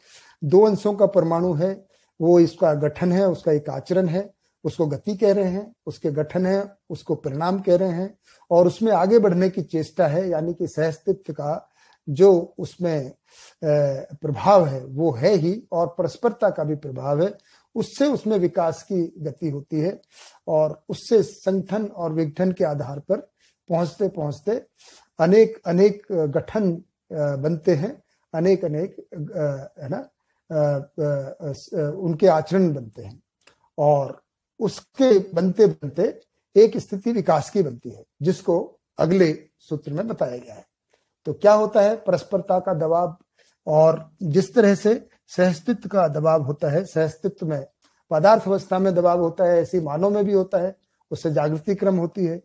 A: दो अंशों का परमाणु है वो इसका गठन है उसका एक आचरण है उसको गति कह रहे हैं उसके गठन है उसको परिणाम कह रहे हैं और उसमें आगे बढ़ने की चेष्टा है यानी कि सहस्तित्व का जो उसमें प्रभाव है वो है ही और परस्परता का भी प्रभाव है उससे उसमें विकास की गति होती है और उससे संगठन और विघटन के आधार पर पहुंचते पहुंचते अनेक अनेक गठन बनते हैं अनेक अनेक है ना उनके आचरण बनते हैं और उसके बनते बनते एक स्थिति विकास की बनती है जिसको अगले सूत्र में बताया गया है तो क्या होता है परस्परता का दबाव और जिस तरह से सहस्तित्व का दबाव होता है सहस्तित्व में पदार्थ अवस्था में दबाव होता है ऐसी मानव में भी होता है उससे जागृति क्रम होती है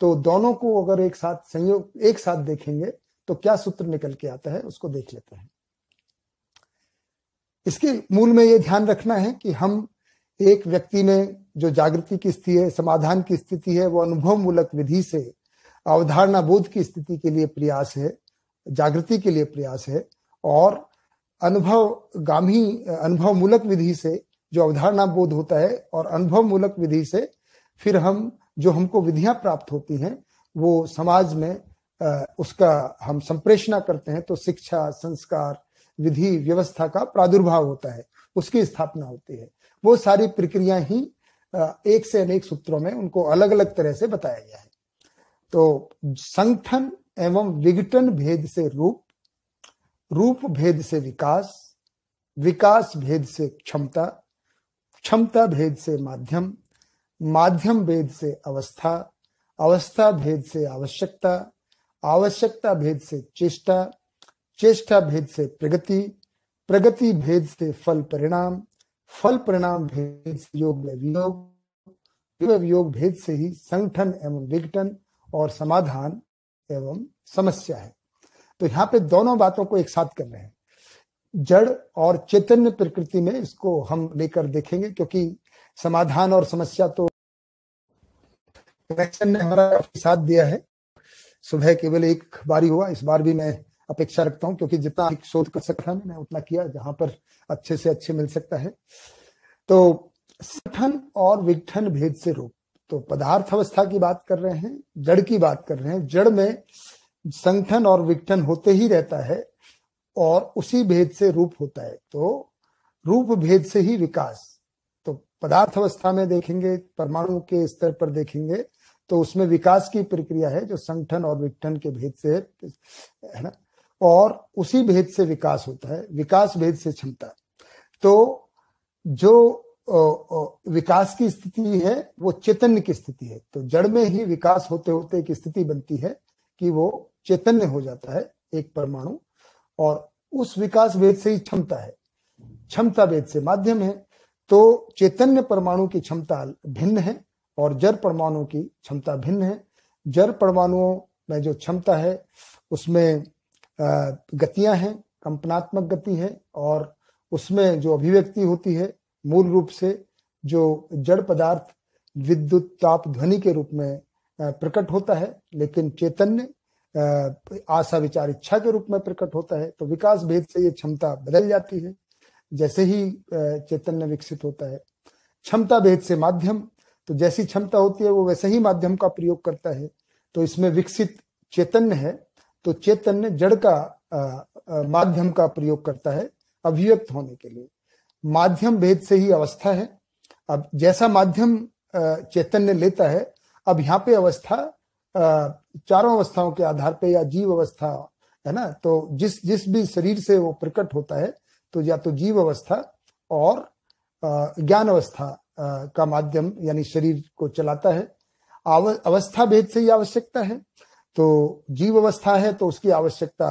A: तो दोनों को अगर एक साथ संयोग एक साथ देखेंगे तो क्या सूत्र निकल के आता है उसको देख लेते हैं इसके मूल में यह ध्यान रखना है कि हम एक व्यक्ति ने जो जागृति की स्थिति है समाधान की स्थिति है वो अनुभव मूलक विधि से अवधारणा बोध की स्थिति के लिए प्रयास है जागृति के लिए प्रयास है और अनुभव गामी अनुभव मूलक विधि से जो अवधारणा बोध होता है और अनुभव मूलक विधि से फिर हम जो हमको विधियां प्राप्त होती हैं वो समाज में उसका हम संप्रेषणा करते हैं तो शिक्षा संस्कार विधि व्यवस्था का प्रादुर्भाव होता है उसकी स्थापना होती है वो सारी प्रक्रिया ही एक से अनेक सूत्रों में उनको अलग अलग तरह से बताया गया है तो संगठन एवं विघटन भेद से रूप रूप भेद से विकास विकास भेद से क्षमता क्षमता भेद से माध्यम माध्यम भेद से अवस्था अवस्था भेद से आवश्यकता आवश्यकता भेद से चेष्टा चेष्टा भेद से प्रगति प्रगति भेद से फल परिणाम फल परिणाम भेद से योग में वियोग योग भेद से ही संगठन एवं विघटन और समाधान एवं समस्या है तो यहाँ पे दोनों बातों को एक साथ कर रहे हैं जड़ और चैतन्य प्रकृति में इसको हम लेकर देखेंगे क्योंकि समाधान और समस्या तो कनेक्शन ने हमारा साथ दिया है सुबह केवल एक बारी हुआ इस बार भी मैं अपेक्षा रखता हूं क्योंकि जितना एक शोध कर सकता मैंने उतना किया जहां पर अच्छे से अच्छे मिल सकता है तो सठन और विघन भेद से रोक तो पदार्थ अवस्था की बात कर रहे हैं जड़ की बात कर रहे हैं जड़ में संगठन और विघटन होते ही रहता है और उसी भेद से रूप होता है तो रूप भेद से ही विकास तो पदार्थ अवस्था में देखेंगे परमाणु के स्तर पर देखेंगे तो उसमें विकास की प्रक्रिया है जो संगठन और विघटन के भेद से है ना और उसी भेद से विकास होता है विकास भेद से क्षमता तो जो विकास की स्थिति है वो चैतन्य की स्थिति है तो जड़ में ही विकास होते होते एक स्थिति बनती है कि वो चैतन्य हो जाता है एक परमाणु और उस विकास वेद से ही क्षमता है क्षमता वेद से माध्यम है तो चैतन्य परमाणु की क्षमता भिन्न है और जड़ परमाणु की क्षमता भिन्न है जड़ परमाणुओं में जो क्षमता है उसमें गतियां हैं कंपनात्मक गति है और उसमें जो अभिव्यक्ति होती है मूल रूप से जो जड़ पदार्थ विद्युत ताप ध्वनि के रूप में प्रकट होता है लेकिन चैतन्य आशा विचार इच्छा के रूप में प्रकट होता है तो विकास भेद से ये क्षमता बदल जाती है जैसे ही चैतन्य विकसित होता है क्षमता भेद से माध्यम तो जैसी क्षमता होती है वो वैसे ही माध्यम का प्रयोग करता है तो इसमें विकसित चैतन्य है तो चैतन्य जड़ का आ, आ, माध्यम का प्रयोग करता है अभिव्यक्त होने के लिए माध्यम भेद से ही अवस्था है अब जैसा माध्यम चैतन्य लेता है अब यहाँ पे अवस्था चारों अवस्थाओं के आधार पे या जीव अवस्था है ना तो जिस जिस भी शरीर से वो प्रकट होता है तो या तो जीव अवस्था और ज्ञान अवस्था का माध्यम यानी शरीर को चलाता है अवस्था भेद से ही आवश्यकता है तो जीव अवस्था है तो उसकी आवश्यकता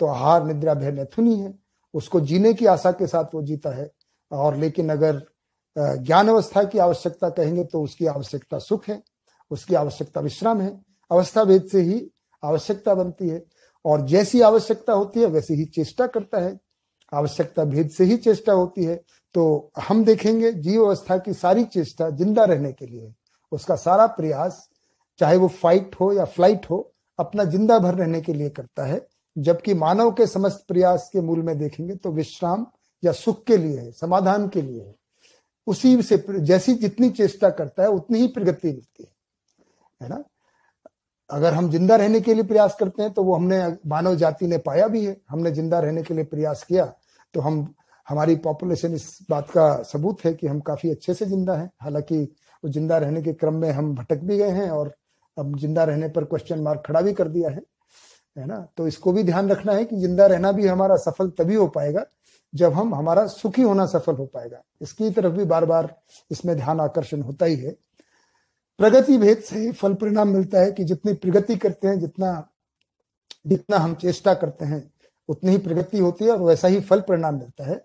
A: तो आहार निद्रा भय मैथुनी है उसको जीने की आशा के साथ वो जीता है और लेकिन अगर ज्ञान अवस्था की आवश्यकता कहेंगे तो उसकी आवश्यकता सुख है उसकी आवश्यकता विश्राम है अवस्था भेद से ही आवश्यकता बनती है और जैसी आवश्यकता होती है वैसे ही चेष्टा करता है आवश्यकता भेद से ही चेष्टा होती है तो हम देखेंगे जीव अवस्था की सारी चेष्टा जिंदा रहने के लिए उसका सारा प्रयास चाहे वो फाइट हो या फ्लाइट हो अपना जिंदा भर रहने के लिए करता है जबकि मानव के समस्त प्रयास के मूल में देखेंगे तो विश्राम या सुख के लिए है समाधान के लिए है उसी से जैसी जितनी चेष्टा करता है उतनी ही प्रगति मिलती है है ना अगर हम जिंदा रहने के लिए प्रयास करते हैं तो वो हमने मानव जाति ने पाया भी है हमने जिंदा रहने के लिए प्रयास किया तो हम हमारी पॉपुलेशन इस बात का सबूत है कि हम काफी अच्छे से जिंदा हैं हालांकि वो जिंदा रहने के क्रम में हम भटक भी गए हैं और अब जिंदा रहने पर क्वेश्चन मार्क खड़ा भी कर दिया है है ना तो इसको भी ध्यान रखना है कि जिंदा रहना भी हमारा सफल तभी हो पाएगा जब हम हमारा सुखी होना सफल हो पाएगा इसकी तरफ भी बार बार इसमें ध्यान आकर्षण होता ही है प्रगति भेद से ही फल परिणाम मिलता है कि जितनी प्रगति करते हैं जितना जितना हम चेष्टा करते हैं उतनी ही प्रगति होती है और वैसा ही फल परिणाम मिलता है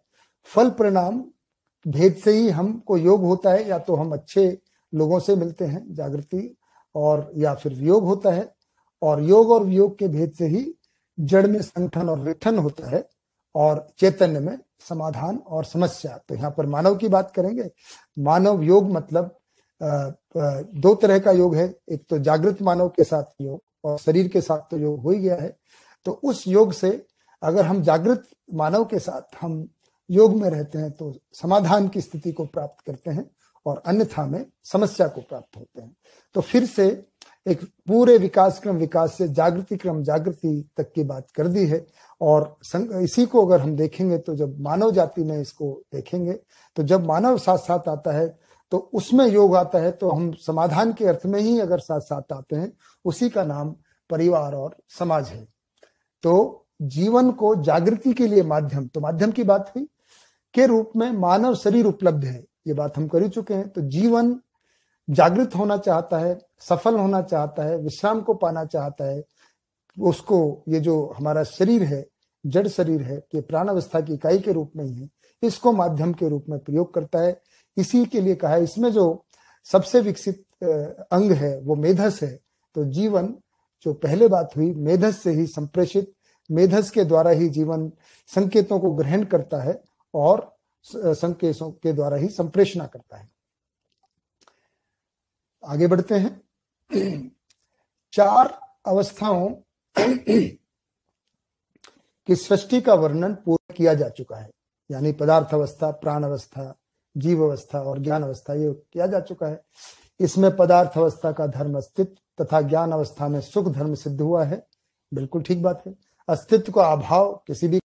A: फल परिणाम भेद से ही हमको योग होता है या तो हम अच्छे लोगों से मिलते हैं जागृति और या फिर वियोग होता है और योग और वियोग के भेद से ही जड़ में संगठन और रिठन होता है और चैतन्य में समाधान और समस्या तो यहाँ पर मानव की बात करेंगे मानव योग मतलब दो तरह का योग है एक तो जागृत मानव के साथ योग और शरीर के साथ तो योग हो ही गया है तो उस योग से अगर हम जागृत मानव के साथ हम योग में रहते हैं तो समाधान की स्थिति को प्राप्त करते हैं और अन्यथा में समस्या को प्राप्त होते हैं तो फिर से एक पूरे विकास क्रम विकास से जागृति क्रम जागृति तक की बात कर दी है और इसी को अगर हम देखेंगे तो जब मानव जाति में इसको देखेंगे तो जब मानव साथ साथ आता है तो उसमें योग आता है तो हम समाधान के अर्थ में ही अगर साथ साथ आते हैं उसी का नाम परिवार और समाज है तो जीवन को जागृति के लिए माध्यम तो माध्यम की बात हुई के रूप में मानव शरीर उपलब्ध है ये बात हम कर ही चुके हैं तो जीवन जागृत होना चाहता है सफल होना चाहता है विश्राम को पाना चाहता है उसको ये जो हमारा शरीर है जड़ शरीर है ये प्राण अवस्था की इकाई के रूप में ही है इसको माध्यम के रूप में प्रयोग करता है इसी के लिए कहा है इसमें जो सबसे विकसित अंग है वो मेधस है तो जीवन जो पहले बात हुई मेधस से ही संप्रेषित मेधस के द्वारा ही जीवन संकेतों को ग्रहण करता है और संकेतों के द्वारा ही संप्रेषणा करता है आगे बढ़ते हैं चार अवस्थाओं कि सृष्टि का वर्णन पूरा किया जा चुका है यानी पदार्थ अवस्था प्राण अवस्था जीव अवस्था और ज्ञान अवस्था ये किया जा चुका है इसमें पदार्थ अवस्था का धर्म अस्तित्व तथा ज्ञान अवस्था में सुख धर्म सिद्ध हुआ है बिल्कुल ठीक बात है अस्तित्व का अभाव किसी भी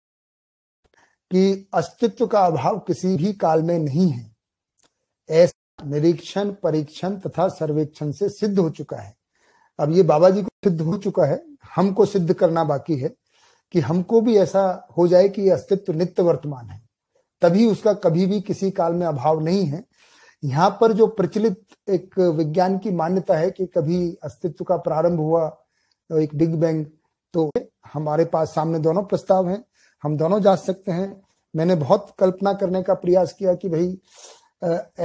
A: कि अस्तित्व का अभाव किसी भी काल में नहीं है ऐसा निरीक्षण परीक्षण तथा सर्वेक्षण से सिद्ध हो चुका है अब ये बाबा जी को सिद्ध हो चुका है हमको सिद्ध करना बाकी है कि हमको भी ऐसा हो जाए कि ये अस्तित्व नित्य वर्तमान है तभी उसका कभी भी किसी काल में अभाव नहीं है यहाँ पर जो प्रचलित एक विज्ञान की मान्यता है कि कभी अस्तित्व का प्रारंभ हुआ तो एक बिग बैंग तो हमारे पास सामने दोनों प्रस्ताव हैं हम दोनों जांच सकते हैं मैंने बहुत कल्पना करने का प्रयास किया कि भाई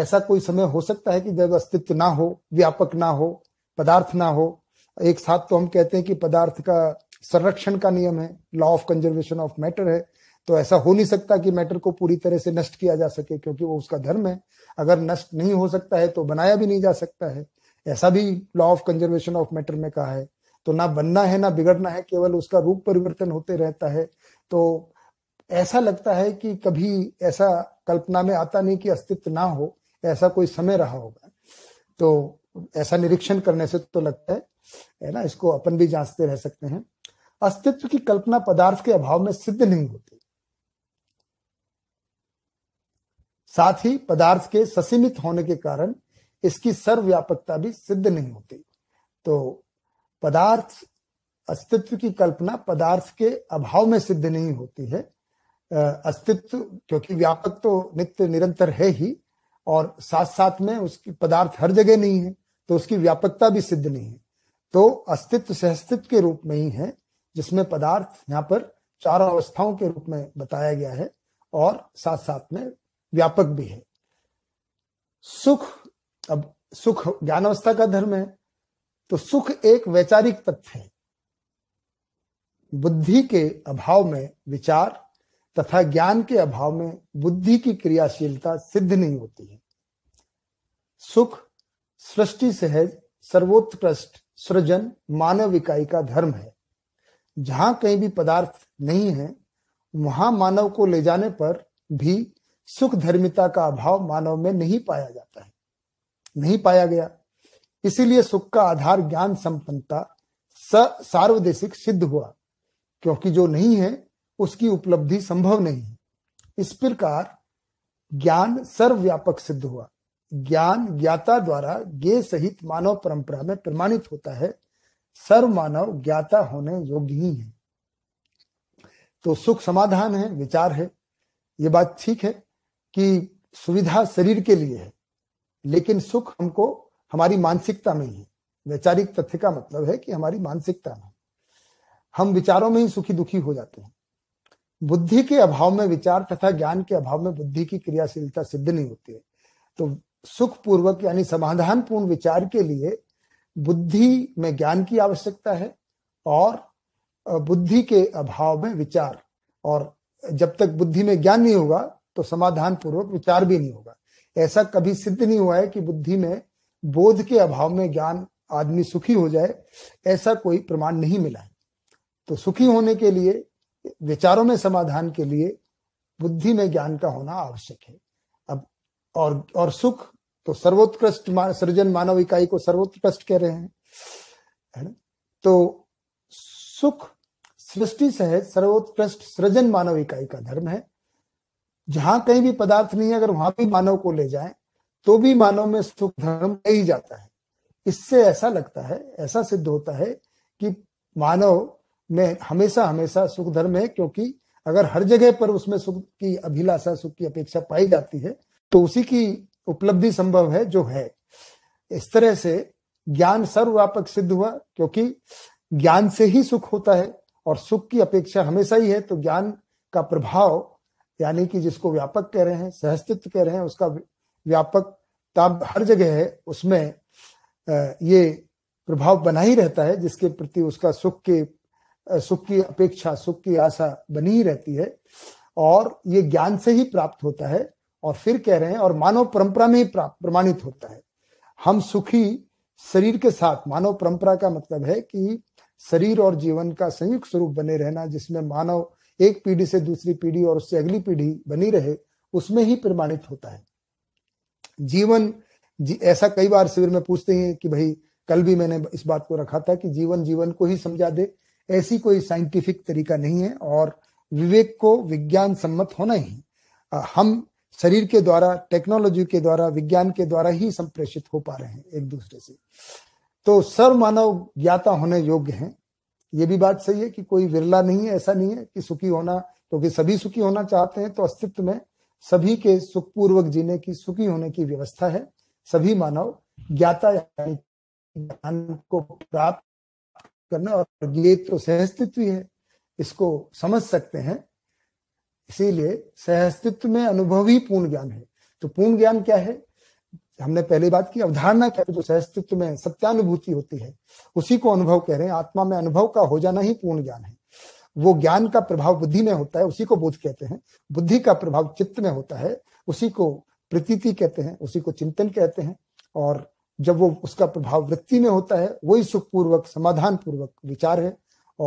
A: ऐसा कोई समय हो सकता है कि जब अस्तित्व ना हो व्यापक ना हो पदार्थ ना हो एक साथ तो हम कहते हैं कि पदार्थ का संरक्षण का नियम है law of conservation of matter है तो ऐसा हो नहीं सकता कि मैटर को पूरी तरह से नष्ट किया जा सके क्योंकि वो उसका धर्म है अगर नष्ट नहीं हो सकता है तो बनाया भी नहीं जा सकता है ऐसा भी law of conservation of matter में कहा है तो ना बनना है ना बिगड़ना है केवल उसका रूप परिवर्तन होते रहता है तो ऐसा लगता है कि कभी ऐसा कल्पना में आता नहीं कि अस्तित्व ना हो ऐसा कोई समय रहा होगा तो ऐसा निरीक्षण करने से तो लगता है है ना इसको अपन भी जांचते रह सकते हैं अस्तित्व की कल्पना पदार्थ के अभाव में सिद्ध नहीं होती साथ ही पदार्थ के ससीमित होने के कारण इसकी सर्वव्यापकता भी सिद्ध नहीं होती तो पदार्थ अस्तित्व की कल्पना पदार्थ के अभाव में सिद्ध नहीं होती है अस्तित्व क्योंकि व्यापक तो नित्य निरंतर है ही और साथ साथ में उसकी पदार्थ हर जगह नहीं है तो उसकी व्यापकता भी सिद्ध नहीं है तो अस्तित्व सहस्तित्व के रूप में ही है जिसमें पदार्थ यहाँ पर चार अवस्थाओं के रूप में बताया गया है और साथ साथ में व्यापक भी है सुख अब सुख ज्ञान अवस्था का धर्म है तो सुख एक वैचारिक तथ्य है बुद्धि के अभाव में विचार तथा ज्ञान के अभाव में बुद्धि की क्रियाशीलता सिद्ध नहीं होती है सुख सृष्टि सहज सर्वोत्कृष्ट सृजन मानव इकाई का धर्म है जहां कहीं भी पदार्थ नहीं है वहां मानव को ले जाने पर भी सुख धर्मिता का अभाव मानव में नहीं पाया जाता है नहीं पाया गया इसीलिए सुख का आधार ज्ञान संपन्नता सार्वदेशिक सिद्ध हुआ क्योंकि जो नहीं है उसकी उपलब्धि संभव नहीं है इस प्रकार ज्ञान सर्वव्यापक सिद्ध हुआ ज्ञान ज्ञाता द्वारा ज्ञ सहित मानव परंपरा में प्रमाणित होता है सर्व मानव ज्ञाता होने योग्य ही है तो सुख समाधान है विचार है ये बात ठीक है कि सुविधा शरीर के लिए है लेकिन सुख हमको हमारी मानसिकता में ही वैचारिक तथ्य का मतलब है कि हमारी मानसिकता में हम विचारों में ही सुखी दुखी हो जाते हैं बुद्धि के अभाव में विचार तथा ज्ञान के अभाव में बुद्धि की क्रियाशीलता सिद्ध नहीं होती है तो सुखपूर्वक यानी समाधान पूर्ण विचार के लिए बुद्धि में ज्ञान की आवश्यकता है और बुद्धि के अभाव में विचार और जब तक बुद्धि में ज्ञान नहीं होगा तो समाधान पूर्वक विचार भी नहीं होगा ऐसा कभी सिद्ध नहीं हुआ है कि बुद्धि में बोध के अभाव में ज्ञान आदमी सुखी हो जाए ऐसा कोई प्रमाण नहीं मिला है तो सुखी होने के लिए विचारों में समाधान के लिए बुद्धि में ज्ञान का होना आवश्यक है अब और और सुख तो सर्वोत्कृष्ट सृजन मानव इकाई को सर्वोत्कृष्ट कह रहे हैं है ना तो सुख सृष्टि सहित सर्वोत्कृष्ट सृजन मानव इकाई का धर्म है जहां कहीं भी पदार्थ नहीं है अगर वहां भी मानव को ले जाए तो भी मानव में सुख धर्म ही जाता है इससे ऐसा लगता है ऐसा सिद्ध होता है कि मानव में हमेशा हमेशा सुख धर्म है क्योंकि अगर हर जगह पर उसमें सुख की अभिलाषा सुख की अपेक्षा पाई जाती है तो उसी की उपलब्धि संभव है जो है इस तरह से ज्ञान सर्वव्यापक सिद्ध हुआ क्योंकि ज्ञान से ही सुख होता है और सुख की अपेक्षा हमेशा ही है तो ज्ञान का प्रभाव यानी कि जिसको व्यापक कह रहे हैं सहस्तित्व कह रहे हैं उसका व्यापक ताप हर जगह है उसमें ये प्रभाव बना ही रहता है जिसके प्रति उसका सुख के सुख की अपेक्षा सुख की आशा बनी ही रहती है और ये ज्ञान से ही प्राप्त होता है और फिर कह रहे हैं और मानव परंपरा में ही प्रमाणित होता है हम सुखी शरीर के साथ मानव परंपरा का मतलब है कि शरीर और जीवन का संयुक्त स्वरूप बने रहना जिसमें मानव एक पीढ़ी से दूसरी पीढ़ी और उससे अगली पीढ़ी बनी रहे उसमें ही प्रमाणित होता है जीवन जी, ऐसा कई बार शिविर में पूछते हैं कि भाई कल भी मैंने इस बात को रखा था कि जीवन जीवन को ही समझा दे ऐसी कोई साइंटिफिक तरीका नहीं है और विवेक को विज्ञान सम्मत होना ही हम शरीर के द्वारा टेक्नोलॉजी के द्वारा विज्ञान के द्वारा ही संप्रेषित हो पा रहे हैं एक दूसरे से तो सर्वमानव ज्ञाता होने योग्य हैं ये भी बात सही है कि कोई विरला नहीं है ऐसा नहीं है कि सुखी होना क्योंकि तो सभी सुखी होना चाहते हैं तो अस्तित्व में सभी के सुखपूर्वक जीने की सुखी होने की व्यवस्था है सभी मानव ज्ञाता ज्ञान को प्राप्त करना और ये तो सहस्तित्व है इसको समझ सकते हैं इसीलिए सहस्तित्व में अनुभव ही पूर्ण ज्ञान है तो पूर्ण ज्ञान क्या है हमने पहले बात की अवधारणा क्या है जो सहस्तित्व में सत्यानुभूति होती है उसी को अनुभव कह रहे हैं आत्मा में अनुभव का हो जाना ही पूर्ण ज्ञान है वो ज्ञान का प्रभाव बुद्धि में होता है उसी को बोध कहते हैं बुद्धि का प्रभाव चित्त में होता है उसी को प्रतीति कहते हैं उसी को चिंतन कहते हैं और जब वो उसका प्रभाव वृत्ति में होता है वही सुखपूर्वक समाधान पूर्वक विचार है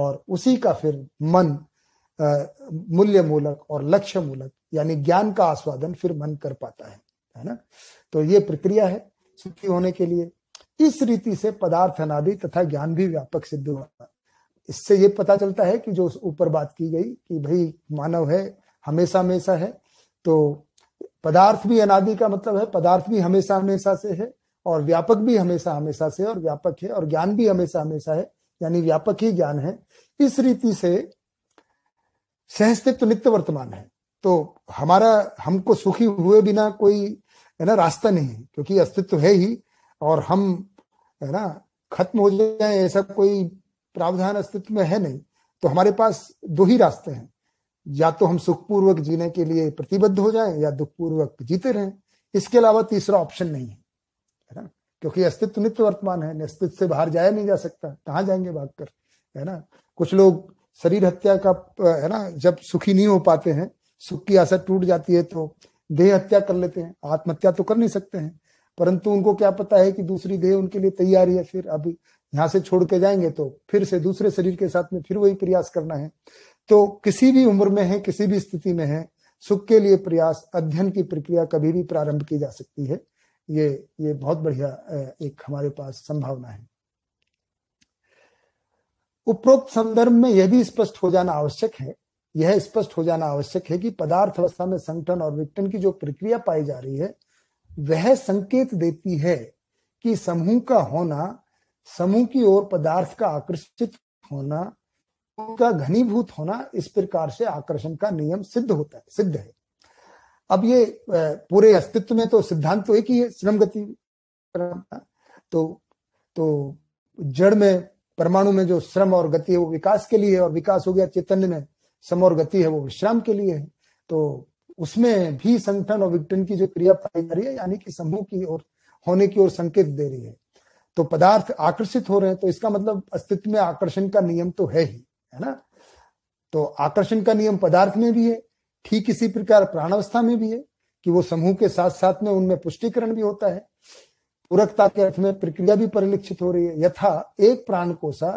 A: और उसी का फिर मन मूल्य मूलक और लक्ष्य मूलक यानी ज्ञान का आस्वादन फिर मन कर पाता है है ना तो ये प्रक्रिया है सुखी होने के लिए इस रीति से पदार्थ अनादि तथा ज्ञान भी व्यापक सिद्ध हुआ इससे ये पता चलता है कि जो ऊपर बात की गई कि भाई मानव है हमेशा हमेशा है तो पदार्थ भी अनादि का मतलब है पदार्थ भी हमेशा हमेशा से है और व्यापक भी हमेशा हमेशा से और व्यापक है और ज्ञान भी हमेशा हमेशा है यानी व्यापक ही ज्ञान है इस रीति से सहस्तित्व नित्य वर्तमान है तो हमारा हमको सुखी हुए बिना कोई है ना रास्ता नहीं है क्योंकि अस्तित्व है ही और हम है ना खत्म हो जाए ऐसा कोई प्रावधान अस्तित्व में है नहीं तो हमारे पास दो ही रास्ते हैं या तो हम सुखपूर्वक जीने के लिए प्रतिबद्ध हो जाएं या दुखपूर्वक जीते रहें इसके अलावा तीसरा ऑप्शन नहीं है है ना क्योंकि अस्तित्व नित्य वर्तमान है अस्तित्व से बाहर जाया नहीं जा सकता कहाँ जाएंगे भागकर है ना कुछ लोग शरीर हत्या का है ना जब सुखी नहीं हो पाते हैं सुख की आशा टूट जाती है तो देह हत्या कर लेते हैं आत्महत्या तो कर नहीं सकते हैं परंतु उनको क्या पता है कि दूसरी देह उनके लिए तैयार है फिर अभी यहाँ से छोड़ के जाएंगे तो फिर से दूसरे शरीर के साथ में फिर वही प्रयास करना है तो किसी भी उम्र में है किसी भी स्थिति में है सुख के लिए प्रयास अध्ययन की प्रक्रिया कभी भी प्रारंभ की जा सकती है ये ये बहुत बढ़िया एक हमारे पास संभावना है उपरोक्त संदर्भ में यह भी स्पष्ट हो जाना आवश्यक है यह स्पष्ट हो जाना आवश्यक है कि पदार्थ अवस्था में संगठन और विघटन की जो प्रक्रिया पाई जा रही है वह संकेत देती है कि समूह का होना समूह की ओर पदार्थ का आकर्षित होना उनका घनीभूत होना इस प्रकार से आकर्षण का नियम सिद्ध होता है सिद्ध है अब ये पूरे अस्तित्व में तो सिद्धांत तो एक ही है श्रम गति तो तो जड़ में परमाणु में जो श्रम और गति है वो विकास के लिए है और विकास हो गया चैतन्य में श्रम और गति है वो विश्राम के लिए है तो उसमें भी संगठन और विघटन की जो क्रिया पाई जा रही है यानी कि समूह की ओर होने की ओर संकेत दे रही है तो पदार्थ आकर्षित हो रहे हैं तो इसका मतलब अस्तित्व में आकर्षण का नियम तो है ही है ना तो आकर्षण का नियम पदार्थ में भी है ठीक इसी प्रकार प्राणावस्था में भी है कि वो समूह के साथ साथ में उनमें पुष्टिकरण भी होता है पूरकता के अर्थ में प्रक्रिया भी परिलक्षित हो रही है यथा एक प्राण कोषा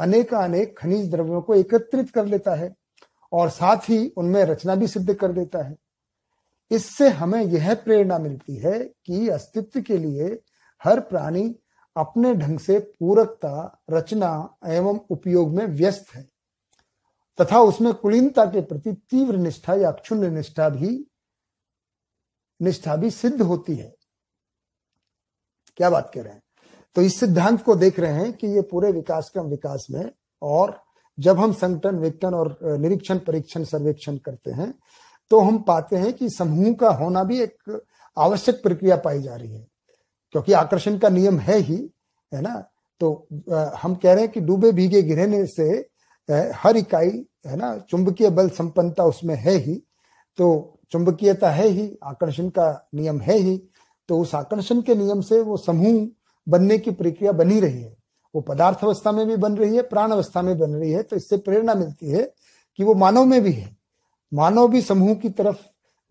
A: अनेक खनिज द्रव्यों को एकत्रित कर लेता है और साथ ही उनमें रचना भी सिद्ध कर देता है इससे हमें यह प्रेरणा मिलती है कि अस्तित्व के लिए हर प्राणी अपने ढंग से पूरकता रचना एवं उपयोग में व्यस्त है तथा उसमें कुलीनता के प्रति तीव्र निष्ठा या अक्षुण्य निष्ठा भी निष्ठा भी सिद्ध होती है क्या बात कर रहे हैं तो इस सिद्धांत को देख रहे हैं कि ये पूरे विकास क्रम विकास में और जब हम संगठन विघटन और निरीक्षण परीक्षण सर्वेक्षण करते हैं तो हम पाते हैं कि समूह का होना भी एक आवश्यक प्रक्रिया पाई जा रही है क्योंकि आकर्षण का नियम है ही है ना तो हम कह रहे हैं कि डूबे भीगे गिरने से हर इकाई है ना चुंबकीय बल संपन्नता उसमें है ही तो चुंबकीयता है ही आकर्षण का नियम है ही तो उस आकर्षण के नियम से वो समूह बनने की प्रक्रिया बनी रही है वो पदार्थ अवस्था में भी बन रही है प्राण अवस्था में बन रही है तो इससे प्रेरणा मिलती है कि वो मानव में भी है मानव भी समूह की तरफ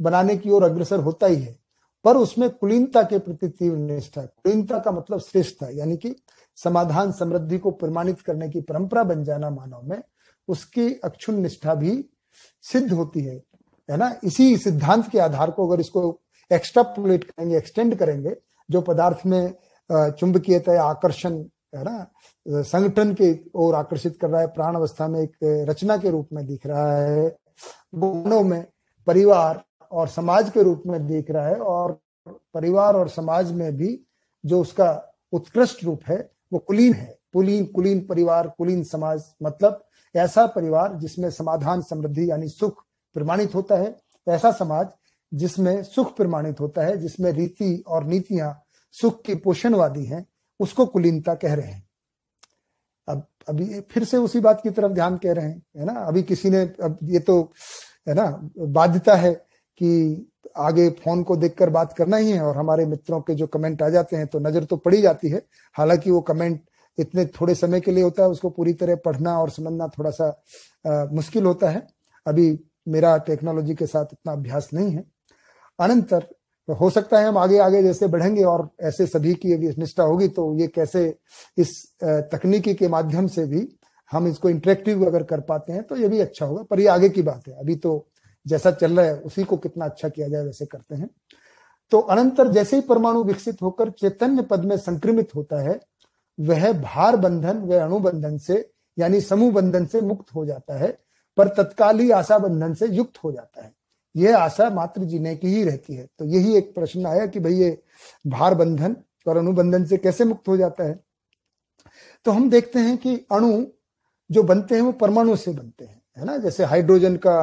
A: बनाने की ओर अग्रसर होता ही है पर उसमें कुलीनता के प्रति तीव्र निष्ठा कुलीनता का मतलब श्रेष्ठता यानी कि समाधान समृद्धि को प्रमाणित करने की परंपरा बन जाना मानव में उसकी अक्षुण निष्ठा भी सिद्ध होती है है ना इसी सिद्धांत के आधार को अगर इसको एक्सट्रापोलेट करेंगे एक्सटेंड करेंगे जो पदार्थ में चुंबकीयता आकर्षण है
B: ना
A: संगठन के ओर आकर्षित कर रहा है प्राण अवस्था में एक रचना के रूप में दिख रहा है गुणों में परिवार और समाज के रूप में दिख रहा है और परिवार और समाज में भी जो उसका उत्कृष्ट रूप है वो कुलीन है कुलीन कुलीन परिवार कुलीन समाज मतलब ऐसा परिवार जिसमें समाधान समृद्धि यानी सुख प्रमाणित होता है ऐसा समाज जिसमें सुख प्रमाणित होता है जिसमें रीति और नीतियां सुख के पोषणवादी हैं उसको कुलीनता कह रहे हैं अब अभी फिर से उसी बात की तरफ ध्यान कह रहे हैं है ना अभी किसी ने अब ये तो है ना बाध्यता है कि आगे फोन को देखकर बात करना ही है और हमारे मित्रों के जो कमेंट आ जाते हैं तो नजर तो पड़ी जाती है हालांकि वो कमेंट इतने थोड़े समय के लिए होता है उसको पूरी तरह पढ़ना और समझना थोड़ा सा आ, मुश्किल होता है अभी मेरा टेक्नोलॉजी के साथ इतना अभ्यास नहीं है अनंतर तो हो सकता है हम आगे आगे जैसे बढ़ेंगे और ऐसे सभी की निष्ठा होगी तो ये कैसे इस तकनीकी के माध्यम से भी हम इसको इंटरेक्टिव अगर कर पाते हैं तो ये भी अच्छा होगा पर ये आगे की बात है अभी तो जैसा चल रहा है उसी को कितना अच्छा किया जाए वैसे करते हैं तो अनंतर जैसे ही परमाणु विकसित होकर चैतन्य पद में संक्रमित होता है वह भार बंधन वह अणुबंधन से यानी समूह बंधन से मुक्त हो जाता है पर तत्काल ही आशा बंधन से युक्त हो जाता है ये आशा मात्र जीने की ही रहती है तो यही एक प्रश्न आया कि भाई ये भार बंधन और अनुबंधन से कैसे मुक्त हो जाता है तो हम देखते हैं कि अणु जो बनते हैं वो परमाणु से बनते हैं है ना जैसे हाइड्रोजन का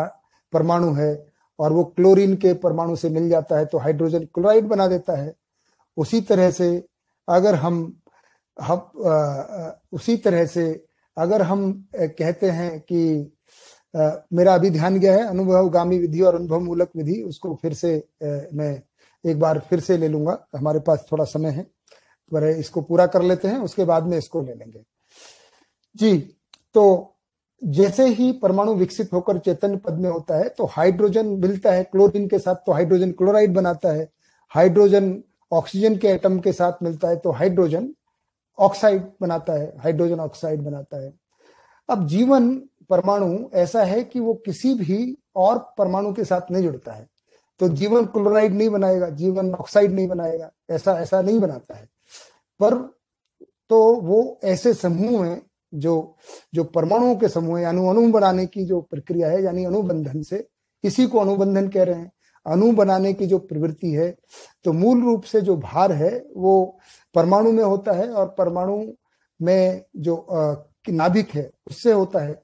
A: परमाणु है और वो क्लोरीन के परमाणु से मिल जाता है तो हाइड्रोजन क्लोराइड बना देता है उसी तरह से अगर हम हम उसी तरह से अगर हम कहते हैं कि मेरा अभी ध्यान गया है अनुभवगामी विधि और अनुभव मूलक विधि उसको फिर से मैं एक बार फिर से ले लूंगा हमारे पास थोड़ा समय है पर इसको पूरा कर लेते हैं उसके बाद में इसको ले लेंगे जी तो जैसे ही परमाणु विकसित होकर चेतन पद में होता है तो हाइड्रोजन मिलता है क्लोरीन के साथ तो हाइड्रोजन क्लोराइड बनाता है हाइड्रोजन ऑक्सीजन के एटम के साथ मिलता है तो हाइड्रोजन ऑक्साइड बनाता है हाइड्रोजन ऑक्साइड बनाता है अब जीवन परमाणु ऐसा है कि वो किसी भी और परमाणु के साथ नहीं जुड़ता है तो जीवन क्लोराइड नहीं बनाएगा जीवन ऑक्साइड नहीं बनाएगा ऐसा ऐसा नहीं बनाता है पर तो वो ऐसे समूह हैं जो जो परमाणुओं के समूह है अणु अणु बनाने की जो प्रक्रिया है यानी अनुबंधन से इसी को अनुबंधन कह रहे हैं अणु बनाने की जो प्रवृत्ति है तो मूल रूप से जो भार है वो परमाणु में होता है और परमाणु में जो कि नाभिक है उससे होता है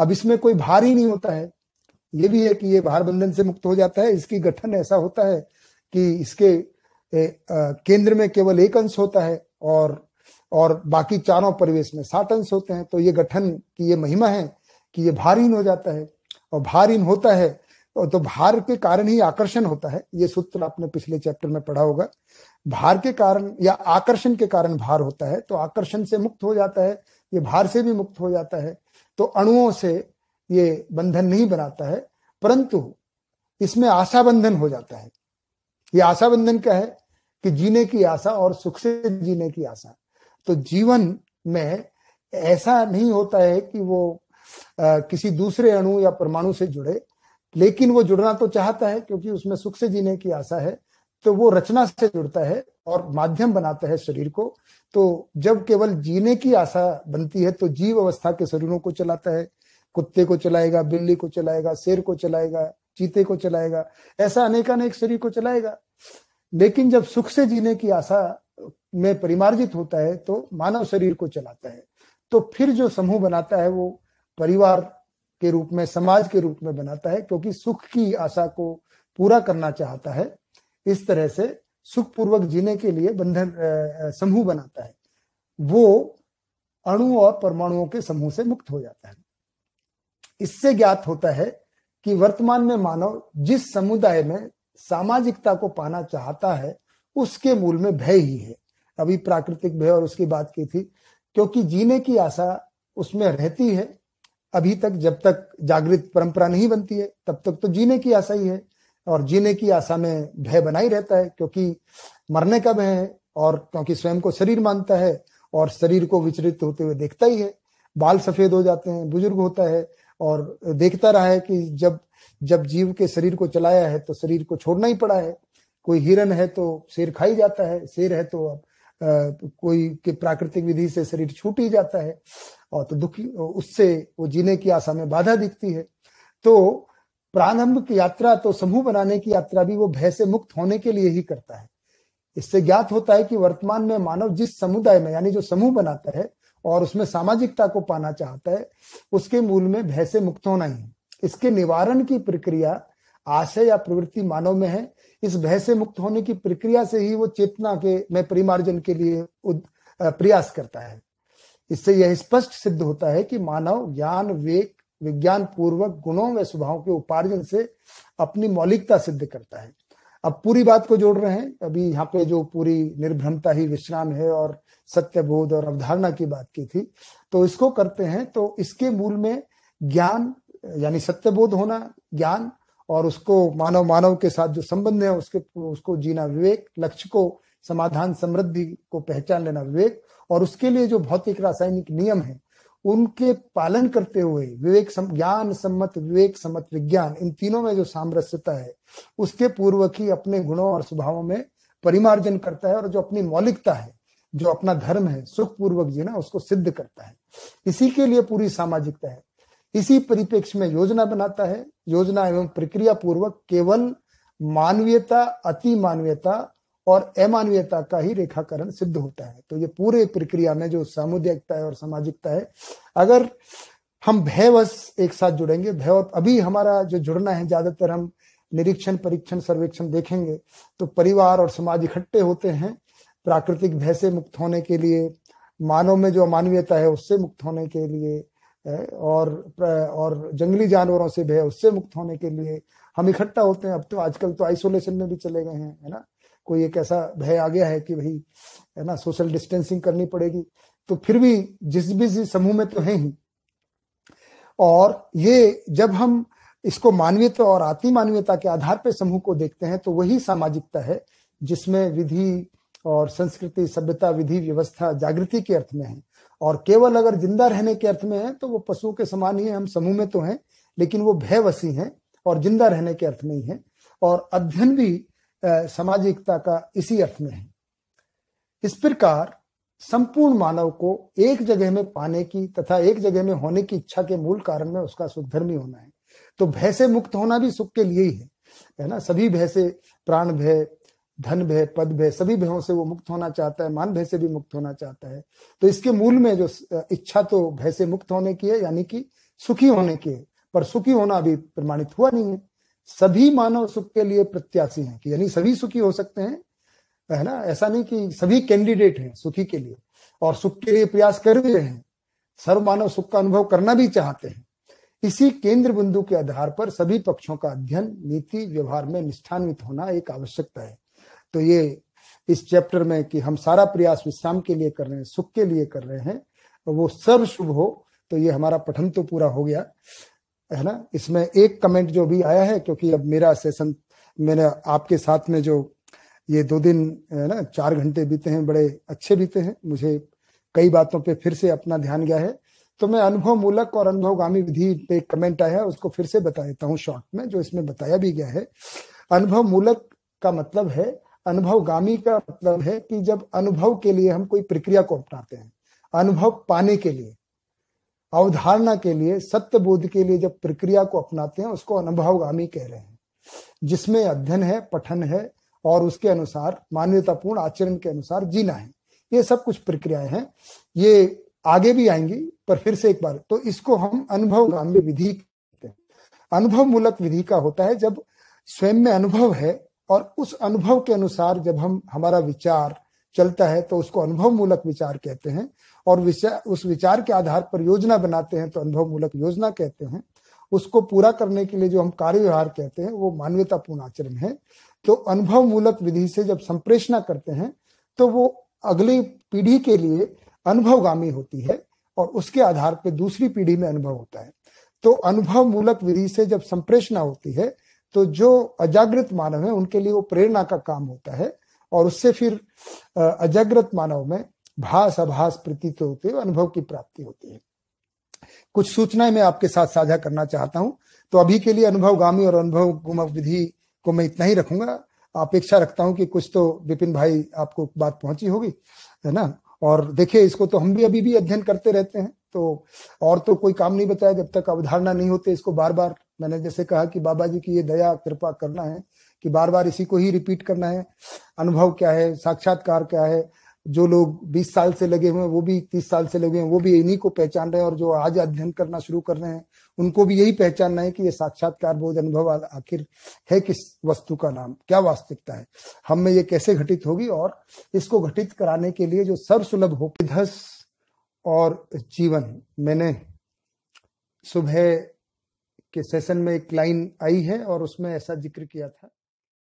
A: अब इसमें कोई भार ही नहीं होता है ये भी है कि ये भार बंधन से मुक्त हो जाता है इसकी गठन ऐसा होता है कि इसके ए, आ, केंद्र में केवल एक अंश होता है और और बाकी चारों परिवेश में साठ अंश होते हैं तो ये गठन की ये महिमा है कि ये भारहीन हो जाता है और भारहीन होता है तो भार के कारण ही आकर्षण होता है ये सूत्र आपने पिछले चैप्टर में पढ़ा होगा भार के कारण या आकर्षण के कारण भार होता है तो आकर्षण से मुक्त हो जाता है ये भार से भी मुक्त हो जाता है तो अणुओं से ये बंधन नहीं बनाता है परंतु इसमें आशा बंधन हो जाता है ये आशा बंधन क्या है कि जीने की आशा और सुख से जीने की आशा तो जीवन में ऐसा नहीं होता है कि वो आ, किसी दूसरे अणु या परमाणु से जुड़े लेकिन वो जुड़ना तो चाहता है क्योंकि उसमें सुख से जीने की आशा है तो वो रचना से जुड़ता है और माध्यम बनाता है शरीर को तो जब केवल जीने की आशा बनती है तो जीव अवस्था के शरीरों को चलाता है कुत्ते को चलाएगा बिल्ली को चलाएगा शेर को चलाएगा चीते को चलाएगा ऐसा अनेकानेक शरीर को चलाएगा लेकिन जब सुख से जीने की आशा में परिमार्जित होता है तो मानव शरीर को चलाता है तो फिर जो समूह बनाता है वो परिवार के रूप में समाज के रूप में बनाता है क्योंकि सुख की आशा को पूरा करना चाहता है इस तरह से सुखपूर्वक जीने के लिए बंधन समूह बनाता है वो अणु और परमाणुओं के समूह से मुक्त हो जाता है इससे ज्ञात होता है कि वर्तमान में मानव जिस समुदाय में सामाजिकता को पाना चाहता है उसके मूल में भय ही है अभी प्राकृतिक भय और उसकी बात की थी क्योंकि जीने की आशा उसमें रहती है अभी तक जब तक जागृत परंपरा नहीं बनती है तब तक तो जीने की आशा ही है और जीने की आशा में भय बनाई रहता है क्योंकि मरने का भय है और क्योंकि स्वयं को शरीर मानता है और शरीर को विचलित होते हुए देखता ही है बाल सफेद हो जाते हैं बुजुर्ग होता है और देखता रहा है कि जब जब जीव के शरीर को चलाया है तो शरीर को छोड़ना ही पड़ा है कोई हिरन है तो शेर खाई जाता है शेर है तो अब कोई के प्राकृतिक विधि से शरीर छूट ही जाता है और तो दुखी उससे वो जीने की आशा में बाधा दिखती है तो प्रारंभ की यात्रा तो समूह बनाने की यात्रा भी वो भय से मुक्त होने के लिए ही करता है इससे ज्ञात होता है कि वर्तमान में मानव जिस समुदाय में यानी जो समूह बनाता है और उसमें सामाजिकता को पाना चाहता है उसके मूल में भय से मुक्त होना ही है इसके निवारण की प्रक्रिया आशय या प्रवृत्ति मानव में है इस भय से मुक्त होने की प्रक्रिया से ही वो चेतना के में परिमार्जन के लिए प्रयास करता है इससे यह स्पष्ट सिद्ध होता है कि मानव ज्ञान वेग विज्ञान पूर्वक गुणों व स्वभाव के उपार्जन से अपनी मौलिकता सिद्ध करता है अब पूरी बात को जोड़ रहे हैं अभी यहाँ पे जो पूरी निर्भ्रमता ही विश्राम है और सत्यबोध और अवधारणा की बात की थी तो इसको करते हैं तो इसके मूल में ज्ञान यानी सत्यबोध होना ज्ञान और उसको मानव मानव के साथ जो संबंध है उसके उसको जीना विवेक लक्ष्य को समाधान समृद्धि को पहचान लेना विवेक और उसके लिए जो भौतिक रासायनिक नियम है उनके पालन करते हुए विवेक सम, ज्ञान सम्मत विवेक सम्मत विज्ञान इन तीनों में जो सामरस्यता है उसके पूर्वक ही अपने गुणों और स्वभावों में परिमार्जन करता है और जो अपनी मौलिकता है जो अपना धर्म है सुखपूर्वक जीना उसको सिद्ध करता है इसी के लिए पूरी सामाजिकता है इसी परिप्रेक्ष्य में योजना बनाता है योजना एवं प्रक्रिया पूर्वक केवल मानवीयता अति मानवीयता और अमानवीयता का ही रेखाकरण सिद्ध होता है तो ये पूरे प्रक्रिया में जो सामुदायिकता है और सामाजिकता है अगर हम भयवश एक साथ जुड़ेंगे भय और अभी हमारा जो जुड़ना है ज्यादातर हम निरीक्षण परीक्षण सर्वेक्षण देखेंगे तो परिवार और समाज इकट्ठे होते हैं प्राकृतिक भय से मुक्त होने के लिए मानव में जो अमानवीयता है उससे मुक्त होने के लिए और और जंगली जानवरों से भय उससे मुक्त होने के लिए हम इकट्ठा होते हैं अब तो आजकल तो आइसोलेशन में भी चले गए हैं है ना कोई एक ऐसा भय आ गया है कि भाई है ना सोशल डिस्टेंसिंग करनी पड़ेगी तो फिर भी जिस भी समूह में तो है ही और ये जब हम इसको मानवीयता और आत्मी मानवीयता के आधार पर समूह को देखते हैं तो वही सामाजिकता है जिसमें विधि और संस्कृति सभ्यता विधि व्यवस्था जागृति के अर्थ में है और केवल अगर जिंदा रहने के अर्थ में है तो वो पशुओं के समान ही है हम समूह में तो हैं लेकिन वो भयवसी हैं और जिंदा रहने के अर्थ में ही है और अध्ययन भी सामाजिकता का इसी अर्थ में है इस प्रकार संपूर्ण मानव को एक जगह में पाने की तथा एक जगह में होने की इच्छा के मूल कारण में उसका सुखधर्मी होना है तो भय से मुक्त होना भी सुख के लिए ही है है ना सभी भय से प्राण भय धन भय पद भय सभी भयों से वो मुक्त होना चाहता है मान भय से भी मुक्त होना चाहता है तो इसके मूल में जो इच्छा तो भय से मुक्त होने की है यानी कि सुखी होने की है पर सुखी होना अभी प्रमाणित हुआ नहीं है सभी मानव सुख के लिए प्रत्याशी हैं कि यानी सभी सुखी हो सकते हैं है ना ऐसा नहीं कि सभी कैंडिडेट हैं सुखी के लिए और सुख के लिए प्रयास कर रहे हैं सर्व मानव सुख का अनुभव करना भी चाहते हैं इसी केंद्र बिंदु के आधार पर सभी पक्षों का अध्ययन नीति व्यवहार में निष्ठान्वित होना एक आवश्यकता है तो ये इस चैप्टर में कि हम सारा प्रयास विश्राम के लिए कर रहे हैं सुख के लिए कर रहे हैं वो सर्व शुभ हो तो ये हमारा पठन तो पूरा हो गया है ना इसमें एक कमेंट जो भी आया है क्योंकि अब मेरा सेशन मैंने आपके साथ में जो ये दो दिन है ना चार घंटे बीते हैं बड़े अच्छे बीते हैं मुझे कई बातों पे फिर से अपना ध्यान गया है तो मैं अनुभव मूलक और अनुभवगामी विधि पे कमेंट आया है उसको फिर से बता देता हूँ शॉर्ट में जो इसमें बताया भी गया है अनुभव मूलक का मतलब है अनुभवगामी का मतलब है कि जब अनुभव के लिए हम कोई प्रक्रिया को अपनाते हैं अनुभव पाने के लिए अवधारणा के लिए सत्य बोध के लिए जब प्रक्रिया को अपनाते हैं उसको अनुभवगामी कह रहे हैं जिसमें अध्ययन है पठन है और उसके अनुसार मान्यतापूर्ण आचरण के अनुसार जीना है ये सब कुछ प्रक्रियाएं हैं ये आगे भी आएंगी पर फिर से एक बार तो इसको हम अनुभवगामी विधि कहते हैं अनुभव मूलक विधि का होता है जब स्वयं में अनुभव है और उस अनुभव के अनुसार जब हम हमारा विचार चलता है तो उसको अनुभव मूलक विचार कहते हैं और विचार उस विचार के आधार पर योजना बनाते हैं तो अनुभव मूलक योजना कहते हैं उसको पूरा करने के लिए जो हम कार्य व्यवहार कहते हैं वो मानवतापूर्ण आचरण है तो अनुभव मूलक विधि से जब संप्रेषणा करते हैं तो वो अगली पीढ़ी के लिए अनुभवगामी होती है और उसके आधार पर दूसरी पीढ़ी में अनुभव होता है तो अनुभव मूलक विधि से जब संप्रेषणा होती है तो जो अजागृत मानव है उनके लिए वो प्रेरणा का काम होता है और उससे फिर अजागृत मानव में भास अभास प्रतीत तो होते हैं अनुभव की प्राप्ति होती है कुछ सूचनाएं मैं आपके साथ साझा करना चाहता हूं तो अभी के लिए अनुभवगामी और अनुभव गुमक विधि को मैं इतना ही रखूंगा अपेक्षा रखता हूं कि कुछ तो विपिन भाई आपको बात पहुंची होगी है ना और देखिये इसको तो हम भी अभी भी अध्ययन करते रहते हैं तो और तो कोई काम नहीं बताया जब तक अवधारणा नहीं होते इसको बार बार मैंने जैसे कहा कि बाबा जी की ये दया कृपा करना है कि बार बार इसी को ही रिपीट करना है अनुभव क्या है साक्षात्कार क्या है जो लोग 20 साल से लगे हुए हैं वो भी 30 साल से लगे हैं वो भी इन्हीं को पहचान रहे हैं और जो आज अध्ययन करना शुरू कर रहे हैं उनको भी यही पहचानना है कि ये साक्षात्कार बोध अनुभव आखिर है किस वस्तु का नाम क्या वास्तविकता है हम में ये कैसे घटित होगी और इसको घटित कराने के लिए जो सर्वसुलभ हो धस और जीवन मैंने
B: सुबह के सेशन में एक लाइन आई है और उसमें ऐसा जिक्र किया था